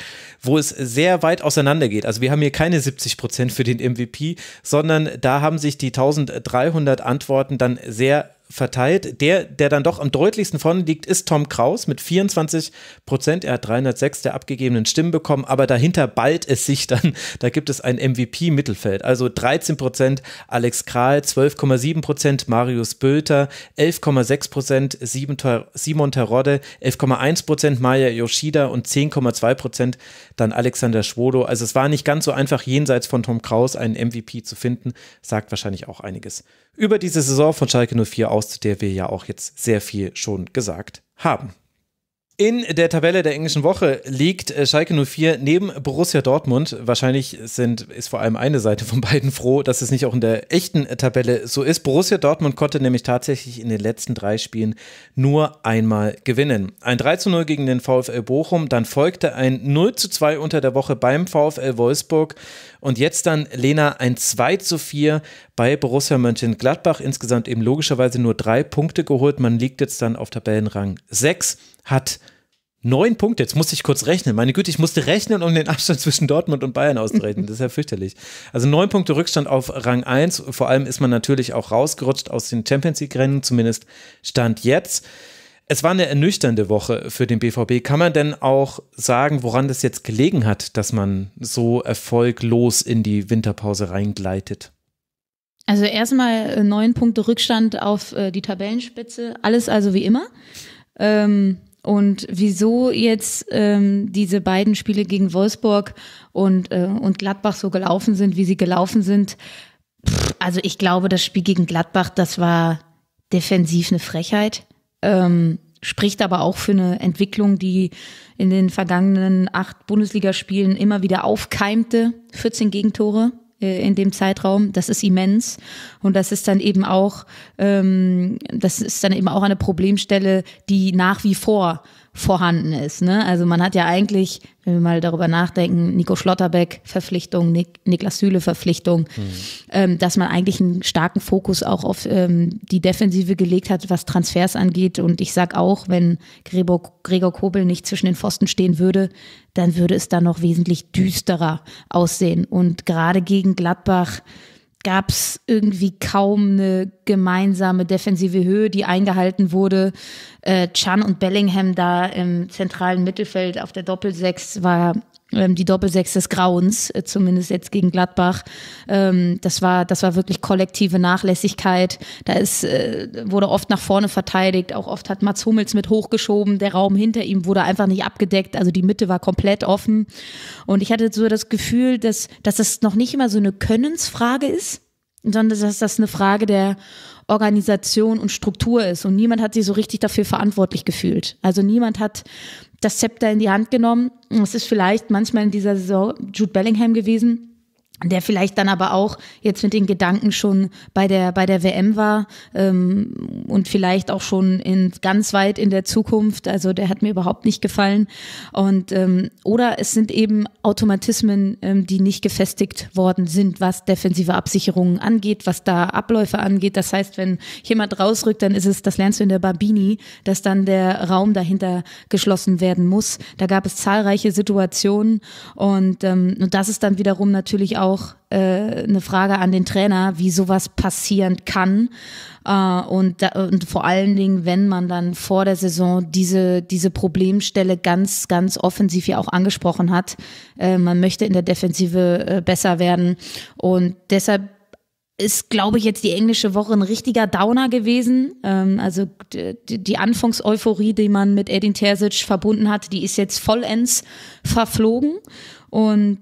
wo es sehr weit auseinander geht. Also, wir haben hier keine 70 Prozent für den MVP, sondern da haben sich die 1300 Antworten dann sehr verteilt. Der, der dann doch am deutlichsten vorne liegt, ist Tom Kraus mit 24 Prozent. Er hat 306 der abgegebenen Stimmen bekommen, aber dahinter ballt es sich dann. Da gibt es ein MVP-Mittelfeld. Also 13 Prozent Alex Kral, 12,7 Prozent Marius Bülter, 11,6 Prozent Simon Terodde, 11,1 Prozent Maya Yoshida und 10,2 Prozent dann Alexander Schwodo. Also es war nicht ganz so einfach, jenseits von Tom Kraus einen MVP zu finden. Sagt wahrscheinlich auch einiges über diese Saison von Schalke 04 aus, zu der wir ja auch jetzt sehr viel schon gesagt haben. In der Tabelle der englischen Woche liegt äh, Schalke 04 neben Borussia Dortmund. Wahrscheinlich sind, ist vor allem eine Seite von beiden froh, dass es nicht auch in der echten Tabelle so ist. Borussia Dortmund konnte nämlich tatsächlich in den letzten drei Spielen nur einmal gewinnen. Ein 3 zu 0 gegen den VfL Bochum, dann folgte ein 0 zu 2 unter der Woche beim VfL Wolfsburg. Und jetzt dann, Lena, ein 2 zu 4 bei Borussia Mönchengladbach. Insgesamt eben logischerweise nur drei Punkte geholt. Man liegt jetzt dann auf Tabellenrang 6, hat neun Punkte. Jetzt musste ich kurz rechnen. Meine Güte, ich musste rechnen, um den Abstand [laughs] zwischen Dortmund und Bayern auszurechnen. Das ist ja fürchterlich. Also neun Punkte Rückstand auf Rang 1. Vor allem ist man natürlich auch rausgerutscht aus den Champions League-Rennen, zumindest Stand jetzt. Es war eine ernüchternde Woche für den BVB. Kann man denn auch sagen, woran das jetzt gelegen hat, dass man so erfolglos in die Winterpause reingleitet? Also erstmal äh, neun Punkte Rückstand auf äh, die Tabellenspitze. Alles also wie immer. Ähm, und wieso jetzt ähm, diese beiden Spiele gegen Wolfsburg und, äh, und Gladbach so gelaufen sind, wie sie gelaufen sind. Pff, also ich glaube, das Spiel gegen Gladbach, das war defensiv eine Frechheit. Ähm, spricht aber auch für eine Entwicklung, die in den vergangenen acht Bundesligaspielen immer wieder aufkeimte. 14 Gegentore äh, in dem Zeitraum. Das ist immens. Und das ist dann eben auch, ähm, das ist dann eben auch eine Problemstelle, die nach wie vor vorhanden ist. Ne? Also man hat ja eigentlich, wenn wir mal darüber nachdenken, Nico Schlotterbeck Verpflichtung, Nik Niklas Süle Verpflichtung, mhm. ähm, dass man eigentlich einen starken Fokus auch auf ähm, die Defensive gelegt hat, was Transfers angeht. Und ich sag auch, wenn Gregor, Gregor Kobel nicht zwischen den Pfosten stehen würde, dann würde es dann noch wesentlich düsterer aussehen. Und gerade gegen Gladbach, gab es irgendwie kaum eine gemeinsame defensive Höhe, die eingehalten wurde. Äh, Chan und Bellingham da im zentralen Mittelfeld auf der Doppelsechs war ähm, die Doppelsechs des Grauens, äh, zumindest jetzt gegen Gladbach. Ähm, das war, das war wirklich kollektive Nachlässigkeit. Da ist, äh, wurde oft nach vorne verteidigt. Auch oft hat Mats Hummels mit hochgeschoben. Der Raum hinter ihm wurde einfach nicht abgedeckt. Also die Mitte war komplett offen. Und ich hatte so das Gefühl, dass, dass das noch nicht immer so eine Könnensfrage ist sondern dass das eine Frage der Organisation und Struktur ist. Und niemand hat sich so richtig dafür verantwortlich gefühlt. Also niemand hat das Zepter in die Hand genommen. Es ist vielleicht manchmal in dieser Saison Jude Bellingham gewesen, der vielleicht dann aber auch jetzt mit den Gedanken schon bei der bei der WM war ähm, und vielleicht auch schon in ganz weit in der Zukunft. Also der hat mir überhaupt nicht gefallen. Und ähm, oder es sind eben Automatismen, ähm, die nicht gefestigt worden sind, was defensive Absicherungen angeht, was da Abläufe angeht. Das heißt, wenn jemand rausrückt, dann ist es, das lernst du in der Barbini, dass dann der Raum dahinter geschlossen werden muss. Da gab es zahlreiche Situationen und ähm, und das ist dann wiederum natürlich auch auch äh, eine Frage an den Trainer, wie sowas passieren kann. Äh, und, da, und vor allen Dingen, wenn man dann vor der Saison diese, diese Problemstelle ganz, ganz offensiv ja auch angesprochen hat. Äh, man möchte in der Defensive äh, besser werden. Und deshalb ist, glaube ich, jetzt die englische Woche ein richtiger Downer gewesen. Ähm, also die, die Anfangseuphorie, die man mit Edin Terzic verbunden hat, die ist jetzt vollends verflogen. Und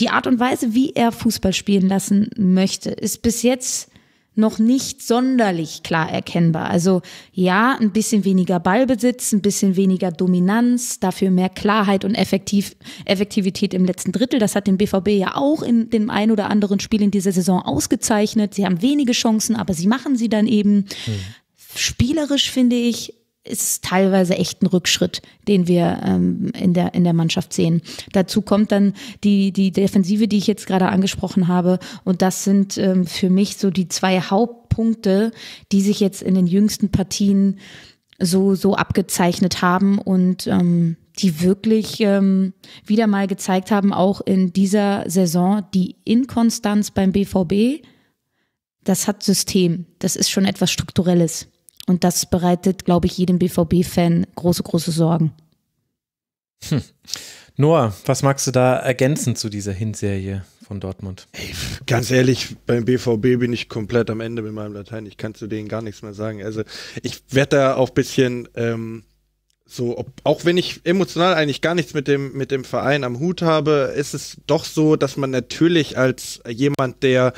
die Art und Weise, wie er Fußball spielen lassen möchte, ist bis jetzt noch nicht sonderlich klar erkennbar. Also ja, ein bisschen weniger Ballbesitz, ein bisschen weniger Dominanz, dafür mehr Klarheit und Effektiv Effektivität im letzten Drittel. Das hat den BVB ja auch in dem ein oder anderen Spiel in dieser Saison ausgezeichnet. Sie haben wenige Chancen, aber sie machen sie dann eben. Mhm. Spielerisch finde ich, ist teilweise echt ein Rückschritt, den wir ähm, in, der, in der Mannschaft sehen. Dazu kommt dann die, die Defensive, die ich jetzt gerade angesprochen habe. Und das sind ähm, für mich so die zwei Hauptpunkte, die sich jetzt in den jüngsten Partien so, so abgezeichnet haben und ähm, die wirklich ähm, wieder mal gezeigt haben, auch in dieser Saison, die Inkonstanz beim BVB, das hat System, das ist schon etwas Strukturelles. Und das bereitet, glaube ich, jedem BVB-Fan große, große Sorgen. Hm. Noah, was magst du da ergänzen zu dieser Hinserie von Dortmund? Ey, ganz ehrlich, beim BVB bin ich komplett am Ende mit meinem Latein. Ich kann zu denen gar nichts mehr sagen. Also ich werde da auch ein bisschen ähm, so, ob, auch wenn ich emotional eigentlich gar nichts mit dem, mit dem Verein am Hut habe, ist es doch so, dass man natürlich als jemand, der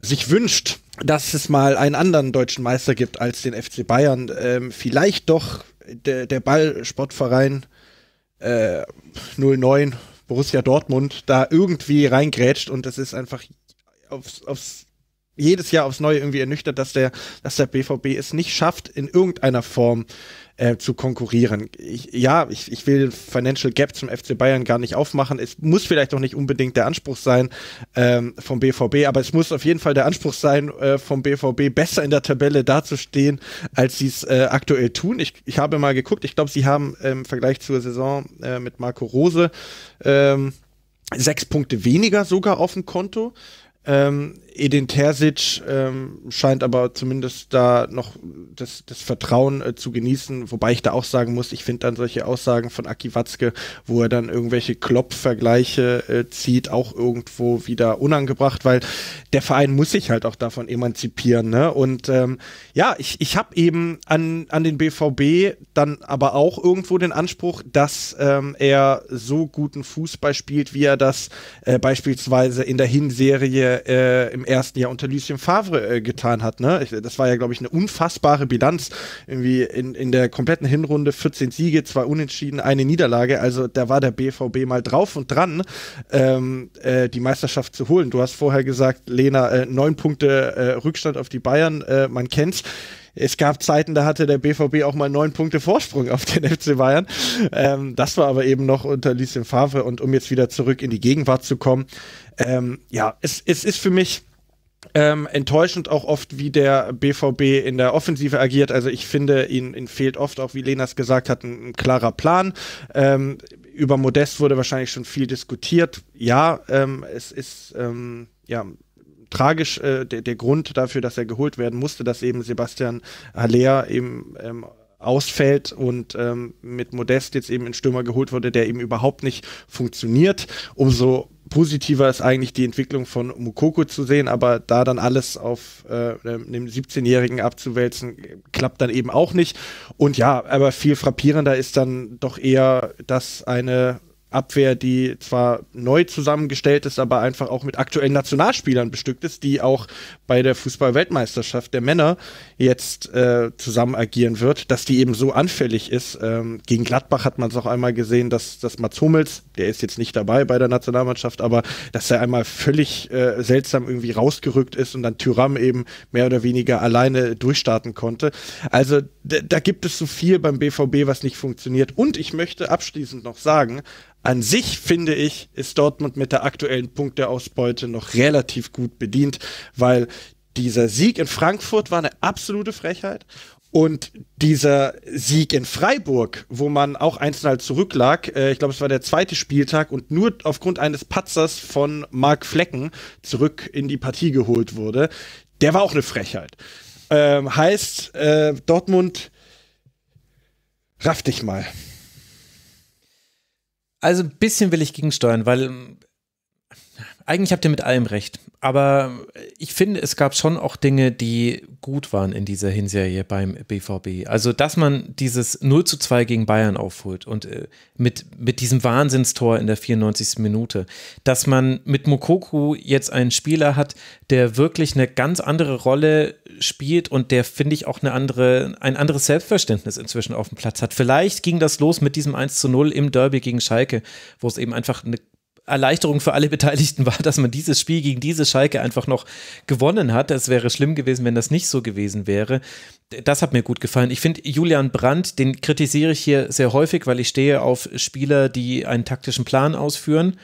sich wünscht, dass es mal einen anderen deutschen Meister gibt als den FC Bayern. Ähm, vielleicht doch der, der Ballsportverein äh, 09 Borussia Dortmund da irgendwie reingrätscht und es ist einfach aufs, aufs, jedes Jahr aufs Neue irgendwie ernüchtert, dass der, dass der BVB es nicht schafft, in irgendeiner Form äh, zu konkurrieren. Ich, ja, ich, ich will Financial Gap zum FC Bayern gar nicht aufmachen. Es muss vielleicht auch nicht unbedingt der Anspruch sein ähm, vom BVB, aber es muss auf jeden Fall der Anspruch sein, äh, vom BVB besser in der Tabelle dazustehen, als sie es äh, aktuell tun. Ich, ich habe mal geguckt, ich glaube, sie haben im Vergleich zur Saison äh, mit Marco Rose ähm, sechs Punkte weniger sogar auf dem Konto. Ähm, Edin Terzic ähm, scheint aber zumindest da noch das, das Vertrauen äh, zu genießen, wobei ich da auch sagen muss, ich finde dann solche Aussagen von Aki Watzke, wo er dann irgendwelche Klopp-Vergleiche äh, zieht, auch irgendwo wieder unangebracht, weil der Verein muss sich halt auch davon emanzipieren. Ne? Und ähm, ja, ich, ich habe eben an, an den BVB dann aber auch irgendwo den Anspruch, dass ähm, er so guten Fußball spielt, wie er das äh, beispielsweise in der Hinserie äh, im ersten Jahr unter Lucien Favre äh, getan hat. Ne? Ich, das war ja, glaube ich, eine unfassbare Bilanz. Irgendwie in, in der kompletten Hinrunde 14 Siege, zwei Unentschieden, eine Niederlage. Also da war der BVB mal drauf und dran, ähm, äh, die Meisterschaft zu holen. Du hast vorher gesagt, Lena, äh, neun Punkte äh, Rückstand auf die Bayern, äh, man kennt's es gab Zeiten, da hatte der BVB auch mal neun Punkte Vorsprung auf den FC Bayern. Ähm, das war aber eben noch unter Lucien Favre. Und um jetzt wieder zurück in die Gegenwart zu kommen, ähm, ja, es, es ist für mich ähm, enttäuschend auch oft, wie der BVB in der Offensive agiert. Also ich finde, ihnen, ihnen fehlt oft, auch wie Lenas gesagt hat, ein, ein klarer Plan. Ähm, über Modest wurde wahrscheinlich schon viel diskutiert. Ja, ähm, es ist ähm, ja tragisch äh, der, der, Grund dafür, dass er geholt werden musste, dass eben Sebastian Haller eben ähm, ausfällt und ähm, mit Modest jetzt eben ein Stürmer geholt wurde, der eben überhaupt nicht funktioniert. Umso positiver ist eigentlich die Entwicklung von Mukoko zu sehen, aber da dann alles auf äh, einem 17-Jährigen abzuwälzen, klappt dann eben auch nicht. Und ja, aber viel frappierender ist dann doch eher, dass eine Abwehr, die zwar neu zusammengestellt ist, aber einfach auch mit aktuellen Nationalspielern bestückt ist, die auch bei der Fußballweltmeisterschaft der Männer jetzt äh, zusammen agieren wird, dass die eben so anfällig ist. Ähm, gegen Gladbach hat man es auch einmal gesehen, dass, dass Mats Hummels, der ist jetzt nicht dabei bei der Nationalmannschaft, aber dass er einmal völlig äh, seltsam irgendwie rausgerückt ist und dann Tyram eben mehr oder weniger alleine durchstarten konnte. Also da gibt es so viel beim BVB, was nicht funktioniert. Und ich möchte abschließend noch sagen, an sich finde ich, ist Dortmund mit der aktuellen Punkteausbeute noch relativ gut bedient, weil dieser Sieg in Frankfurt war eine absolute Frechheit. Und dieser Sieg in Freiburg, wo man auch einzeln 0 halt zurücklag, äh, ich glaube, es war der zweite Spieltag und nur aufgrund eines Patzers von Mark Flecken zurück in die Partie geholt wurde, der war auch eine Frechheit. Ähm, heißt, äh, Dortmund, raff dich mal. Also ein bisschen will ich gegensteuern, weil ähm, eigentlich habt ihr mit allem recht. Aber ich finde, es gab schon auch Dinge, die gut waren in dieser Hinserie beim BVB. Also, dass man dieses 0 zu 2 gegen Bayern aufholt und äh, mit, mit diesem Wahnsinnstor in der 94. Minute, dass man mit Mokoku jetzt einen Spieler hat, der wirklich eine ganz andere Rolle spielt und der, finde ich, auch eine andere, ein anderes Selbstverständnis inzwischen auf dem Platz hat. Vielleicht ging das los mit diesem 1 zu 0 im Derby gegen Schalke, wo es eben einfach eine Erleichterung für alle Beteiligten war, dass man dieses Spiel gegen diese Schalke einfach noch gewonnen hat. Es wäre schlimm gewesen, wenn das nicht so gewesen wäre. Das hat mir gut gefallen. Ich finde Julian Brandt, den kritisiere ich hier sehr häufig, weil ich stehe auf Spieler, die einen taktischen Plan ausführen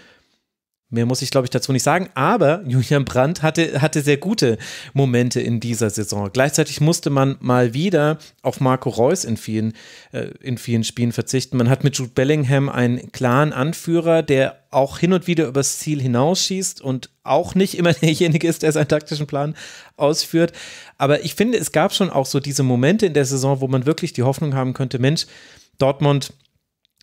Mehr muss ich, glaube ich, dazu nicht sagen. Aber Julian Brandt hatte, hatte sehr gute Momente in dieser Saison. Gleichzeitig musste man mal wieder auf Marco Reus in vielen, äh, in vielen Spielen verzichten. Man hat mit Jude Bellingham einen klaren Anführer, der auch hin und wieder übers Ziel hinausschießt und auch nicht immer [laughs] derjenige ist, der seinen taktischen Plan ausführt. Aber ich finde, es gab schon auch so diese Momente in der Saison, wo man wirklich die Hoffnung haben könnte, Mensch, Dortmund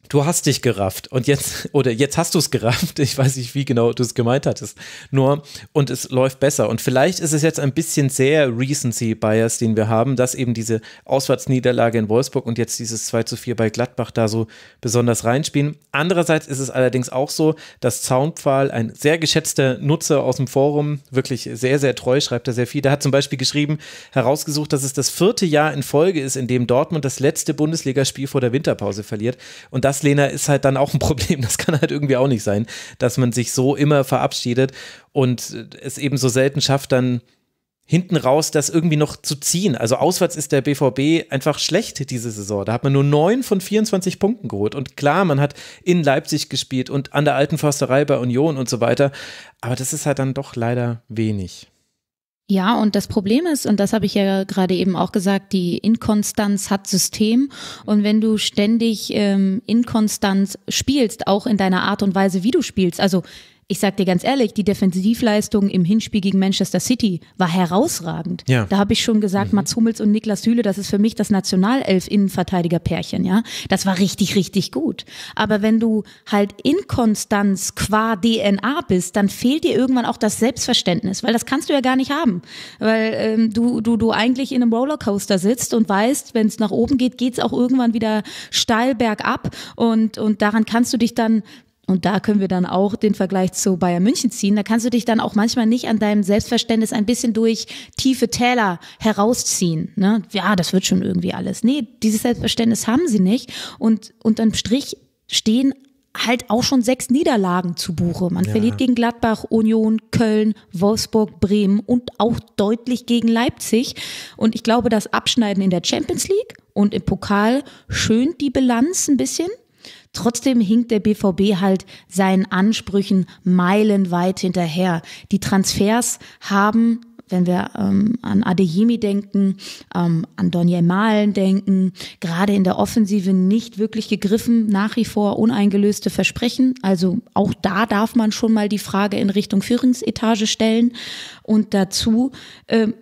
du hast dich gerafft und jetzt, [laughs] oder jetzt hast du es gerafft, ich weiß nicht, wie genau du es gemeint hattest, nur und es läuft besser. Und vielleicht ist es jetzt ein bisschen sehr Recency-Bias, den wir haben, dass eben diese Auswärtsniederlage in Wolfsburg und jetzt dieses 2 zu 4 bei Gladbach da so besonders reinspielen. Andererseits ist es allerdings auch so, dass Zaunpfahl, ein sehr geschätzter Nutzer aus dem Forum, wirklich sehr, sehr treu, schreibt er sehr viel, der hat zum Beispiel geschrieben, herausgesucht, dass es das vierte Jahr in Folge ist, in dem Dortmund das letzte Bundesligaspiel vor der Winterpause verliert und das das, Lena, ist halt dann auch ein [laughs] Problem. Das kann halt irgendwie auch nicht sein, dass man sich so immer verabschiedet und es eben so selten schafft, dann hinten raus das irgendwie noch zu ziehen. Also auswärts ist der BVB einfach schlecht diese Saison. Da hat man nur neun von 24 Punkten geholt. Und klar, man hat in Leipzig gespielt und an der alten Försterei bei Union und so weiter. Aber das ist halt dann doch leider wenig. Ja, und das Problem ist, und das habe ich ja gerade eben auch gesagt, die Inkonstanz hat System. Und wenn du ständig ähm, Inkonstanz spielst, auch in deiner Art und Weise, wie du spielst, also ich sag dir ganz ehrlich, die Defensivleistung im Hinspiel gegen Manchester City war herausragend. Ja. Da habe ich schon gesagt, mhm. Mats Hummels und Niklas Hühle, das ist für mich das Nationalelf Innenverteidiger-Pärchen, ja. Das war richtig, richtig gut. Aber wenn du halt Inkonstanz qua DNA bist, dann fehlt dir irgendwann auch das Selbstverständnis, weil das kannst du ja gar nicht haben. Weil ähm, du, du, du eigentlich in einem Rollercoaster sitzt und weißt, wenn es nach oben geht, geht es auch irgendwann wieder steil bergab und, und daran kannst du dich dann und da können wir dann auch den Vergleich zu Bayern München ziehen. Da kannst du dich dann auch manchmal nicht an deinem Selbstverständnis ein bisschen durch tiefe Täler herausziehen. Ne? Ja, das wird schon irgendwie alles. Nee, dieses Selbstverständnis haben sie nicht. Und unterm Strich stehen halt auch schon sechs Niederlagen zu Buche. Man ja. verliert gegen Gladbach, Union, Köln, Wolfsburg, Bremen und auch deutlich gegen Leipzig. Und ich glaube, das Abschneiden in der Champions League und im Pokal schönt die Bilanz ein bisschen. Trotzdem hinkt der BVB halt seinen Ansprüchen meilenweit hinterher. Die Transfers haben wenn wir ähm, an Adeyemi denken, ähm, an Doniel Malen denken, gerade in der Offensive nicht wirklich gegriffen, nach wie vor uneingelöste Versprechen. Also auch da darf man schon mal die Frage in Richtung Führungsetage stellen. Und dazu ähm,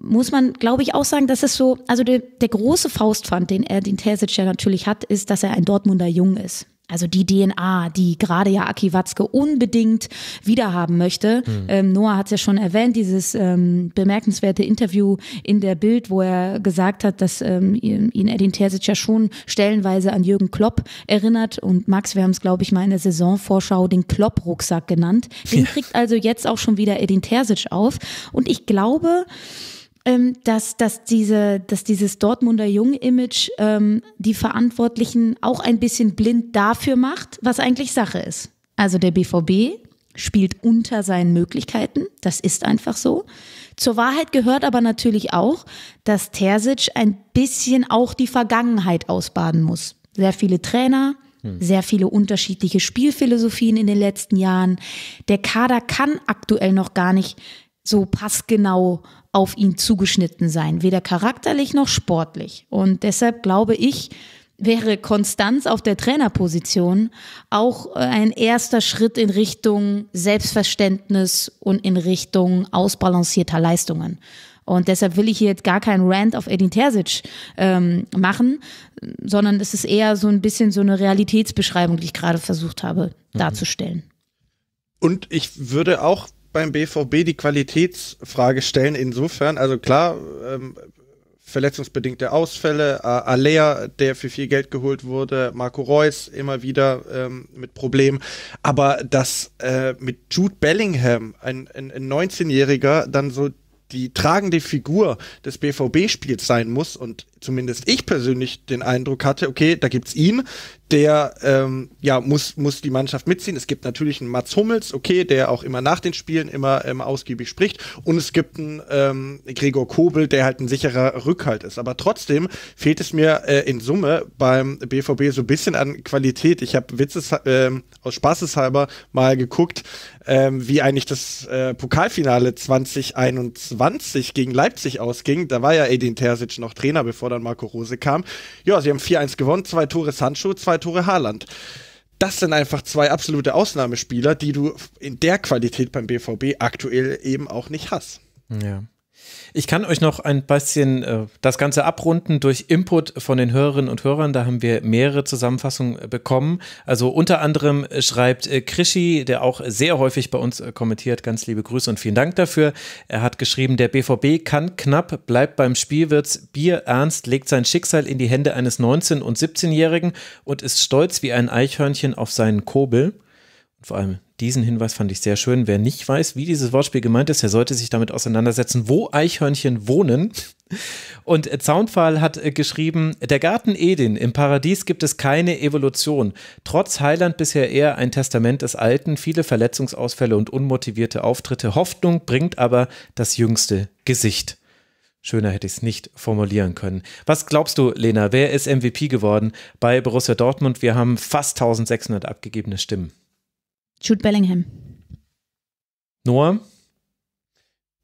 muss man, glaube ich, auch sagen, dass es so, also der, der große Faustpfand, den er, den Terzic ja natürlich hat, ist, dass er ein Dortmunder Jung ist also die DNA, die gerade ja Aki Watzke unbedingt wiederhaben möchte. Mhm. Ähm, Noah hat es ja schon erwähnt, dieses ähm, bemerkenswerte Interview in der Bild, wo er gesagt hat, dass ähm, ihn Edin Terzic ja schon stellenweise an Jürgen Klopp erinnert. Und Max, wir haben es, glaube ich, mal in der Saisonvorschau den Klopp-Rucksack genannt. Den ja. kriegt also jetzt auch schon wieder Edin Terzic auf. Und ich glaube, ähm, dass, dass, diese, dass dieses Dortmunder Jung-Image ähm, die Verantwortlichen auch ein bisschen blind dafür macht, was eigentlich Sache ist. Also der BVB spielt unter seinen Möglichkeiten, das ist einfach so. Zur Wahrheit gehört aber natürlich auch, dass Terzic ein bisschen auch die Vergangenheit ausbaden muss. Sehr viele Trainer, hm. sehr viele unterschiedliche Spielphilosophien in den letzten Jahren. Der Kader kann aktuell noch gar nicht so passgenau auf ihn zugeschnitten sein, weder charakterlich noch sportlich. Und deshalb glaube ich, wäre Konstanz auf der Trainerposition auch äh, ein erster Schritt in Richtung Selbstverständnis und in Richtung ausbalancierter Leistungen. Und deshalb will ich hier jetzt gar keinen Rant auf Edin Terzic ähm, machen, sondern es ist eher so ein bisschen so eine Realitätsbeschreibung, die ich gerade versucht habe mhm. darzustellen. Und ich würde auch beim BVB die Qualitätsfrage stellen. Insofern, also klar, ähm, verletzungsbedingte Ausfälle, Alea, der für viel Geld geholt wurde, Marco Reus immer wieder ähm, mit Problemen. Aber dass äh, mit Jude Bellingham, ein, ein, ein 19-Jähriger, dann so die tragende Figur des BVB-Spiels sein muss und zumindest ich persönlich den Eindruck hatte, okay, da gibt es ihn, der ähm, ja muss muss die Mannschaft mitziehen. Es gibt natürlich einen Mats Hummels, okay, der auch immer nach den Spielen immer ähm, ausgiebig spricht, und es gibt einen ähm, Gregor Kobel, der halt ein sicherer Rückhalt ist. Aber trotzdem fehlt es mir äh, in Summe beim BVB so ein bisschen an Qualität. Ich habe Witzes äh, aus Spaßeshalber mal geguckt, äh, wie eigentlich das äh, Pokalfinale 2021 gegen Leipzig ausging. Da war ja Edin Terzic noch Trainer, bevor dann Marco Rose kam. Ja, sie haben 4-1 gewonnen, zwei Tore Sancho, zwei Tore Haaland. Das sind einfach zwei absolute Ausnahmespieler, die du in der Qualität beim BVB aktuell eben auch nicht hast. Ja. Ich kann euch noch ein bisschen äh, das Ganze abrunden durch Input von den Hörerinnen und Hörern. Da haben wir mehrere Zusammenfassungen äh, bekommen. Also unter anderem äh, schreibt äh, Krischi, der auch sehr häufig bei uns äh, kommentiert, ganz liebe Grüße und vielen Dank dafür. Er hat geschrieben, der BVB kann knapp, bleibt beim Spielwirts Bier ernst, legt sein Schicksal in die Hände eines 19- und 17-Jährigen und ist stolz wie ein Eichhörnchen auf seinen Kobel. Vor allem diesen Hinweis fand ich sehr schön. Wer nicht weiß, wie dieses Wortspiel gemeint ist, der sollte sich damit auseinandersetzen, wo Eichhörnchen wohnen. Und Zaunpfahl hat äh, geschrieben, der Garten Eden, im Paradies gibt es keine Evolution. Trotz Heiland bisher eher ein Testament des Alten, viele Verletzungsausfälle und unmotivierte Auftritte. Hoffnung bringt aber das jüngste Gesicht. Schöner hätte ich es nicht formulieren können. Was glaubst du, Lena, wer ist MVP geworden bei Borussia Dortmund? Wir haben fast 1600 abgegebene Stimmen. Jude Bellingham. Noah?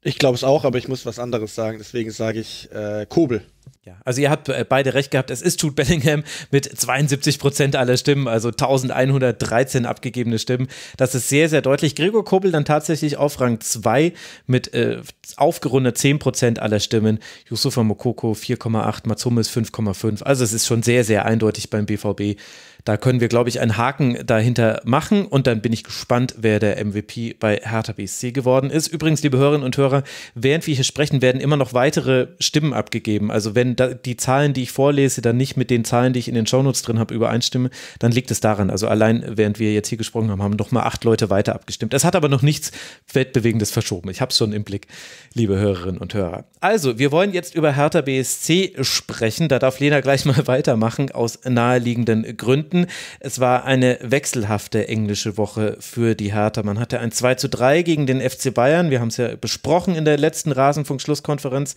Ich glaube es auch, aber ich muss was anderes sagen. Deswegen sage ich äh, Kobel. Ja, also ihr habt äh, beide recht gehabt. Es ist Jude Bellingham mit 72 Prozent aller Stimmen, also 1113 abgegebene Stimmen. Das ist sehr, sehr deutlich. Gregor Kobel dann tatsächlich auf Rang 2 mit äh, aufgerundet 10 Prozent aller Stimmen. Yusufa Mokoko 4,8, Matsumis 5,5. Also es ist schon sehr, sehr eindeutig beim BVB. Da können wir, glaube ich, einen Haken dahinter machen und dann bin ich gespannt, wer der MVP bei Hertha BSC geworden ist. Übrigens, liebe Hörerinnen und Hörer, während wir hier sprechen, werden immer noch weitere Stimmen abgegeben. Also wenn die Zahlen, die ich vorlese, dann nicht mit den Zahlen, die ich in den Shownotes drin habe, übereinstimmen, dann liegt es daran. Also allein, während wir jetzt hier gesprochen haben, haben nochmal acht Leute weiter abgestimmt. Es hat aber noch nichts Weltbewegendes verschoben. Ich habe es schon im Blick, liebe Hörerinnen und Hörer. Also, wir wollen jetzt über Hertha BSC sprechen. Da darf Lena gleich mal [laughs] weitermachen aus naheliegenden Gründen. Minuten. Es war eine wechselhafte englische Woche für die Hertha. Man hatte ein 2 zu 3 gegen den FC Bayern. Wir haben es ja besprochen in der letzten Rasenfunk-Schlusskonferenz.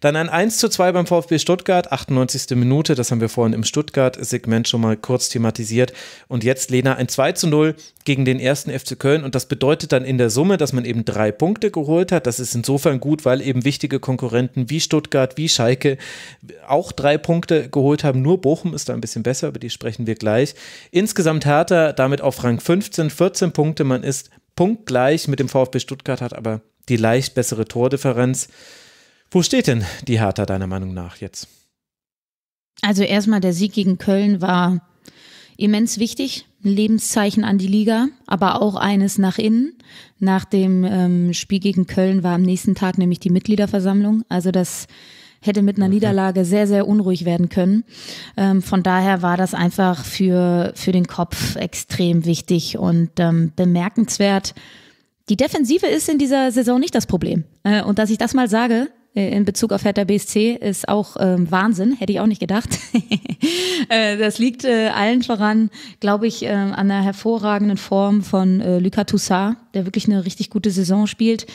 Dann ein 1 zu 2 beim VfB Stuttgart, 98. Minute, das haben wir vorhin im Stuttgart-Segment schon mal kurz thematisiert. Und jetzt, Lena, ein 2 zu 0 gegen den ersten FC Köln. Und das bedeutet dann in der Summe, dass man eben drei Punkte geholt hat. Das ist insofern gut, weil eben wichtige Konkurrenten wie Stuttgart, wie Schalke auch drei Punkte geholt haben. Nur Bochum ist da ein bisschen besser, über die sprechen wir gleich. Insgesamt härter, damit auf Rang 15, 14 Punkte. Man ist punktgleich mit dem VfB Stuttgart, hat aber die leicht bessere Tordifferenz. Wo steht denn die Hertha deiner Meinung nach jetzt? Also erstmal der Sieg gegen Köln war immens wichtig, ein Lebenszeichen an die Liga, aber auch eines nach innen. Nach dem ähm, Spiel gegen Köln war am nächsten Tag nämlich die Mitgliederversammlung. Also das hätte mit einer Niederlage sehr, sehr unruhig werden können. Ähm, von daher war das einfach für, für den Kopf extrem wichtig und ähm, bemerkenswert. Die Defensive ist in dieser Saison nicht das Problem. Äh, und dass ich das mal sage, äh, in Bezug auf Hertha BSC ist auch ähm, Wahnsinn, hätte ich auch nicht gedacht. [laughs] Äh, das liegt äh, allen voran, glaube ich, äh, an der hervorragenden Form von äh, Lucas Toussaint, der wirklich eine richtig gute Saison spielt.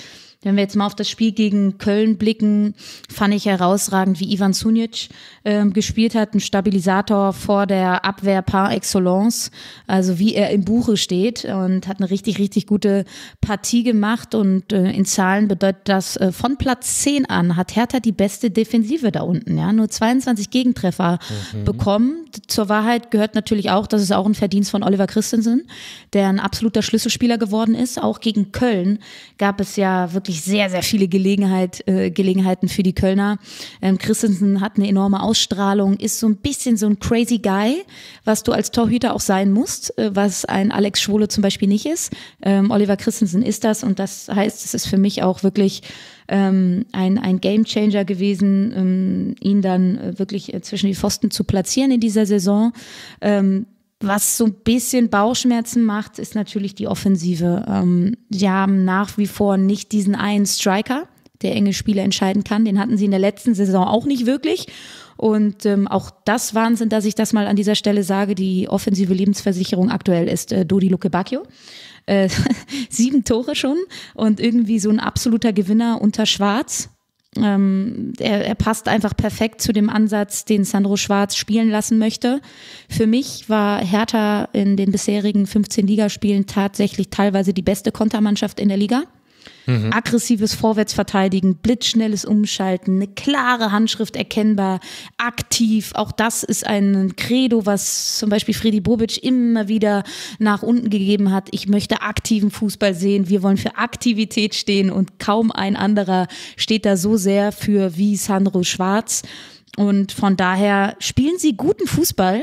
Wenn wir jetzt mal auf das Spiel gegen Köln blicken, fand ich herausragend, wie Ivan Sunic äh, gespielt hat, ein Stabilisator vor der Abwehr par excellence, also wie er im Buche steht und hat eine richtig, richtig gute Partie gemacht und äh, in Zahlen bedeutet das, äh, von Platz 10 an hat Hertha die beste Defensive da unten, ja, nur 22 Gegentreffer mhm. bekommen. Zur Wahrheit gehört natürlich auch, dass es auch ein Verdienst von Oliver Christensen, der ein absoluter Schlüsselspieler geworden ist. Auch gegen Köln gab es ja wirklich wirklich sehr, sehr viele Gelegenheit, äh, Gelegenheiten für die Kölner. Ähm, Christensen hat eine enorme Ausstrahlung, ist so ein bisschen so ein crazy Guy, was du als Torhüter auch sein musst, äh, was ein Alex Schwole zum Beispiel nicht ist. Ähm, Oliver Christensen ist das und das heißt, es ist für mich auch wirklich ähm, ein, ein Game Changer gewesen, ähm, ihn dann äh, wirklich äh, zwischen die Pfosten zu platzieren in dieser Saison. Ähm, was so ein bisschen Bauchschmerzen macht, ist natürlich die Offensive. Ähm, sie haben nach wie vor nicht diesen einen Striker, der enge Spiele entscheiden kann. Den hatten sie in der letzten Saison auch nicht wirklich. Und ähm, auch das Wahnsinn, dass ich das mal an dieser Stelle sage, die offensive Lebensversicherung aktuell ist äh, Dodi Lukebakio. Äh, [laughs] sieben Tore schon und irgendwie so ein absoluter Gewinner unter Schwarz. Ähm, er, er passt einfach perfekt zu dem Ansatz, den Sandro Schwarz spielen lassen möchte. Für mich war Hertha in den bisherigen 15 Ligaspielen tatsächlich teilweise die beste Kontermannschaft in der Liga. Mhm. Aggressives Vorwärtsverteidigen, blitzschnelles Umschalten, eine klare Handschrift erkennbar, aktiv. Auch das ist ein Credo, was zum Beispiel Freddy Bobic immer wieder nach unten gegeben hat. Ich möchte aktiven Fußball sehen. Wir wollen für Aktivität stehen und kaum ein anderer steht da so sehr für wie Sandro Schwarz. Und von daher spielen sie guten Fußball,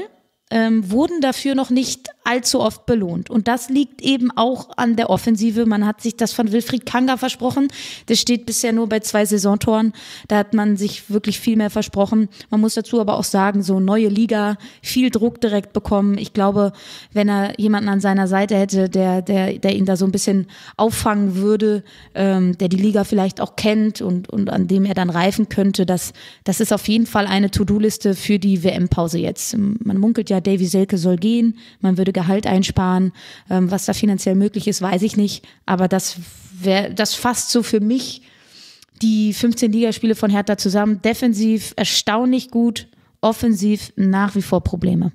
ähm, wurden dafür noch nicht allzu oft belohnt. Und das liegt eben auch an der Offensive. Man hat sich das von Wilfried Kanga versprochen. Das steht bisher nur bei zwei Saisontoren. Da hat man sich wirklich viel mehr versprochen. Man muss dazu aber auch sagen, so neue Liga, viel Druck direkt bekommen. Ich glaube, wenn er jemanden an seiner Seite hätte, der, der, der ihn da so ein bisschen auffangen würde, ähm, der die Liga vielleicht auch kennt und, und an dem er dann reifen könnte, das, das ist auf jeden Fall eine To-Do-Liste für die WM-Pause jetzt. Man munkelt ja, Davy Selke soll gehen. Man würde Gehalt einsparen. Ähm, was da finanziell möglich ist, weiß ich nicht. Aber das wäre, das fasst so für mich die 15 Ligaspiele von Hertha zusammen. Defensiv erstaunlich gut, offensiv nach wie vor Probleme.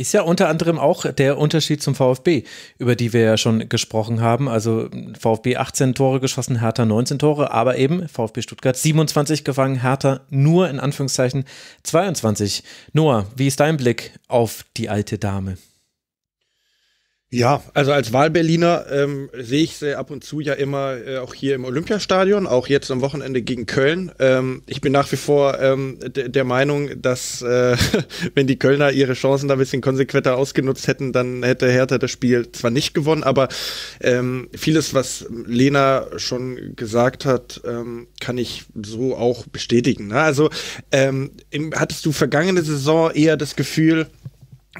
Ist ja unter anderem auch der Unterschied zum VfB, über die wir ja schon gesprochen haben. Also VfB 18 Tore geschossen, Hertha 19 Tore, aber eben VfB Stuttgart 27 gefangen, Hertha nur in Anführungszeichen 22. Noah, wie ist dein Blick auf die alte Dame? Ja, also als Wahlberliner ähm, sehe ich sie ab und zu ja immer äh, auch hier im Olympiastadion, auch jetzt am Wochenende gegen Köln. Ähm, ich bin nach wie vor ähm, der Meinung, dass äh, [laughs] wenn die Kölner ihre Chancen da ein bisschen konsequenter ausgenutzt hätten, dann hätte Hertha das Spiel zwar nicht gewonnen, aber ähm, vieles, was Lena schon gesagt hat, ähm, kann ich so auch bestätigen. Ne? Also ähm, im, hattest du vergangene Saison eher das Gefühl,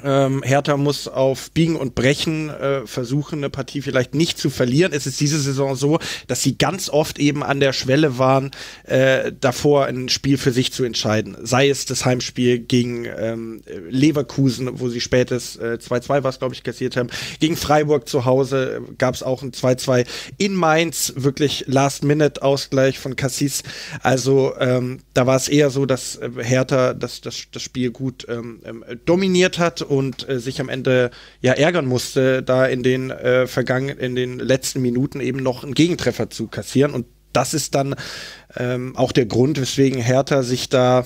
ähm, Hertha muss auf Biegen und Brechen äh, versuchen, eine Partie vielleicht nicht zu verlieren. Es ist diese Saison so, dass sie ganz oft eben an der Schwelle waren, äh, davor ein Spiel für sich zu entscheiden. Sei es das Heimspiel gegen ähm, Leverkusen, wo sie spätes äh, 2-2 was, glaube ich, kassiert haben. Gegen Freiburg zu Hause gab es auch ein 2-2. In Mainz wirklich Last-Minute-Ausgleich von Cassis. Also ähm, da war es eher so, dass äh, Hertha das, das, das Spiel gut ähm, ähm dominiert hat und äh, sich am Ende ja ärgern musste, da in den äh, vergangenen, in den letzten Minuten eben noch einen Gegentreffer zu kassieren. Und das ist dann ähm, auch der Grund, weswegen Hertha sich da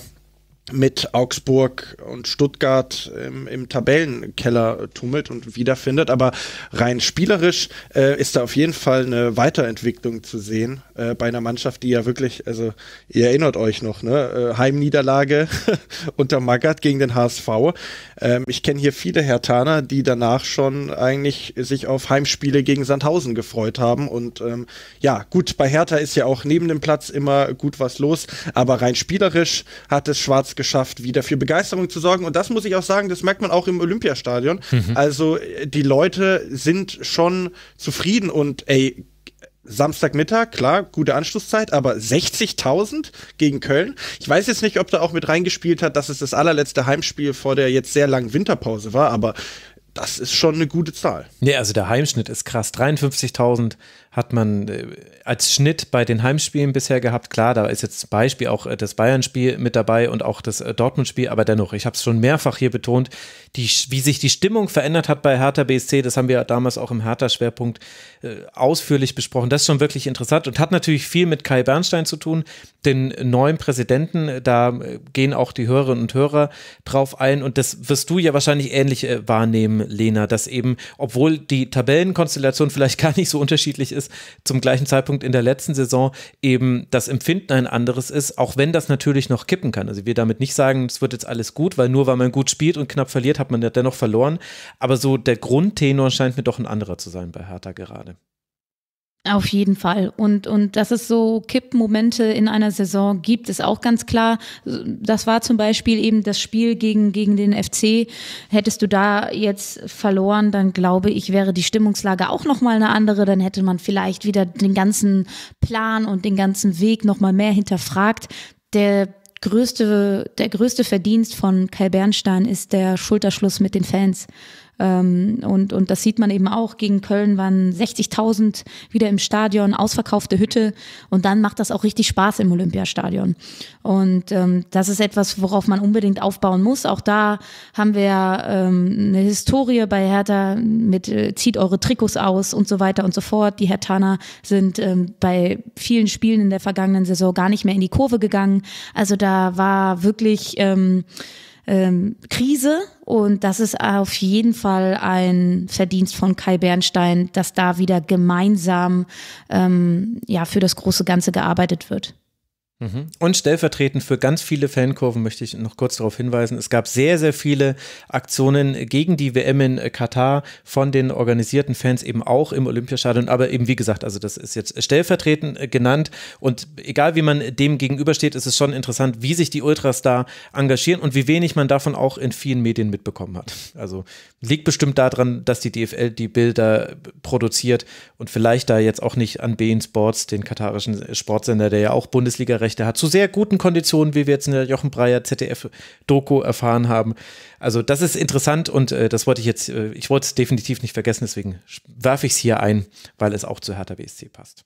mit Augsburg und Stuttgart im, im, Tabellenkeller tummelt und wiederfindet. Aber rein spielerisch äh, ist da auf jeden Fall eine Weiterentwicklung zu sehen äh, bei einer Mannschaft, die ja wirklich, also ihr erinnert euch noch, ne? Äh, Heimniederlage [laughs] unter Magath gegen den HSV. Ähm, ich kenne hier viele Hertaner, die danach schon eigentlich sich auf Heimspiele gegen Sandhausen gefreut haben. Und ähm, ja, gut, bei Hertha ist ja auch neben dem Platz immer gut was los, aber rein spielerisch hat es Schwarz geschafft, wieder für Begeisterung zu sorgen. Und das muss ich auch sagen, das merkt man auch im Olympiastadion. Mhm. Also die Leute sind schon zufrieden und ey, Samstagmittag, klar, gute Anschlusszeit, aber 60.000 gegen Köln. Ich weiß jetzt nicht, ob da auch mit reingespielt hat, dass es das allerletzte Heimspiel vor der jetzt sehr langen Winterpause war, aber das ist schon eine gute Zahl. Nee, also der Heimschnitt ist krass. 53.000 hat man äh, als Schnitt bei den Heimspielen bisher gehabt. Klar, da ist jetzt zum Beispiel auch äh, das Bayern-Spiel mit dabei und auch das äh, Dortmund-Spiel, aber dennoch, ich habe es schon mehrfach hier betont, die, wie sich die Stimmung verändert hat bei Hertha BSC, das haben wir damals auch im Hertha-Schwerpunkt ausführlich besprochen. Das ist schon wirklich interessant und hat natürlich viel mit Kai Bernstein zu tun, den neuen Präsidenten. Da gehen auch die Hörerinnen und Hörer drauf ein und das wirst du ja wahrscheinlich ähnlich wahrnehmen, Lena, dass eben, obwohl die Tabellenkonstellation vielleicht [laughs] gar nicht so unterschiedlich ist, ist, zum gleichen Zeitpunkt in der letzten Saison eben das Empfinden ein anderes ist, auch wenn das natürlich noch kippen kann. Also wir damit nicht sagen, es wird jetzt alles gut, weil nur weil man gut spielt und knapp verliert, hat man ja dennoch verloren. Aber so der Grundtenor scheint mir doch ein anderer zu sein bei Hertha gerade. Auf jeden Fall. Und, und dass es so Kippmomente in einer Saison gibt, ist auch ganz klar. Das war zum Beispiel eben das Spiel gegen, gegen den FC. Hättest du da jetzt verloren, dann glaube ich, wäre die Stimmungslage auch nochmal eine andere. Dann hätte man vielleicht wieder den ganzen Plan und den ganzen Weg nochmal mehr hinterfragt. Der größte, der größte Verdienst von Kai Bernstein ist der Schulterschluss mit den Fans. Ähm, und, und das sieht man eben auch. Gegen Köln waren 60.000 wieder im Stadion, ausverkaufte Hütte. Und dann macht das auch richtig Spaß im Olympiastadion. Und ähm, das ist etwas, worauf man unbedingt aufbauen muss. Auch da haben wir ähm, eine Historie bei Hertha mit äh, zieht eure Trikots aus und so weiter und so fort. Die Hertaner sind ähm, bei vielen Spielen in der vergangenen Saison gar nicht mehr in die Kurve gegangen. Also da war wirklich ähm, ähm, Krise. Und das ist auf jeden Fall ein Verdienst von Kai Bernstein, dass da wieder gemeinsam ähm, ja, für das große Ganze gearbeitet wird. Mhm. Und stellvertretend für ganz viele Fankurven möchte ich noch kurz darauf hinweisen, es gab sehr, sehr viele Aktionen gegen die WM in Katar von den organisierten Fans eben auch im Olympiastadion, aber eben wie gesagt, also das ist jetzt stellvertretend äh, genannt und egal wie man dem gegenübersteht, ist es schon interessant, wie sich die Ultras da engagieren und wie wenig man davon auch in vielen Medien mitbekommen hat. Also liegt bestimmt daran, dass die DFL die Bilder produziert und vielleicht da jetzt auch nicht an BN Sports, den katarischen Sportsender, der ja auch Bundesliga Urheberrechte hat, zu sehr guten Konditionen, wie wir jetzt in der Jochen Breyer ZDF-Doku erfahren haben. Also das ist interessant und äh, das wollte ich jetzt, äh, ich wollte es definitiv nicht vergessen, deswegen werfe ich es hier ein, weil es auch zu Hertha BSC passt.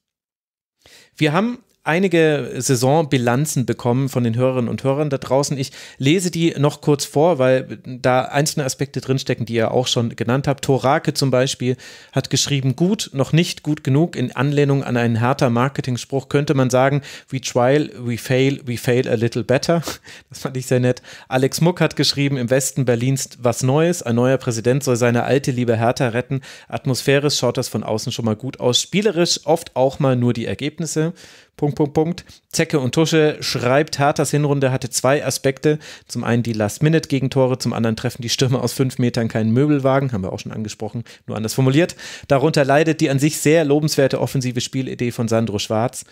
Wir haben einige Saisonbilanzen bekommen von den Hörerinnen und Hörern da draußen. Ich lese die noch kurz vor, weil da einzelne Aspekte drinstecken, die ihr auch schon genannt habt. Thorake zum Beispiel hat geschrieben, gut, noch nicht gut genug. In Anlehnung an einen härter Marketing-Spruch könnte man sagen, we trial, we fail, we fail a little better. [laughs] Das fand ich sehr nett. Alex Muck hat geschrieben, im Westen Berlins was Neues. Ein neuer Präsident soll seine alte liebe härter retten. Atmosphärisch schaut das von außen schon mal gut aus. Spielerisch oft auch mal nur die Ergebnisse. Punkt, Punkt, Punkt. Zecke und Tusche schreibt, Harters Hinrunde hatte zwei Aspekte. Zum einen die Last-Minute-Gegentore, zum anderen treffen die Stürmer aus fünf Metern keinen Möbelwagen, haben wir auch schon angesprochen, nur anders formuliert. Darunter leidet die an sich sehr lobenswerte offensive Spielidee von Sandro Schwarz.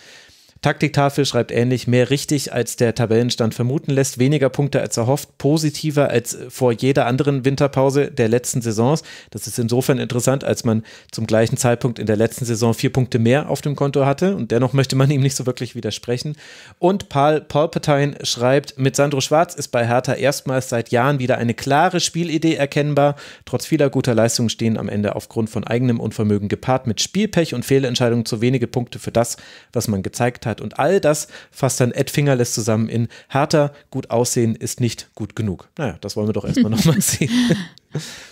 Taktiktafel schreibt ähnlich, mehr richtig als der Tabellenstand vermuten lässt, weniger Punkte als erhofft, positiver als vor jeder anderen Winterpause der letzten Saisons. Das ist insofern interessant, als man zum gleichen Zeitpunkt in der letzten Saison vier Punkte mehr auf dem Konto hatte und dennoch möchte man ihm nicht so wirklich widersprechen. Und Paul Polpetein schreibt, mit Sandro Schwarz ist bei Hertha erstmals seit Jahren wieder eine klare Spielidee erkennbar. Trotz vieler guter Leistungen stehen am Ende aufgrund von eigenem Unvermögen gepaart mit Spielpech und Fehlentscheidungen zu wenige Punkte für das, was man gezeigt hat hat. Und all das fasst dann Ed Fingerless zusammen in Hertha, gut aussehen ist nicht gut genug. Naja, das wollen wir doch erstmal nochmal [laughs] sehen.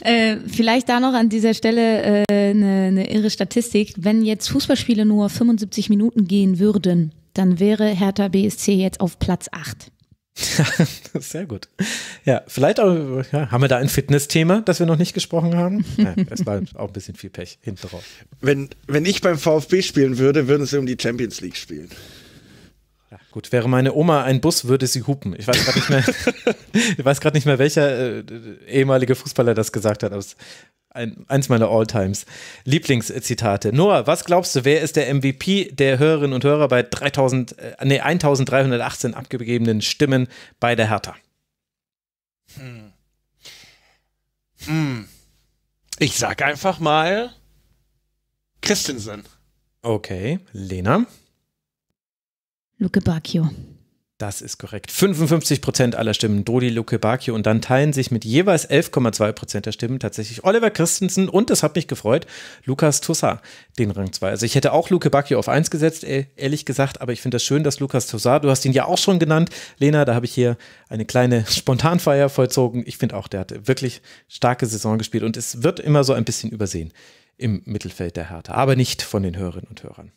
Äh, vielleicht da noch an dieser Stelle eine äh, ne, ne irre Statistik. Wenn jetzt Fußballspiele nur 75 Minuten gehen würden, dann wäre Hertha BSC jetzt auf Platz 8. [laughs] Sehr gut. Ja, vielleicht auch, ja, haben wir da ein Fitnessthema, das wir noch nicht gesprochen haben? Ja, [laughs] es war auch ein bisschen viel Pech hinten drauf. Wenn, wenn ich beim VfB spielen würde, würden sie um die Champions League spielen. Ja, gut, wäre meine Oma ein Bus, würde sie hupen. Ich weiß gerade nicht mehr, [laughs] ich weiß gerade nicht mehr, welcher äh, ehemalige Fußballer das gesagt hat, aber es ein, eins meiner Alltimes Lieblingszitate. Noah, was glaubst du, wer ist der MVP der Hörerinnen und Hörer bei 3000, äh, nee, 1318 abgegebenen Stimmen bei der Hertha? Hm. Hm. Ich sag einfach mal Christensen. Okay, Lena. Luke Bacchio. Das ist korrekt. 55 Prozent aller Stimmen, Dodi Luke Bakio. Und dann teilen sich mit jeweils 11,2 Prozent der Stimmen tatsächlich Oliver Christensen und, das hat mich gefreut, Lukas Toussaint den Rang 2. Also ich hätte auch Luke Bakio auf 1 gesetzt, e- ehrlich gesagt. Aber ich finde das schön, dass Lukas Toussaint, du hast ihn ja auch schon genannt, Lena, da habe ich hier eine kleine [laughs] Spontanfeier vollzogen. Ich finde auch, der hat wirklich starke Saison gespielt. Und es wird immer so ein bisschen übersehen im Mittelfeld der Hertha. Aber nicht von den Hörerinnen und Hörern.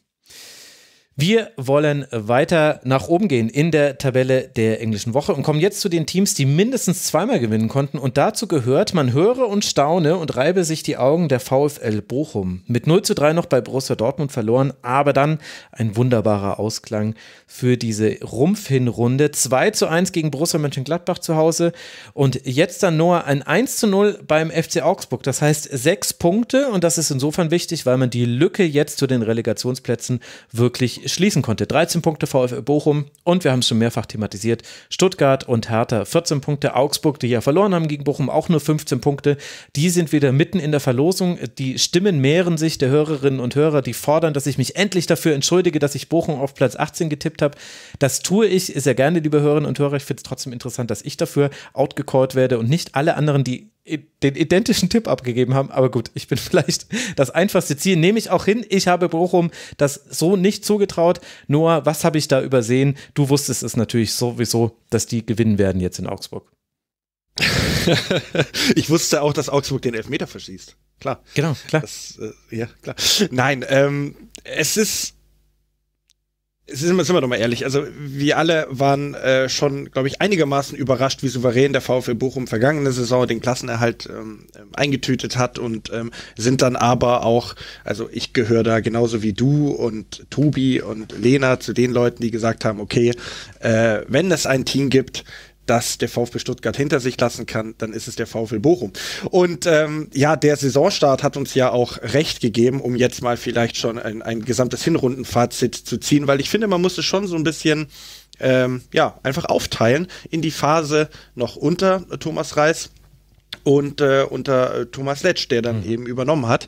Wir wollen weiter nach oben gehen in der Tabelle der englischen Woche und kommen jetzt zu den Teams, die mindestens zweimal gewinnen konnten. Und dazu gehört, man höre und staune und reibe sich die Augen der VfL Bochum. Mit 0 zu 3 noch bei Borussia Dortmund verloren, aber dann ein wunderbarer Ausklang für diese Rumpfhinrunde. 2 zu 1 gegen Borussia Mönchengladbach zu Hause und jetzt dann nur ein 1 zu 0 beim FC Augsburg. Das heißt sechs Punkte und das ist insofern wichtig, weil man die Lücke jetzt zu den Relegationsplätzen wirklich schließen konnte. 13 Punkte VfL Bochum und wir haben es schon mehrfach thematisiert. Stuttgart und Hertha 14 Punkte. Augsburg, die ja verloren haben gegen Bochum, auch nur 15 Punkte. Die sind wieder mitten in der Verlosung. Die Stimmen mehren sich der Hörerinnen und Hörer, die fordern, dass ich mich endlich dafür entschuldige, dass ich Bochum auf Platz 18 getippt habe. Das tue ich sehr gerne, liebe Hörerinnen und Hörer. Ich finde es trotzdem interessant, dass ich dafür outgecallt werde und nicht alle anderen, die den identischen Tipp abgegeben haben. Aber gut, ich bin [laughs] vielleicht das einfachste Ziel. Nehme ich auch hin. Ich habe Bochum das so nicht zugetraut. Noah, was habe ich da übersehen? Du wusstest es natürlich sowieso, dass die gewinnen werden jetzt in Augsburg. [laughs] ich wusste auch, dass Augsburg den Elfmeter verschießt. Klar. Genau, klar. Das, äh, ja, klar. Nein, ähm, es ist sind wir, sind wir doch mal ehrlich, also wir alle waren äh, schon, glaube ich, einigermaßen überrascht, wie souverän der VfL Bochum vergangene Saison den Klassenerhalt ähm, ähm, eingetütet hat und ähm, sind dann aber auch, also ich gehöre da genauso wie du und Tobi und Lena zu den Leuten, die gesagt haben, okay, äh, wenn es ein Team gibt, das der VfB Stuttgart hinter sich lassen kann, dann ist es der VfL Bochum. Und ähm, ja, der Saisonstart hat uns ja auch recht gegeben, um jetzt mal vielleicht schon ein, ein gesamtes Hinrundenfazit zu ziehen, weil ich finde, man muss es schon so ein bisschen ähm, ja, einfach aufteilen in die Phase noch unter Thomas Reis und äh, unter äh, Thomas Letsch, der dann mhm. eben übernommen hat,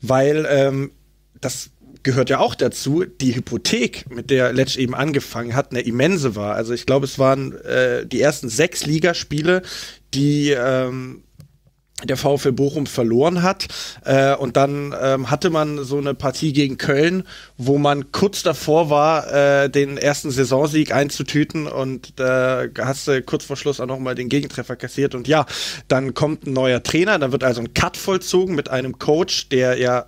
weil ähm, das gehört ja auch dazu, die Hypothek, mit der Letsch eben angefangen hat, eine immense war. Also ich glaube, es waren äh, die ersten sechs Ligaspiele, die ähm, der VfL Bochum verloren hat. Äh, und dann ähm, hatte man so eine Partie gegen Köln, wo man kurz davor war, äh, den ersten Saisonsieg einzutüten. Und da äh, hast du kurz vor Schluss auch nochmal den Gegentreffer kassiert. Und ja, dann kommt ein neuer Trainer, dann wird also ein Cut vollzogen mit einem Coach, der ja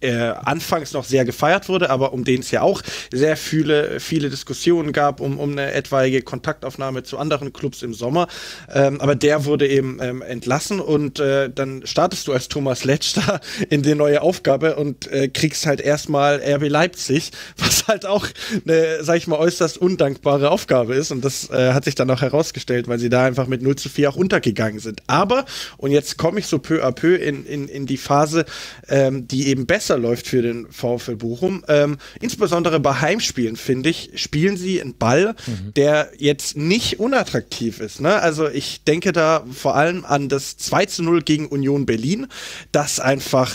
äh, anfangs noch sehr gefeiert wurde, aber um den es ja auch sehr viele, viele Diskussionen gab, um, um eine etwaige Kontaktaufnahme zu anderen Clubs im Sommer. Ähm, aber der wurde eben ähm, entlassen und äh, dann startest du als Thomas Letsch da [laughs] in die neue Aufgabe und äh, kriegst halt erstmal RB Leipzig, [laughs] was halt auch eine, sag ich mal, äußerst undankbare Aufgabe ist. Und das äh, hat sich dann auch herausgestellt, weil sie da einfach mit 0 zu 4 auch untergegangen sind. Aber, und jetzt komme ich so peu à peu in, in, in die Phase, ähm, die eben besser besser läuft für den VfL Bochum. Ähm, insbesondere bei Heimspielen, finde ich, spielen sie einen Ball, mhm. der jetzt nicht unattraktiv ist. Ne? Also ich denke da vor allem an das 2 zu 0 gegen Union Berlin, das einfach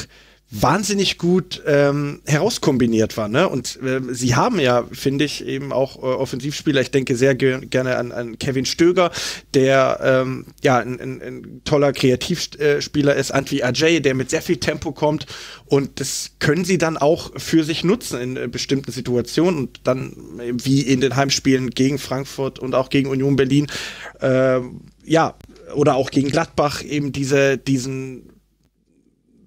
wahnsinnig gut ähm, herauskombiniert war. Ne? Und äh, sie haben ja, finde ich, eben auch äh, Offensivspieler. Ich denke sehr ge gerne an, an Kevin Stöger, der ähm, ja ein, ein, ein toller Kreativspieler ist, Antwi Ajay, der mit sehr viel Tempo kommt. Und das können sie dann auch für sich nutzen in äh, bestimmten Situationen. Und dann äh, wie in den Heimspielen gegen Frankfurt und auch gegen Union Berlin. Äh, ja, oder auch gegen Gladbach eben diese, diesen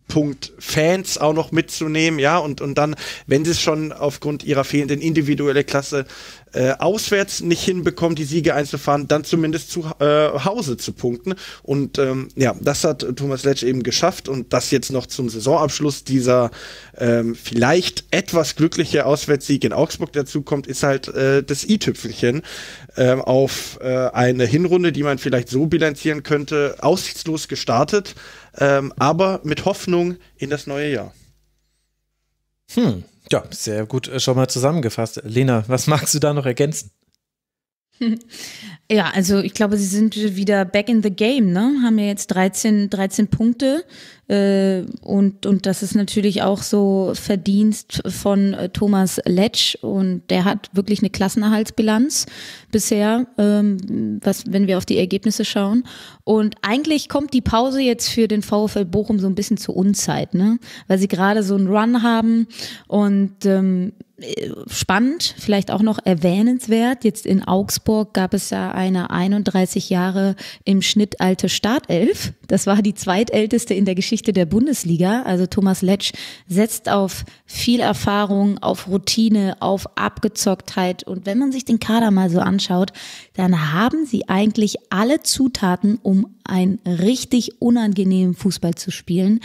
Punkt Fans auch noch mitzunehmen, ja, und, und dann, wenn sie es schon aufgrund ihrer fehlenden individuellen Klasse äh, auswärts nicht hinbekommen, die Siege einzufahren, dann zumindest zu äh, Hause zu punkten. Und ähm, ja, das hat Thomas Letsch eben geschafft und das jetzt noch zum Saisonabschluss dieser ähm, vielleicht etwas glückliche Auswärtssieg in Augsburg dazu kommt, ist halt äh, das i-Tüpfelchen äh, auf äh, eine Hinrunde, die man vielleicht so bilanzieren könnte, aussichtslos gestartet ähm, aber mit Hoffnung in das neue Jahr. Hm, ja, sehr gut äh, schon mal zusammengefasst. Lena, was magst du da noch ergänzen? [laughs] Ja, also ich glaube, sie sind wieder back in the game, ne? Haben ja jetzt 13, 13 Punkte äh, und, und das ist natürlich auch so Verdienst von äh, Thomas Letsch und der hat wirklich eine Klassenerhaltsbilanz bisher, ähm, was, wenn wir auf die Ergebnisse schauen. Und eigentlich kommt die Pause jetzt für den VfL Bochum so ein bisschen zur Unzeit, ne? weil sie gerade so einen Run haben und ähm, äh, spannend, vielleicht auch noch erwähnenswert. Jetzt in Augsburg gab es ja eine 31 Jahre im Schnitt alte Startelf. Das war die zweitälteste in der Geschichte Geschichte der Bundesliga. Also Thomas Letsch setzt auf viel Erfahrung, auf Routine, auf Abgezocktheit. Und wenn man sich den Kader mal so anschaut, dann haben sie eigentlich alle Zutaten, um einen richtig unangenehmen Fußball zu spielen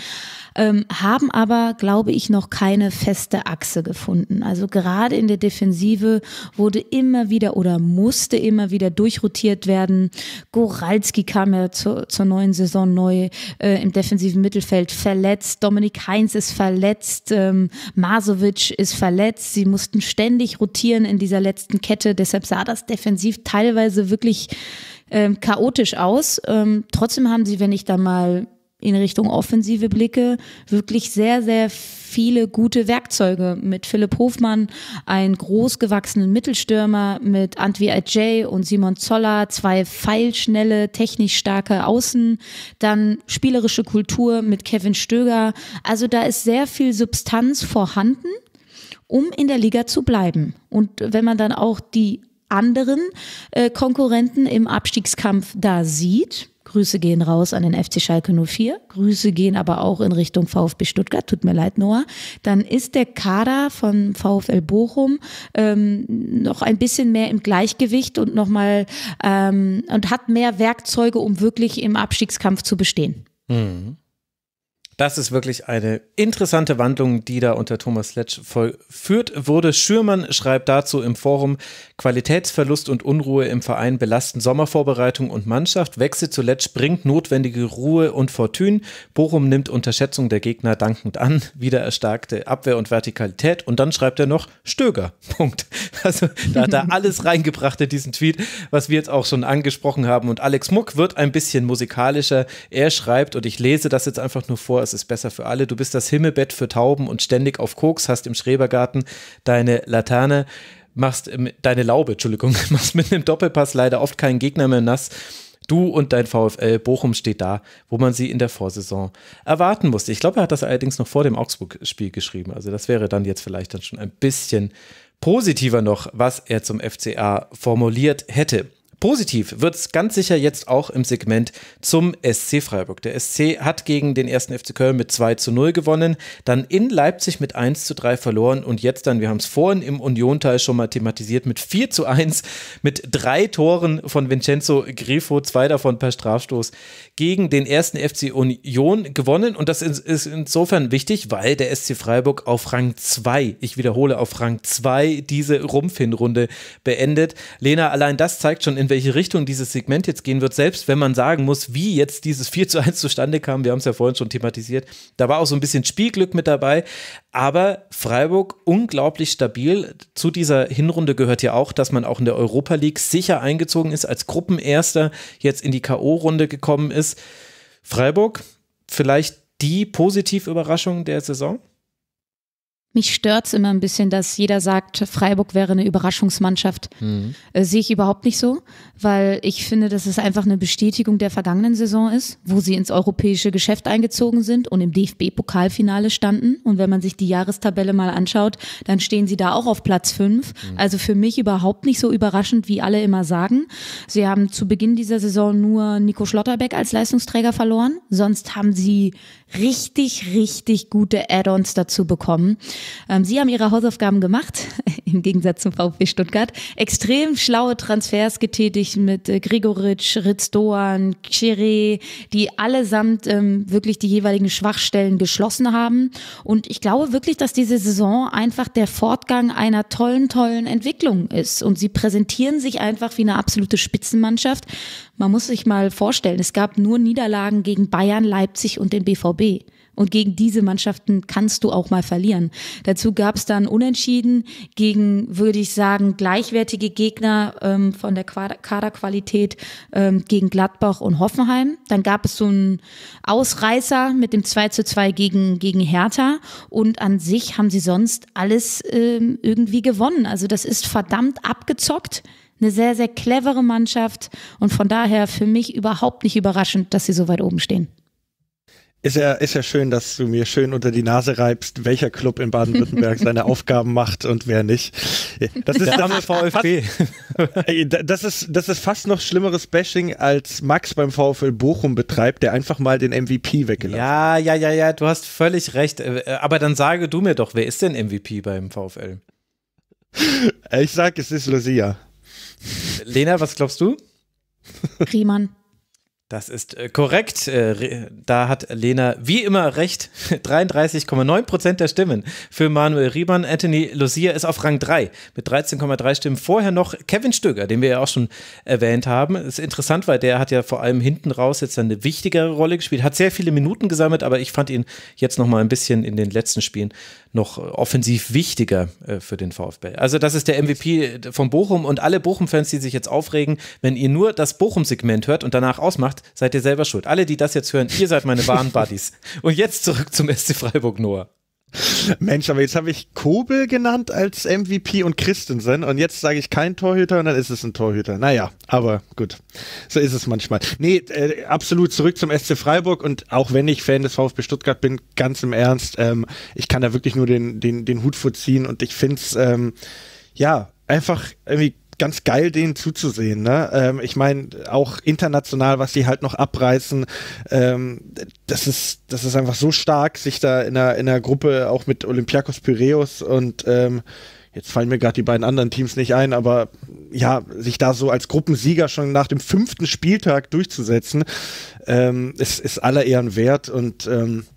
ähm, haben aber, glaube ich, noch keine feste Achse gefunden. Also gerade in der Defensive wurde immer wieder oder musste immer wieder durchrotiert werden. Goralski kam ja zur, zur neuen Saison neu äh, im defensiven Mittelfeld verletzt. Dominik Heinz ist verletzt. Ähm, Masovic ist verletzt. Sie mussten ständig rotieren in dieser letzten Kette. Deshalb sah das defensiv teilweise wirklich ähm, chaotisch aus. Ähm, trotzdem haben sie, wenn ich da mal in Richtung Offensive blicke, wirklich sehr, sehr viele gute Werkzeuge mit Philipp Hofmann, einen großgewachsenen Mittelstürmer, mit Antwi Ajay und Simon Zoller, zwei feilschnelle, technisch starke Außen, dann spielerische Kultur mit Kevin Stöger. Also da ist sehr viel Substanz vorhanden, um in der Liga zu bleiben. Und wenn man dann auch die anderen äh, Konkurrenten im Abstiegskampf da sieht, Grüße gehen raus an den FC Schalke 04. Grüße gehen aber auch in Richtung VfB Stuttgart. Tut mir leid, Noah. Dann ist der Kader von VfL Bochum ähm, noch ein bisschen mehr im Gleichgewicht und noch mal ähm, und hat mehr Werkzeuge, um wirklich im Abstiegskampf zu bestehen. Mhm. Das ist wirklich eine interessante Wandlung, die da unter Thomas Letsch vollführt wurde. Schürmann schreibt dazu im Forum, Qualitätsverlust und Unruhe im Verein belasten Sommervorbereitung und Mannschaft. Wechsel zu Letsch bringt notwendige Ruhe und Fortune. Bochum nimmt Unterschätzung der Gegner dankend an. Wieder erstarkte Abwehr und Vertikalität. Und dann schreibt er noch Stöger. [laughs] Punkt. Also da hat er alles [laughs] reingebracht in diesen Tweet, was wir jetzt auch schon angesprochen haben. Und Alex Muck wird ein bisschen musikalischer. Er schreibt, und ich lese das jetzt einfach nur vor, das ist besser für alle. Du bist das Himmelbett für Tauben und ständig auf Koks, hast im Schrebergarten deine Laterne, machst deine Laube, Entschuldigung, [laughs] machst mit einem Doppelpass leider oft keinen Gegner mehr nass. Du und dein VfL Bochum steht da, wo man sie in der Vorsaison erwarten musste. Ich glaube, er hat das allerdings noch vor dem Augsburg-Spiel geschrieben. Also das wäre dann jetzt vielleicht dann schon ein bisschen positiver noch, was er zum FCA formuliert hätte. Positiv wird es ganz sicher jetzt auch im Segment zum SC Freiburg. Der SC hat gegen den ersten FC Köln mit 2 zu 0 gewonnen, dann in Leipzig mit 1 zu 3 verloren und jetzt dann, wir haben es vorhin im Union-Teil schon mal thematisiert, mit 4 zu 1, mit drei Toren von Vincenzo Grifo, zwei davon per Strafstoß, gegen den ersten FC Union gewonnen. Und das ist insofern wichtig, weil der SC Freiburg auf Rang 2, ich wiederhole, auf Rang 2 diese Rumpfhinrunde beendet. Lena, allein das zeigt schon, in welche Richtung dieses Segment jetzt gehen wird, selbst wenn man sagen muss, wie jetzt dieses 4 zu 1 zustande kam, wir haben es ja vorhin schon thematisiert, da war auch so ein bisschen Spielglück mit dabei, aber Freiburg unglaublich stabil. Zu dieser Hinrunde gehört ja auch, dass man auch in der Europa League sicher eingezogen ist, als Gruppenerster jetzt in die KO-Runde gekommen ist. Freiburg, vielleicht die positive Überraschung der Saison? Mich stört's immer ein bisschen, dass jeder sagt, Freiburg wäre eine Überraschungsmannschaft. Mhm. Äh, Sehe ich überhaupt nicht so, weil ich finde, dass es einfach eine Bestätigung der vergangenen Saison ist, wo sie ins europäische Geschäft eingezogen sind und im DFB-Pokalfinale standen. Und wenn man sich die Jahrestabelle mal anschaut, dann stehen sie da auch auf Platz fünf. Mhm. Also für mich überhaupt nicht so überraschend, wie alle immer sagen. Sie haben zu Beginn dieser Saison nur Nico Schlotterbeck als Leistungsträger verloren. Sonst haben sie richtig, richtig gute Add-ons dazu bekommen. Ähm, sie haben ihre Hausaufgaben gemacht, [laughs] im Gegensatz zum VfB Stuttgart. Extrem schlaue Transfers getätigt mit äh, Gregoritsch, Ritzdoan, Chiré, die allesamt ähm, wirklich die jeweiligen Schwachstellen geschlossen haben. Und ich glaube wirklich, dass diese Saison einfach der Fortgang einer tollen, tollen Entwicklung ist. Und sie präsentieren sich einfach wie eine absolute Spitzenmannschaft. Man muss sich mal vorstellen, es gab nur Niederlagen gegen Bayern, Leipzig und den BVB. Und gegen diese Mannschaften kannst du auch mal verlieren. Dazu gab es dann Unentschieden gegen, würde ich sagen, gleichwertige Gegner ähm, von der Kaderqualität ähm, gegen Gladbach und Hoffenheim. Dann gab es so einen Ausreißer mit dem 2 zu 2 gegen, gegen Hertha. Und an sich haben sie sonst alles ähm, irgendwie gewonnen. Also das ist verdammt abgezockt eine sehr, sehr clevere Mannschaft und von daher für mich überhaupt nicht überraschend, dass sie so weit oben stehen. Ist ja, ist ja schön, dass du mir schön unter die Nase reibst, welcher Club in Baden-Württemberg [laughs] seine Aufgaben macht und wer nicht. Das ist damals VfB. Fast, [laughs] das ist, das ist fast noch schlimmeres Bashing, als Max beim VfL Bochum betreibt, der einfach mal den MVP weggelassen hat. Ja, ja, ja, ja, du hast völlig recht. Äh, äh, aber dann sage du mir doch, wer ist denn MVP beim VfL? Ich sage, es ist Lucia. Lena, was glaubst du? Riemann. Das ist äh, korrekt. Äh, da hat Lena wie immer recht. 33,9 [laughs] Prozent der Stimmen für Manuel Riemann. Anthony Lucia ist auf Rang 3 mit 13,3 Stimmen. Vorher noch Kevin Stöger, den wir ja auch schon erwähnt haben. Das ist interessant, weil der hat ja vor allem hinten raus jetzt eine wichtigere Rolle gespielt, hat sehr viele Minuten gesammelt, aber ich fand ihn jetzt noch mal ein bisschen in den letzten Spielen noch äh, offensiv wichtiger für den VfB. Also das ist der MVP von Bochum und alle Bochum-Fans, die sich jetzt aufregen, wenn ihr nur das Bochum-Segment hört und danach ausmacht, seid ihr selber schuld. Alle, die das jetzt hören, ihr seid meine wahren Buddies. Und jetzt zurück zum SC Freiburg, Noah. Mensch, aber jetzt habe ich Kobel genannt als MVP und Christensen und jetzt sage ich kein Torhüter und dann ist es ein Torhüter. Naja, aber gut, so ist es manchmal. Nee, äh, absolut zurück zum SC Freiburg und auch wenn ich Fan des VfB Stuttgart bin, ganz im Ernst, ähm, ich kann da wirklich nur den, den, den Hut vorziehen und ich finde es, ähm, ja, einfach irgendwie ganz geil, denen zuzusehen. Ne? Ähm, ich meine, auch international, was sie halt noch abreißen, ähm, das, ist, das ist einfach so stark, sich da in der, in einer Gruppe auch mit Olympiakos Piräus und ähm, jetzt fallen mir gerade die beiden anderen Teams nicht ein, aber ja, sich da so als Gruppensieger schon nach dem fünften Spieltag durchzusetzen, ähm, ist, ist aller Ehren wert und ähm,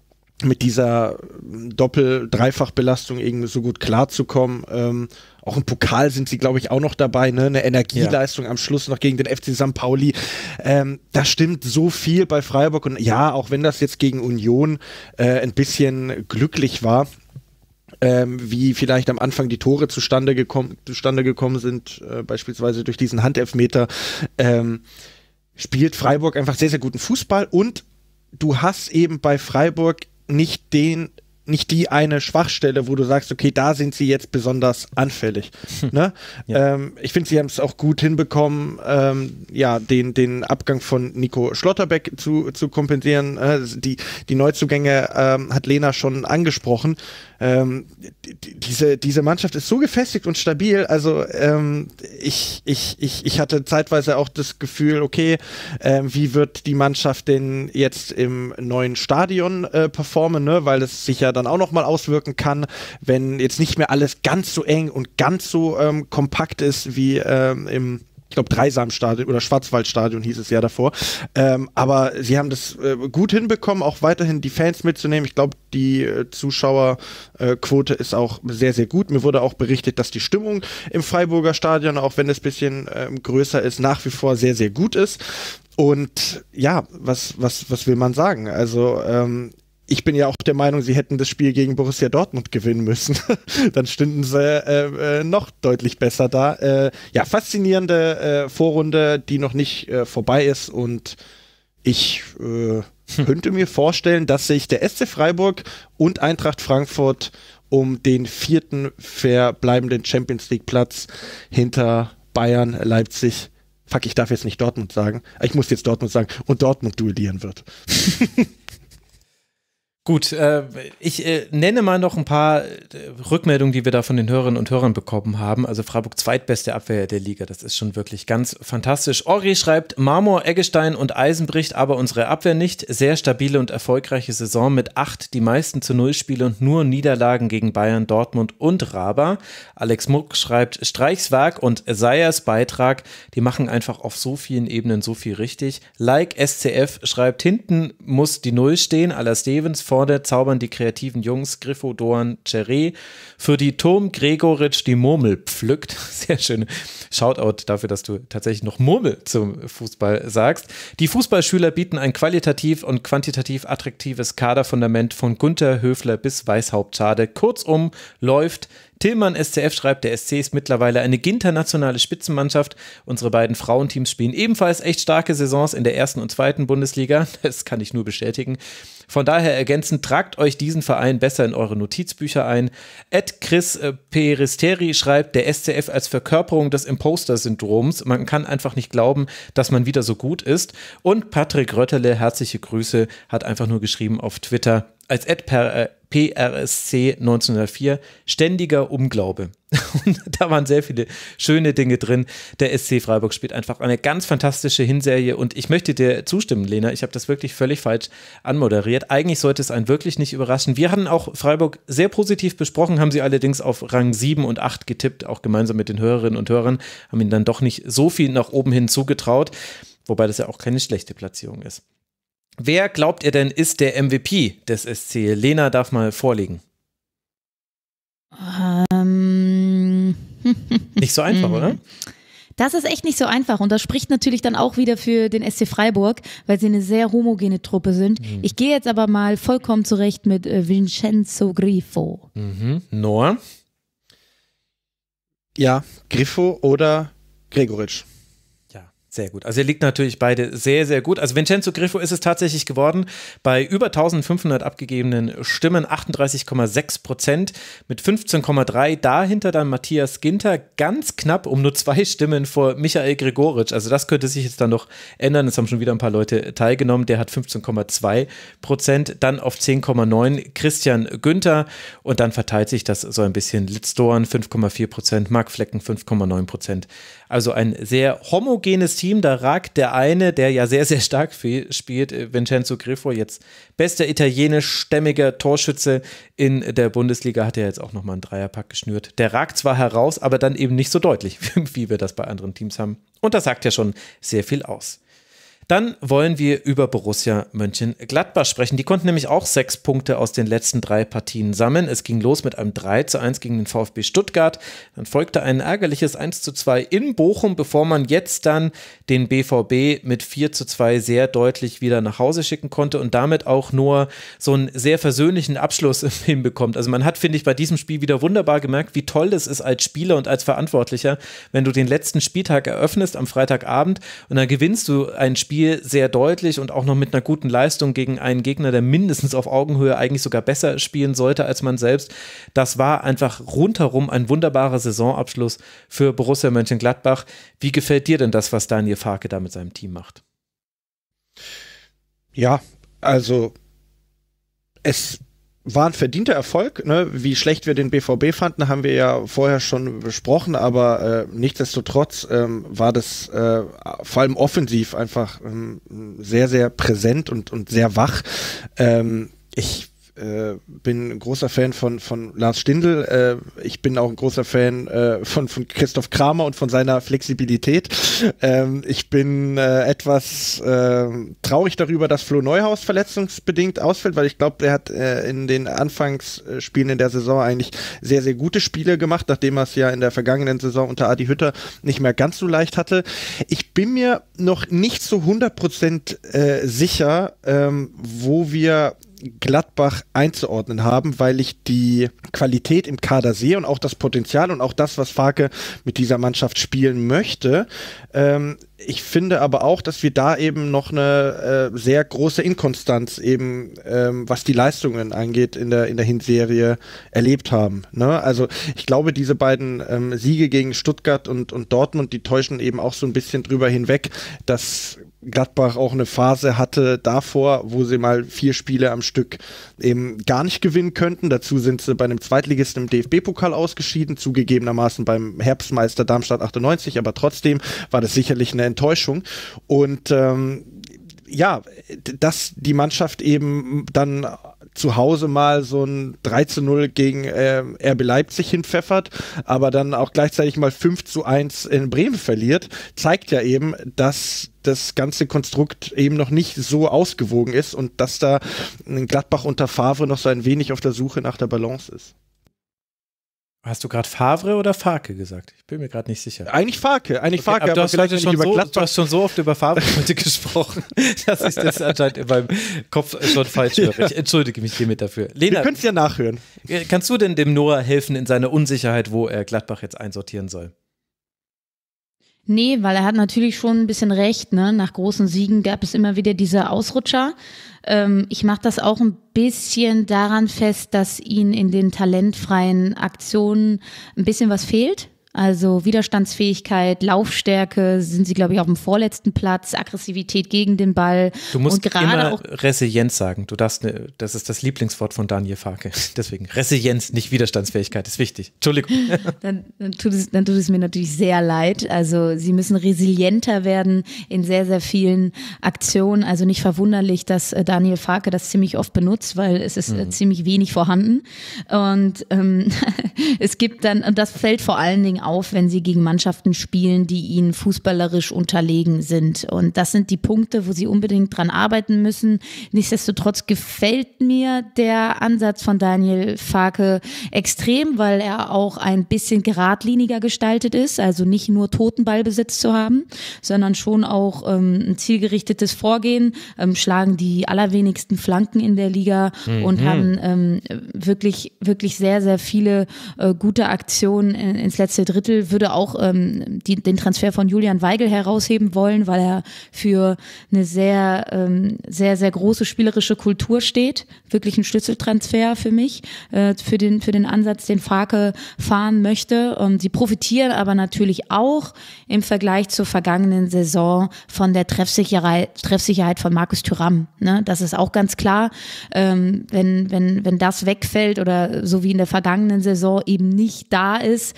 mit dieser doppel Dreifachbelastung irgendwie so gut klarzukommen, ähm, auch im Pokal sind sie, glaube ich, auch noch dabei. Ne? Eine Energieleistung ja. am Schluss noch gegen den FC St. Pauli. Ähm, da stimmt so viel bei Freiburg. Und ja, auch wenn das jetzt gegen Union äh, ein bisschen glücklich war, ähm, wie vielleicht am Anfang die Tore zustande, gekommen, zustande gekommen sind, äh, beispielsweise durch diesen Handelfmeter, ähm, spielt Freiburg einfach sehr, sehr guten Fußball und du hast eben bei Freiburg nicht den nicht die eine Schwachstelle, wo du sagst, okay, da sind sie jetzt besonders anfällig. Hm. ne? Ja. Ähm, ich finde, sie haben es auch gut hinbekommen, ähm, ja, den, den Abgang von Nico Schlotterbeck zu, zu kompensieren. Äh, die, die Neuzugänge ähm, hat Lena schon angesprochen. Ähm, diese, diese Mannschaft ist so gefestigt und stabil. Also ähm, ich, ich, ich, ich hatte zeitweise auch das Gefühl, okay, äh, wie wird die Mannschaft denn jetzt im neuen Stadion äh, performen, ne? weil es sicher ja dann auch nochmal auswirken kann, wenn jetzt nicht mehr alles ganz so eng und ganz so ähm, kompakt ist wie ähm, im ich glaube, Dreisamstadion oder Schwarzwaldstadion hieß es ja davor. Ähm, aber sie haben das äh, gut hinbekommen, auch weiterhin die Fans mitzunehmen. Ich glaube, die äh, Zuschauerquote äh, ist auch sehr, sehr gut. Mir wurde auch berichtet, dass die Stimmung im Freiburger Stadion, auch wenn es ein bisschen ähm, größer ist, nach wie vor sehr, sehr gut ist. Und ja, was, was, was will man sagen? Also ähm, ich bin ja auch der Meinung, sie hätten das Spiel gegen Borussia Dortmund gewinnen müssen. [laughs] Dann stünden sie äh, äh, noch deutlich besser da. Äh, ja, faszinierende äh, Vorrunde, die noch nicht äh, vorbei ist und ich äh, hm. könnte mir vorstellen, dass sich der SC Freiburg und Eintracht Frankfurt um den vierten verbleibenden Champions League Platz hinter Bayern, Leipzig, fuck, ich darf jetzt nicht Dortmund sagen, ich muss jetzt Dortmund sagen, und Dortmund duellieren wird. [laughs] Gut, äh, ich äh, nenne mal noch ein paar äh, Rückmeldungen, die wir da von den Hörerinnen und Hörern bekommen haben. Also Freiburg zweitbeste Abwehr der Liga, das ist schon wirklich ganz fantastisch. Ori schreibt, Marmor, Eggestein und Eisen bricht aber unsere Abwehr nicht. Sehr stabile und erfolgreiche Saison mit acht, die meisten zu Null Spiele und nur Niederlagen gegen Bayern, Dortmund und Raba. Alex Muck schreibt, Streichswerk und Sayers Beitrag, die machen einfach auf so vielen Ebenen so viel richtig. Like SCF schreibt, hinten muss die Null stehen, Alas Stevens vor Verde zaubern die kreativen Jungs Griffo, Doan, Cheré für die Tom Gregoritsch die Murmel pflückt. [laughs] Sehr schön. Shoutout dafür, dass du tatsächlich noch Murmel zum Fußball sagst. Die Fußballschüler bieten ein qualitativ und quantitativ attraktives Kaderfundament von Gunther Höfler bis Weißhauptschade. Kurzum läuft Tillmann SCF schreibt, der SC ist mittlerweile eine internationale Spitzenmannschaft. Unsere beiden Frauenteams spielen ebenfalls echt starke Saisons in der ersten und zweiten Bundesliga. [laughs] Das kann ich nur bestätigen. Von daher ergänzend, tragt euch diesen Verein besser in eure Notizbücher ein. Ed Chris äh, Peristeri schreibt, der SCF als Verkörperung des Imposter-Syndroms. Man kann einfach nicht glauben, dass man wieder so gut ist. Und Patrick Röttele, herzliche Grüße, hat einfach nur geschrieben auf Twitter, als Ed per, äh, PRSC 1904, ständiger Unglaube. [laughs] Und da waren sehr viele schöne Dinge drin. Der SC Freiburg spielt einfach eine ganz fantastische Hinserie und ich möchte dir zustimmen, Lena. Ich habe das wirklich völlig falsch anmoderiert. Eigentlich sollte es einen wirklich nicht überraschen. Wir hatten auch Freiburg sehr positiv besprochen, haben sie allerdings auf Rang 7 und 8 getippt, auch gemeinsam mit den Hörerinnen und Hörern, haben ihnen dann doch nicht so viel nach oben hin zugetraut, wobei das ja auch keine schlechte Platzierung ist. Wer glaubt ihr denn ist der MVP des SC? Lena darf mal vorlegen. Ähm. [laughs] Nicht so einfach, hm. oder? Das ist echt nicht so einfach und das spricht natürlich dann auch wieder für den SC Freiburg, weil sie eine sehr homogene Truppe sind. Mhm. Ich gehe jetzt aber mal vollkommen zurecht mit äh, Vincenzo Grifo. Mhm. Noah? Ja, Grifo oder Gregoritsch. Sehr gut. Also ihr liegt natürlich beide sehr, sehr gut. Also Vincenzo Griffo ist es tatsächlich geworden bei über 1500 abgegebenen Stimmen, 38,6 Prozent mit 15,3. Dahinter dann Matthias Ginter ganz knapp um nur zwei Stimmen vor Michael Gregoritsch. Also das könnte sich jetzt dann noch ändern. Es haben schon wieder ein paar Leute teilgenommen. Der hat 15,2 Prozent, dann auf 10,9 Christian Günther und dann verteilt sich das so ein bisschen. Litz Dorn 5,4 Prozent, Marc Flecken 5,9 Prozent. Also ein sehr homogenes Team. Da ragt der eine, der ja sehr, sehr stark spielt, äh, Vincenzo Griffo, jetzt bester italienischstämmiger Torschütze in der Bundesliga, hat er ja jetzt auch nochmal einen Dreierpack geschnürt. Der ragt zwar heraus, aber dann eben nicht so deutlich, [laughs] wie wir das bei anderen Teams haben. Und das sagt ja schon sehr viel aus. Dann wollen wir über Borussia Mönchengladbach sprechen. Die konnten nämlich auch sechs Punkte aus den letzten drei Partien sammeln. Es ging los mit einem 3 zu 1 gegen den VfB Stuttgart. Dann folgte ein ärgerliches 1 zu 2 in Bochum, bevor man jetzt dann den BVB mit 4 zu 2 sehr deutlich wieder nach Hause schicken konnte und damit auch nur so einen sehr versöhnlichen Abschluss [laughs] hinbekommt. Also man hat, finde ich, bei diesem Spiel wieder wunderbar gemerkt, wie toll es ist als Spieler und als Verantwortlicher, wenn du den letzten Spieltag eröffnest am Freitagabend und dann gewinnst du ein Spiel Spiel sehr deutlich und auch noch mit einer guten Leistung gegen einen Gegner, der mindestens auf Augenhöhe eigentlich sogar besser spielen sollte als man selbst. Das war einfach rundherum ein wunderbarer Saisonabschluss für Borussia Mönchengladbach. Wie gefällt dir denn das, was Daniel Farke da mit seinem Team macht? Ja, also es war ein verdienter Erfolg. Ne? Wie schlecht wir den BVB fanden, haben wir ja vorher schon besprochen, aber äh, nichtsdestotrotz ähm, war das äh, vor allem offensiv einfach ähm, sehr, sehr präsent und, und sehr wach. Ähm, ich äh, bin ein großer Fan von, von Lars Stindl. Äh, ich bin auch ein großer Fan äh, von, von Christoph Kramer und von seiner Flexibilität. Ähm, ich bin äh, etwas äh, traurig darüber, dass Flo Neuhaus verletzungsbedingt ausfällt, weil ich glaube, er hat äh, in den Anfangsspielen in der Saison eigentlich sehr, sehr gute Spiele gemacht, nachdem er es ja in der vergangenen Saison unter Adi Hütter nicht mehr ganz so leicht hatte. Ich bin mir noch nicht zu so 100% äh, sicher, ähm, wo wir Gladbach einzuordnen haben, weil ich die Qualität im Kader sehe und auch das Potenzial und auch das, was Farke mit dieser Mannschaft spielen möchte. Ähm, ich finde aber auch, dass wir da eben noch eine äh, sehr große Inkonstanz eben, ähm, was die Leistungen angeht, in der, in der Hinserie erlebt haben. Ne? Also ich glaube, diese beiden ähm, Siege gegen Stuttgart und, und Dortmund, die täuschen eben auch so ein bisschen drüber hinweg, dass Gladbach auch eine Phase hatte davor, wo sie mal vier Spiele am Stück eben gar nicht gewinnen könnten. Dazu sind sie bei einem Zweitligisten im DFB-Pokal ausgeschieden, zugegebenermaßen beim Herbstmeister Darmstadt 98, aber trotzdem war das sicherlich eine Enttäuschung. Und ähm, ja, dass die Mannschaft eben dann zu Hause mal so ein 3 zu 0 gegen äh, RB Leipzig hinpfeffert, aber dann auch gleichzeitig mal 5 zu 1 in Bremen verliert, zeigt ja eben, dass das ganze Konstrukt eben noch nicht so ausgewogen ist und dass da ein Gladbach unter Favre noch so ein wenig auf der Suche nach der Balance ist. Hast du gerade Favre oder Farke gesagt? Ich bin mir gerade nicht sicher. Eigentlich Farke, eigentlich okay, Farke. Aber, du, hast vielleicht schon über so, du hast schon so oft über Favre [laughs] heute gesprochen, dass ich das anscheinend in meinem Kopf schon falsch höre. Ich entschuldige mich hiermit dafür. Lena, du könntest ja nachhören. Äh, kannst du denn dem Noah helfen in seiner Unsicherheit, wo er Gladbach jetzt einsortieren soll? Nee, weil er hat natürlich schon ein bisschen recht. Ne? Nach großen Siegen gab es immer wieder diese Ausrutscher. Ähm, ich mache das auch ein bisschen daran fest, dass ihnen in den talentfreien Aktionen ein bisschen was fehlt. Also Widerstandsfähigkeit, Laufstärke sind sie, glaube ich, auf dem vorletzten Platz, Aggressivität gegen den Ball. Du musst gerade immer auch Resilienz sagen. Du darfst, ne, das ist das Lieblingswort von Daniel Farke. [laughs] Deswegen Resilienz, nicht Widerstandsfähigkeit, ist wichtig. Entschuldigung. [laughs] Dann, dann, tut es, dann tut es mir natürlich sehr leid. Also sie müssen resilienter werden in sehr, sehr vielen Aktionen. Also nicht verwunderlich, dass äh, Daniel Farke das ziemlich oft benutzt, weil es ist äh, mhm. ziemlich wenig vorhanden. Und ähm, [laughs] es gibt dann, und das fällt vor allen Dingen auf, wenn sie gegen Mannschaften spielen, die ihnen fußballerisch unterlegen sind. Und das sind die Punkte, wo sie unbedingt dran arbeiten müssen. Nichtsdestotrotz gefällt mir der Ansatz von Daniel Farke extrem, weil er auch ein bisschen geradliniger gestaltet ist. Also nicht nur Totenballbesitz zu haben, sondern schon auch ähm, ein zielgerichtetes Vorgehen. Ähm, schlagen die allerwenigsten Flanken in der Liga mhm. und haben ähm, wirklich, wirklich sehr, sehr viele äh, gute Aktionen ins letzte Drittel würde auch ähm, die, den Transfer von Julian Weigel herausheben wollen, weil er für eine sehr, ähm, sehr, sehr große spielerische Kultur steht. Wirklich ein Schlüsseltransfer für mich, äh, für, den, für den Ansatz, den Farke fahren möchte. Und sie profitieren aber natürlich auch im Vergleich zur vergangenen Saison von der Treffsicherheit, Treffsicherheit von Markus Thüram. Ne? Das ist auch ganz klar. Ähm, wenn, wenn, wenn das wegfällt oder so wie in der vergangenen Saison eben nicht da ist,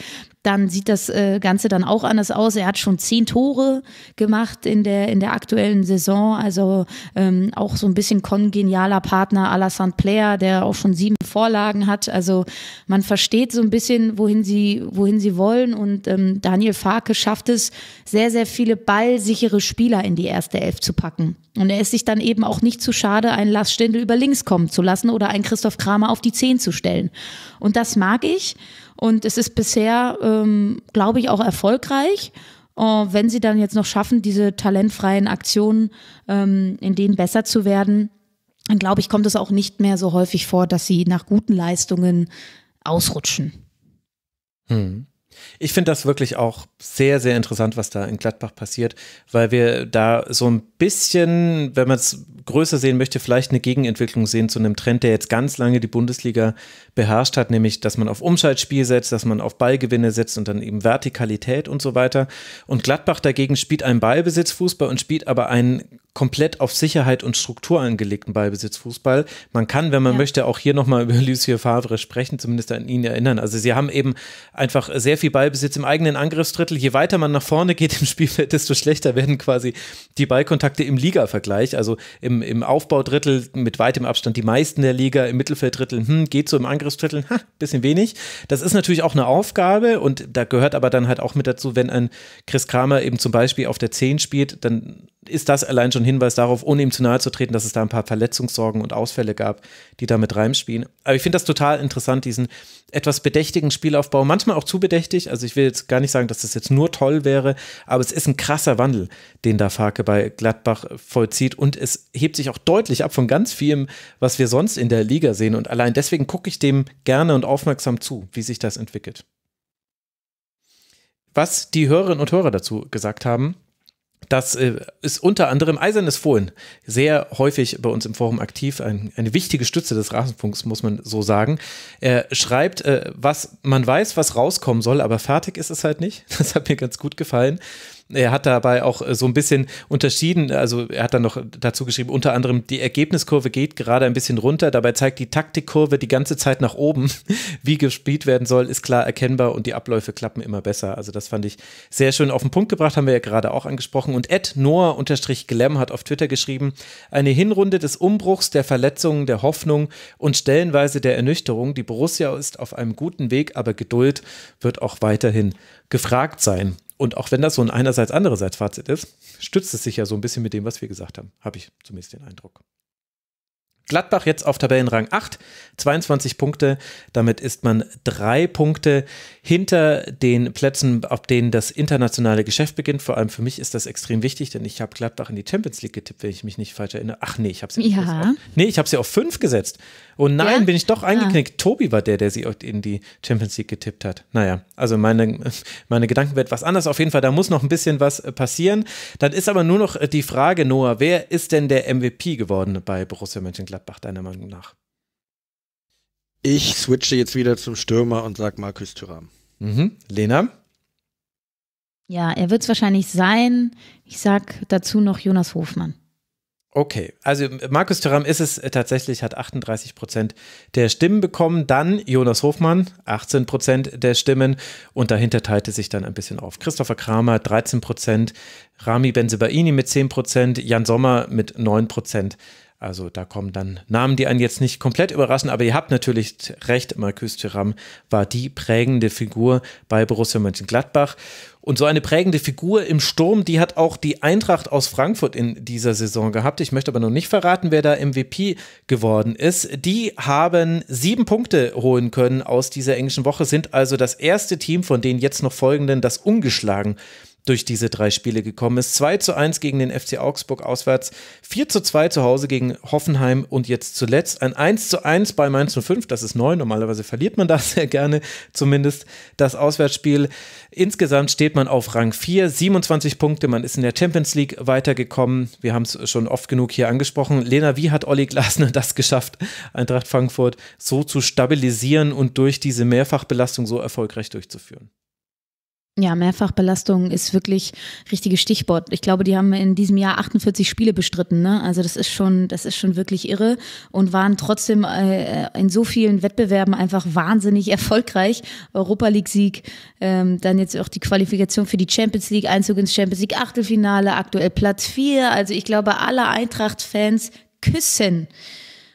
dann sieht das äh, Ganze dann auch anders aus. Er hat schon zehn Tore gemacht in der, in der aktuellen Saison. Also ähm, auch so ein bisschen kongenialer Partner Alassane Player, der auch schon sieben Vorlagen hat. Also man versteht so ein bisschen, wohin sie, wohin sie wollen. Und ähm, Daniel Farke schafft es, sehr, sehr viele ballsichere Spieler in die erste Elf zu packen. Und er ist sich dann eben auch nicht zu schade, einen Lars Stindl über links kommen zu lassen oder einen Christoph Kramer auf die Zehn zu stellen. Und das mag ich. Und es ist bisher, ähm, glaube ich, auch erfolgreich. Und äh, wenn sie dann jetzt noch schaffen, diese talentfreien Aktionen, ähm, in denen besser zu werden, dann glaube ich, kommt es auch nicht mehr so häufig vor, dass sie nach guten Leistungen ausrutschen. Hm ich finde das wirklich auch sehr, sehr interessant, was da in Gladbach passiert, weil wir da so ein bisschen, wenn man es größer sehen möchte, vielleicht eine Gegenentwicklung sehen zu einem Trend, der jetzt ganz lange die Bundesliga beherrscht hat, nämlich, dass man auf Umschaltspiel setzt, dass man auf Ballgewinne setzt und dann eben Vertikalität und so weiter. Und Gladbach dagegen spielt einen Ballbesitzfußball und spielt aber einen komplett auf Sicherheit und Struktur angelegten Ballbesitzfußball. Man kann, wenn man ja. möchte, auch hier nochmal [laughs] über Lucie Favre sprechen, zumindest an ihn erinnern. Also sie haben eben einfach sehr viel Ballbesitz im eigenen Angriffsdrittel. Je weiter man nach vorne geht im [laughs] Spielfeld, desto schlechter werden quasi die Ballkontakte im Liga-Vergleich. Also im, im Aufbaudrittel mit weitem Abstand die meisten der Liga, im Mittelfelddrittel hm, geht so, im Angriffsdrittel ha, bisschen wenig. Das ist natürlich auch eine Aufgabe und da gehört aber dann halt auch mit dazu, wenn ein Chris Kramer eben zum Beispiel auf der 10 spielt, dann ist das allein schon Hinweis darauf, ohne ihm zu nahe zu treten, dass es da ein paar Verletzungssorgen und Ausfälle gab, die damit reinspielen. Aber ich finde das total interessant, diesen etwas bedächtigen Spielaufbau, manchmal auch zu bedächtig. Also ich will jetzt gar nicht sagen, dass das jetzt nur toll wäre, aber es ist ein krasser Wandel, den da Farke bei Gladbach vollzieht und es hebt sich auch deutlich ab von ganz vielem, was wir sonst in der Liga sehen. Und allein deswegen gucke ich dem gerne und aufmerksam zu, wie sich das entwickelt. Was die Hörerinnen und Hörer dazu gesagt haben, das äh, ist unter anderem Eisernes Fohlen, sehr häufig bei uns im Forum aktiv, ein, eine wichtige Stütze des Rasenfunks, muss man so sagen. Er schreibt, äh, was man weiß, was rauskommen soll, aber fertig ist es halt nicht. [laughs] Das hat mir ganz gut gefallen. Er hat dabei auch äh, so ein bisschen unterschieden, also er hat dann noch dazu geschrieben, unter anderem, die Ergebniskurve geht gerade ein bisschen runter, dabei zeigt die Taktikkurve die ganze Zeit nach oben. [laughs] Wie gespielt werden soll, ist klar erkennbar und die Abläufe klappen immer besser. Also das fand ich sehr schön auf den Punkt gebracht, haben wir ja gerade auch angesprochen. Und Ed Noah-Glam hat auf Twitter geschrieben, eine Hinrunde des Umbruchs, der Verletzungen, der Hoffnung und stellenweise der Ernüchterung. Die Borussia ist auf einem guten Weg, aber Geduld wird auch weiterhin gefragt sein und auch wenn das so ein einerseits andererseits Fazit ist, stützt es sich ja so ein bisschen mit dem, was wir gesagt haben. Habe ich zumindest den Eindruck. Gladbach jetzt auf Tabellenrang 8, 22 Punkte. Damit ist man drei Punkte hinter den Plätzen, auf denen das internationale Geschäft beginnt. Vor allem für mich ist das extrem wichtig, denn ich habe Gladbach in die Champions League getippt, wenn ich mich nicht falsch erinnere. Ach nee, ich habe sie ja. auf, nee, ich sie auf fünf gesetzt. Und nein, ja? bin ich doch ah. eingeknickt. Ah. Tobi war der, der sie in die Champions League getippt hat. Naja, also meine, meine Gedankenwelt was anders. Auf jeden Fall, da muss noch ein bisschen was äh, passieren. Dann ist aber nur noch äh, die Frage, Noah, wer ist denn der MVP geworden bei Borussia Mönchengladbach? Gladbach, deiner Meinung nach? Ich switche jetzt wieder zum Stürmer und sage Markus Thüram. Mhm. Lena? Ja, er wird es wahrscheinlich sein. Ich sage dazu noch Jonas Hofmann. Okay, also Markus Thuram ist es äh, tatsächlich, hat 38 Prozent der Stimmen bekommen. Dann Jonas Hofmann, 18 Prozent der Stimmen. Und dahinter teilte sich dann ein bisschen auf. Christopher Kramer, 13 Prozent. Rami Benzebaini mit 10 Prozent. Jan Sommer mit 9 Prozent. Also da kommen dann Namen, die einen jetzt nicht komplett überraschen, aber ihr habt natürlich recht, Markus Thuram war die prägende Figur bei Borussia Mönchengladbach. Und so eine prägende Figur im Sturm, die hat auch die Eintracht aus Frankfurt in dieser Saison gehabt. Ich möchte aber noch nicht verraten, wer da MVP geworden ist. Die haben sieben Punkte holen können aus dieser englischen Woche, sind also das erste Team von den jetzt noch folgenden, das ungeschlagen durch diese drei Spiele gekommen ist. 2 zu 1 gegen den FC Augsburg auswärts, 4 zu 2 zu Hause gegen Hoffenheim und jetzt zuletzt ein 1 zu 1 bei Mainz 05, das ist neu, normalerweise verliert man [laughs] da sehr gerne, zumindest das Auswärtsspiel. Insgesamt steht man auf Rang 4, 27 Punkte, man ist in der Champions League weitergekommen. Wir haben es schon oft genug hier angesprochen. Lena, wie hat Olli Glasner [laughs] das geschafft, Eintracht Frankfurt so zu stabilisieren und durch diese Mehrfachbelastung so erfolgreich durchzuführen? Ja, Mehrfachbelastung ist wirklich richtiges Stichwort. Ich glaube, die haben in diesem Jahr 48 Spiele bestritten. Ne? Also das ist schon, das ist schon wirklich irre und waren trotzdem äh, in so vielen Wettbewerben einfach wahnsinnig erfolgreich. Europa League Sieg, ähm, dann jetzt auch die Qualifikation für die Champions League, Einzug ins Champions League Achtelfinale, aktuell Platz vier. Also ich glaube, alle Eintracht-Fans küssen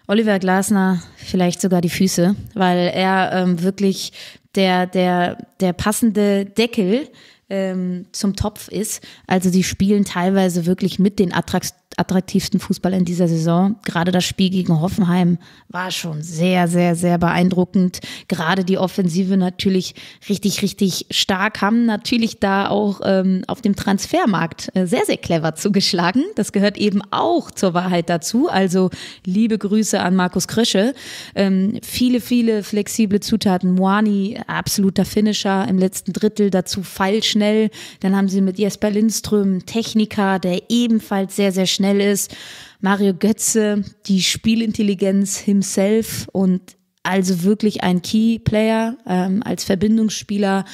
Oliver Glasner vielleicht sogar die Füße, weil er ähm, wirklich der, der, der passende Deckel ähm, zum Topf ist. Also die spielen teilweise wirklich mit den Attrakt attraktivsten Fußball in dieser Saison. Gerade das Spiel gegen Hoffenheim war schon sehr, sehr, sehr beeindruckend. Gerade die Offensive natürlich richtig, richtig stark, haben natürlich da auch ähm, auf dem Transfermarkt äh, sehr, sehr clever zugeschlagen. Das gehört eben auch zur Wahrheit dazu. Also liebe Grüße an Markus Krische. Ähm, viele, viele flexible Zutaten. Moani, absoluter Finisher im letzten Drittel, dazu feilschnell. Dann haben sie mit Jesper Lindström Techniker, der ebenfalls sehr, sehr schnell schnell ist. Mario Götze, die Spielintelligenz himself und also wirklich ein Key-Player ähm, als Verbindungsspieler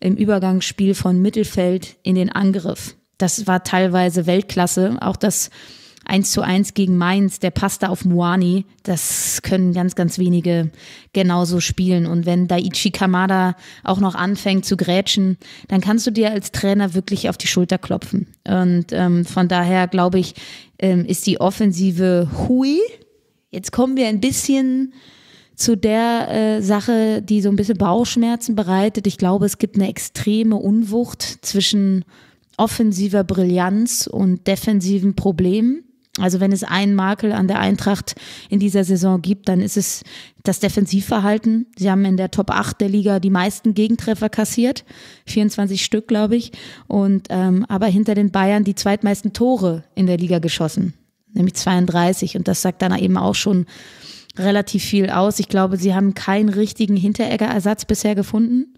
im Übergangsspiel von Mittelfeld in den Angriff. Das war teilweise Weltklasse. Auch das 1 zu 1 gegen Mainz, der passt da auf Muani. Das können ganz, ganz wenige genauso spielen. Und wenn Daichi Kamada auch noch anfängt zu grätschen, dann kannst du dir als Trainer wirklich auf die Schulter klopfen. Und ähm, von daher glaube ich, ähm, ist die Offensive hui. Jetzt kommen wir ein bisschen zu der äh, Sache, die so ein bisschen Bauchschmerzen bereitet. Ich glaube, es gibt eine extreme Unwucht zwischen offensiver Brillanz und defensiven Problemen. Also wenn es einen Makel an der Eintracht in dieser Saison gibt, dann ist es das Defensivverhalten. Sie haben in der Top 8 der Liga die meisten Gegentreffer kassiert, 24 Stück, glaube ich. Und ähm, aber hinter den Bayern die zweitmeisten Tore in der Liga geschossen, nämlich 32. Und das sagt dann eben auch schon relativ viel aus. Ich glaube, sie haben keinen richtigen Hinteregger-Ersatz bisher gefunden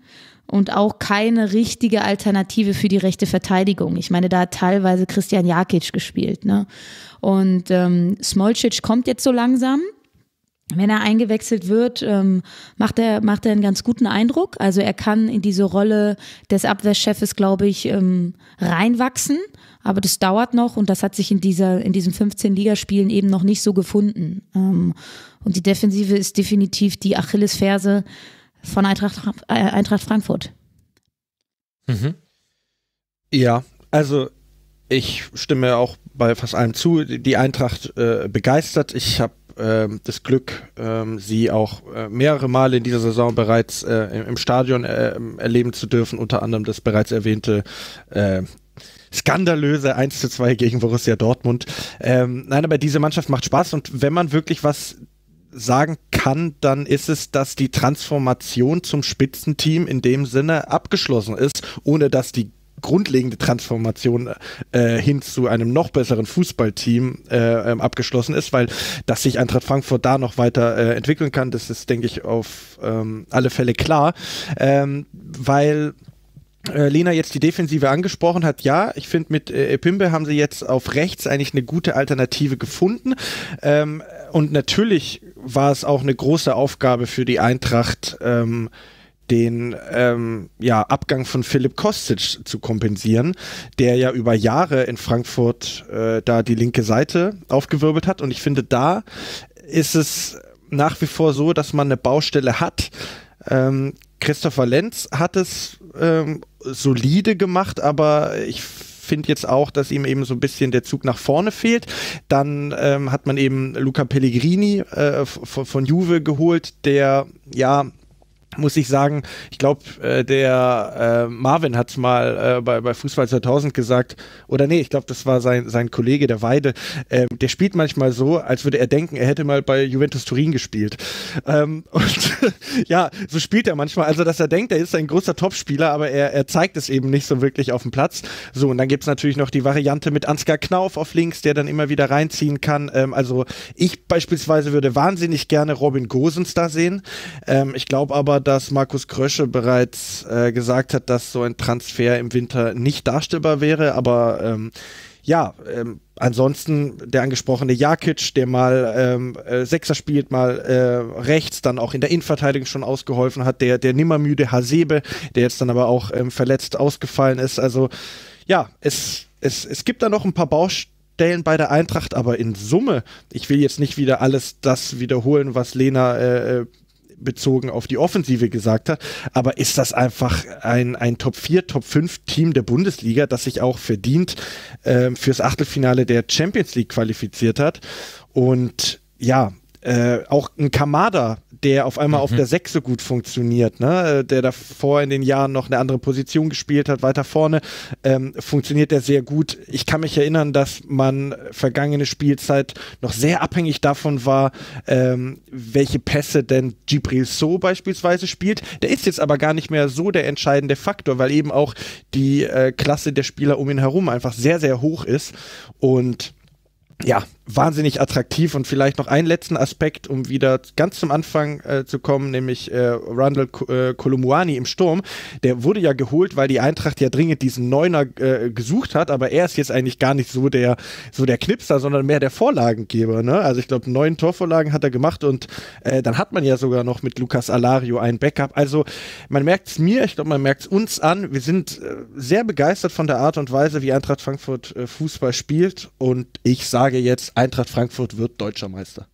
und auch keine richtige Alternative für die rechte Verteidigung. Ich meine, da hat teilweise Christian Jakic gespielt. Ne? Und ähm, Smolcic kommt jetzt so langsam. Wenn er eingewechselt wird, ähm, macht, er, macht er einen ganz guten Eindruck. Also er kann in diese Rolle des Abwehrchefes, glaube ich, ähm, reinwachsen. Aber das dauert noch und das hat sich in, dieser, in diesen 15 Ligaspielen eben noch nicht so gefunden. Ähm, und die Defensive ist definitiv die Achillesferse von Eintracht, äh, Eintracht Frankfurt. Mhm. Ja, also ich stimme auch bei fast allem zu. Die Eintracht äh, begeistert. Ich habe ähm, das Glück, ähm, sie auch äh, mehrere Male in dieser Saison bereits äh, im, Stadion äh, erleben zu dürfen, unter anderem das bereits erwähnte skandalöse 1 zu 2 gegen Borussia Dortmund. Ähm, nein, aber diese Mannschaft macht Spaß und wenn man wirklich was sagen kann, dann ist es, dass die Transformation zum Spitzenteam in dem Sinne abgeschlossen ist, ohne dass die grundlegende Transformation äh, hin zu einem noch besseren Fußballteam äh, ähm, abgeschlossen ist, weil dass sich Eintracht Frankfurt da noch weiter äh, entwickeln kann, das ist, denke ich, auf ähm, alle Fälle klar, ähm, weil äh, Lena jetzt die Defensive angesprochen hat, ja, ich finde mit äh, Pimbe haben sie jetzt auf rechts eigentlich eine gute Alternative gefunden. Ähm, und natürlich war es auch eine große Aufgabe für die Eintracht, ähm, den ähm, ja, Abgang von Philipp Kostic zu kompensieren, der ja über Jahre in Frankfurt äh, da die linke Seite aufgewirbelt hat. Und ich finde, da ist es nach wie vor so, dass man eine Baustelle hat. Ähm, Christopher Lenz hat es ähm, solide gemacht, aber ich finde, finde jetzt auch, dass ihm eben so ein bisschen der Zug nach vorne fehlt. Dann ähm, hat man eben Luca Pellegrini äh, von, von Juve geholt, der ja muss ich sagen, ich glaube, äh, der äh, Marvin hat es mal äh, bei, bei Fußball 2000 gesagt, oder nee, ich glaube, das war sein, sein Kollege, der Weide, äh, der spielt manchmal so, als würde er denken, er hätte mal bei Juventus Turin gespielt. Ähm, [laughs] und ja, so spielt er manchmal, also dass er denkt, er ist ein großer Topspieler, aber er, er zeigt es eben nicht so wirklich auf dem Platz. So, und dann gibt es natürlich noch die Variante mit Ansgar Knauf auf links, der dann immer wieder reinziehen kann. Ähm, also ich beispielsweise würde wahnsinnig gerne Robin Gosens da sehen. Ähm, ich glaube aber, dass Markus Krösche bereits äh, gesagt hat, dass so ein Transfer im Winter nicht darstellbar wäre, aber ähm, ja, ähm, ansonsten der angesprochene Jakic, der mal ähm, äh, Sechser spielt, mal äh, rechts, dann auch in der Innenverteidigung schon ausgeholfen hat, der, der nimmermüde Hasebe, der jetzt dann aber auch ähm, verletzt ausgefallen ist. Also ja, es, es, es gibt da noch ein paar Baustellen bei der Eintracht, aber in Summe, ich will jetzt nicht wieder alles das wiederholen, was Lena äh, äh bezogen auf die Offensive gesagt hat, aber ist das einfach ein, ein Top 4, Top 5 Team der Bundesliga, das sich auch verdient äh, fürs Achtelfinale der Champions League qualifiziert hat. Und ja, äh, auch ein Kamada der auf einmal mhm. auf der Sechse gut funktioniert, ne? Äh, der davor in den Jahren noch eine andere Position gespielt hat, weiter vorne, ähm, funktioniert der sehr gut. Ich kann mich erinnern, dass man vergangene Spielzeit noch sehr abhängig davon war, ähm, welche Pässe denn Gibril So beispielsweise spielt. Der ist jetzt aber gar nicht mehr so der entscheidende Faktor, weil eben auch die äh, Klasse der Spieler um ihn herum einfach sehr, sehr hoch ist und ja, wahnsinnig attraktiv und vielleicht noch einen letzten Aspekt, um wieder ganz zum Anfang äh, zu kommen, nämlich äh, Randall äh, im Sturm. Der wurde ja geholt, weil die Eintracht ja dringend diesen Neuner äh, gesucht hat, aber er ist jetzt eigentlich gar nicht so der so der Knipser, sondern mehr der Vorlagengeber. Ne? Also ich glaube, neun Torvorlagen hat er gemacht und äh, dann hat man ja sogar noch mit Lucas Alario ein Backup. Also man merkt es mir, ich glaube, man merkt es uns an. Wir sind äh, sehr begeistert von der Art und Weise, wie Eintracht Frankfurt äh, Fußball spielt und ich sage jetzt Eintracht Frankfurt wird deutscher Meister.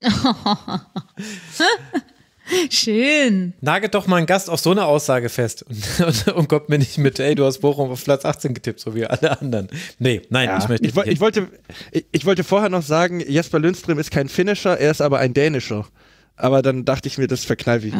[laughs] Schön. Nagelt doch mal einen Gast auf so eine Aussage fest und, [laughs] und, und, kommt mir nicht mit, ey, du hast Bochum auf Platz 18 getippt, so wie alle anderen. Nee, nein, ja. ich möchte ich, ich wollte, ich, ich, wollte vorher noch sagen, Jesper Lindström ist kein Finnischer, er ist aber ein Dänischer. Aber dann dachte ich mir, das verkneife ich. Oh.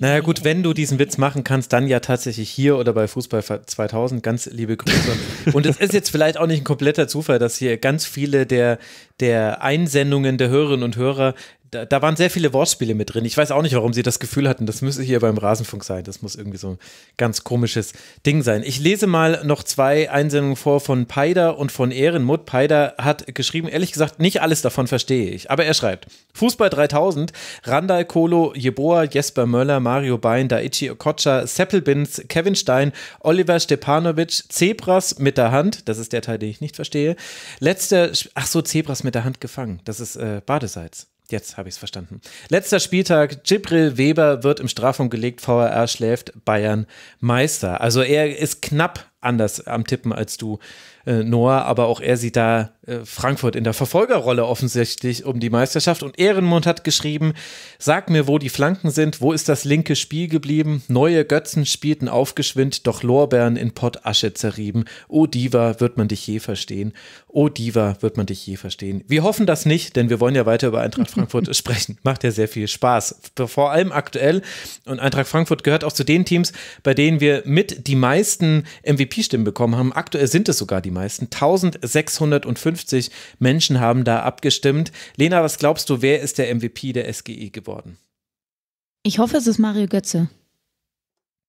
Naja gut, wenn du diesen Witz machen kannst, dann ja tatsächlich hier oder bei Fußball 2000. Ganz liebe Grüße. Und es ist jetzt vielleicht auch nicht ein kompletter Zufall, dass hier ganz viele der, der Einsendungen der Hörerinnen und Hörer da, da, waren sehr viele Wortspiele mit drin. Ich weiß auch nicht, warum sie das Gefühl hatten, das müsse hier beim Rasenfunk sein. Das muss irgendwie so ein ganz komisches Ding sein. Ich lese mal noch zwei Einsendungen vor von Peider und von Ehrenmuth. Peider hat geschrieben, ehrlich gesagt, nicht alles davon verstehe ich. Aber er schreibt, Fußball 3000, Randall Kolo, Jeboa, Jesper Möller, Mario Bein, Daichi Okocha, Seppelbins, Kevin Stein, Oliver Stepanovic, Zebras mit der Hand. Das ist der Teil, den ich nicht verstehe. Letzter, ach so, Zebras mit der Hand gefangen. Das ist äh, Badeseits. Jetzt habe ich es verstanden. Letzter Spieltag. Gibril Weber wird im Strafraum gelegt. VRR schläft Bayern Meister. Also er ist knapp anders am Tippen als du, äh, Noah, aber auch er sieht da äh, Frankfurt in der Verfolgerrolle offensichtlich um die Meisterschaft. Und Ehrenmund hat geschrieben, sag mir, wo die Flanken sind, wo ist das linke Spiel geblieben? Neue Götzen spielten aufgeschwind, doch Lorbeeren in Pott Asche zerrieben. O Diva, wird man dich je verstehen. O Diva, wird man dich je verstehen. Wir hoffen das nicht, denn wir wollen ja weiter über Eintracht Frankfurt [laughs] sprechen. Macht ja sehr viel Spaß. Vor allem aktuell. Und Eintracht Frankfurt gehört auch zu den Teams, bei denen wir mit die meisten MVP-Stimmen bekommen haben. Aktuell sind es sogar die meisten. 1650 250 Menschen haben da abgestimmt. Lena, was glaubst du, wer ist der MVP der SGE geworden? Ich hoffe, es ist Mario Götze.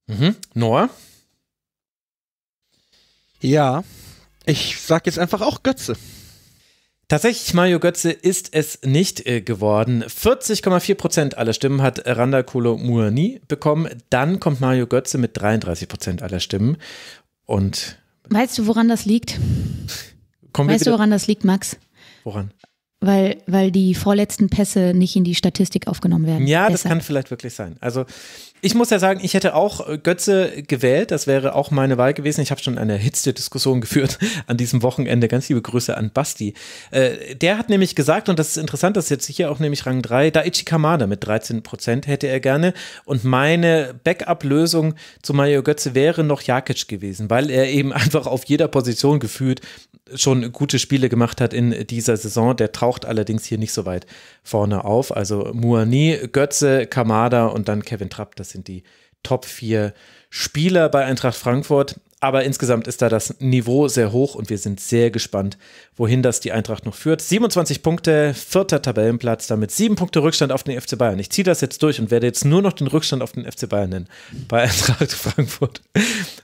Mhm. Noah? Ja, ich sag jetzt einfach auch Götze. Tatsächlich, Mario Götze ist es nicht äh, geworden. 40,4 Prozent aller Stimmen hat Randa Kolo Muani bekommen. Dann kommt Mario Götze mit 33 Prozent aller Stimmen. Und. Weißt du, woran das liegt? Kommen weißt du, woran das liegt, Max? Woran? Weil, weil die vorletzten Pässe nicht in die Statistik aufgenommen werden. Ja, Deshalb. das kann vielleicht wirklich sein. Also ich muss ja sagen, ich hätte auch äh, Götze gewählt. Das wäre auch meine Wahl gewesen. Ich habe schon eine erhitzte Diskussion [laughs] geführt an diesem Wochenende. Ganz liebe Grüße an Basti. Äh, der hat nämlich gesagt, und das ist interessant, das ist jetzt hier auch nämlich Rang 3, Daichi Kamada mit 13 Prozent hätte er gerne. Und meine Backup-Lösung zu Mario Götze wäre noch Jakic gewesen, weil er eben [laughs] einfach auf jeder Position gefühlt schon gute Spiele gemacht hat in dieser Saison. Der taucht allerdings hier nicht so weit vorne auf. Also Muani, Götze, Kamada und dann Kevin Trapp, das sind die Top 4 Spieler bei Eintracht Frankfurt. Aber insgesamt ist da das Niveau sehr hoch und wir sind sehr gespannt, wohin das die Eintracht noch führt. 27 Punkte, vierter Tabellenplatz, damit sieben Punkte Rückstand auf den FC Bayern. Ich ziehe das jetzt durch und werde jetzt nur noch den Rückstand auf den FC Bayern nennen. Bei [laughs] Eintracht Frankfurt.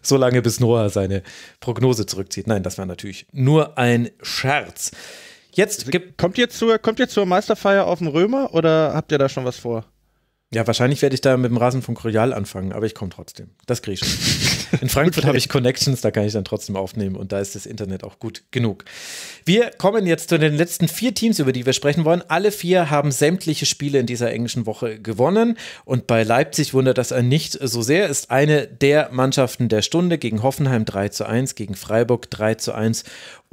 So lange, bis Noah seine Prognose zurückzieht. Nein, das war natürlich nur ein Scherz. Jetzt also kommt ihr zur, kommt ihr zur Meisterfeier auf dem Römer oder habt ihr da schon was vor? Ja, wahrscheinlich werde ich da mit dem Rasenfunk Royal anfangen, aber ich komme trotzdem. Das kriege ich schon. [laughs] In Frankfurt habe ich Connections, da kann ich dann trotzdem aufnehmen und da ist das Internet auch gut genug. Wir kommen jetzt zu den letzten vier Teams, über die wir sprechen wollen. Alle vier haben sämtliche Spiele in dieser englischen Woche gewonnen und bei Leipzig wundert das einen nicht so sehr, ist eine der Mannschaften der Stunde gegen Hoffenheim 3 zu 1, gegen Freiburg 3 zu 1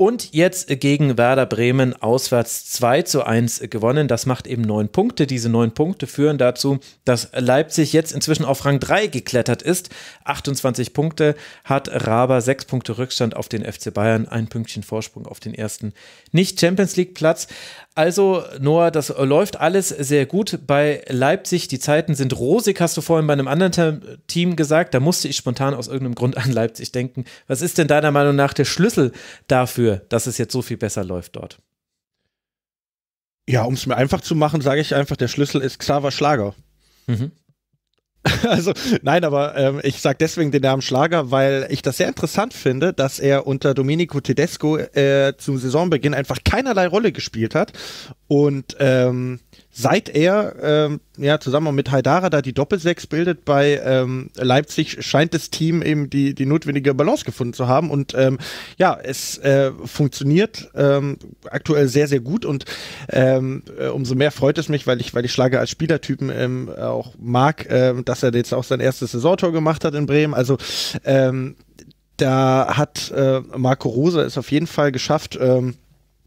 und jetzt gegen Werder Bremen auswärts 2 zu 1 gewonnen. Das macht eben neun Punkte. Diese neun Punkte führen dazu, dass Leipzig jetzt inzwischen auf Rang 3 geklettert ist. 28 Punkte hat Raber, sechs Punkte Rückstand auf den FC Bayern, ein Pünktchen Vorsprung auf den ersten Nicht-Champions League-Platz. Also, Noah, das äh, läuft alles sehr gut bei Leipzig. Die Zeiten sind rosig, hast du vorhin bei einem anderen Team gesagt. Da musste ich spontan aus irgendeinem Grund an Leipzig denken. Was ist denn deiner Meinung nach der Schlüssel dafür, dass es jetzt so viel besser läuft dort? Ja, um es mir einfach zu machen, sage ich einfach, der Schlüssel ist Xaver Schlager. Mhm. [laughs] Also nein, aber ähm, ich sage deswegen den Namen Schlager, weil ich das sehr interessant finde, dass er unter Domenico Tedesco äh, zum Saisonbeginn einfach keinerlei Rolle gespielt hat und ähm, seit er ähm, ja zusammen mit Haidara da die Doppelsechs bildet bei ähm, Leipzig, scheint das Team eben die, die notwendige Balance gefunden zu haben. Und ähm, ja, es äh, funktioniert ähm, aktuell sehr, sehr gut und ähm, äh, umso mehr freut es mich, weil ich, weil ich Schlager als Spielertypen ähm, auch mag, äh, dass er jetzt auch sein erstes Saisontor gemacht hat in Bremen. Also ähm, da hat äh, Marco Rosa es auf jeden Fall geschafft, ähm,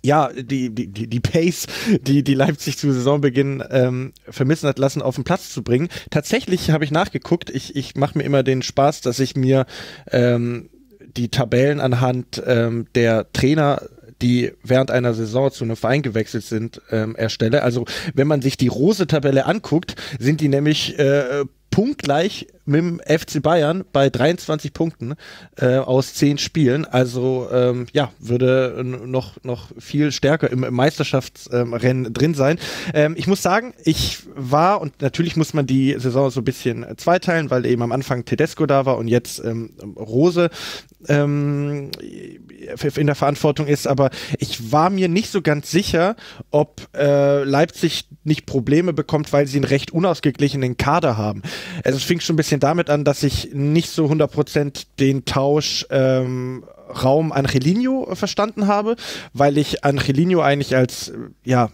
ja, die, die, die Pace, die, die Leipzig zu Saisonbeginn ähm, vermissen hat lassen, auf den Platz zu bringen. Tatsächlich habe ich nachgeguckt. Ich, ich mache mir immer den Spaß, dass ich mir ähm, die Tabellen anhand ähm, der Trainer die während einer Saison zu einem Verein gewechselt sind, ähm, erstelle. Also wenn man sich die Rose-Tabelle anguckt, sind die nämlich äh, punktgleich mit dem FC Bayern bei 23 Punkten äh, aus 10 Spielen. Also ähm, ja, würde noch, noch viel stärker im, Meisterschaftsrennen ähm, drin sein. Ähm, ich muss sagen, ich war, und natürlich muss man die Saison so ein bisschen zweiteilen, weil eben am Anfang Tedesco da war und jetzt ähm, Rose ähm, in der Verantwortung ist, aber ich war mir nicht so ganz sicher, ob äh, Leipzig nicht Probleme bekommt, weil sie einen recht unausgeglichenen Kader haben. Also es fing schon ein bisschen damit an, dass ich nicht so 100% den Tausch ähm, Raum Angelino verstanden habe, weil ich Angelino eigentlich als ja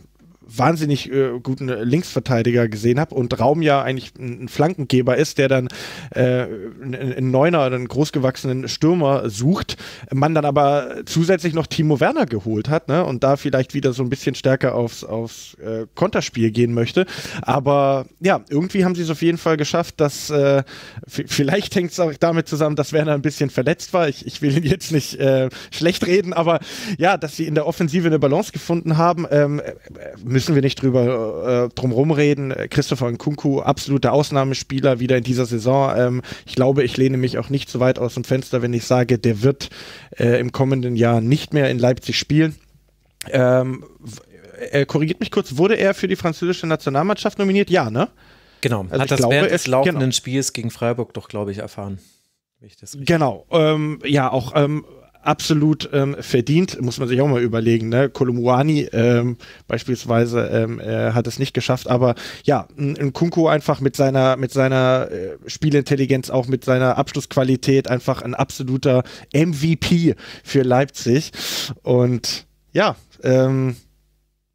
wahnsinnig äh, guten äh, Linksverteidiger gesehen habe und Raum ja eigentlich ein, ein Flankengeber ist, der dann äh, einen Neuner einen großgewachsenen Stürmer sucht, man dann aber zusätzlich noch Timo Werner geholt hat ne? und da vielleicht wieder so ein bisschen stärker aufs, aufs äh, Konterspiel gehen möchte. Aber ja, irgendwie haben sie es auf jeden Fall geschafft, dass äh, vielleicht hängt es auch damit zusammen, dass Werner ein bisschen verletzt war. Ich, ich will ihn jetzt nicht äh, schlecht reden, aber ja, dass sie in der Offensive eine Balance gefunden haben, ähm, äh, äh, müssen wir nicht drüber äh, drum rumreden. Christopher Nkunku, absoluter Ausnahmespieler wieder in dieser Saison. Ähm, ich glaube, ich lehne mich auch nicht so weit aus dem Fenster, wenn ich sage, der wird äh, im kommenden Jahr nicht mehr in Leipzig spielen. Ähm, äh, korrigiert mich kurz, wurde er für die französische Nationalmannschaft nominiert? Ja, ne? Genau, also hat das glaube, während des genau. laufenden genau. Spiels gegen Freiburg doch, glaube ich, erfahren. Ich genau, ähm, ja, auch ähm, absolut ähm, verdient, muss man sich auch mal überlegen. Ne? Kolumuani ähm, beispielsweise ähm, äh, hat es nicht geschafft, aber ja, ein Kunku einfach mit seiner, mit seiner äh, Spielintelligenz, auch mit seiner Abschlussqualität einfach ein absoluter MVP für Leipzig. Und ja, ähm,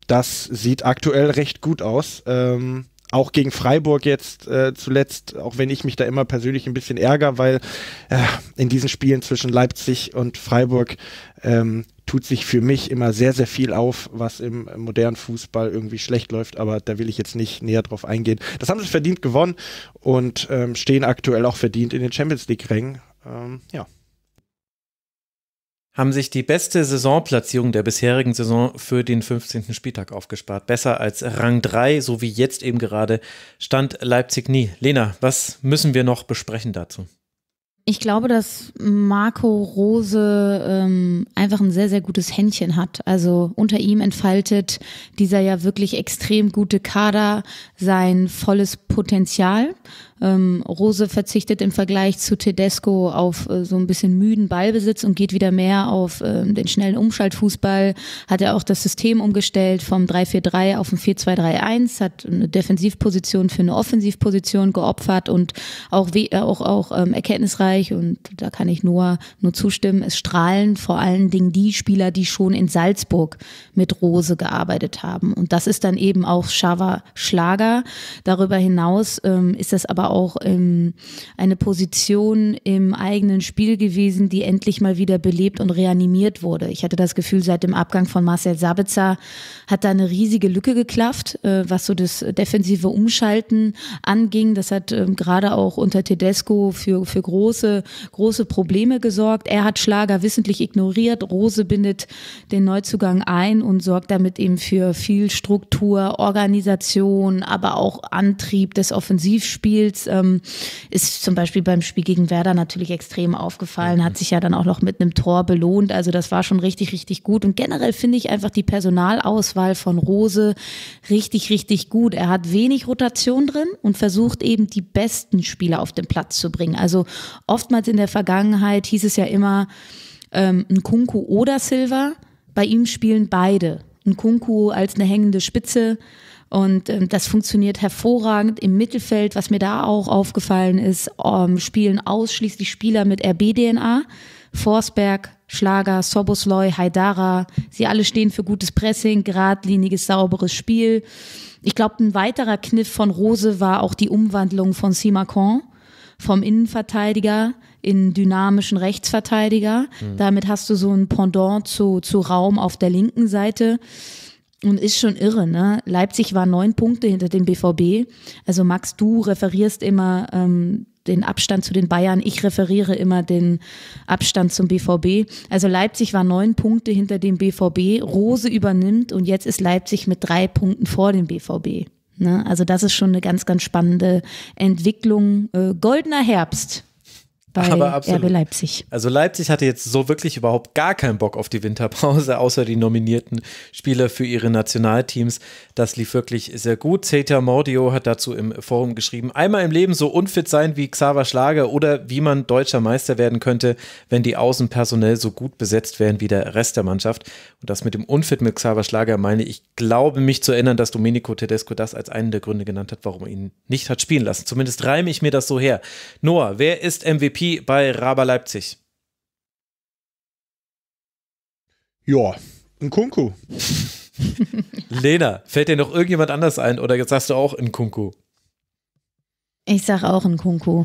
das sieht aktuell recht gut aus. Ähm, auch gegen Freiburg jetzt äh, zuletzt, auch wenn ich mich da immer persönlich ein bisschen ärgere, weil äh, in diesen Spielen zwischen Leipzig und Freiburg ähm, tut sich für mich immer sehr, sehr viel auf, was im modernen Fußball irgendwie schlecht läuft, aber da will ich jetzt nicht näher drauf eingehen. Das haben sie verdient gewonnen und ähm, stehen aktuell auch verdient in den Champions League-Rängen. Ähm, ja haben sich die beste Saisonplatzierung der bisherigen Saison für den 15. Spieltag aufgespart. Besser als Rang 3, so wie jetzt eben gerade, stand Leipzig nie. Lena, was müssen wir noch besprechen dazu? Ich glaube, dass Marco Rose ähm, einfach ein sehr, sehr gutes Händchen hat. Also unter ihm entfaltet dieser ja wirklich extrem gute Kader sein volles Potenzial. Ähm, Rose verzichtet im Vergleich zu Tedesco auf äh, so ein bisschen müden Ballbesitz und geht wieder mehr auf ähm, den schnellen Umschaltfußball. Hat er auch das System umgestellt vom 3-4-3 auf ein 4-2-3-1, hat eine Defensivposition für eine Offensivposition geopfert und auch, äh, auch, auch ähm, erkenntnisreich und da kann ich nur, nur zustimmen. Es strahlen vor allen Dingen die Spieler, die schon in Salzburg mit Rose gearbeitet haben. Und das ist dann eben auch Schava Schlager. Darüber hinaus ähm, ist das aber auch ähm, eine Position im eigenen Spiel gewesen, die endlich mal wieder belebt und reanimiert wurde. Ich hatte das Gefühl, seit dem Abgang von Marcel Sabitzer hat da eine riesige Lücke geklafft, äh, was so das defensive Umschalten anging. Das hat ähm, gerade auch unter Tedesco für, für große, große Probleme gesorgt. Er hat Schlager wissentlich ignoriert. Rose bindet den Neuzugang ein und sorgt damit eben für viel Struktur, Organisation, aber auch Antrieb des Offensivspiels. Spiels ähm, ist zum Beispiel beim Spiel gegen Werder natürlich extrem aufgefallen, hat mhm. sich ja dann auch noch mit einem Tor belohnt. Also das war schon richtig, richtig gut. Und generell finde ich einfach die Personalauswahl von Rose richtig, richtig gut. Er hat wenig Rotation drin und versucht eben die besten Spieler auf den Platz zu bringen. Also oftmals in der Vergangenheit hieß es ja immer, ähm, ein Kunku oder Silva. Bei ihm spielen beide. Ein Kunku als eine hängende Spitze, und ähm, das funktioniert hervorragend im Mittelfeld. Was mir da auch aufgefallen ist, ähm, spielen ausschließlich Spieler mit RB-DNA. Forsberg, Schlager, Sobosloy, Haidara. Sie alle stehen für gutes Pressing, geradliniges, sauberes Spiel. Ich glaube, ein weiterer Kniff von Rose war auch die Umwandlung von Simacon vom Innenverteidiger in dynamischen Rechtsverteidiger. Mhm. Damit hast du so ein Pendant zu, zu Raum auf der linken Seite. Und ist schon irre, ne? Leipzig war neun Punkte hinter dem BVB. Also Max, du referierst immer ähm, den Abstand zu den Bayern. Ich referiere immer den Abstand zum BVB. Also Leipzig war neun Punkte hinter dem BVB. Rose übernimmt und jetzt ist Leipzig mit drei Punkten vor dem BVB. Ne? Also das ist schon eine ganz, ganz spannende Entwicklung. Äh, goldener Herbst bei RB Leipzig. Also Leipzig hatte jetzt so wirklich überhaupt gar keinen Bock auf die Winterpause, [laughs] außer die nominierten Spieler für ihre Nationalteams. Das lief wirklich sehr gut. Zeta Mordio hat dazu im Forum geschrieben, einmal im Leben so unfit sein wie Xaver Schlager oder wie man deutscher Meister werden könnte, wenn die Außenpersonell so gut besetzt wären wie der Rest der Mannschaft. Und das mit dem Unfit mit Xaver Schlager meine ich, glaube mich zu erinnern, dass Domenico Tedesco das als einen der Gründe genannt hat, warum er ihn nicht hat spielen lassen. Zumindest reime ich mir das so her. Noah, wer ist MVP bei Raber Leipzig? Ja, ein Kunku. [laughs] Lena, fällt dir noch irgendjemand anders ein oder jetzt sagst du auch ein Kunku? Ich sag auch ein Kunku.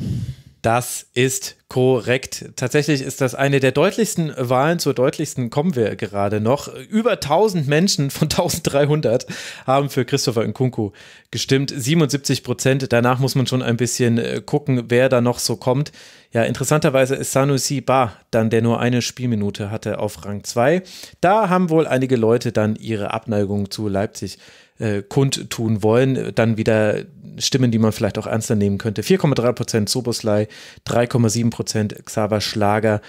Das ist korrekt. Tatsächlich ist das eine der deutlichsten Wahlen. Zur deutlichsten kommen wir gerade noch. Über 1000 Menschen von 1300 haben für Christopher Nkunku gestimmt. 77 Prozent. Danach muss man schon ein bisschen äh, gucken, wer da noch so kommt. Ja, interessanterweise ist Sanusi Ba dann, der nur eine Spielminute hatte, auf Rang 2. Da haben wohl einige Leute dann ihre Abneigung zu Leipzig äh, kundtun wollen. Dann wieder Stimmen, die man vielleicht auch ernster nehmen könnte. 4,3% Soboslai, 3,7% Xaver Schlager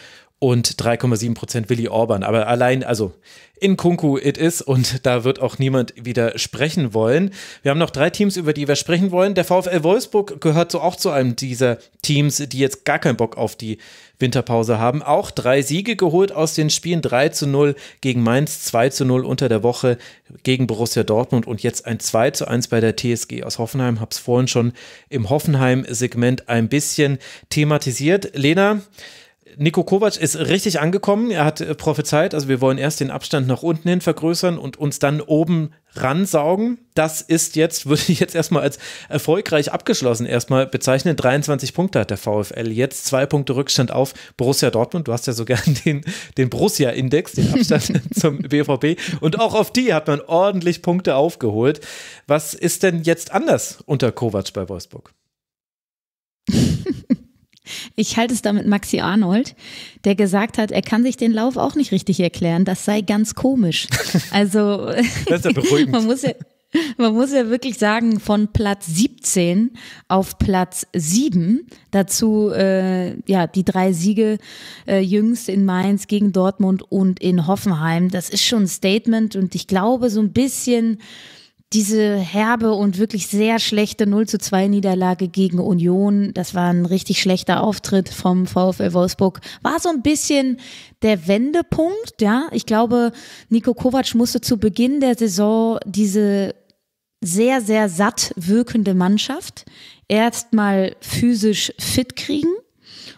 und 3,7 Prozent Willy Orban. Aber allein, also in Kunku it is und da wird auch niemand wieder sprechen wollen. Wir haben noch drei Teams, über die wir sprechen wollen. Der VfL Wolfsburg gehört so auch zu einem dieser Teams, die jetzt gar keinen Bock auf die Winterpause haben. Auch drei Siege geholt aus den Spielen. 3 zu 0 gegen Mainz, 2 zu 0 unter der Woche gegen Borussia Dortmund und jetzt ein 2 zu 1 bei der TSG aus Hoffenheim. Hab's vorhin schon im Hoffenheim-Segment ein bisschen thematisiert. Lena, Nico Kovac ist richtig angekommen. Er hat äh, prophezeit, also wir wollen erst den Abstand nach unten hin vergrößern und uns dann oben ransaugen. Das ist jetzt, [laughs] würde ich jetzt erstmal als erfolgreich abgeschlossen erstmal bezeichnen. 23 Punkte hat der VfL jetzt, zwei Punkte Rückstand auf Borussia Dortmund. Du hast ja sogar [laughs] den, den Borussia-Index, den Abstand [laughs] zum BVB. Und auch auf die hat man ordentlich Punkte aufgeholt. Was ist denn jetzt anders unter Kovac bei Wolfsburg? Ich halte es da mit Maxi Arnold, der gesagt hat, er kann sich den Lauf auch nicht richtig erklären. Das sei ganz komisch. [laughs] Also das ist ja beruhigend. [laughs] man muss ja man muss ja wirklich sagen, von Platz 17 auf Platz 7, dazu äh, ja die drei Siege äh, jüngst in Mainz gegen Dortmund und in Hoffenheim. Das ist schon ein Statement und ich glaube so ein bisschen diese herbe und wirklich sehr schlechte 0 zu 2 Niederlage gegen Union, das war ein richtig schlechter Auftritt vom VfL Wolfsburg, war so ein bisschen der Wendepunkt, ja. Ich glaube, Nico Kovac musste zu Beginn der Saison diese sehr, sehr satt wirkende Mannschaft erstmal physisch fit kriegen.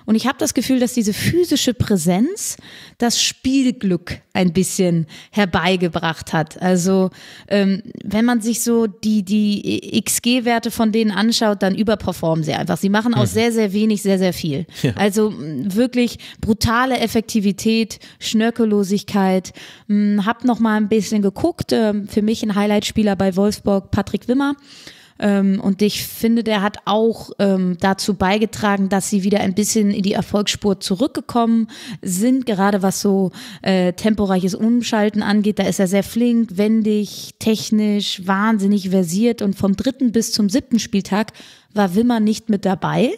Und ich habe das Gefühl, dass diese physische Präsenz das Spielglück ein bisschen herbeigebracht hat. Also ähm, wenn man sich so die, die XG-Werte von denen anschaut, dann überperformen sie einfach. Sie machen aus mhm. sehr, sehr wenig sehr, sehr viel. Ja. Also wirklich brutale Effektivität, Schnörkellosigkeit. hab noch mal ein bisschen geguckt. Ähm, für mich ein Highlight-Spieler bei Wolfsburg, Patrick Wimmer. Ähm, und ich finde, der hat auch ähm, dazu beigetragen, dass sie wieder ein bisschen in die Erfolgsspur zurückgekommen sind, gerade was so äh, temporeiches Umschalten angeht. Da ist er sehr flink, wendig, technisch, wahnsinnig versiert und vom dritten bis zum siebten Spieltag war Wimmer nicht mit dabei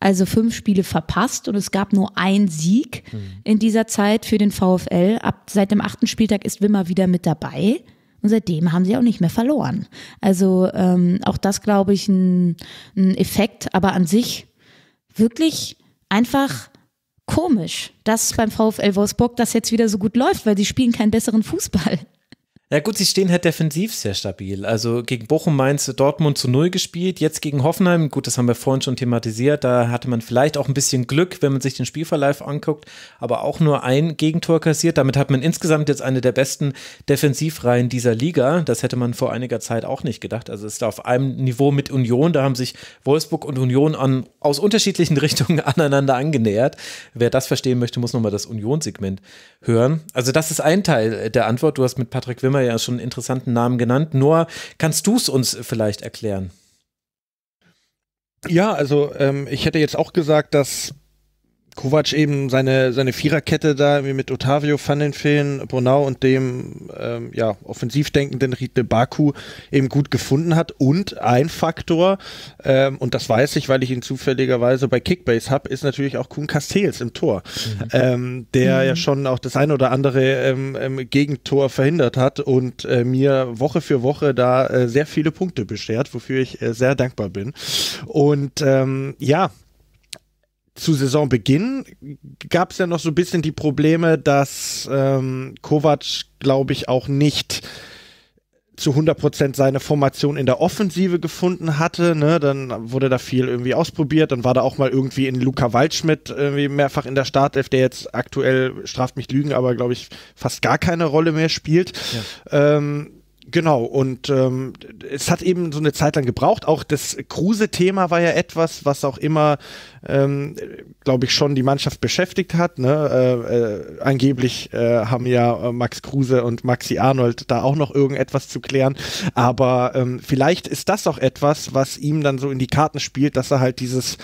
also fünf Spiele verpasst und es gab nur einen Sieg mhm. in dieser Zeit für den VfL. Ab seit dem achten Spieltag ist Wimmer wieder mit dabei. Und seitdem haben sie auch nicht mehr verloren. Also ähm, auch das, glaube ich, ein, ein Effekt, aber an sich wirklich einfach komisch, dass beim VfL Wolfsburg das jetzt wieder so gut läuft, weil sie spielen keinen besseren Fußball. Ja gut, sie stehen halt defensiv sehr stabil. Also gegen Bochum, Mainz, Dortmund zu Null gespielt, jetzt gegen Hoffenheim, gut, das haben wir vorhin schon thematisiert, da hatte man vielleicht auch ein bisschen Glück, wenn man sich den Spielverlauf anguckt, aber auch nur ein Gegentor kassiert. Damit hat man insgesamt jetzt eine der besten Defensivreihen dieser Liga. Das hätte man vor einiger Zeit auch nicht gedacht. Also es ist auf einem Niveau mit Union, da haben sich Wolfsburg und Union an, aus unterschiedlichen [laughs] Richtungen aneinander angenähert. Wer das verstehen möchte, muss nochmal das Union-Segment hören. Also das ist ein Teil der Antwort. Du hast mit Patrick Wimmer wir ja schon einen interessanten Namen genannt. Noah, kannst du es uns vielleicht erklären? Ja, also ähm, ich hätte jetzt auch gesagt, dass Kovac eben seine, seine Viererkette da mit Otavio, van den Feen, Bonau und dem ähm, ja, offensiv denkenden Riedle Baku eben gut gefunden hat. Und ein Faktor, ähm, und das weiß ich, weil ich ihn zufälligerweise bei Kickbase habe, ist natürlich auch Kuhn Castells im Tor, mhm. ähm, der mhm. ja schon auch das ein oder andere ähm, ähm, Gegentor verhindert hat und äh, mir Woche für Woche da äh, sehr viele Punkte beschert, wofür ich äh, sehr dankbar bin. Und ähm, ja, zu Saisonbeginn gab es ja noch so ein bisschen die Probleme, dass ähm, Kovac, glaube ich, auch nicht zu 100% seine Formation in der Offensive gefunden hatte. Ne? Dann wurde da viel irgendwie ausprobiert. Dann war da auch mal irgendwie in Luca Waldschmidt irgendwie mehrfach in der Startelf, der jetzt aktuell, straft mich Lügen, aber glaube ich fast gar keine Rolle mehr spielt. Ja. Ähm, Genau, und ähm, es hat eben so eine Zeit lang gebraucht. Auch das Kruse-Thema war ja etwas, was auch immer, ähm, glaube ich, schon die Mannschaft beschäftigt hat. Ne? Äh, äh, angeblich äh, haben ja äh, Max Kruse und Maxi Arnold da auch noch irgendetwas zu klären. Aber ähm, vielleicht ist das auch etwas, was ihm dann so in die Karten spielt, dass er halt dieses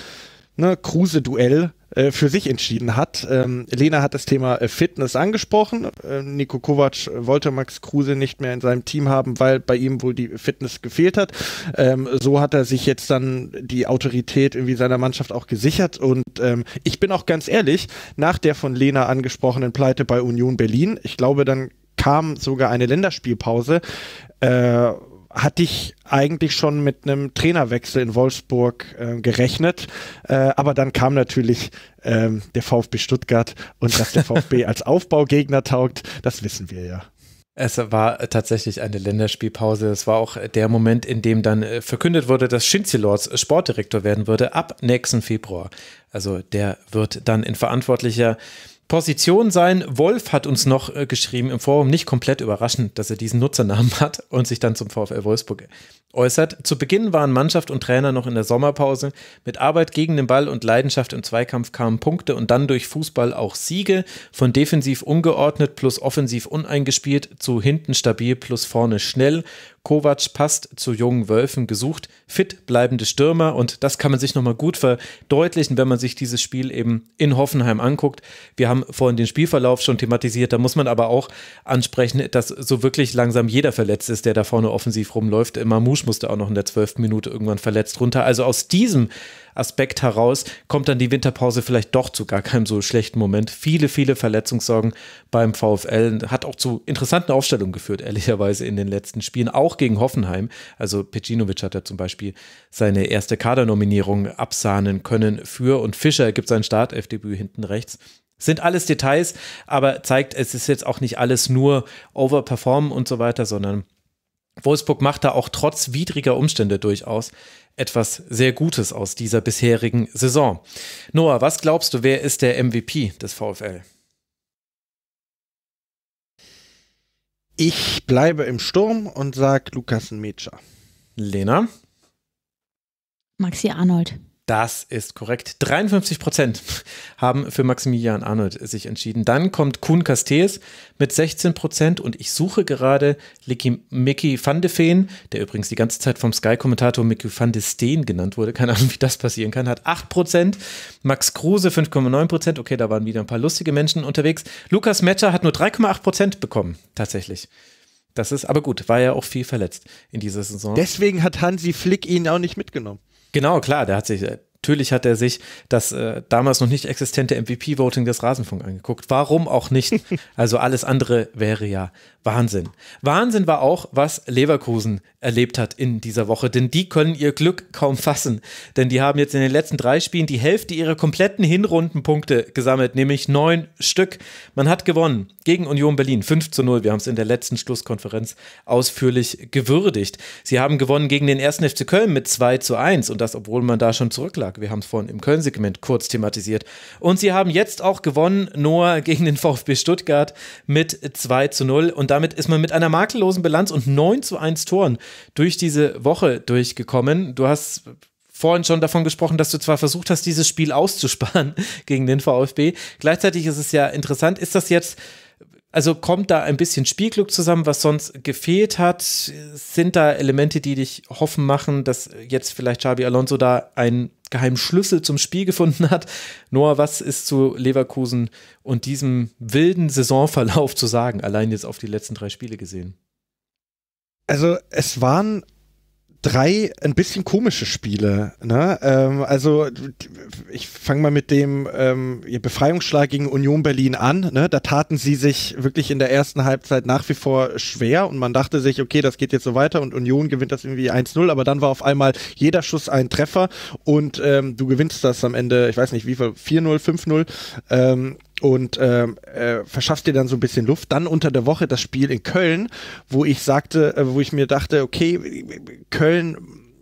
ne, Kruse-Duell äh, für sich entschieden hat. Ähm, Lena hat das Thema äh, Fitness angesprochen. Ähm, Nico Kovac äh, wollte Max Kruse nicht mehr in seinem Team haben, weil bei ihm wohl die Fitness gefehlt hat. Ähm, so hat er sich jetzt dann die Autorität irgendwie seiner Mannschaft auch gesichert. Und ähm, ich bin auch ganz ehrlich, nach der von Lena angesprochenen Pleite bei Union Berlin, ich glaube, dann kam sogar eine Länderspielpause. Äh, hatte ich eigentlich schon mit einem Trainerwechsel in Wolfsburg äh, gerechnet. Äh, aber dann kam natürlich äh, der VfB Stuttgart und dass der VfB [laughs] als Aufbaugegner taugt, das wissen wir ja. Es war tatsächlich eine Länderspielpause. Es war auch der Moment, in dem dann äh, verkündet wurde, dass Shinzi Lords Sportdirektor werden würde ab nächsten Februar. Also der wird dann in verantwortlicher äh, Position sein. Wolf hat uns noch äh, geschrieben im Forum, nicht komplett überraschend, dass er diesen Nutzernamen [laughs] hat und sich dann zum VfL Wolfsburg äußert. Zu Beginn waren Mannschaft und Trainer noch in der Sommerpause. Mit Arbeit gegen den Ball und Leidenschaft im Zweikampf kamen Punkte und dann durch Fußball auch Siege. Von defensiv ungeordnet plus offensiv uneingespielt zu hinten stabil plus vorne schnell. Kovac passt zu jungen Wölfen gesucht, fit bleibende Stürmer und das kann man sich nochmal gut verdeutlichen, wenn man sich dieses Spiel eben in Hoffenheim anguckt. Wir haben vorhin den Spielverlauf schon thematisiert, da muss man aber auch ansprechen, dass so wirklich langsam jeder verletzt ist, der da vorne offensiv rumläuft. Mamouche musste auch noch in der zwölften Minute irgendwann verletzt runter. Also aus diesem Aspekt heraus kommt dann die Winterpause vielleicht doch zu gar keinem so schlechten Moment. Viele, viele Verletzungssorgen beim VfL hat auch zu interessanten Aufstellungen geführt, ehrlicherweise in den letzten Spielen, auch gegen Hoffenheim. Also Pecinovic hat ja zum Beispiel seine erste Kadernominierung absahnen können für und Fischer gibt sein Startelfdebüt hinten rechts. Sind alles Details, aber zeigt, es ist jetzt auch nicht alles nur Overperformen und so weiter, sondern Wolfsburg macht da auch trotz widriger Umstände durchaus etwas sehr Gutes aus dieser bisherigen Saison. Noah, was glaubst du, wer ist der MVP des VfL? Ich bleibe im Sturm und sage Lukas Metscher. Lena? Maxi Arnold. Das ist korrekt. 53 Prozent haben für Maximilian Arnold sich entschieden. Dann kommt Kuhn Castells mit 16 Prozent und ich suche gerade Licky, Mickey van de Feen, der übrigens die ganze Zeit vom Sky-Kommentator Mickey van de Steen genannt wurde. Keine Ahnung, wie das passieren kann. Hat 8 Prozent. Max Kruse 5,9 Prozent. Okay, da waren wieder ein paar lustige Menschen unterwegs. Lukas Metzger hat nur 3,8 Prozent bekommen, tatsächlich. Das ist aber gut, war ja auch viel verletzt in dieser Saison. Deswegen hat Hansi Flick ihn auch nicht mitgenommen. Genau, klar, der hat sich, äh, natürlich hat er sich das äh, damals noch nicht existente MVP-Voting des Rasenfunk angeguckt. Warum auch nicht? [laughs] Also alles andere wäre ja Wahnsinn. Wahnsinn war auch, was Leverkusen erlebt hat in dieser Woche, denn die können ihr Glück kaum fassen. Denn die haben jetzt in den letzten drei Spielen die Hälfte ihrer kompletten Hinrundenpunkte gesammelt, nämlich neun Stück. Man hat gewonnen gegen Union Berlin 5 zu 0. Wir haben es in der letzten Schlusskonferenz ausführlich gewürdigt. Sie haben gewonnen gegen den ersten FC Köln mit 2 zu 1 und das, obwohl man da schon zurücklag stark. Wir haben es vorhin im Köln-Segment kurz thematisiert. Und sie haben jetzt auch gewonnen, Noah [laughs] gegen den VfB Stuttgart mit 2 zu 0. Und damit ist man mit einer makellosen Bilanz und 9 zu 1 Toren durch diese Woche durchgekommen. Du hast vorhin schon davon gesprochen, dass du zwar versucht hast, dieses Spiel [laughs] auszusparen gegen den VfB. Gleichzeitig ist es ja interessant, ist das jetzt also kommt da ein bisschen Spielglück zusammen, was sonst gefehlt hat? Sind da Elemente, die dich hoffen machen, dass jetzt vielleicht Xabi Alonso da einen geheimen Schlüssel zum Spiel [laughs] gefunden hat? Noah, was ist zu Leverkusen und diesem wilden Saisonverlauf zu sagen, allein jetzt auf die letzten drei Spiele gesehen? Also es waren drei ein bisschen komische Spiele. Ne? Ähm, also ich fange mal mit dem ähm, Befreiungsschlag gegen Union Berlin an. Ne? Da taten sie sich wirklich in der ersten Halbzeit nach wie vor schwer und man dachte sich, okay, das geht jetzt so weiter und Union gewinnt das irgendwie 1-0, aber dann war auf einmal jeder Schuss ein Treffer und ähm, du gewinnst das am Ende, ich weiß nicht wie viel, 4-0, 5-0. Ähm, und äh, äh, verschaffst dir dann so ein bisschen Luft. Dann unter der Woche das Spiel in Köln, wo ich sagte, äh, wo ich mir dachte, okay, Köln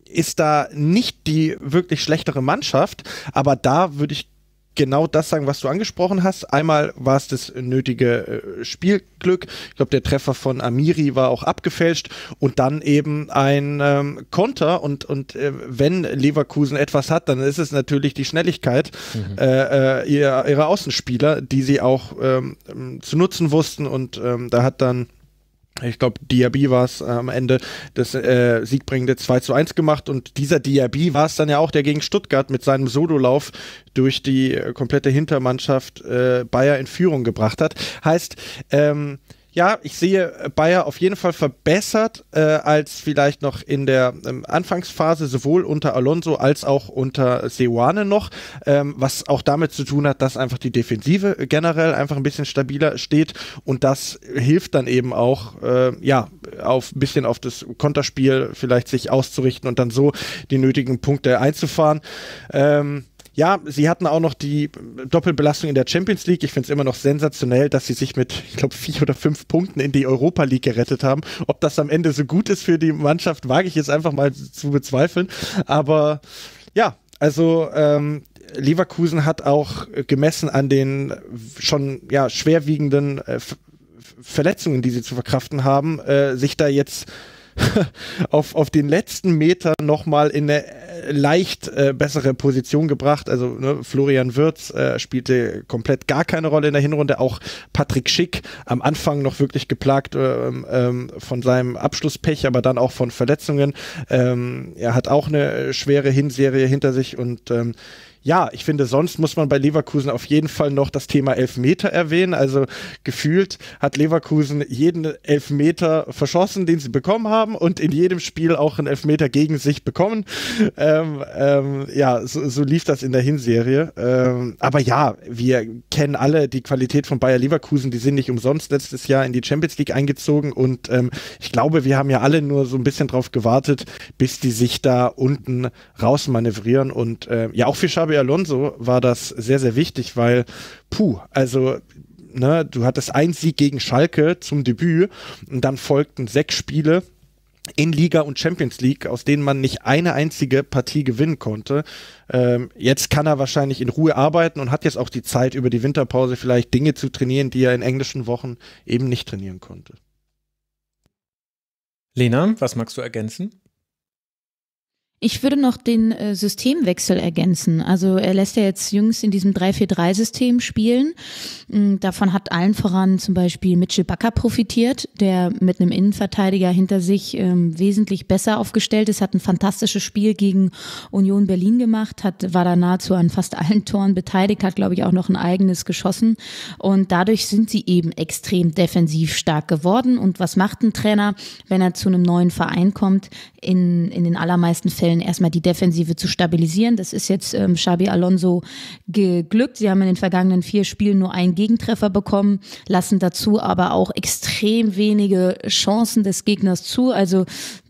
ist da nicht die wirklich schlechtere Mannschaft, aber da würde ich genau das sagen, was du angesprochen hast. Einmal war es das nötige äh, Spielglück. Ich glaube, der Treffer von Amiri war auch abgefälscht und dann eben ein ähm, Konter. Und, und äh, wenn Leverkusen etwas hat, dann ist es natürlich die Schnelligkeit mhm. äh, äh ihrer, ihrer, Außenspieler, die sie auch ähm, zu nutzen wussten. Und ähm, da hat dann ich glaube, Diaby war es äh, am Ende, das äh, siegbringende 2 zu 1 gemacht. Und dieser Diaby war es dann ja auch, der gegen Stuttgart mit seinem Sololauf durch die äh, komplette Hintermannschaft äh, Bayer in Führung gebracht hat. Heißt, ähm, ja, ich sehe äh, Bayer auf jeden Fall verbessert äh, als vielleicht noch in der ähm, Anfangsphase, sowohl unter Alonso als auch unter Seuane noch, ähm, was auch damit zu tun hat, dass einfach die Defensive generell einfach ein bisschen stabiler steht und das hilft dann eben auch, äh, ja, auf ein bisschen auf das Konterspiel vielleicht sich auszurichten und dann so die nötigen Punkte äh, einzufahren. Ähm, ja, sie hatten auch noch die Doppelbelastung in der Champions League. Ich finde es immer noch sensationell, dass sie sich mit, ich glaube, vier oder fünf Punkten in die Europa League gerettet haben. Ob das am Ende so gut ist für die Mannschaft, wage ich jetzt einfach mal zu bezweifeln. Aber ja, also ähm, Leverkusen hat auch gemessen an den schon ja, schwerwiegenden äh, Verletzungen, die sie zu verkraften haben, äh, sich da jetzt [laughs] auf, auf den letzten Meter nochmal in eine äh, leicht äh, bessere Position gebracht. Also ne, Florian Wirz äh, spielte komplett gar keine Rolle in der Hinrunde. Auch Patrick Schick am Anfang noch wirklich geplagt ähm, ähm, von seinem Abschlusspech, aber dann auch von Verletzungen. Ähm, er hat auch eine schwere Hinserie hinter sich und ähm, ja, ich finde, sonst muss man bei Leverkusen auf jeden Fall noch das Thema Elfmeter erwähnen. Also gefühlt hat Leverkusen jeden Elfmeter verschossen, den sie bekommen haben und in jedem Spiel auch einen Elfmeter gegen sich bekommen. Ähm, ähm, ja, so, so, lief das in der Hinserie. Ähm, aber ja, wir kennen alle die Qualität von Bayer Leverkusen. Die sind nicht umsonst letztes Jahr in die Champions League eingezogen und ähm, ich glaube, wir haben ja alle nur so ein bisschen drauf gewartet, bis die sich da unten rausmanövrieren und äh, ja, auch für Schabi Xabi Alonso war das sehr, sehr wichtig, weil, puh, also Ne, du hattest einen Sieg gegen Schalke zum Debüt und dann folgten sechs Spiele in Liga und Champions League, aus denen man nicht eine einzige Partie gewinnen konnte. Ähm, jetzt kann er wahrscheinlich in Ruhe arbeiten und hat jetzt auch die Zeit, über die Winterpause vielleicht Dinge zu trainieren, die er in englischen Wochen eben nicht trainieren konnte. Lena, was magst du ergänzen? Ich würde noch den äh, Systemwechsel ergänzen. Also er lässt ja jetzt jüngst in diesem 3-4-3-System spielen. Mm, davon hat allen voran zum Beispiel Mitchell Bakker profitiert, der mit einem Innenverteidiger hinter sich ähm, wesentlich besser aufgestellt ist, hat ein fantastisches Spiel gegen Union Berlin gemacht, hat, war da nahezu an fast allen Toren beteiligt, hat glaube ich auch noch ein eigenes geschossen und dadurch sind sie eben extrem defensiv stark geworden und was macht ein Trainer, wenn er zu einem neuen Verein kommt? in, in den allermeisten Fällen erstmal die Defensive zu stabilisieren. Das ist jetzt ähm, Xabi Alonso geglückt. Sie haben in den vergangenen vier Spielen nur einen Gegentreffer bekommen, lassen dazu aber auch extrem wenige Chancen des Gegners zu. Also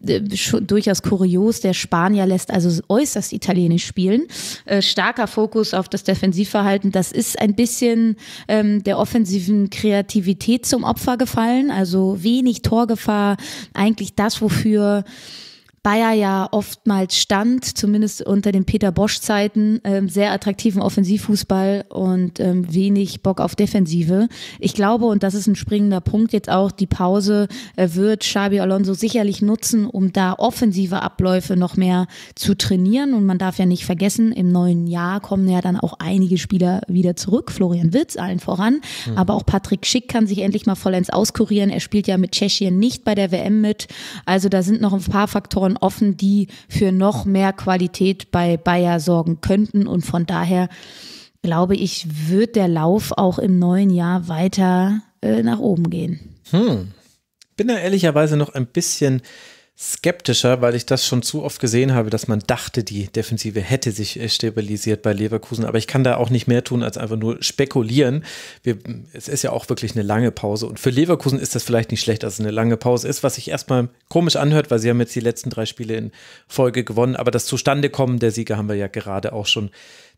äh, durchaus kurios, der Spanier lässt also äußerst italienisch spielen. Äh, starker Fokus auf das Defensivverhalten. Das ist ein bisschen ähm, der offensiven Kreativität zum Opfer gefallen. Also wenig Torgefahr, eigentlich das, wofür Bayer ja oftmals stand, zumindest unter den Peter Bosch-Zeiten, ähm, sehr attraktiven Offensivfußball und ähm, wenig Bock auf Defensive. Ich glaube, und das ist ein springender Punkt jetzt auch, die Pause äh, wird Xabi Alonso sicherlich nutzen, um da offensive Abläufe noch mehr zu trainieren. Und man darf ja nicht vergessen, im neuen Jahr kommen ja dann auch einige Spieler wieder zurück. Florian Witz allen voran, mhm. aber auch Patrick Schick kann sich endlich mal vollends auskurieren. Er spielt ja mit Tschechien nicht bei der WM mit. Also da sind noch ein paar Faktoren Faktoren offen, die für noch mehr Qualität bei Bayer sorgen könnten. Und von daher glaube ich, wird der Lauf auch im neuen Jahr weiter äh, nach oben gehen. Hm. Bin da ehrlicherweise noch ein bisschen skeptischer, weil ich das schon zu oft gesehen habe, dass man dachte, die Defensive hätte sich äh, stabilisiert bei Leverkusen. Aber ich kann da auch nicht mehr tun, als einfach nur spekulieren. Wir, es ist ja auch wirklich eine lange Pause. Und für Leverkusen ist das vielleicht nicht schlecht, dass es eine lange Pause ist, was sich erstmal komisch anhört, weil sie haben jetzt die letzten drei Spiele in Folge gewonnen. Aber das Zustandekommen der Sieger haben wir ja gerade auch schon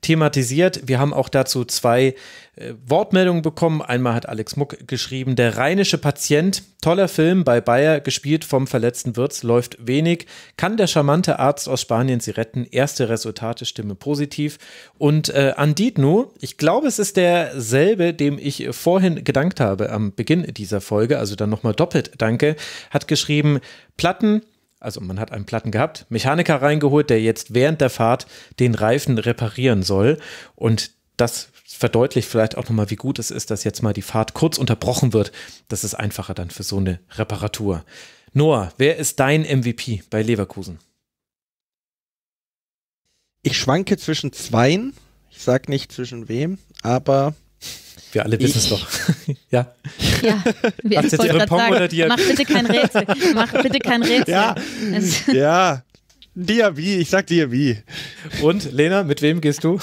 thematisiert. Wir haben auch dazu zwei äh, Wortmeldungen bekommen. Einmal hat Alex Muck geschrieben, der rheinische Patient, toller Film bei Bayer, gespielt vom verletzten Wirtz, läuft wenig. Kann der charmante Arzt aus Spanien sie retten? Erste Resultate, Stimme positiv. Und äh, Andidnu, ich glaube, es ist derselbe, dem ich vorhin gedankt habe am Beginn dieser Folge, also dann nochmal doppelt danke, hat geschrieben, Platten, also man hat einen Platten gehabt, Mechaniker reingeholt, der jetzt während der Fahrt den Reifen reparieren soll. Und das verdeutlicht vielleicht auch nochmal, wie gut es ist, dass jetzt mal die Fahrt kurz unterbrochen wird. Das ist einfacher dann für so eine Reparatur. Noah, wer ist dein MVP bei Leverkusen? Ich schwanke zwischen zweien. Ich sag nicht zwischen wem, aber wir alle wissen es doch. [laughs] ja. Ja, [laughs] wir jetzt sagen, oder Diab Mach bitte kein Rätsel. [laughs] Mach bitte kein Rätsel. Ja. ja. Diaby, ich sag Diaby. Und Lena, mit wem gehst du?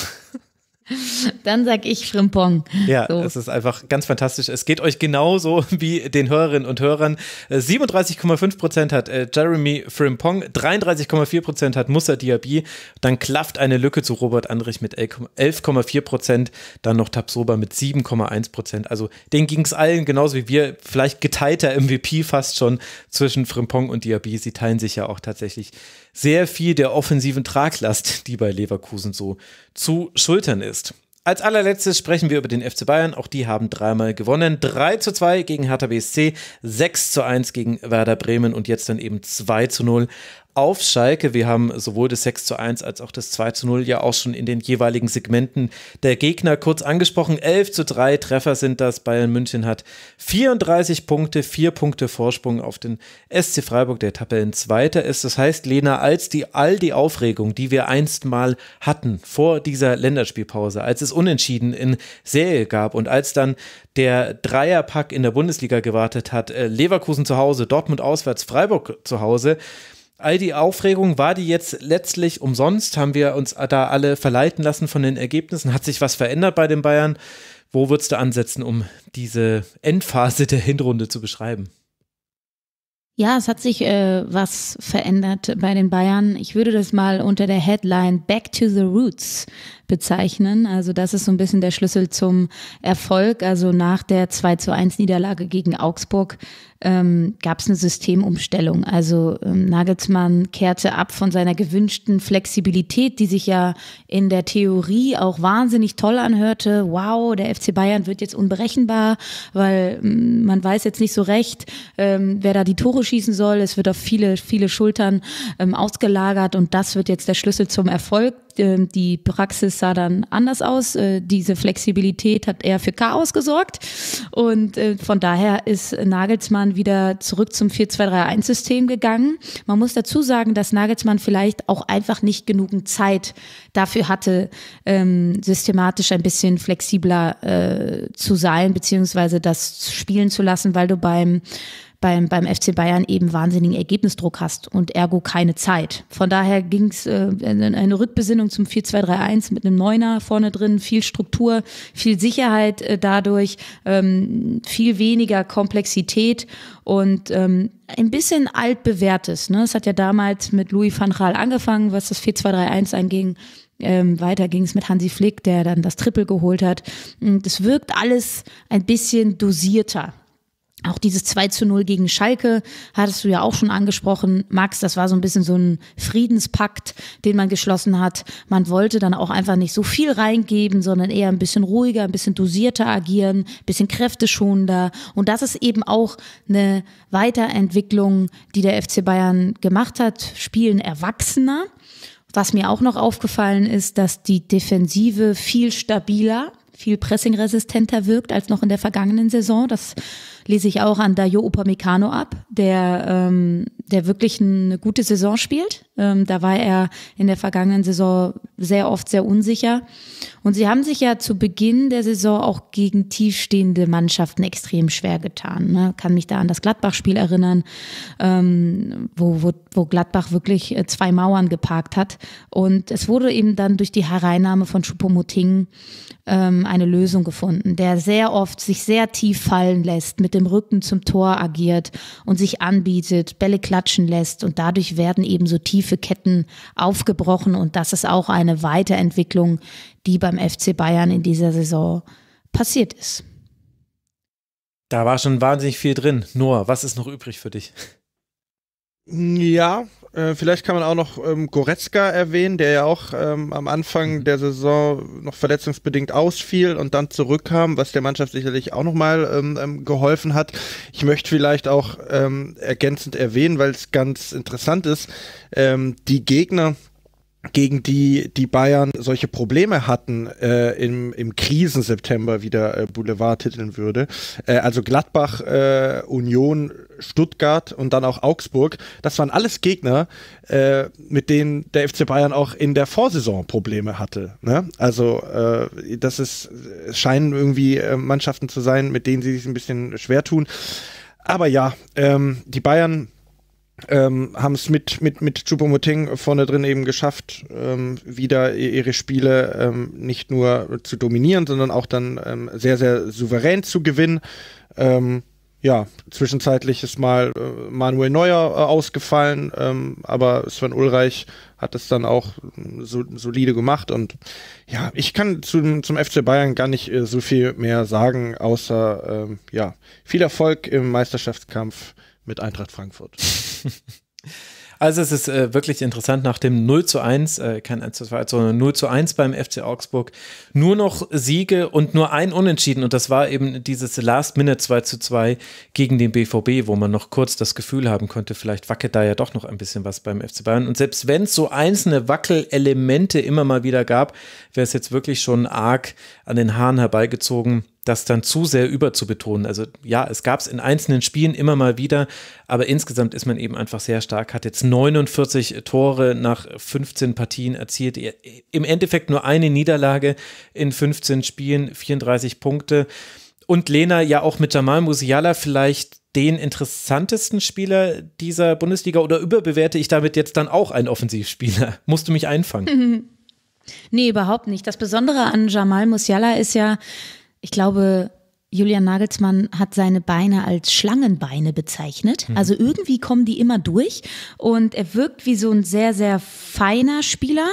[laughs] Dann sag ich Frimpong. Ja, so. es ist einfach ganz fantastisch. Es geht euch genauso [laughs] wie den Hörerinnen und Hörern. 37,5 äh, Prozent hat äh, Jeremy Frimpong, 33,4 Prozent hat Musa Diaby. Dann klafft eine Lücke zu Robert Andrich mit 11,4 Prozent, dann noch Tabsoba mit 7,1 Prozent. Also denen ging es allen genauso wie wir. Vielleicht geteilter MVP fast schon zwischen Frimpong und Diaby. Sie teilen sich ja auch tatsächlich sehr viel der offensiven Traglast, die bei Leverkusen so zu schultern ist. Als allerletztes sprechen wir über den FC Bayern. Auch die haben dreimal gewonnen. 3 zu 2 gegen Hertha BSC, 6 zu 1 gegen Werder Bremen und jetzt dann eben 2 zu 0 auf Schalke. Wir haben sowohl das 6 zu 1 als auch das 2 zu 0 ja auch schon in den jeweiligen Segmenten der Gegner kurz angesprochen. 11 zu 3 Treffer sind das. Bayern München hat 34 Punkte, 4 Punkte Vorsprung auf den SC Freiburg, der Tabellenzweiter ist. Das heißt, Lena, als die, all die Aufregung, die wir einst mal hatten vor dieser Länderspielpause, als es Unentschieden in Serie gab und als dann der Dreierpack in der Bundesliga gewartet hat, äh, Leverkusen zu Hause, Dortmund auswärts, Freiburg zu Hause, All die Aufregung, war die jetzt letztlich umsonst? Haben wir uns da alle verleiten lassen von den Ergebnissen? Hat sich was verändert bei den Bayern? Wo würdest du ansetzen, um diese Endphase der Hinrunde zu beschreiben? Ja, es hat sich äh, was verändert bei den Bayern. Ich würde das mal unter der Headline Back to the Roots bezeichnen. Also das ist so ein bisschen der Schlüssel zum Erfolg. Also nach der 2 zu 1 Niederlage gegen Augsburg ähm, gab es eine Systemumstellung. Also ähm, Nagelsmann kehrte ab von seiner gewünschten Flexibilität, die sich ja in der Theorie auch wahnsinnig toll anhörte. Wow, der FC Bayern wird jetzt unberechenbar, weil ähm, man weiß jetzt nicht so recht, ähm, wer da die Tore schießen soll. Es wird auf viele, viele Schultern ähm, ausgelagert und das wird jetzt der Schlüssel zum Erfolg ähm, die Praxis sah dann anders aus. Äh, diese Flexibilität hat eher für Chaos gesorgt. Und äh, von daher ist Nagelsmann wieder zurück zum 4-2-3-1-System gegangen. Man muss dazu sagen, dass Nagelsmann vielleicht auch einfach nicht genügend Zeit dafür hatte, ähm, systematisch ein bisschen flexibler äh, zu sein, beziehungsweise das spielen zu lassen, weil du beim beim, beim FC Bayern eben wahnsinnigen Ergebnisdruck hast und ergo keine Zeit. Von daher ging es äh, eine Rückbesinnung zum 4-2-3-1 mit einem Neuner vorne drin, viel Struktur, viel Sicherheit äh, dadurch, ähm, viel weniger Komplexität und ähm, ein bisschen altbewährtes. Ne? Es hat ja damals mit Louis van Gaal angefangen, was das 4-2-3-1 anging. Ähm, weiter ging es mit Hansi Flick, der dann das Triple geholt hat. Das wirkt alles ein bisschen dosierter. Auch dieses 2 zu 0 gegen Schalke hattest du ja auch schon angesprochen, Max. Das war so ein bisschen so ein Friedenspakt, den man geschlossen hat. Man wollte dann auch einfach nicht so viel reingeben, sondern eher ein bisschen ruhiger, ein bisschen dosierter agieren, ein bisschen kräfteschonender. Und das ist eben auch eine Weiterentwicklung, die der FC Bayern gemacht hat. Spielen erwachsener. Was mir auch noch aufgefallen ist, dass die Defensive viel stabiler viel pressingresistenter wirkt als noch in der vergangenen Saison. Das lese ich auch an Dayo Upamecano ab, der, ähm, der wirklich eine gute Saison spielt. Ähm, da war er in der vergangenen Saison sehr oft sehr unsicher. Und sie haben sich ja zu Beginn der Saison auch gegen tiefstehende Mannschaften extrem schwer getan. Ne? Kann mich da an das Gladbach-Spiel erinnern, ähm, wo, wo, wo Gladbach wirklich äh, zwei Mauern geparkt hat. Und es wurde eben dann durch die Hereinnahme von Schupomoting ähm, eine Lösung gefunden, der sehr oft sich sehr tief fallen lässt mit dem dem Rücken zum Tor agiert und sich anbietet, Bälle klatschen lässt und dadurch werden eben so tiefe Ketten aufgebrochen und das ist auch eine Weiterentwicklung, die beim FC Bayern in dieser Saison passiert ist. Da war schon wahnsinnig viel drin. Noah, was ist noch übrig für dich? Ja, äh, vielleicht kann man auch noch ähm, Goretzka erwähnen, der ja auch ähm, am Anfang mhm. der Saison noch verletzungsbedingt ausfiel und dann zurückkam, was der Mannschaft sicherlich auch nochmal ähm, ähm, geholfen hat. Ich möchte vielleicht auch ähm, ergänzend erwähnen, weil es ganz interessant ist, ähm, die Gegner gegen die die Bayern solche Probleme hatten, äh, im, im Krisen-September wieder äh, Boulevard titeln würde. Äh, also Gladbach, äh, Union, Stuttgart und dann auch Augsburg. Das waren alles Gegner, äh, mit denen der FC Bayern auch in der Vorsaison Probleme hatte. Ne? Also äh, das ist, es scheinen irgendwie äh, Mannschaften zu sein, mit denen sie sich ein bisschen schwer tun. Aber ja, ähm, die Bayern ähm, haben es mit, mit, mit Chupomoting vorne drin eben geschafft, ähm, wieder ihre Spiele ähm, nicht nur zu dominieren, sondern auch dann ähm, sehr, sehr souverän zu gewinnen. Ähm, ja, zwischenzeitlich ist mal äh, Manuel Neuer äh, ausgefallen, ähm, aber Sven Ulreich hat es dann auch ähm, so, solide gemacht und ja, ich kann zum, zum FC Bayern gar nicht äh, so viel mehr sagen, außer ähm, ja, viel Erfolg im Meisterschaftskampf mit Eintracht Frankfurt. [laughs] Also es ist äh, wirklich interessant, nach dem 0 zu 1, äh, kein 1 zu 2, sondern 0 zu 1 beim FC Augsburg, nur noch Siege und nur ein Unentschieden und das war eben dieses Last Minute 2 zu 2 gegen den BVB, wo man noch kurz das Gefühl haben konnte, vielleicht wackelt da ja doch noch ein bisschen was beim FC Bayern und selbst wenn es so einzelne Wackelelemente immer mal wieder gab, wäre es jetzt wirklich schon arg an den Haaren herbeigezogen das dann zu sehr überzubetonen. Also ja, es gab es in einzelnen Spielen immer mal wieder, aber insgesamt ist man eben einfach sehr stark, hat jetzt 49 Tore nach 15 Partien erzielt, im Endeffekt nur eine Niederlage in 15 Spielen, 34 Punkte. Und Lena ja auch mit Jamal Musiala vielleicht den interessantesten Spieler dieser Bundesliga oder überbewerte ich damit jetzt dann auch einen Offensivspieler? [laughs] Musst du mich einfangen? [laughs] Nee, überhaupt nicht. Das Besondere an Jamal Musiala ist ja, ich glaube, Julian Nagelsmann hat seine Beine als Schlangenbeine bezeichnet. Mhm. Also irgendwie kommen die immer durch und er wirkt wie so ein sehr, sehr feiner Spieler.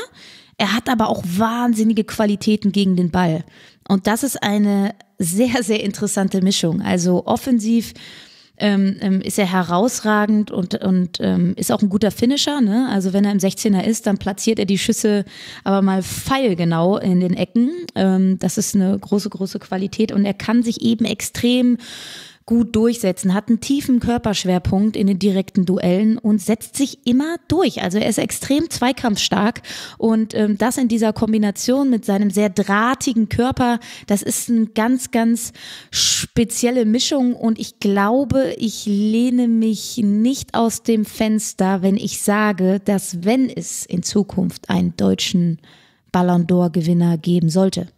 Er hat aber auch wahnsinnige Qualitäten gegen den Ball. Und das ist eine sehr, sehr interessante Mischung. Also offensiv ähm, ähm, ist er herausragend und, und ähm, ist auch ein guter Finisher. Ne? Also wenn er im 16er ist, dann platziert er die Schüsse aber mal feilgenau in den Ecken. Ähm, das ist eine große, große Qualität und er kann sich eben extrem gut durchsetzen, hat einen tiefen Körperschwerpunkt in den direkten Duellen und setzt sich immer durch. Also er ist extrem zweikampfstark und ähm, das in dieser Kombination mit seinem sehr drahtigen Körper, das ist eine ganz, ganz spezielle Mischung und ich glaube, ich lehne mich nicht aus dem Fenster, wenn ich sage, dass wenn es in Zukunft einen deutschen Ballon d'Or Gewinner geben sollte,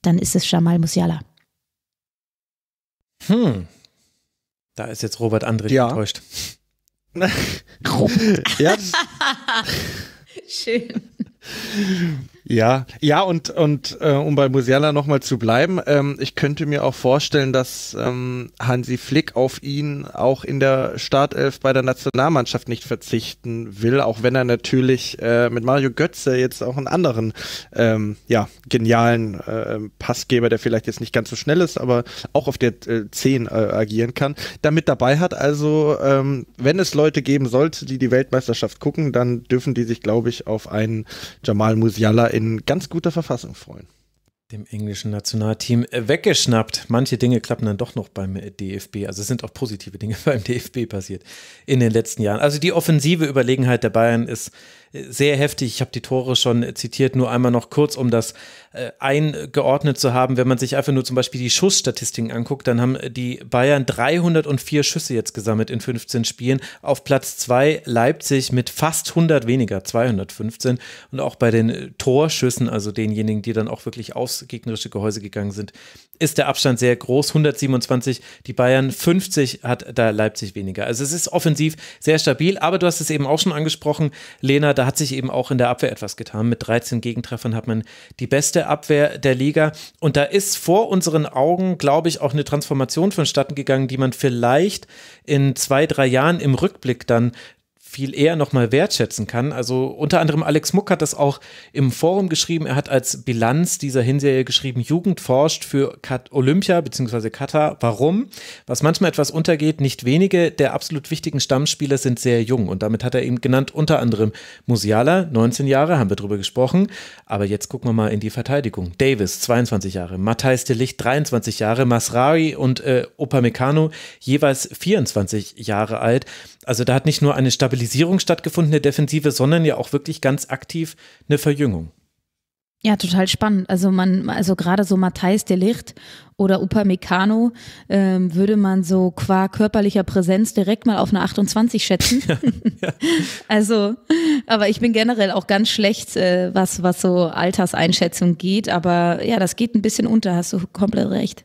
dann ist es Jamal Musiala. Hm, da ist jetzt Robert Andrich ja. enttäuscht. [laughs] [laughs] ja. [laughs] Schön. Ja, ja und, und äh, um bei Musiala nochmal zu bleiben, ähm, ich könnte mir auch vorstellen, dass ähm, Hansi Flick auf ihn auch in der Startelf bei der Nationalmannschaft nicht verzichten will, auch wenn er natürlich äh, mit Mario Götze jetzt auch einen anderen, ähm, ja, genialen äh, Passgeber, der vielleicht jetzt nicht ganz so schnell ist, aber auch auf der äh, 10 äh, agieren kann, damit dabei hat. Also ähm, wenn es Leute geben sollte, die die Weltmeisterschaft gucken, dann dürfen die sich, glaube ich, auf einen Jamal Musiala in in ganz guter Verfassung freuen. Dem englischen Nationalteam äh, weggeschnappt. Manche Dinge klappen dann doch noch beim DFB. Also es sind auch positive Dinge [laughs] beim DFB passiert in den letzten Jahren. Also die offensive Überlegenheit der Bayern ist sehr heftig. Ich habe die Tore schon zitiert, nur einmal noch kurz, um das äh, eingeordnet zu haben. Wenn man sich einfach nur zum Beispiel die Schussstatistiken anguckt, dann haben äh, die Bayern 304 Schüsse jetzt gesammelt in 15 Spielen. Auf Platz 2 Leipzig mit fast 100 weniger, 215. Und auch bei den äh, Torschüssen, also denjenigen, die dann auch wirklich aufs gegnerische Gehäuse gegangen sind, ist der Abstand sehr groß. 127 die Bayern, 50 hat da Leipzig weniger. Also es ist offensiv sehr stabil, aber du hast es eben auch schon angesprochen, Lena, da hat sich eben auch in der Abwehr etwas getan. Mit 13 Gegentreffern hat man die beste Abwehr der Liga und da ist vor unseren Augen, glaube ich, auch eine Transformation vonstatten gegangen, die man vielleicht in zwei, drei Jahren im Rückblick dann viel eher nochmal wertschätzen kann. Also unter anderem Alex Muck hat das auch im Forum geschrieben. Er hat als Bilanz dieser Hinserie geschrieben, Jugend forscht für Kat Olympia bzw. Katar. Warum? Was manchmal etwas untergeht, nicht wenige der absolut wichtigen Stammspieler sind sehr jung. Und damit hat er eben genannt unter anderem Musiala, 19 Jahre, haben wir drüber gesprochen. Aber jetzt gucken wir mal in die Verteidigung. Davis, 22 Jahre, Matthijs de Licht, 23 Jahre, Masrari und äh, Meccano, jeweils 24 Jahre alt. Also da hat nicht nur eine Stabilität Stabilisierung stattgefundene Defensive, sondern ja auch wirklich ganz aktiv eine Verjüngung. Ja, total spannend. Also man, also gerade so Matthijs de Licht oder Upamecano ähm, würde man so qua körperlicher Präsenz direkt mal auf eine 28 schätzen. [laughs] Ja, ja. [laughs] also, aber ich bin generell auch ganz schlecht, äh, was, was so Alterseinschätzung geht. Aber ja, das geht ein bisschen unter, hast du komplett recht.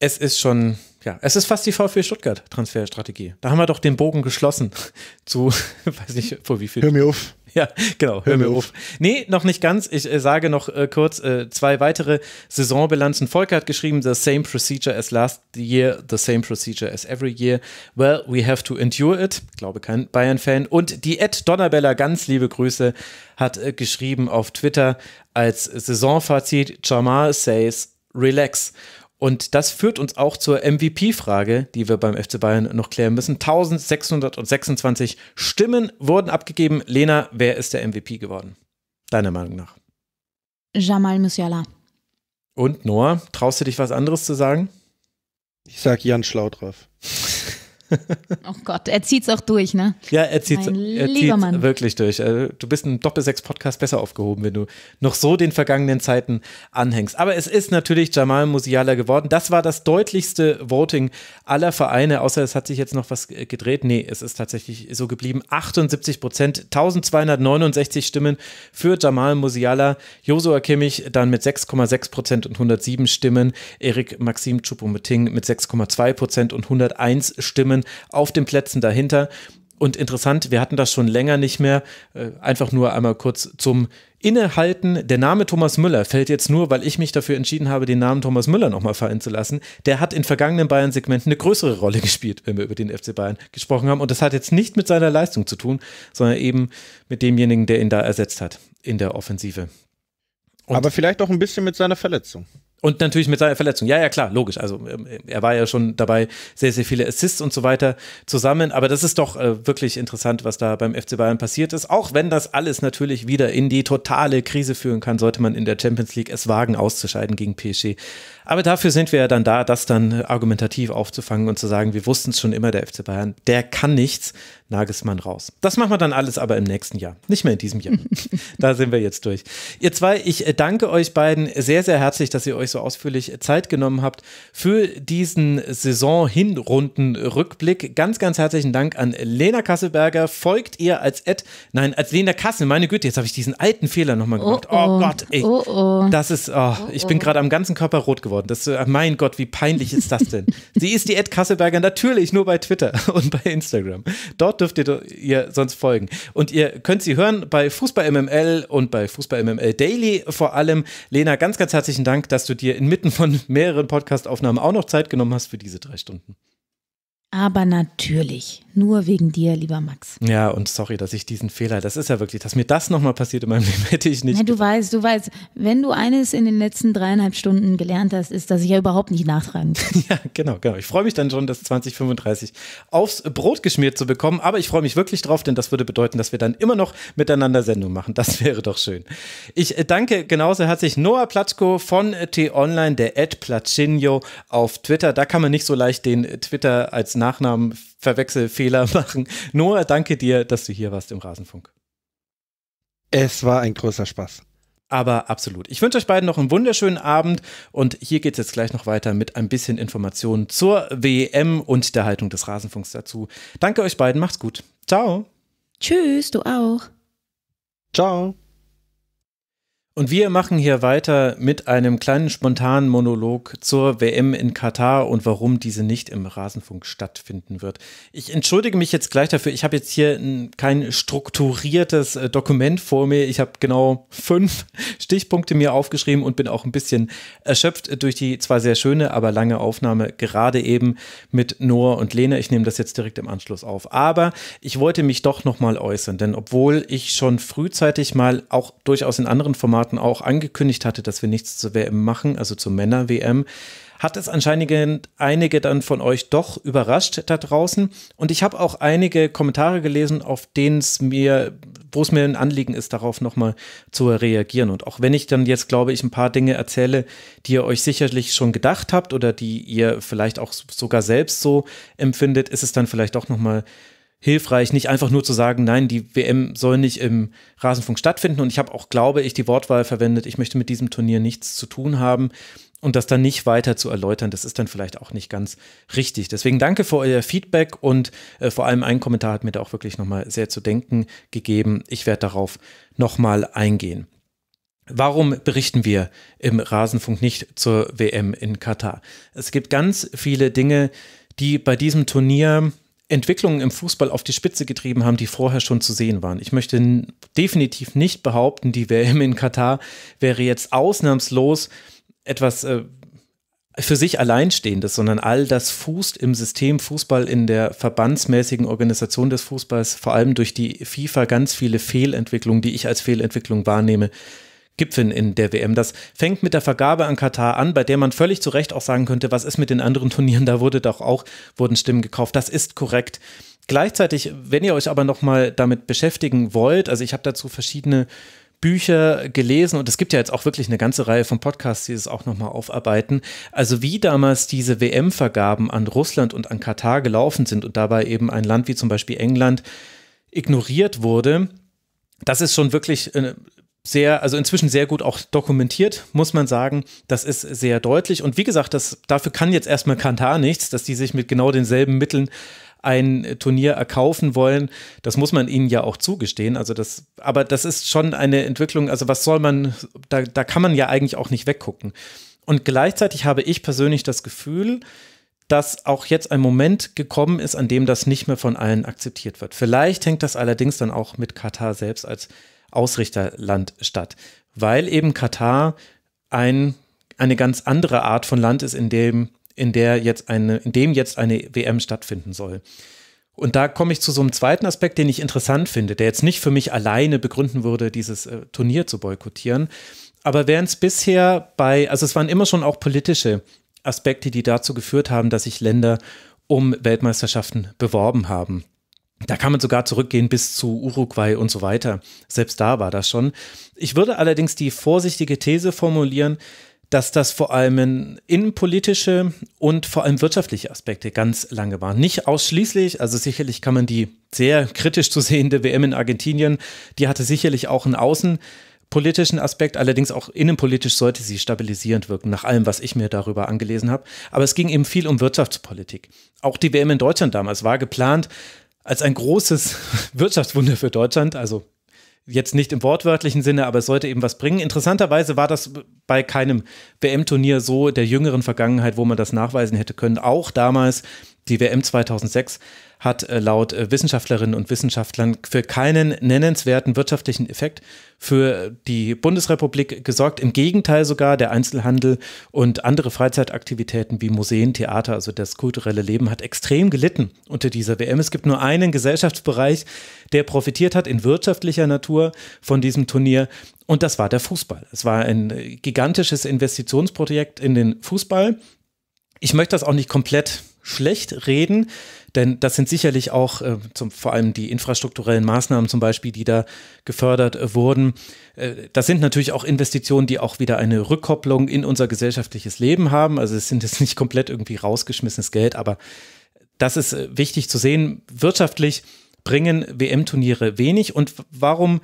Es ist schon ja, es ist fast die VfB Stuttgart Transferstrategie. Da haben wir doch den Bogen geschlossen [laughs] zu, [laughs] weiß nicht, vor wie viel. Hör mir auf. Ja, genau, hör, hör mir auf. auf. Nee, noch nicht ganz. Ich äh, sage noch äh, kurz äh, zwei weitere Saisonbilanzen. Volker hat geschrieben, the same procedure as last year, the same procedure as every year. Well, we have to endure it. Glaube kein Bayern-Fan. Und die Ed Donnerbella, ganz liebe Grüße, hat äh, geschrieben auf Twitter als Saisonfazit, Jamal says, relax. Und das führt uns auch zur MVP-Frage, die wir beim FC Bayern noch klären müssen. 1626 Stimmen wurden abgegeben. Lena, wer ist der MVP geworden? Deiner Meinung nach? Jamal Musiala. Und Noah, traust du dich was anderes zu sagen? Ich sag Jan Schlaudraff. [laughs] oh Gott, er zieht's auch durch, ne? Ja, er zieht's, er zieht's Mann. wirklich durch. Also, du bist im Doppelsechs-Podcast besser aufgehoben, wenn du noch so den vergangenen Zeiten anhängst. Aber es ist natürlich Jamal Musiala geworden. Das war das deutlichste Voting aller Vereine, außer es hat sich jetzt noch was gedreht. Nee, es ist tatsächlich so geblieben. 78 Prozent, 1269 Stimmen für Jamal Musiala. Josua Kimmich dann mit 6,6 Prozent und 107 Stimmen. Erik Maxim Choupo-Moting mit 6,2 Prozent und 101 Stimmen. Stimmen auf den Plätzen dahinter. Und interessant, wir hatten das schon länger nicht mehr. Äh, einfach nur einmal kurz zum Innehalten. Der Name Thomas Müller fällt jetzt nur, weil ich mich dafür entschieden habe, den Namen Thomas Müller nochmal fallen zu lassen. Der hat in vergangenen Bayern-Segmenten eine größere Rolle gespielt, wenn wir über den FC Bayern gesprochen haben. Und das hat jetzt nicht mit seiner Leistung zu tun, sondern eben mit demjenigen, der ihn da ersetzt hat in der Offensive. Und Aber vielleicht auch ein bisschen mit seiner Verletzung. Und natürlich mit seiner Verletzung. Ja, ja, klar, logisch. Also ähm, er war ja schon dabei, sehr, sehr viele Assists und so weiter zusammen. Aber das ist doch äh, wirklich interessant, was da beim FC Bayern passiert ist. Auch wenn das alles natürlich wieder in die totale Krise führen kann, sollte man in der Champions League es wagen, auszuscheiden gegen PSG. Aber dafür sind wir ja dann da, das dann argumentativ aufzufangen und zu sagen, wir wussten es schon immer, der FC Bayern, der kann nichts, Nagelsmann raus. Das machen wir dann alles aber im nächsten Jahr, nicht mehr in diesem Jahr. [laughs] da sind wir jetzt durch. Ihr zwei, ich äh, danke euch beiden sehr, sehr herzlich, dass ihr euch so ausführlich äh, Zeit genommen habt für diesen Saison-Hinrunden-Rückblick. Ganz, ganz herzlichen Dank an Lena Kasselberger. Folgt ihr als Ed, nein, als Lena Kassel, meine Güte, jetzt habe ich diesen alten Fehler nochmal gemacht. Oh, oh. oh Gott, ey. Oh, oh. das ist, oh, ich bin oh, gerade am ganzen Körper rot geworden geworden. Das, äh, mein Gott, wie peinlich ist das denn? [laughs] Sie ist die Ed Kasselberger natürlich nur bei Twitter [laughs] und bei Instagram. Dort dürft ihr ihr sonst folgen. Und ihr könnt sie hören bei Fußball MML und bei Fußball MML Daily vor allem. Lena, ganz, ganz herzlichen Dank, dass du dir inmitten von mehreren Podcastaufnahmen auch noch Zeit genommen hast für diese drei Stunden. Aber natürlich nur wegen dir, lieber Max. Ja, und sorry, dass ich diesen Fehler, das ist ja wirklich, dass mir das nochmal passiert in meinem [laughs] Leben, hätte ich nicht. Ja, du weißt, du weißt, wenn du eines in den letzten dreieinhalb Stunden gelernt hast, ist, dass ich ja überhaupt nicht nachfragen kann. [laughs] ja, genau, genau. Ich freue mich dann schon, das 2035 aufs Brot geschmiert zu bekommen, aber ich freue mich wirklich drauf, denn das würde bedeuten, dass wir dann immer noch miteinander Sendung machen. Das [laughs] wäre doch schön. Ich äh, danke genauso herzlich Noah Platschko von äh, T-Online, der Ed Platschinho auf Twitter. Da kann man nicht so leicht den äh, Twitter als Nachnamen Verwechselfehler [laughs] machen. Noah, danke dir, dass du hier warst im Rasenfunk. Es war ein großer Spaß. Aber absolut. Ich wünsche euch beiden noch einen wunderschönen Abend und hier geht es jetzt gleich noch weiter mit ein bisschen Informationen zur WM und der Haltung des Rasenfunks dazu. Danke euch beiden, macht's gut. Ciao. Tschüss, du auch. Ciao. Und wir machen hier weiter mit einem kleinen spontanen Monolog zur WM in Katar und warum diese nicht im Rasenfunk stattfinden wird. Ich entschuldige mich jetzt gleich dafür. Ich habe jetzt hier kein strukturiertes äh, Dokument vor mir. Ich habe genau fünf [laughs] Stichpunkte mir aufgeschrieben und bin auch ein bisschen erschöpft durch die zwar sehr schöne, aber lange Aufnahme gerade eben mit Noah und Lena. Ich nehme das jetzt direkt im Anschluss auf. Aber ich wollte mich doch nochmal äußern, denn obwohl ich schon frühzeitig mal auch durchaus in anderen Formaten Sportarten auch angekündigt hatte, dass wir nichts zur WM machen, also zur Männer-WM, hat es anscheinend einige dann von euch doch überrascht da draußen. Und ich habe auch einige Kommentare gelesen, auf denen es mir, wo es mir ein Anliegen ist, darauf nochmal zu reagieren. Und auch wenn ich dann jetzt, glaube ich, ein paar Dinge erzähle, die ihr euch sicherlich schon gedacht habt oder die ihr vielleicht auch sogar selbst so empfindet, ist es dann vielleicht auch nochmal mal hilfreich, nicht einfach nur zu sagen, nein, die WM soll nicht im Rasenfunk stattfinden. Und ich habe auch, glaube ich, die Wortwahl verwendet, ich möchte mit diesem Turnier nichts zu tun haben. Und das dann nicht weiter zu erläutern, das ist dann vielleicht auch nicht ganz richtig. Deswegen danke für euer Feedback und äh, vor allem ein Kommentar hat mir da auch wirklich nochmal sehr zu denken gegeben. Ich werde darauf nochmal eingehen. Warum berichten wir im Rasenfunk nicht zur WM in Katar? Es gibt ganz viele Dinge, die bei diesem Turnier Entwicklungen im Fußball auf die Spitze getrieben haben, die vorher schon zu sehen waren. Ich möchte definitiv nicht behaupten, die WM in Katar wäre jetzt ausnahmslos etwas äh, für sich alleinstehendes, sondern all das fußt im System Fußball, in der verbandsmäßigen Organisation des Fußballs, vor allem durch die FIFA ganz viele Fehlentwicklungen, die ich als Fehlentwicklung wahrnehme, Gipfeln in der WM. Das fängt mit der Vergabe an Katar an, bei der man völlig zu Recht auch sagen könnte, was ist mit den anderen [laughs] Turnieren? Da wurde doch auch, wurden Stimmen gekauft. Das ist korrekt. Gleichzeitig, wenn ihr euch aber nochmal damit beschäftigen wollt, also ich habe dazu verschiedene Bücher gelesen und es gibt ja jetzt auch wirklich eine ganze Reihe von Podcasts, die es auch nochmal aufarbeiten. Also wie damals diese WM-Vergaben an Russland und an Katar gelaufen sind und dabei eben ein Land wie zum Beispiel England ignoriert wurde, das ist schon wirklich äh, sehr, also inzwischen sehr gut auch dokumentiert, muss man sagen. Das ist sehr deutlich. Und wie gesagt, das, dafür kann jetzt erstmal Kantar nichts, dass die sich mit genau denselben Mitteln ein Turnier erkaufen wollen. Das muss man ihnen ja auch zugestehen. Also das, aber das ist schon eine Entwicklung. Also was soll man, da, da kann man ja eigentlich auch nicht weggucken. Und gleichzeitig habe ich persönlich das Gefühl, dass auch jetzt ein Moment gekommen ist, an dem das nicht mehr von allen akzeptiert wird. Vielleicht hängt das allerdings dann auch mit Katar selbst als Ausrichterland statt, weil eben Katar ein, eine ganz andere Art von Land ist, in dem, in der jetzt eine, in dem jetzt eine WM stattfinden soll. Und da komme ich zu so einem zweiten Aspekt, den ich interessant finde, der jetzt nicht für mich alleine begründen würde, dieses äh, Turnier zu boykottieren. Aber während es bisher bei, also es waren immer schon auch politische Aspekte, die dazu geführt haben, dass sich Länder um Weltmeisterschaften beworben haben. Da kann man sogar zurückgehen bis zu Uruguay und so weiter. Selbst da war das schon. Ich würde allerdings die vorsichtige These formulieren, dass das vor allem innenpolitische und vor allem wirtschaftliche Aspekte ganz lange waren. Nicht ausschließlich, also sicherlich kann man die sehr kritisch zu sehende WM in Argentinien, die hatte sicherlich auch einen außenpolitischen Aspekt, allerdings auch innenpolitisch sollte sie stabilisierend wirken, nach allem, was ich mir darüber angelesen habe. Aber es ging eben viel um Wirtschaftspolitik. Auch die WM in Deutschland damals war geplant als ein großes [laughs] Wirtschaftswunder für Deutschland, also jetzt nicht im wortwörtlichen Sinne, aber es sollte eben was bringen. Interessanterweise war das bei keinem WM-Turnier so der jüngeren Vergangenheit, wo man das nachweisen hätte können. Auch damals die WM 2006 hat äh, laut äh, Wissenschaftlerinnen und Wissenschaftlern für keinen nennenswerten wirtschaftlichen Effekt für die Bundesrepublik gesorgt. Im Gegenteil sogar, der Einzelhandel und andere Freizeitaktivitäten wie Museen, Theater, also das kulturelle Leben, hat extrem gelitten unter dieser WM. Es gibt nur einen Gesellschaftsbereich, der profitiert hat in wirtschaftlicher Natur von diesem Turnier. Und das war der Fußball. Es war ein äh, gigantisches Investitionsprojekt in den Fußball. Ich möchte das auch nicht komplett schlecht reden. Denn das sind sicherlich auch äh, zum, vor allem die infrastrukturellen Maßnahmen zum Beispiel, die da gefördert äh, wurden. Äh, das sind natürlich auch Investitionen, die auch wieder eine Rückkopplung in unser gesellschaftliches Leben haben. Also es sind jetzt nicht komplett irgendwie rausgeschmissenes Geld, aber das ist äh, wichtig zu sehen. Wirtschaftlich bringen WM-Turniere wenig. Und warum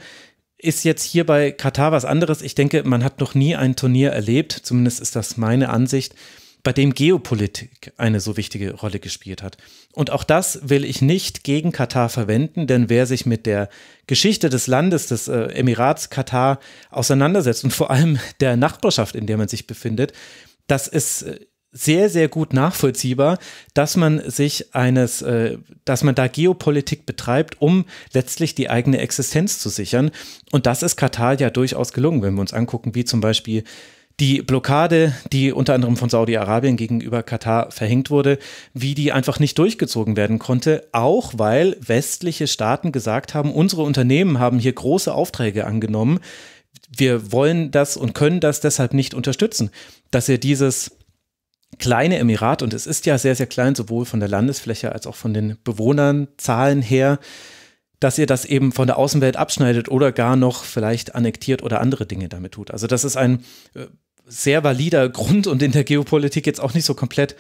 ist jetzt hier bei Katar was anderes? Ich denke, man hat noch nie ein Turnier erlebt, zumindest ist das meine Ansicht, bei dem Geopolitik eine so wichtige Rolle gespielt hat. Und auch das will ich nicht gegen Katar verwenden, denn wer sich mit der Geschichte des Landes, des äh, Emirats Katar auseinandersetzt und vor allem [laughs] der Nachbarschaft, in der man sich befindet, das ist äh, sehr, sehr gut nachvollziehbar, dass man sich eines, äh, dass man da Geopolitik betreibt, um letztlich die eigene Existenz zu sichern. Und das ist Katar ja durchaus gelungen, wenn wir uns angucken, wie zum Beispiel die Blockade, die unter anderem von Saudi-Arabien gegenüber Katar verhängt wurde, wie die einfach nicht durchgezogen werden konnte, auch weil westliche Staaten gesagt haben, unsere Unternehmen haben hier große Aufträge angenommen, wir wollen das und können das deshalb nicht unterstützen, dass ihr dieses kleine Emirat, und es ist ja sehr, sehr klein, sowohl von der Landesfläche als auch von den Bewohnernzahlen her, dass ihr das eben von der Außenwelt abschneidet oder gar noch vielleicht annektiert oder andere Dinge damit tut. Also das ist ein äh, sehr valider Grund und in der Geopolitik jetzt auch nicht so komplett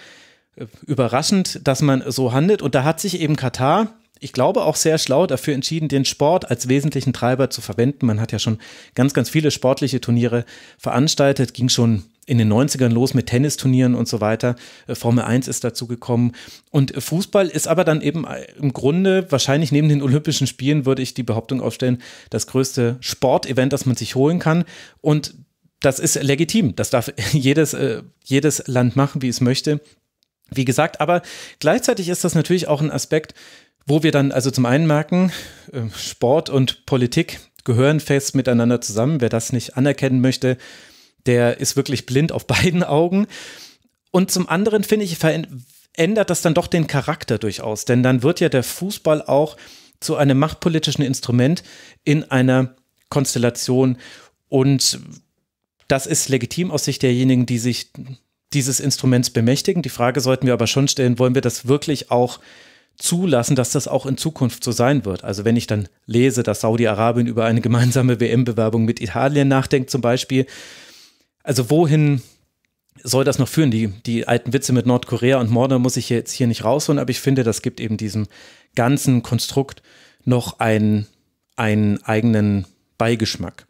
äh, überraschend, dass man so handelt. Und da hat sich eben Katar, ich glaube, auch sehr schlau dafür entschieden, den Sport als wesentlichen Treiber zu verwenden. Man hat ja schon ganz, ganz viele sportliche Turniere veranstaltet, ging schon in den 90ern los mit Tennisturnieren und so weiter. Äh, Formel 1 ist dazu gekommen. Und Fußball ist aber dann eben äh, im Grunde wahrscheinlich neben den Olympischen Spielen, würde ich die Behauptung aufstellen, das größte Sportevent, das man sich holen kann. Und das ist legitim. Das darf [laughs] jedes, äh, jedes Land machen, wie es möchte. Wie gesagt, aber gleichzeitig ist das natürlich auch ein Aspekt, wo wir dann also zum einen merken, ähm, Sport und Politik gehören fest miteinander zusammen. Wer das nicht anerkennen möchte, der ist wirklich blind auf [laughs] beiden Augen. Und zum anderen finde ich, verändert das dann doch den Charakter durchaus. Denn dann wird ja der Fußball auch zu einem machtpolitischen Instrument in einer Konstellation. Und das ist legitim aus Sicht derjenigen, die sich dieses Instruments bemächtigen. Die Frage sollten wir aber schon stellen, wollen wir das wirklich auch zulassen, dass das auch in Zukunft so sein wird. Also wenn ich dann lese, dass Saudi-Arabien über eine gemeinsame WM-Bewerbung mit Italien nachdenkt zum Beispiel, also wohin soll das noch führen? Die, die alten Witze mit Nordkorea und Mordor muss ich jetzt hier nicht rausholen, aber ich finde, das gibt eben diesem ganzen Konstrukt noch einen, einen eigenen Beigeschmack.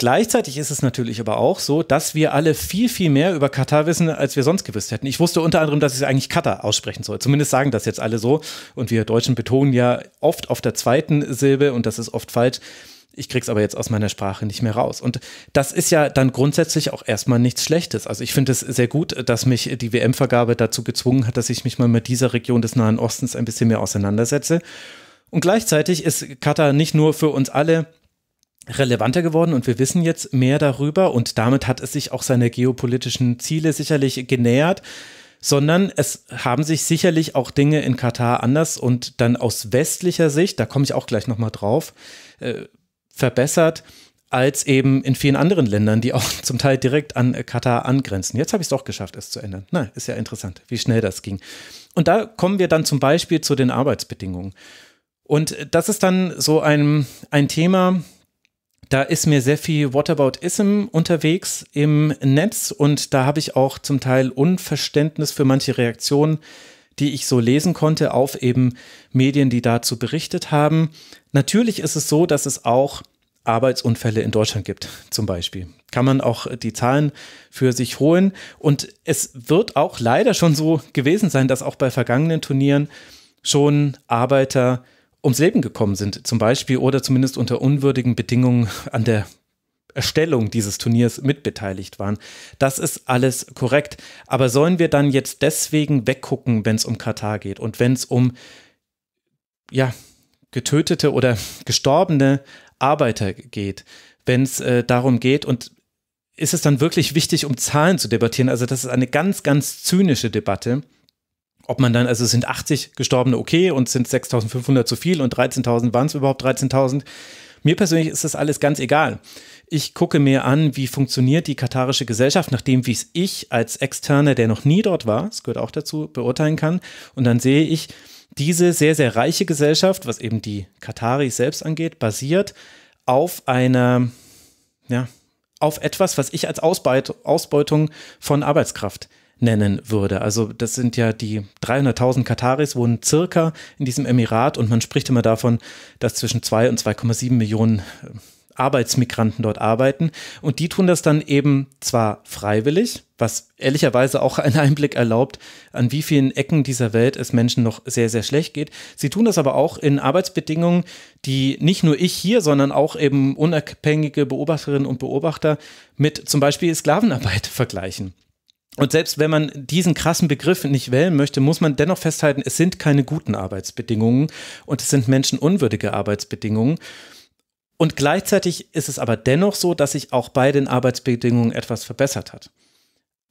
Gleichzeitig ist es natürlich aber auch so, dass wir alle viel, viel mehr über Katar wissen, als wir sonst gewusst hätten. Ich wusste unter anderem, dass ich es eigentlich Katar aussprechen soll. Zumindest sagen das jetzt alle so. Und wir Deutschen betonen ja oft auf der zweiten Silbe und das ist oft falsch. Ich krieg's aber jetzt aus meiner Sprache nicht mehr raus. Und das ist ja dann grundsätzlich auch erstmal nichts Schlechtes. Also ich finde es sehr gut, dass mich die WM-Vergabe dazu gezwungen hat, dass ich mich mal mit dieser Region des Nahen Ostens ein bisschen mehr auseinandersetze. Und gleichzeitig ist Katar nicht nur für uns alle relevanter geworden und wir wissen jetzt mehr darüber und damit hat es sich auch seine geopolitischen Ziele sicherlich genähert, sondern es haben sich sicherlich auch Dinge in Katar anders und dann aus westlicher Sicht, da komme ich auch gleich nochmal drauf, äh, verbessert als eben in vielen anderen Ländern, die auch [laughs] zum Teil direkt an Katar angrenzen. Jetzt habe ich es doch geschafft, es zu ändern. Na, ist ja interessant, wie schnell das ging. Und da kommen wir dann zum Beispiel zu den Arbeitsbedingungen. Und äh, das ist dann so ein, ein Thema, da ist mir sehr viel What About Ism unterwegs im Netz und da habe ich auch zum Teil Unverständnis für manche Reaktionen, die ich so lesen konnte auf eben Medien, die dazu berichtet haben. Natürlich ist es so, dass es auch Arbeitsunfälle in Deutschland gibt, zum Beispiel. Kann man auch die Zahlen für sich holen. Und es wird auch leider schon so gewesen sein, dass auch bei vergangenen Turnieren schon Arbeiter ums Leben gekommen sind, zum Beispiel oder zumindest unter unwürdigen Bedingungen an der Erstellung dieses Turniers mitbeteiligt waren. Das ist alles korrekt. Aber sollen wir dann jetzt deswegen weggucken, wenn es um Katar geht und wenn es um, ja, getötete oder gestorbene Arbeiter geht, wenn es äh, darum geht und ist es dann wirklich wichtig, um Zahlen zu debattieren? Also das ist eine ganz, ganz zynische Debatte ob man dann, also sind 80 Gestorbene okay und sind 6500 zu viel und 13.000 waren es überhaupt 13.000. Mir persönlich ist das alles ganz egal. Ich gucke mir an, wie funktioniert die katarische Gesellschaft, nachdem, wie es ich als Externer, der noch nie dort war, es gehört auch dazu, beurteilen kann. Und dann sehe ich, diese sehr, sehr reiche Gesellschaft, was eben die Kataris selbst angeht, basiert auf einer, ja, auf etwas, was ich als Ausbeutung von Arbeitskraft nennen würde. Also das sind ja die 300.000 Kataris wohnen circa in diesem Emirat und man spricht immer davon, dass zwischen 2 und 2,7 Millionen äh, Arbeitsmigranten dort arbeiten. Und die tun das dann eben zwar freiwillig, was ehrlicherweise auch einen Einblick erlaubt, an wie vielen Ecken dieser Welt es Menschen noch sehr, sehr schlecht geht. Sie tun das aber auch in Arbeitsbedingungen, die nicht nur ich hier, sondern auch eben unabhängige Beobachterinnen und Beobachter mit zum Beispiel Sklavenarbeit [laughs] vergleichen. Und selbst wenn man diesen krassen Begriff nicht wählen möchte, muss man dennoch festhalten, es sind keine guten Arbeitsbedingungen und es sind menschenunwürdige Arbeitsbedingungen. Und gleichzeitig ist es aber dennoch so, dass sich auch bei den Arbeitsbedingungen etwas verbessert hat.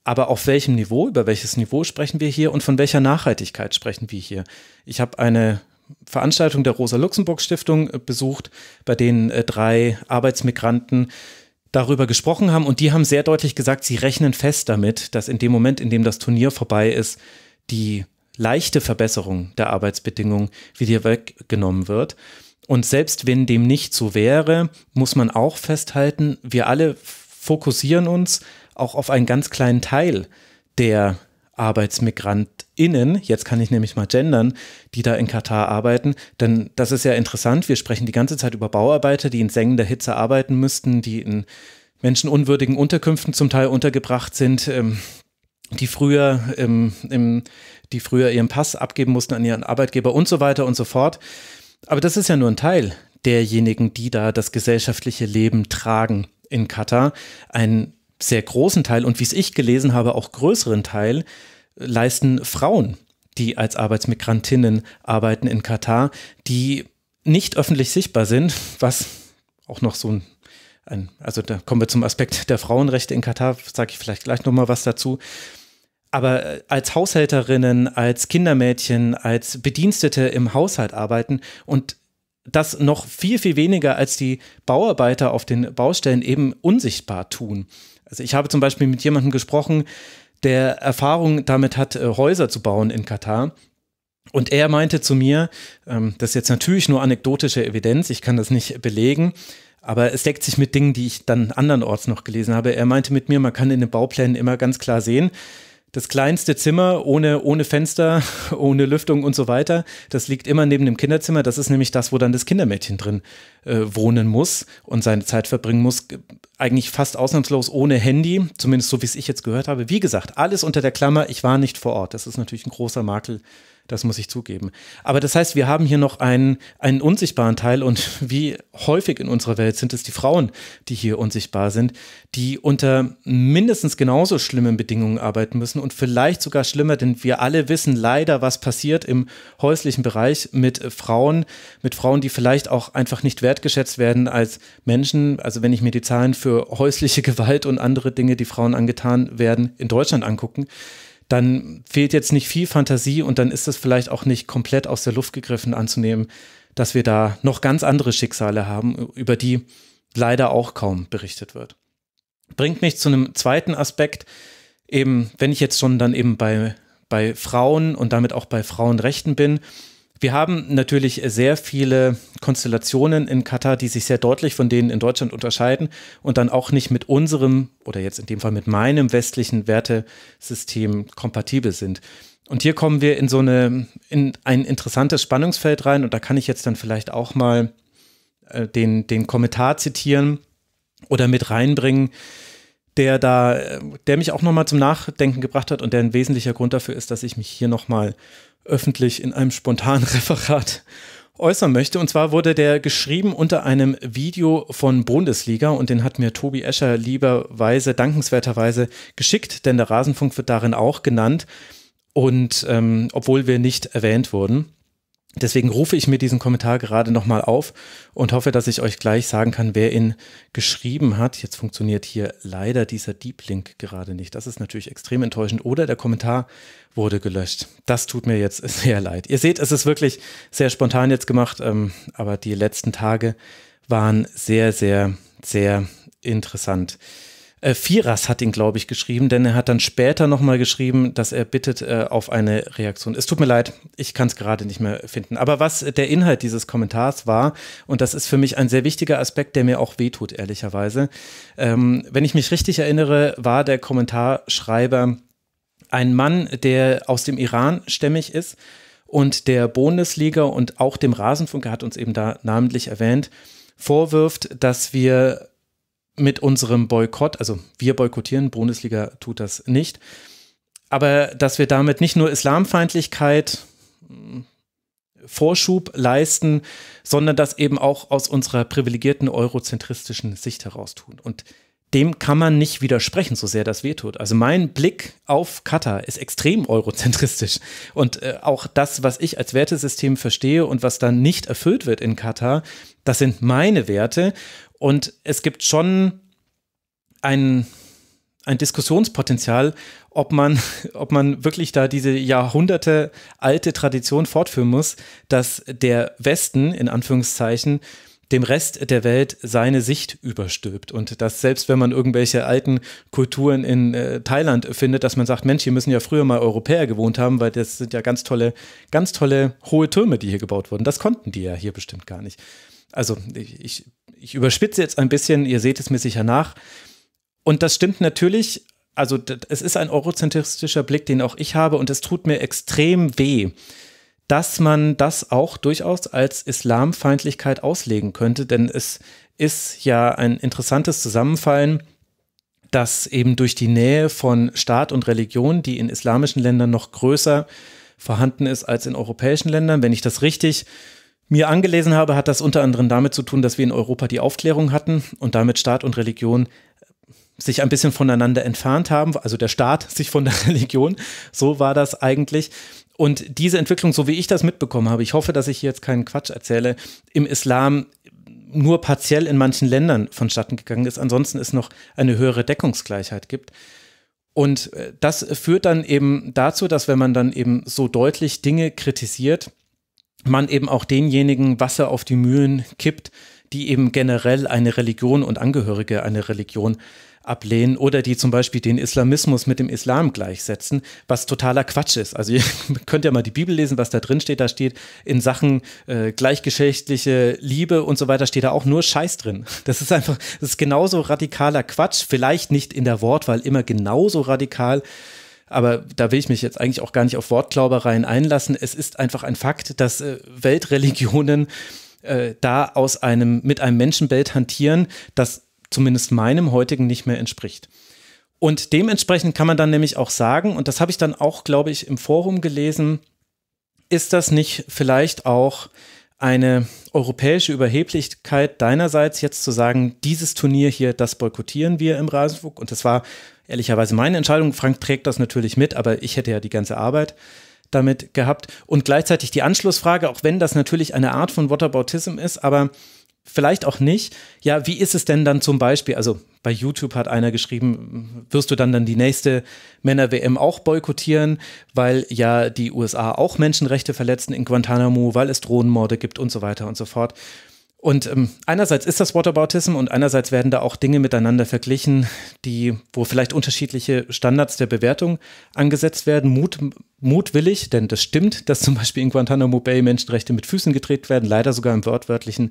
Aber auf welchem Niveau, über welches Niveau sprechen wir hier und von welcher Nachhaltigkeit sprechen wir hier? Ich habe eine Veranstaltung der Rosa-Luxemburg-Stiftung äh, besucht, bei denen äh, drei Arbeitsmigranten darüber gesprochen haben und die haben sehr deutlich gesagt, sie rechnen fest damit, dass in dem Moment, in dem das Turnier vorbei ist, die leichte Verbesserung der Arbeitsbedingungen wieder weggenommen wird. Und selbst wenn dem nicht so wäre, muss man auch festhalten, wir alle fokussieren uns auch auf einen ganz kleinen Teil der ArbeitsmigrantInnen, jetzt kann ich nämlich mal gendern, die da in Katar arbeiten. Denn das ist ja interessant. Wir sprechen die ganze Zeit über Bauarbeiter, die in sengender Hitze arbeiten müssten, die in menschenunwürdigen Unterkünften zum Teil untergebracht sind, ähm, die früher ähm, im, die früher ihren Pass abgeben mussten an ihren Arbeitgeber und so weiter und so fort. Aber das ist ja nur ein Teil derjenigen, die da das gesellschaftliche Leben tragen in Katar. Ein sehr großen Teil und wie es ich gelesen habe, auch größeren Teil leisten Frauen, die als Arbeitsmigrantinnen arbeiten in Katar, die nicht öffentlich sichtbar sind, was auch noch so ein, ein also da kommen wir zum Aspekt der Frauenrechte in Katar, sage ich vielleicht gleich nochmal was dazu. Aber äh, als Haushälterinnen, als Kindermädchen, als Bedienstete im Haushalt arbeiten und das noch viel, viel weniger als die Bauarbeiter auf den Baustellen eben unsichtbar tun. Also ich habe zum Beispiel mit jemandem gesprochen, der Erfahrung damit hat, äh, Häuser zu bauen in Katar. Und er meinte zu mir, ähm, das ist jetzt natürlich nur anekdotische Evidenz, ich kann das nicht belegen, aber es deckt sich mit Dingen, die ich dann andernorts noch gelesen habe. Er meinte mit mir, man kann in den Bauplänen immer ganz klar sehen, das kleinste Zimmer ohne, ohne Fenster, [laughs] ohne Lüftung und so weiter, das liegt immer neben dem Kinderzimmer. Das ist nämlich das, wo dann das Kindermädchen drin äh, wohnen muss und seine Zeit verbringen muss. Eigentlich fast ausnahmslos ohne Handy, zumindest so wie es ich jetzt gehört habe. Wie gesagt, alles unter der Klammer, ich war nicht vor Ort. Das ist natürlich ein großer Makel das muss ich zugeben. Aber das heißt, wir haben hier noch einen, einen unsichtbaren Teil und [laughs] wie häufig in unserer Welt sind es die Frauen, die hier unsichtbar sind, die unter mindestens genauso schlimmen Bedingungen arbeiten müssen und vielleicht sogar schlimmer, denn wir alle wissen leider, was passiert im häuslichen Bereich mit Frauen, mit Frauen, die vielleicht auch einfach nicht wertgeschätzt werden als Menschen. Also wenn ich mir die Zahlen für häusliche [laughs] Gewalt und andere Dinge, die Frauen angetan werden, in Deutschland angucken, dann fehlt jetzt nicht viel Fantasie und dann ist es vielleicht auch nicht komplett aus der Luft gegriffen anzunehmen, dass wir da noch ganz andere Schicksale haben, über die leider auch kaum berichtet wird. Bringt mich zu einem zweiten Aspekt, eben wenn ich jetzt schon dann eben bei, bei Frauen und damit auch bei Frauenrechten bin, wir haben natürlich sehr viele Konstellationen in Katar, die sich sehr deutlich von denen in Deutschland unterscheiden und dann auch nicht mit unserem oder jetzt in dem Fall mit meinem westlichen Wertesystem kompatibel sind. Und hier kommen wir in so eine, in ein interessantes Spannungsfeld rein und da kann ich jetzt dann vielleicht auch mal äh, den, den Kommentar zitieren oder mit reinbringen, der da, äh, der mich auch nochmal zum Nachdenken gebracht hat und der ein wesentlicher Grund dafür ist, dass ich mich hier nochmal mal öffentlich in einem spontanen [laughs] Referat äußern möchte. Und zwar wurde der geschrieben unter einem Video von Bundesliga und den hat mir Tobi Escher lieberweise, dankenswerterweise geschickt, denn der Rasenfunk wird darin auch genannt und ähm, obwohl wir nicht erwähnt wurden. Deswegen rufe ich mir diesen Kommentar gerade nochmal auf und hoffe, dass ich euch gleich sagen kann, wer ihn geschrieben hat. Jetzt funktioniert hier leider dieser Deep Link gerade nicht. Das ist natürlich extrem enttäuschend. Oder der Kommentar wurde gelöscht. Das tut mir jetzt [laughs] sehr leid. Ihr seht, es ist wirklich sehr spontan jetzt gemacht, ähm, aber die letzten Tage waren sehr, sehr, sehr interessant. Äh, Firas hat ihn, glaube ich, geschrieben, denn er hat dann später nochmal geschrieben, dass er bittet äh, auf eine Reaktion. Es tut mir leid, ich kann es gerade nicht mehr finden. Aber was der Inhalt dieses Kommentars war, und das ist für mich ein sehr wichtiger Aspekt, der mir auch wehtut, ehrlicherweise. Ähm, wenn ich mich richtig erinnere, war der Kommentarschreiber ein Mann, der aus dem Iran stämmig ist und der Bundesliga und auch dem Rasenfunk, er hat uns eben da namentlich erwähnt, vorwirft, dass wir mit unserem Boykott, also wir boykottieren, Bundesliga tut das nicht, aber dass wir damit nicht nur Islamfeindlichkeit hm, Vorschub leisten, sondern das eben auch aus unserer privilegierten eurozentristischen Sicht heraus tun. Und dem kann man nicht widersprechen, so sehr das wehtut. Also mein Blick auf Katar ist extrem eurozentristisch. Und äh, auch das, was ich als Wertesystem verstehe und was dann nicht erfüllt wird in Katar, das sind meine Werte. Und es gibt schon ein, ein Diskussionspotenzial, ob man, [laughs] ob man wirklich da diese Jahrhunderte alte Tradition fortführen muss, dass der Westen in Anführungszeichen dem Rest der Welt seine Sicht überstülpt und dass selbst wenn man irgendwelche alten Kulturen in äh, Thailand findet, dass man sagt, Mensch, hier müssen ja früher mal Europäer gewohnt haben, weil das sind ja ganz tolle, ganz tolle hohe Türme, die hier gebaut wurden. Das konnten die ja hier bestimmt gar nicht. Also ich, ich ich überspitze jetzt ein bisschen, ihr seht es mir sicher nach. Und das stimmt natürlich, also es ist ein eurozentristischer Blick, den auch ich habe und es tut mir extrem weh, dass man das auch durchaus als Islamfeindlichkeit auslegen könnte, denn es ist ja ein interessantes Zusammenfallen, dass eben durch die Nähe von Staat und Religion, die in islamischen Ländern noch größer vorhanden ist als in europäischen Ländern, wenn ich das richtig äh, mir angelesen habe, hat das unter anderem damit zu tun, dass wir in Europa die Aufklärung hatten und damit Staat und Religion äh, sich ein bisschen voneinander entfernt haben, also der Staat [laughs] sich von der Religion. So war das eigentlich. Und diese Entwicklung, so wie ich das mitbekommen habe, ich hoffe, dass ich hier jetzt keinen Quatsch erzähle, im Islam nur partiell in manchen Ländern vonstatten gegangen ist. Ansonsten es noch eine höhere Deckungsgleichheit gibt. Und äh, das führt dann eben dazu, dass wenn man dann eben so deutlich Dinge kritisiert, man eben auch denjenigen Wasser auf die Mühlen kippt, die eben generell eine Religion und Angehörige einer Religion ablehnen oder die zum Beispiel den Islamismus mit dem Islam gleichsetzen, was totaler Quatsch ist. Also [laughs] ihr könnt ja mal die Bibel lesen, was da drin steht. Da steht in Sachen äh, gleichgeschlechtliche Liebe und so weiter steht da auch nur Scheiß drin. [laughs] Das ist einfach, das ist genauso radikaler Quatsch. Vielleicht nicht in der Wortwahl immer genauso radikal aber da will ich mich jetzt eigentlich auch gar nicht auf Wortklaubereien einlassen. Es ist einfach ein Fakt, dass äh, Weltreligionen äh, da aus einem, mit einem Menschenbild hantieren, das zumindest meinem heutigen nicht mehr entspricht. Und dementsprechend kann man dann nämlich auch sagen, und das habe ich dann auch, glaube ich, im Forum gelesen, ist das nicht vielleicht auch eine europäische Überheblichkeit deinerseits, jetzt zu sagen, dieses Turnier hier, das boykottieren wir im Rasenfunk. Und das war ehrlicherweise meine Entscheidung. Frank trägt das natürlich mit, aber ich hätte ja die ganze Arbeit damit gehabt. Und gleichzeitig die Anschlussfrage, auch wenn das natürlich eine Art von Whataboutism ist, aber vielleicht auch nicht. Ja, wie ist es denn dann zum Beispiel? Also bei YouTube hat einer geschrieben, wirst du dann dann die nächste Männer-WM auch boykottieren, weil ja die USA auch Menschenrechte verletzen in Guantanamo, weil es Drohnenmorde gibt und so weiter und so fort. Und ähm, einerseits ist das Whataboutism und einerseits werden da auch Dinge miteinander verglichen, die, wo vielleicht unterschiedliche Standards der Bewertung angesetzt werden, Mut, mutwillig, denn das stimmt, dass zum Beispiel in Guantanamo Bay Menschenrechte mit Füßen gedreht werden, leider sogar im wortwörtlichen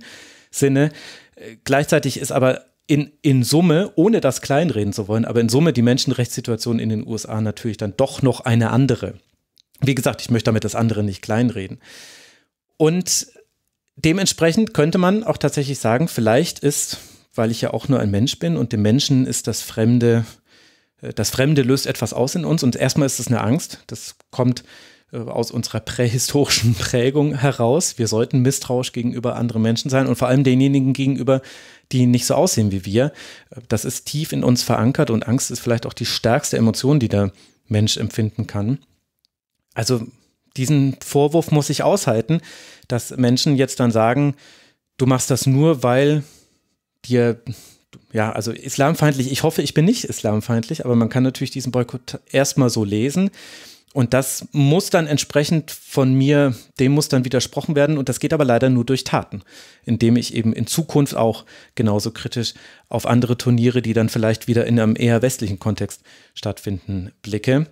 Sinne. Äh, gleichzeitig ist aber in, in Summe, ohne das kleinreden zu wollen, aber in Summe die Menschenrechtssituation in den USA natürlich dann doch noch eine andere. Wie gesagt, ich möchte damit das andere nicht kleinreden. Und dementsprechend könnte man auch tatsächlich sagen, vielleicht ist, weil ich ja auch nur ein Mensch bin und dem Menschen ist das Fremde, äh, das Fremde löst etwas aus in uns und erstmal ist es eine Angst. Das kommt äh, aus unserer prähistorischen [laughs] Prägung heraus. Wir sollten misstrauisch gegenüber anderen Menschen sein und vor allem denjenigen gegenüber, die nicht so aussehen wie wir. Äh, das ist tief in uns verankert und Angst ist vielleicht auch die stärkste Emotion, die der Mensch empfinden kann. Also diesen Vorwurf muss ich aushalten, dass Menschen jetzt dann sagen, du machst das nur, weil dir, ja, also islamfeindlich, ich hoffe, ich bin nicht islamfeindlich, aber man kann natürlich diesen Boykott erstmal so lesen. Und das muss dann entsprechend von mir, dem muss dann widersprochen werden. Und das geht aber leider nur durch Taten, indem ich eben in Zukunft auch genauso kritisch auf andere Turniere, die dann vielleicht wieder in einem eher westlichen Kontext stattfinden, blicke.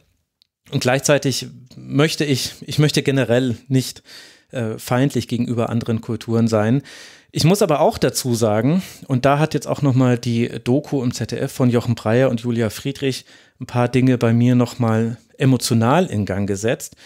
Und gleichzeitig möchte ich, ich möchte generell nicht äh, feindlich gegenüber anderen Kulturen sein. Ich muss aber auch dazu sagen, und da hat jetzt auch nochmal die Doku im ZDF von Jochen Breyer und Julia Friedrich ein paar Dinge bei mir nochmal emotional in Gang gesetzt.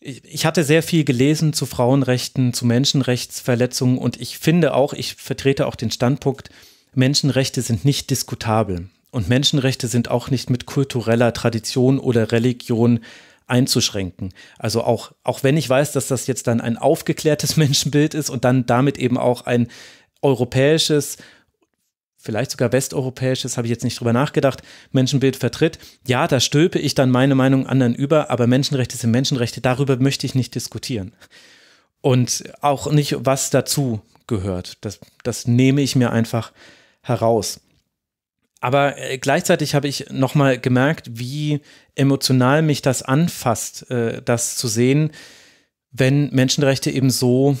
Ich, ich hatte sehr viel gelesen zu Frauenrechten, zu Menschenrechtsverletzungen und ich finde auch, ich vertrete auch den Standpunkt, Menschenrechte sind nicht diskutabel. Und Menschenrechte sind auch nicht mit kultureller Tradition oder Religion einzuschränken. Also auch, auch wenn ich weiß, dass das jetzt dann ein aufgeklärtes [laughs] Menschenbild ist und dann damit eben auch ein europäisches, vielleicht sogar westeuropäisches, habe ich jetzt nicht drüber nachgedacht, Menschenbild vertritt, ja, da stülpe ich dann meine Meinung anderen über, aber Menschenrechte sind Menschenrechte, darüber möchte ich nicht diskutieren. Und auch nicht, was dazu gehört. Das, das nehme ich mir einfach heraus. Aber äh, gleichzeitig habe ich nochmal gemerkt, wie emotional mich das anfasst, äh, das zu sehen, wenn Menschenrechte eben so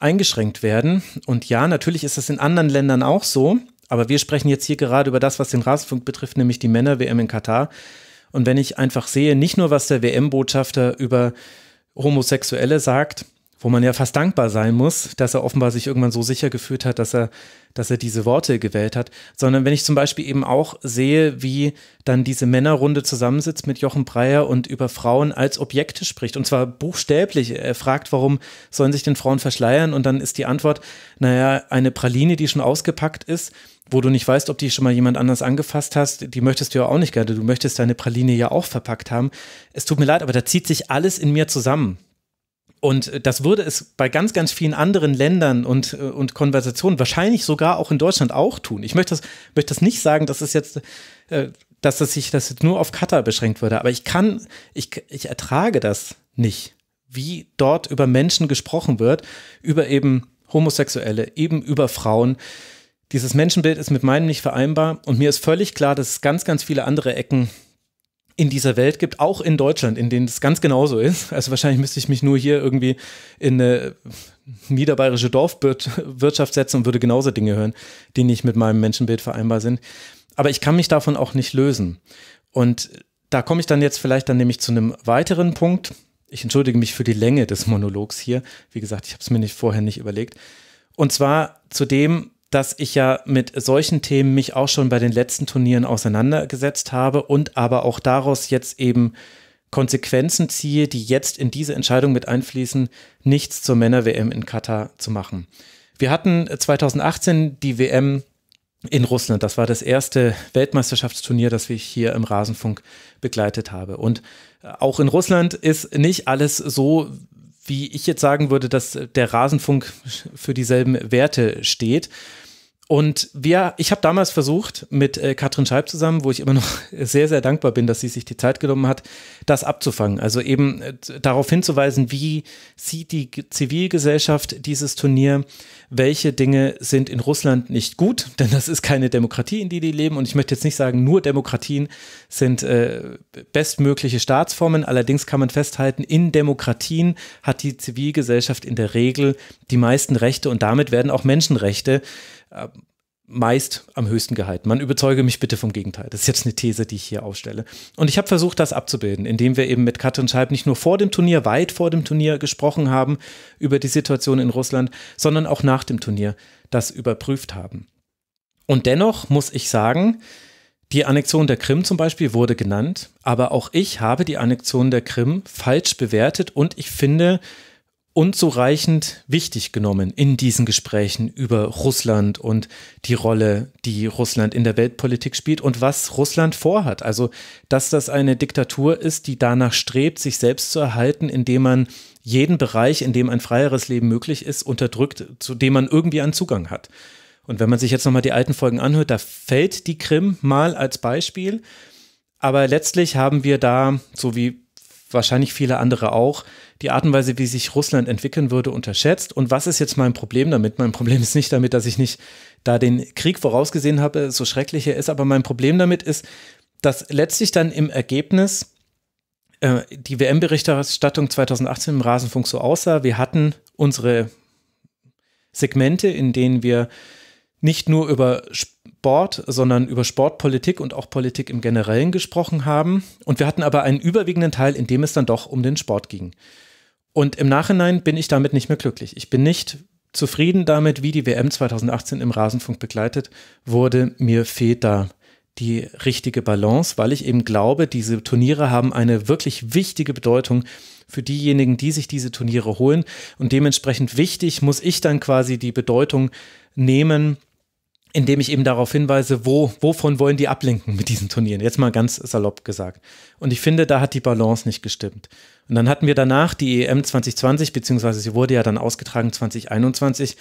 eingeschränkt werden. Und ja, natürlich ist das in anderen Ländern auch so. Aber wir sprechen jetzt hier gerade über das, was den Rasenfunk betrifft, nämlich die Männer-WM in Katar. Und wenn ich einfach sehe, nicht nur was der WM-Botschafter über Homosexuelle sagt, wo man ja fast dankbar sein muss, dass er offenbar sich irgendwann so sicher gefühlt hat, dass er, dass er diese Worte gewählt hat, sondern wenn ich zum Beispiel eben auch sehe, wie dann diese Männerrunde zusammensitzt mit Jochen Breyer und über Frauen als Objekte spricht und zwar buchstäblich. Er fragt, warum sollen sich denn Frauen verschleiern und dann ist die Antwort, naja, eine Praline, die schon ausgepackt ist, wo du nicht weißt, ob die schon mal jemand anders angefasst hast, die möchtest du ja auch nicht gerne. Du möchtest deine Praline ja auch verpackt haben. Es tut mir leid, aber da zieht sich alles in mir zusammen. Und äh, das würde es bei ganz, ganz vielen anderen Ländern und, äh, und Konversationen wahrscheinlich sogar auch in Deutschland auch tun. Ich möchte das, möchte das nicht sagen, dass es jetzt, äh, dass es sich das jetzt nur auf Katar beschränkt würde, aber ich kann, ich, ich ertrage das nicht, wie dort über Menschen gesprochen wird, über eben Homosexuelle, eben über Frauen. Dieses Menschenbild ist mit meinem nicht vereinbar und mir ist völlig klar, dass es ganz, ganz viele andere Ecken in dieser Welt gibt, auch in Deutschland, in denen es ganz genauso ist. Also wahrscheinlich müsste ich mich nur hier irgendwie in eine niederbayerische Dorfwirtschaft setzen und würde genauso Dinge hören, die nicht mit meinem Menschenbild vereinbar sind. Aber ich kann mich davon auch nicht lösen. Und da komme ich dann jetzt vielleicht dann nämlich zu einem weiteren Punkt. Ich entschuldige mich für die Länge des Monologs hier. Wie gesagt, ich habe es mir nicht vorher nicht überlegt. Und zwar zu dem, dass ich ja mit solchen Themen mich auch schon bei den letzten Turnieren auseinandergesetzt habe und aber auch daraus jetzt eben Konsequenzen ziehe, die jetzt in diese Entscheidung mit einfließen, nichts zur Männer-WM in Katar zu machen. Wir hatten 2018 äh, die WM in Russland. Das war das erste Weltmeisterschaftsturnier, das ich hier im Rasenfunk begleitet habe. Und äh, auch in Russland ist nicht alles so, wie ich jetzt sagen würde, dass der Rasenfunk für dieselben Werte steht. Und wir, ich habe damals versucht, mit äh, Katrin Scheib zusammen, wo ich immer noch [laughs] sehr, sehr dankbar bin, dass sie sich die Zeit genommen hat, das abzufangen. Also eben äh, darauf hinzuweisen, wie sieht die Zivilgesellschaft dieses Turnier, welche Dinge sind in Russland nicht gut, [laughs] denn das ist keine Demokratie, in die die leben. Und ich möchte jetzt nicht sagen, nur Demokratien sind äh, bestmögliche Staatsformen. Allerdings kann man festhalten, in Demokratien hat die Zivilgesellschaft in der Regel die meisten Rechte und damit werden auch Menschenrechte äh, meist am höchsten gehalten. Man überzeuge mich bitte vom Gegenteil. Das ist jetzt eine These, die ich hier aufstelle. Und ich habe versucht, das abzubilden, indem wir eben mit Katrin Scheib nicht nur vor dem Turnier, weit vor dem Turnier gesprochen haben über die Situation in Russland, sondern auch nach dem Turnier das überprüft haben. Und dennoch muss ich sagen, die Annexion der Krim zum Beispiel wurde genannt, aber auch ich habe die Annexion der Krim falsch bewertet und ich finde, unzureichend wichtig genommen in diesen Gesprächen über Russland und die Rolle, die Russland in der Weltpolitik spielt und was Russland vorhat. Also, dass das eine Diktatur ist, die danach strebt, sich selbst zu erhalten, indem man jeden Bereich, in dem ein freieres Leben möglich ist, unterdrückt, zu dem man irgendwie einen Zugang hat. Und wenn man sich jetzt nochmal die alten Folgen anhört, da fällt die Krim mal als Beispiel. Aber letztlich haben wir da, so wie wahrscheinlich viele andere auch, die Art und Weise, wie sich Russland entwickeln würde, unterschätzt. Und was ist jetzt mein Problem damit? Mein Problem ist nicht damit, dass ich nicht da den Krieg vorausgesehen habe, so schrecklich er ist, aber mein Problem damit ist, dass letztlich dann im Ergebnis äh, die WM-Berichterstattung 2018 im Rasenfunk so aussah. Wir hatten unsere Segmente, in denen wir nicht nur über Sp Sport, sondern über Sportpolitik und auch Politik im Generellen gesprochen haben. Und wir hatten aber einen überwiegenden Teil, in dem es dann doch um den Sport ging. Und im Nachhinein bin ich damit nicht mehr glücklich. Ich bin nicht zufrieden damit, wie die WM 2018 im Rasenfunk begleitet wurde. Mir fehlt da die richtige Balance, weil ich eben glaube, diese Turniere haben eine wirklich wichtige Bedeutung für diejenigen, die sich diese Turniere holen. Und dementsprechend wichtig muss ich dann quasi die Bedeutung nehmen, indem ich eben darauf hinweise, wo, wovon wollen die ablenken mit diesen Turnieren? Jetzt mal ganz salopp gesagt. Und ich finde, da hat die Balance nicht gestimmt. Und dann hatten wir danach die EM 2020, beziehungsweise sie wurde ja dann ausgetragen 2021.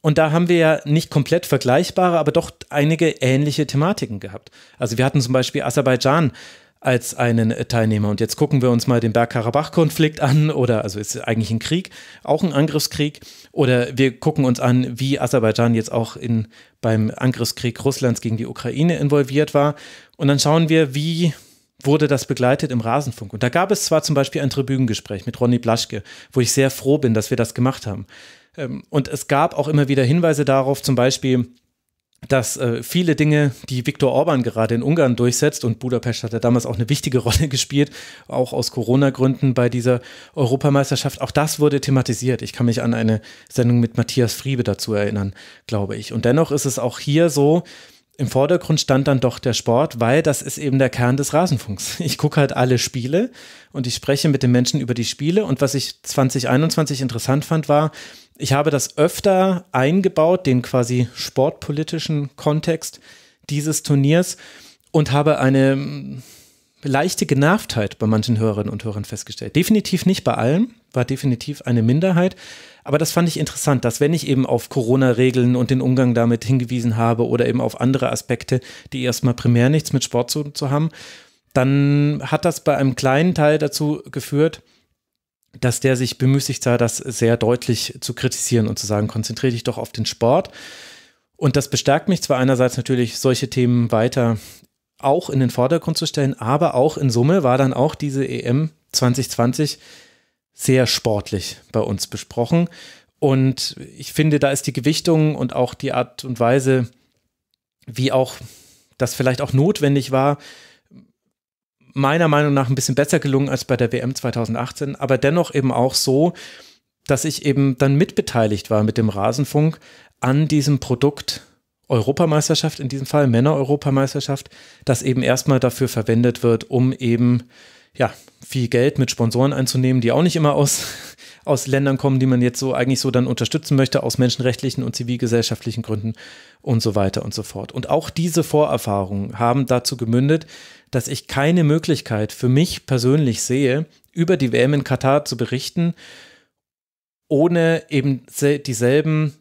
Und da haben wir ja nicht komplett vergleichbare, aber doch einige ähnliche Thematiken gehabt. Also wir hatten zum Beispiel Aserbaidschan als einen Teilnehmer. Und jetzt gucken wir uns mal den Bergkarabach-Konflikt an, oder also ist eigentlich ein Krieg, auch ein Angriffskrieg. Oder wir gucken uns an, wie Aserbaidschan jetzt auch in, beim Angriffskrieg Russlands gegen die Ukraine involviert war. Und dann schauen wir, wie wurde das begleitet im Rasenfunk. Und da gab es zwar zum Beispiel ein Tribünengespräch mit Ronny Blaschke, wo ich sehr froh bin, dass wir das gemacht haben. Ähm, und es gab auch immer wieder Hinweise darauf, zum Beispiel, dass äh, viele Dinge, die Viktor Orban gerade in Ungarn durchsetzt, und Budapest hat ja damals auch eine wichtige [laughs] Rolle gespielt, auch aus Corona-Gründen bei dieser Europameisterschaft, auch das wurde thematisiert. Ich kann mich an eine Sendung mit Matthias Friebe dazu erinnern, glaube ich. Und dennoch ist es auch hier so, im Vordergrund stand dann doch der Sport, weil das ist eben der Kern des Rasenfunks. [laughs] Ich gucke halt alle Spiele und ich spreche mit den Menschen über die Spiele. Und was ich 2021 interessant fand, war, ich habe das öfter eingebaut, den quasi sportpolitischen Kontext dieses Turniers und habe eine hm, leichte Genervtheit bei manchen Hörerinnen und Hörern festgestellt. Definitiv nicht bei allen, war definitiv eine Minderheit. Aber das fand ich interessant, dass wenn ich eben auf Corona-Regeln und den Umgang damit hingewiesen habe oder eben auf andere Aspekte, die erstmal primär nichts mit Sport zu, zu haben, dann hat das bei einem kleinen Teil dazu geführt, dass der sich bemüßigt sah, das sehr deutlich zu kritisieren und zu sagen, konzentriere dich doch auf den Sport. Und das bestärkt mich zwar einerseits natürlich, solche Themen weiter auch in den Vordergrund zu stellen, aber auch in Summe war dann auch diese EM 2020 sehr sportlich bei uns besprochen. Und ich finde, da ist die Gewichtung und auch die Art und Weise, wie auch das vielleicht auch notwendig war, meiner Meinung nach ein bisschen besser gelungen als bei der WM 2018, aber dennoch eben auch so, dass ich eben dann mitbeteiligt war mit dem Rasenfunk an diesem Produkt Europameisterschaft, in diesem Fall Männer-Europameisterschaft, das eben erstmal dafür verwendet wird, um eben ja, viel Geld mit Sponsoren einzunehmen, die auch nicht immer aus, [laughs] aus Ländern kommen, die man jetzt so eigentlich so dann unterstützen möchte, aus menschenrechtlichen und zivilgesellschaftlichen Gründen und so weiter und so fort. Und auch diese Vorerfahrungen haben dazu gemündet, dass ich keine Möglichkeit für mich persönlich sehe, über die WM in Katar zu berichten, ohne eben dieselben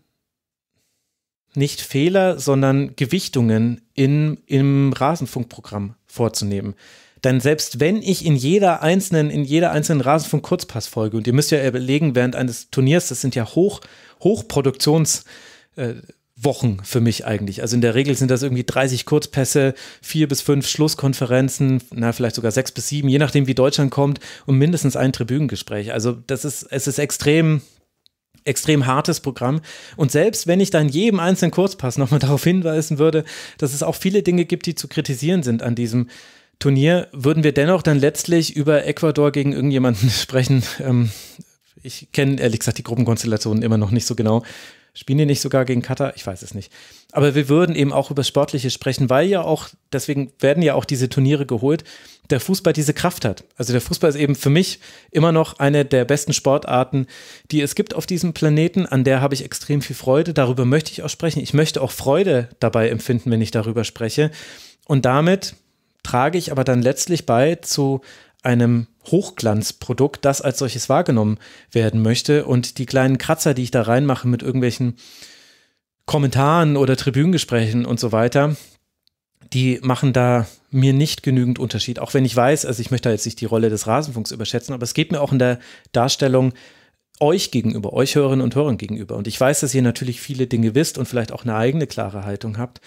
nicht Fehler, sondern Gewichtungen in, im Rasenfunkprogramm vorzunehmen. Denn selbst wenn ich in jeder einzelnen, in jeder einzelnen Rasenfunk-Kurzpassfolge, und ihr müsst ja überlegen, während eines Turniers, das sind ja hoch, hochproduktions, äh, Wochen für mich eigentlich. Also in der Regel sind das irgendwie 30 Kurzpässe, vier bis fünf Schlusskonferenzen, na, vielleicht sogar sechs bis sieben, je nachdem, wie Deutschland kommt, und mindestens ein Tribünengespräch. Also das ist, es ist extrem, extrem hartes Programm. Und selbst wenn ich dann jedem einzelnen Kurzpass nochmal [laughs] darauf hinweisen würde, dass es auch viele Dinge gibt, die zu kritisieren sind an diesem Turnier, würden wir dennoch dann letztlich über Ecuador gegen irgendjemanden [laughs] sprechen. Ähm, ich kenne ehrlich gesagt die Gruppenkonstellationen immer noch nicht so genau. Spielen die nicht sogar gegen Katar? Ich weiß es nicht. Aber wir würden eben auch über Sportliche sprechen, weil ja auch, deswegen werden ja auch diese Turniere geholt, der Fußball diese Kraft hat. Also der Fußball ist eben für mich immer noch eine der besten Sportarten, die es gibt auf diesem Planeten. An der habe ich extrem viel Freude. Darüber möchte ich auch sprechen. Ich möchte auch Freude dabei empfinden, wenn ich darüber spreche. Und damit trage ich aber dann letztlich bei zu einem Hochglanzprodukt, das als solches wahrgenommen werden möchte. Und die kleinen Kratzer, die ich da reinmache mit irgendwelchen Kommentaren oder Tribünengesprächen und so weiter, die machen da mir nicht genügend Unterschied. Auch wenn ich weiß, also ich möchte da jetzt nicht die Rolle des Rasenfunks überschätzen, aber es geht mir auch in der Darstellung euch gegenüber, euch Hörerinnen und Hörern gegenüber. Und ich weiß, dass ihr natürlich viele Dinge wisst und vielleicht auch eine eigene klare Haltung habt.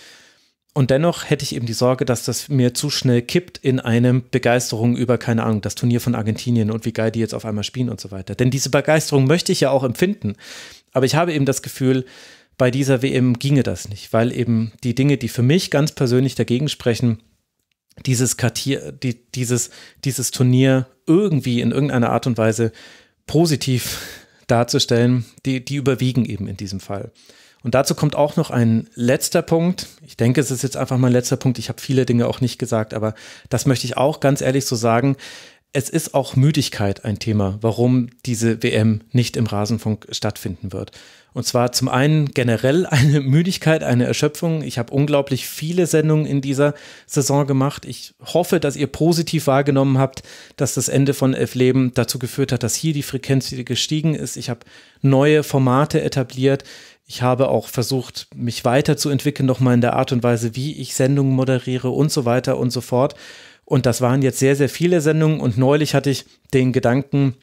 Und dennoch hätte ich eben die Sorge, dass das mir zu schnell kippt in einem Begeisterung über, keine Ahnung, das Turnier von Argentinien und wie geil die jetzt auf einmal spielen und so weiter. Denn diese Begeisterung möchte ich ja auch empfinden. Aber ich habe eben das Gefühl, bei dieser WM ginge das nicht, weil eben die Dinge, die für mich ganz persönlich dagegen sprechen, dieses, Kartier, die, dieses, dieses Turnier irgendwie in irgendeiner Art und Weise positiv [laughs] darzustellen, die, die überwiegen eben in diesem Fall. Und dazu kommt auch noch ein letzter Punkt. Ich denke, es ist jetzt einfach mein letzter Punkt. Ich habe viele Dinge auch nicht gesagt, aber das möchte ich auch ganz ehrlich so sagen. Es ist auch Müdigkeit ein Thema, warum diese WM nicht im Rasenfunk stattfinden wird. Und zwar zum einen generell [laughs] eine Müdigkeit, eine Erschöpfung. Ich habe unglaublich viele Sendungen in dieser Saison gemacht. Ich hoffe, dass ihr positiv wahrgenommen habt, dass das Ende von Elf Leben dazu geführt hat, dass hier die Frequenz wieder gestiegen ist. Ich habe neue Formate etabliert. Ich habe auch versucht, mich weiterzuentwickeln, nochmal in der Art und Weise, wie ich Sendungen moderiere und so weiter und so fort. Und das waren jetzt sehr, sehr viele Sendungen. Und neulich hatte ich den Gedanken,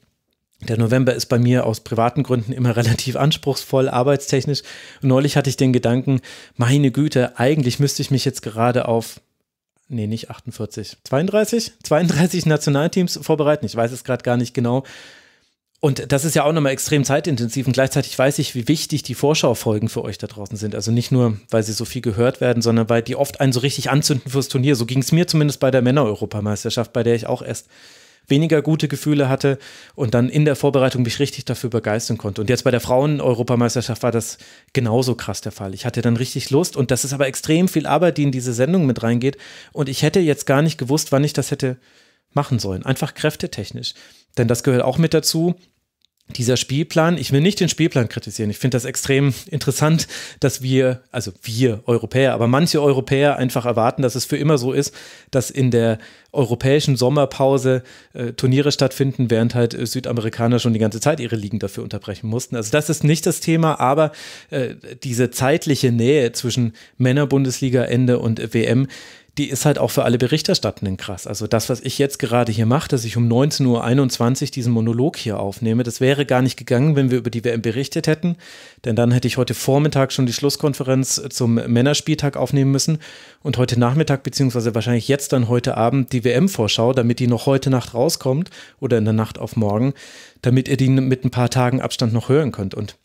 der November ist bei mir aus privaten Gründen immer [laughs] relativ anspruchsvoll, arbeitstechnisch. Und neulich hatte ich den Gedanken, meine Güte, eigentlich müsste ich mich jetzt gerade auf, nee, nicht 48, 32, 32 Nationalteams vorbereiten. Ich weiß es gerade gar nicht genau. Und das ist ja auch nochmal extrem zeitintensiv und gleichzeitig weiß ich, wie wichtig die Vorschaufolgen für euch da draußen sind. Also nicht nur, weil sie so viel gehört werden, sondern weil die oft einen so richtig anzünden fürs Turnier. So ging es mir zumindest bei der Männer-Europameisterschaft, bei der ich auch erst weniger gute Gefühle hatte und dann in der Vorbereitung mich richtig dafür begeistern konnte. Und jetzt bei der Frauen-Europameisterschaft war das genauso krass der Fall. Ich hatte dann richtig Lust und das ist aber extrem viel Arbeit, die in diese Sendung mit reingeht. Und ich hätte jetzt gar nicht gewusst, wann ich das hätte machen sollen. Einfach kräftetechnisch denn das gehört auch mit dazu dieser Spielplan, ich will nicht den Spielplan kritisieren. Ich finde das extrem interessant, dass wir, also wir Europäer, aber manche Europäer einfach erwarten, dass es für immer so ist, dass in der europäischen Sommerpause äh, Turniere stattfinden, während halt äh, Südamerikaner schon die ganze Zeit ihre Ligen dafür unterbrechen mussten. Also das ist nicht das Thema, aber äh, diese zeitliche Nähe zwischen Männerbundesliga Ende und WM die ist halt auch für alle Berichterstattenden krass. Also das, was ich jetzt gerade hier mache, dass ich um 19.21 Uhr diesen Monolog hier aufnehme, das wäre gar nicht gegangen, wenn wir über die WM berichtet hätten. Denn dann hätte ich heute Vormittag schon die Schlusskonferenz zum Männerspieltag aufnehmen müssen und heute Nachmittag, beziehungsweise wahrscheinlich jetzt dann heute Abend die WM-Vorschau, damit die noch heute Nacht rauskommt oder in der Nacht auf morgen, damit ihr die mit ein paar Tagen Abstand noch hören könnt. Und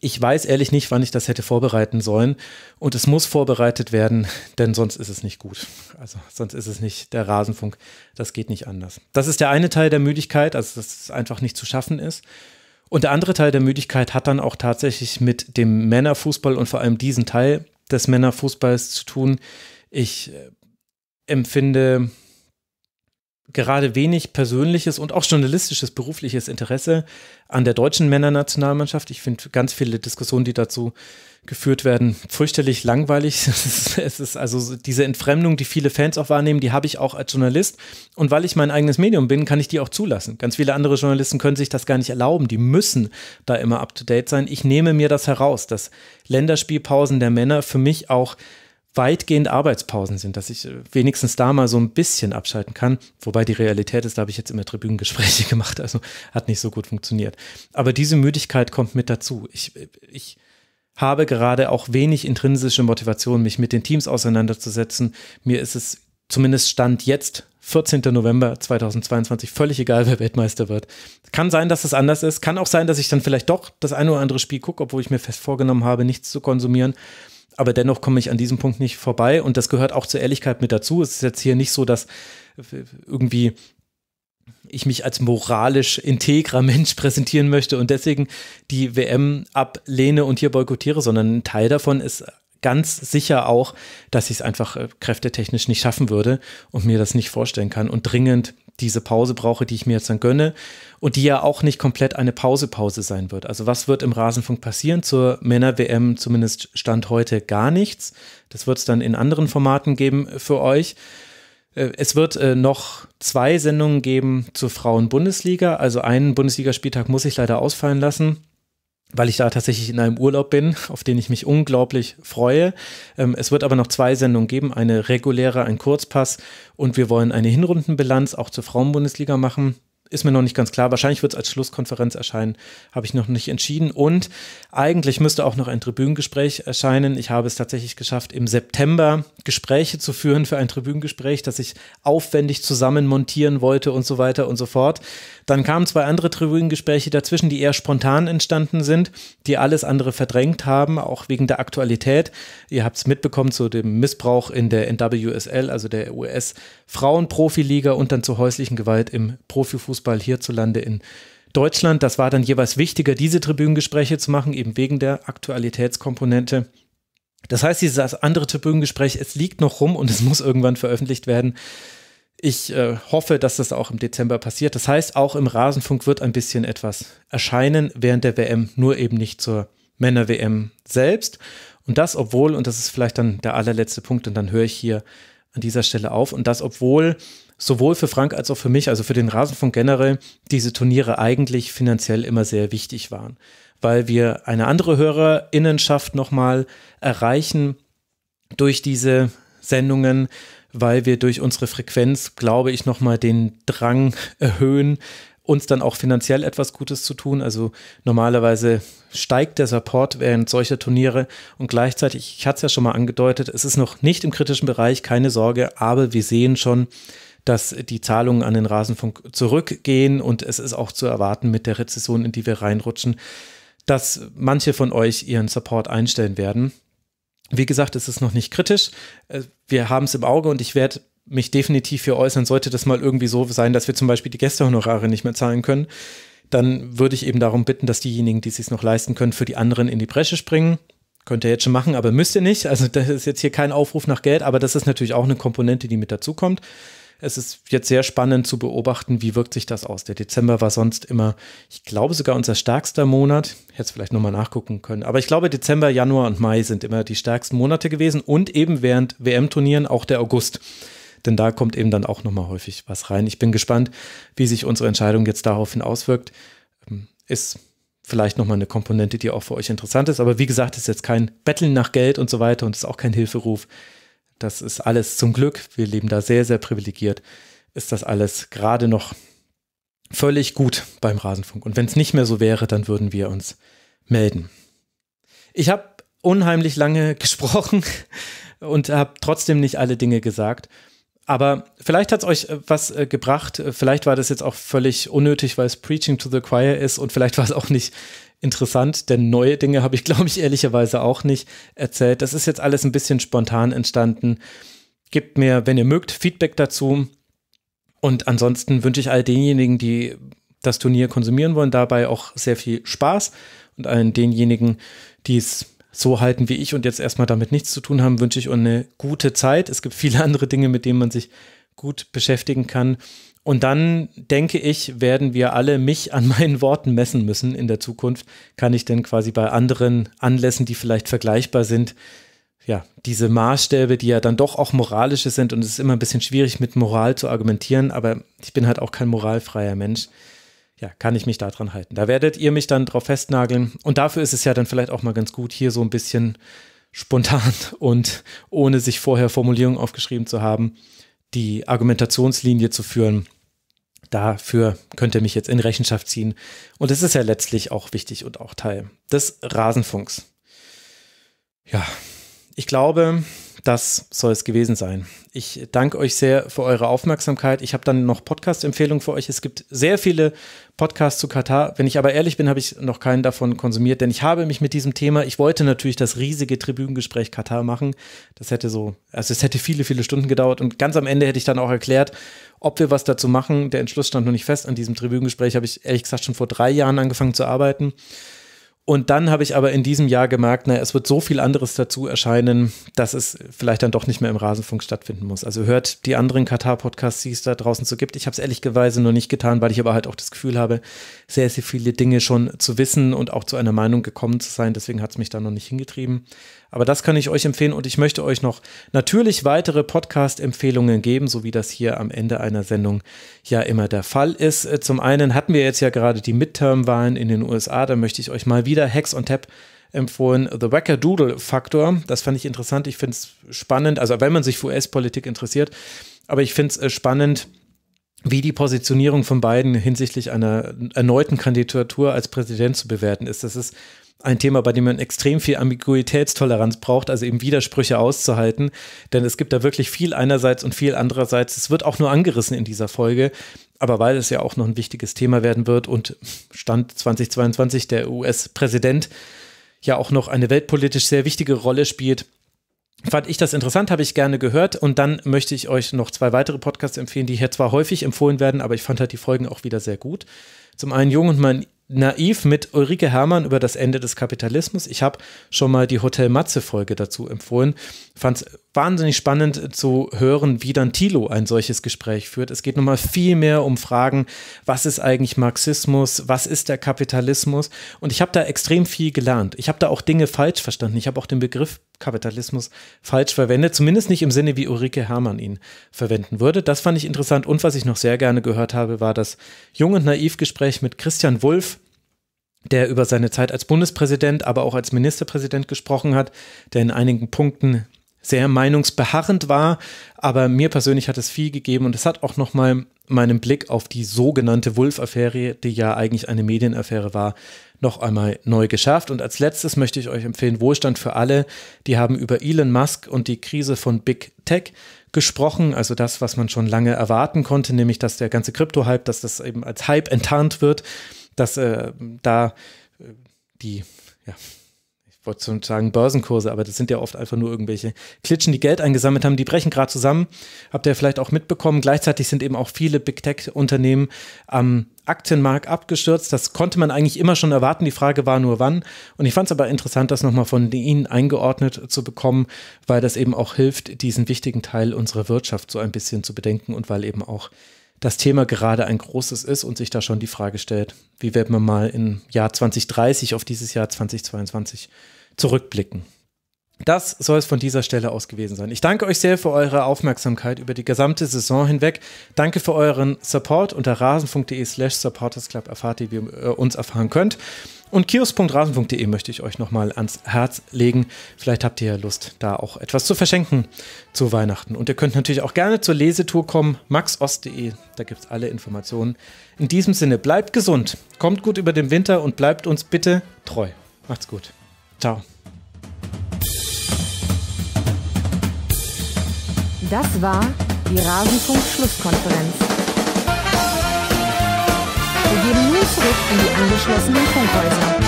ich weiß ehrlich nicht, wann ich das hätte vorbereiten sollen. Und es muss vorbereitet werden, denn sonst ist es nicht gut. Also sonst ist es nicht der Rasenfunk. Das geht nicht anders. Das ist der eine Teil der Müdigkeit, also dass es einfach nicht zu schaffen ist. Und der andere Teil der Müdigkeit hat dann auch tatsächlich mit dem Männerfußball und vor allem diesen Teil des Männerfußballs zu tun. Ich äh, empfinde gerade wenig persönliches und auch journalistisches berufliches Interesse an der deutschen Männernationalmannschaft. Ich finde ganz viele Diskussionen, die dazu geführt werden, fürchterlich langweilig. [laughs] Es ist also diese Entfremdung, die viele Fans auch wahrnehmen, die habe ich auch als Journalist. Und weil ich mein eigenes Medium bin, kann ich die auch zulassen. Ganz viele andere Journalisten können sich das gar nicht erlauben. Die müssen da immer up-to-date sein. Ich nehme mir das heraus, dass Länderspielpausen der Männer für mich auch weitgehend Arbeitspausen sind, dass ich äh, wenigstens da mal so ein bisschen abschalten kann. Wobei die Realität ist, da habe ich jetzt immer Tribünengespräche [laughs] gemacht, also hat nicht so gut funktioniert. Aber diese Müdigkeit kommt mit dazu. Ich, äh, ich habe gerade auch wenig intrinsische Motivation, mich mit den Teams auseinanderzusetzen. Mir ist es zumindest Stand jetzt, 14. November 2022, völlig egal, wer Weltmeister wird. Kann sein, dass es anders ist. Kann auch sein, dass ich dann vielleicht doch das eine oder andere Spiel gucke, obwohl ich mir fest vorgenommen habe, nichts zu konsumieren aber dennoch komme ich an diesem Punkt nicht vorbei und das gehört auch zur Ehrlichkeit mit dazu. Es ist jetzt hier nicht so, dass irgendwie ich mich als moralisch integrer Mensch [laughs] präsentieren möchte und deswegen die WM ablehne und hier boykottiere, sondern ein Teil davon ist ganz sicher auch, dass ich es einfach äh, kräftetechnisch nicht schaffen würde und mir das nicht vorstellen kann und dringend diese Pause brauche, die ich mir jetzt dann gönne und die ja auch nicht komplett eine Pause-Pause sein wird. Also was wird im Rasenfunk passieren? Zur Männer-WM zumindest stand heute gar nichts. Das wird es dann in anderen Formaten geben für euch. Äh, es wird äh, noch zwei Sendungen geben zur Frauen-Bundesliga. Also einen Bundesligaspieltag muss ich leider ausfallen lassen weil ich da tatsächlich in einem Urlaub bin, auf den ich mich unglaublich freue. Ähm, es wird aber noch zwei Sendungen geben, eine reguläre, ein Kurzpass und wir wollen eine Hinrundenbilanz auch zur Frauenbundesliga machen. Ist mir noch nicht ganz klar. Wahrscheinlich wird es als Schlusskonferenz erscheinen, habe ich noch nicht entschieden. Und eigentlich müsste auch noch ein Tribünengespräch erscheinen. Ich habe es tatsächlich geschafft, im September Gespräche zu führen für ein Tribünengespräch, das ich aufwendig zusammen montieren wollte und so weiter und so fort. Dann kamen zwei andere Tribünengespräche dazwischen, die eher spontan entstanden sind, die alles andere verdrängt haben, auch wegen der Aktualität. Ihr habt es mitbekommen zu dem Missbrauch in der NWSL, also der us frauenprofiliga und dann zur häuslichen Gewalt im Profifußball hierzulande in Deutschland. Das war dann jeweils wichtiger, diese Tribünengespräche zu machen, eben wegen der Aktualitätskomponente. Das heißt, dieses andere Tribünengespräch, es liegt noch rum und es muss irgendwann veröffentlicht werden ich äh, hoffe, dass das auch im Dezember passiert. Das heißt, auch im Rasenfunk wird ein bisschen etwas erscheinen während der WM, nur eben nicht zur Männer-WM selbst. Und das, obwohl, und das ist vielleicht dann der allerletzte Punkt, und dann höre ich hier an dieser Stelle auf, und das, obwohl sowohl für Frank als auch für mich, also für den Rasenfunk generell, diese Turniere eigentlich finanziell immer sehr wichtig waren, weil wir eine andere Hörerinnenschaft nochmal erreichen durch diese Sendungen weil wir durch unsere Frequenz, glaube ich, nochmal den Drang erhöhen, uns dann auch finanziell etwas Gutes zu tun. Also normalerweise steigt der Support während solcher Turniere und gleichzeitig, ich hatte es ja schon mal angedeutet, es ist noch nicht im kritischen Bereich, keine Sorge, aber wir sehen schon, dass die Zahlungen an den Rasenfunk zurückgehen und es ist auch zu erwarten mit der Rezession, in die wir reinrutschen, dass manche von euch ihren Support einstellen werden. Wie gesagt, es ist noch nicht kritisch. Äh, wir haben es im Auge und ich werde mich definitiv hier äußern, sollte das mal irgendwie so sein, dass wir zum Beispiel die Gästehonorare nicht mehr zahlen können, dann würde ich eben darum bitten, dass diejenigen, die es sich noch leisten können, für die anderen in die Bresche springen. Könnt ihr jetzt schon machen, aber müsst ihr nicht. Also das ist jetzt hier kein Aufruf nach Geld, aber das ist natürlich auch eine Komponente, die mit dazukommt. kommt es ist jetzt sehr spannend zu beobachten, wie wirkt sich das aus. Der Dezember war sonst immer, ich glaube sogar unser stärkster Monat. Hätte es vielleicht nochmal nachgucken können. Aber ich glaube, Dezember, Januar und Mai sind immer die stärksten Monate gewesen und eben während WM-Turnieren auch der August. Denn da kommt eben dann auch nochmal häufig was rein. Ich bin gespannt, wie sich unsere Entscheidung jetzt daraufhin auswirkt. Ähm, ist vielleicht nochmal eine Komponente, die auch für euch interessant ist. Aber wie gesagt, ist jetzt kein Betteln nach Geld und so weiter und ist auch kein Hilferuf das ist alles zum Glück, wir leben da sehr, sehr privilegiert, ist das alles gerade noch völlig gut beim Rasenfunk. Und wenn es nicht mehr so wäre, dann würden wir uns melden. Ich habe unheimlich lange [laughs] gesprochen und habe trotzdem nicht alle Dinge gesagt. Aber vielleicht hat es euch äh, was äh, gebracht. Vielleicht war das jetzt auch völlig unnötig, weil es Preaching to the Choir ist und vielleicht war es auch nicht interessant, denn neue Dinge habe ich, [laughs] glaube ich, ehrlicherweise auch nicht erzählt. Das ist jetzt alles ein bisschen spontan entstanden. Gebt mir, wenn ihr mögt, Feedback dazu. Und ansonsten wünsche ich all denjenigen, die das Turnier konsumieren wollen, dabei auch sehr viel Spaß. Und allen denjenigen, die es so halten wie ich und jetzt erstmal damit nichts zu tun haben, wünsche ich eine gute Zeit. Es gibt viele [laughs] andere Dinge, mit denen man sich gut beschäftigen kann. Und dann denke ich, werden wir alle mich an meinen Worten messen müssen in der Zukunft. Kann ich denn quasi bei anderen Anlässen, die vielleicht vergleichbar sind, ja, diese Maßstäbe, die ja dann doch auch moralische sind und es ist immer ein bisschen schwierig mit Moral zu argumentieren, aber ich bin halt auch kein moralfreier Mensch. Ja, kann ich mich daran halten. Da werdet ihr mich dann drauf festnageln und dafür ist es ja dann vielleicht auch mal ganz gut, hier so ein bisschen spontan und ohne sich vorher Formulierungen aufgeschrieben zu haben, die Argumentationslinie zu führen. Dafür könnt ihr mich jetzt in Rechenschaft ziehen. Und es ist ja letztlich auch wichtig und auch Teil des Rasenfunks. Ja, ich glaube, das soll es gewesen sein. Ich danke euch sehr für eure Aufmerksamkeit. Ich habe dann noch Podcast-Empfehlungen für euch. Es gibt sehr viele Podcasts zu Katar. Wenn ich aber ehrlich bin, habe ich noch keinen davon konsumiert, denn ich habe mich mit diesem Thema, ich wollte natürlich das riesige Tribünengespräch Katar machen. Das hätte so, also es hätte viele, viele Stunden gedauert und ganz am Ende hätte ich dann auch erklärt, ob wir was dazu machen. Der Entschluss stand noch nicht fest. An diesem Tribünengespräch habe ich ehrlich gesagt schon vor drei Jahren angefangen zu arbeiten. Und dann habe ich aber in diesem Jahr gemerkt, na, es wird so viel anderes dazu erscheinen, dass es vielleicht dann doch nicht mehr im Rasenfunk stattfinden muss. Also hört die anderen Katar-Podcasts, die es da draußen so gibt. Ich habe es ehrlicherweise noch nicht getan, weil ich aber halt auch das Gefühl habe, sehr, sehr viele Dinge schon zu wissen und auch zu einer Meinung gekommen zu sein. Deswegen hat es mich da noch nicht hingetrieben. Aber das kann ich euch empfehlen und ich möchte euch noch natürlich weitere Podcast-Empfehlungen geben, so wie das hier am Ende einer Sendung ja immer der Fall ist. Äh, zum einen hatten wir jetzt ja gerade die Midterm-Wahlen in den USA, da möchte ich euch mal wieder Hex und Tap empfohlen, The Wackadoodle-Faktor. Das fand ich interessant, ich finde es spannend, also wenn man sich für US-Politik interessiert, aber ich finde es äh, spannend, wie die Positionierung von beiden hinsichtlich einer erneuten Kandidatur als Präsident zu bewerten ist. Das ist ein Thema, bei dem man extrem viel Ambiguitätstoleranz braucht, also eben Widersprüche auszuhalten. Denn es gibt da wirklich viel einerseits und viel andererseits. Es wird auch nur angerissen in dieser Folge. Aber weil es ja auch noch ein wichtiges Thema werden wird und Stand 2022 der US-Präsident ja auch noch eine weltpolitisch sehr wichtige Rolle spielt, Fand ich das interessant, habe ich gerne gehört. Und dann möchte ich euch noch zwei weitere Podcasts empfehlen, die hier zwar häufig empfohlen werden, aber ich fand halt die Folgen auch wieder sehr gut. Zum einen Jung und mein naiv mit Ulrike Hermann über das Ende des Kapitalismus. Ich habe schon mal die Hotel Matze Folge dazu empfohlen fand es wahnsinnig spannend zu hören, wie dann Thilo ein solches Gespräch führt. Es geht nochmal viel mehr um Fragen, was ist eigentlich Marxismus, was ist der Kapitalismus? Und ich habe da extrem viel gelernt. Ich habe da auch Dinge falsch verstanden. Ich habe auch den Begriff Kapitalismus falsch verwendet, zumindest nicht im Sinne, wie Ulrike Hermann ihn verwenden würde. Das fand ich interessant. Und was ich noch sehr gerne gehört habe, war das Jung und Naiv-Gespräch mit Christian Wulff der über seine Zeit als Bundespräsident, aber auch als Ministerpräsident gesprochen hat, der in einigen Punkten sehr meinungsbeharrend war, aber mir persönlich hat es viel gegeben und es hat auch nochmal meinen Blick auf die sogenannte Wolf-Affäre, die ja eigentlich eine Medienaffäre war, noch einmal neu geschärft. Und als letztes möchte ich euch empfehlen Wohlstand für alle. Die haben über Elon Musk und die Krise von Big Tech gesprochen, also das, was man schon lange erwarten konnte, nämlich dass der ganze Krypto-Hype, dass das eben als Hype enttarnt wird, dass äh, da äh, die ja, wollte schon sagen Börsenkurse, aber das sind ja oft einfach nur irgendwelche Klitschen, die Geld eingesammelt haben, die brechen gerade zusammen. Habt ihr vielleicht auch mitbekommen. Gleichzeitig sind eben auch viele Big Tech-Unternehmen am Aktienmarkt abgestürzt. Das konnte man eigentlich immer schon erwarten. Die Frage war nur wann. Und ich fand es aber interessant, das nochmal von Ihnen eingeordnet zu bekommen, weil das eben auch hilft, diesen wichtigen Teil unserer Wirtschaft so ein bisschen zu bedenken und weil eben auch das Thema gerade ein großes ist und sich da schon die Frage stellt, wie werden wir mal im Jahr 2030 auf dieses Jahr 2022 zurückblicken. Das soll es von dieser Stelle aus gewesen sein. Ich danke euch sehr für eure Aufmerksamkeit über die gesamte Saison hinweg. Danke für euren Support. Unter rasen.de/slash supportersclub erfahrt ihr, wie ihr äh, uns erfahren könnt. Und kios.rasen.de möchte ich euch nochmal ans Herz legen. Vielleicht habt ihr ja Lust, da auch etwas zu verschenken zu Weihnachten. Und ihr könnt natürlich auch gerne zur Lesetour kommen, maxost.de, da gibt es alle Informationen. In diesem Sinne, bleibt gesund, kommt gut über den Winter und bleibt uns bitte treu. Macht's gut. Ciao. Das war die Rasenfunk-Schlusskonferenz. Wir gehen nun zurück in die angeschlossenen Funkhäuser.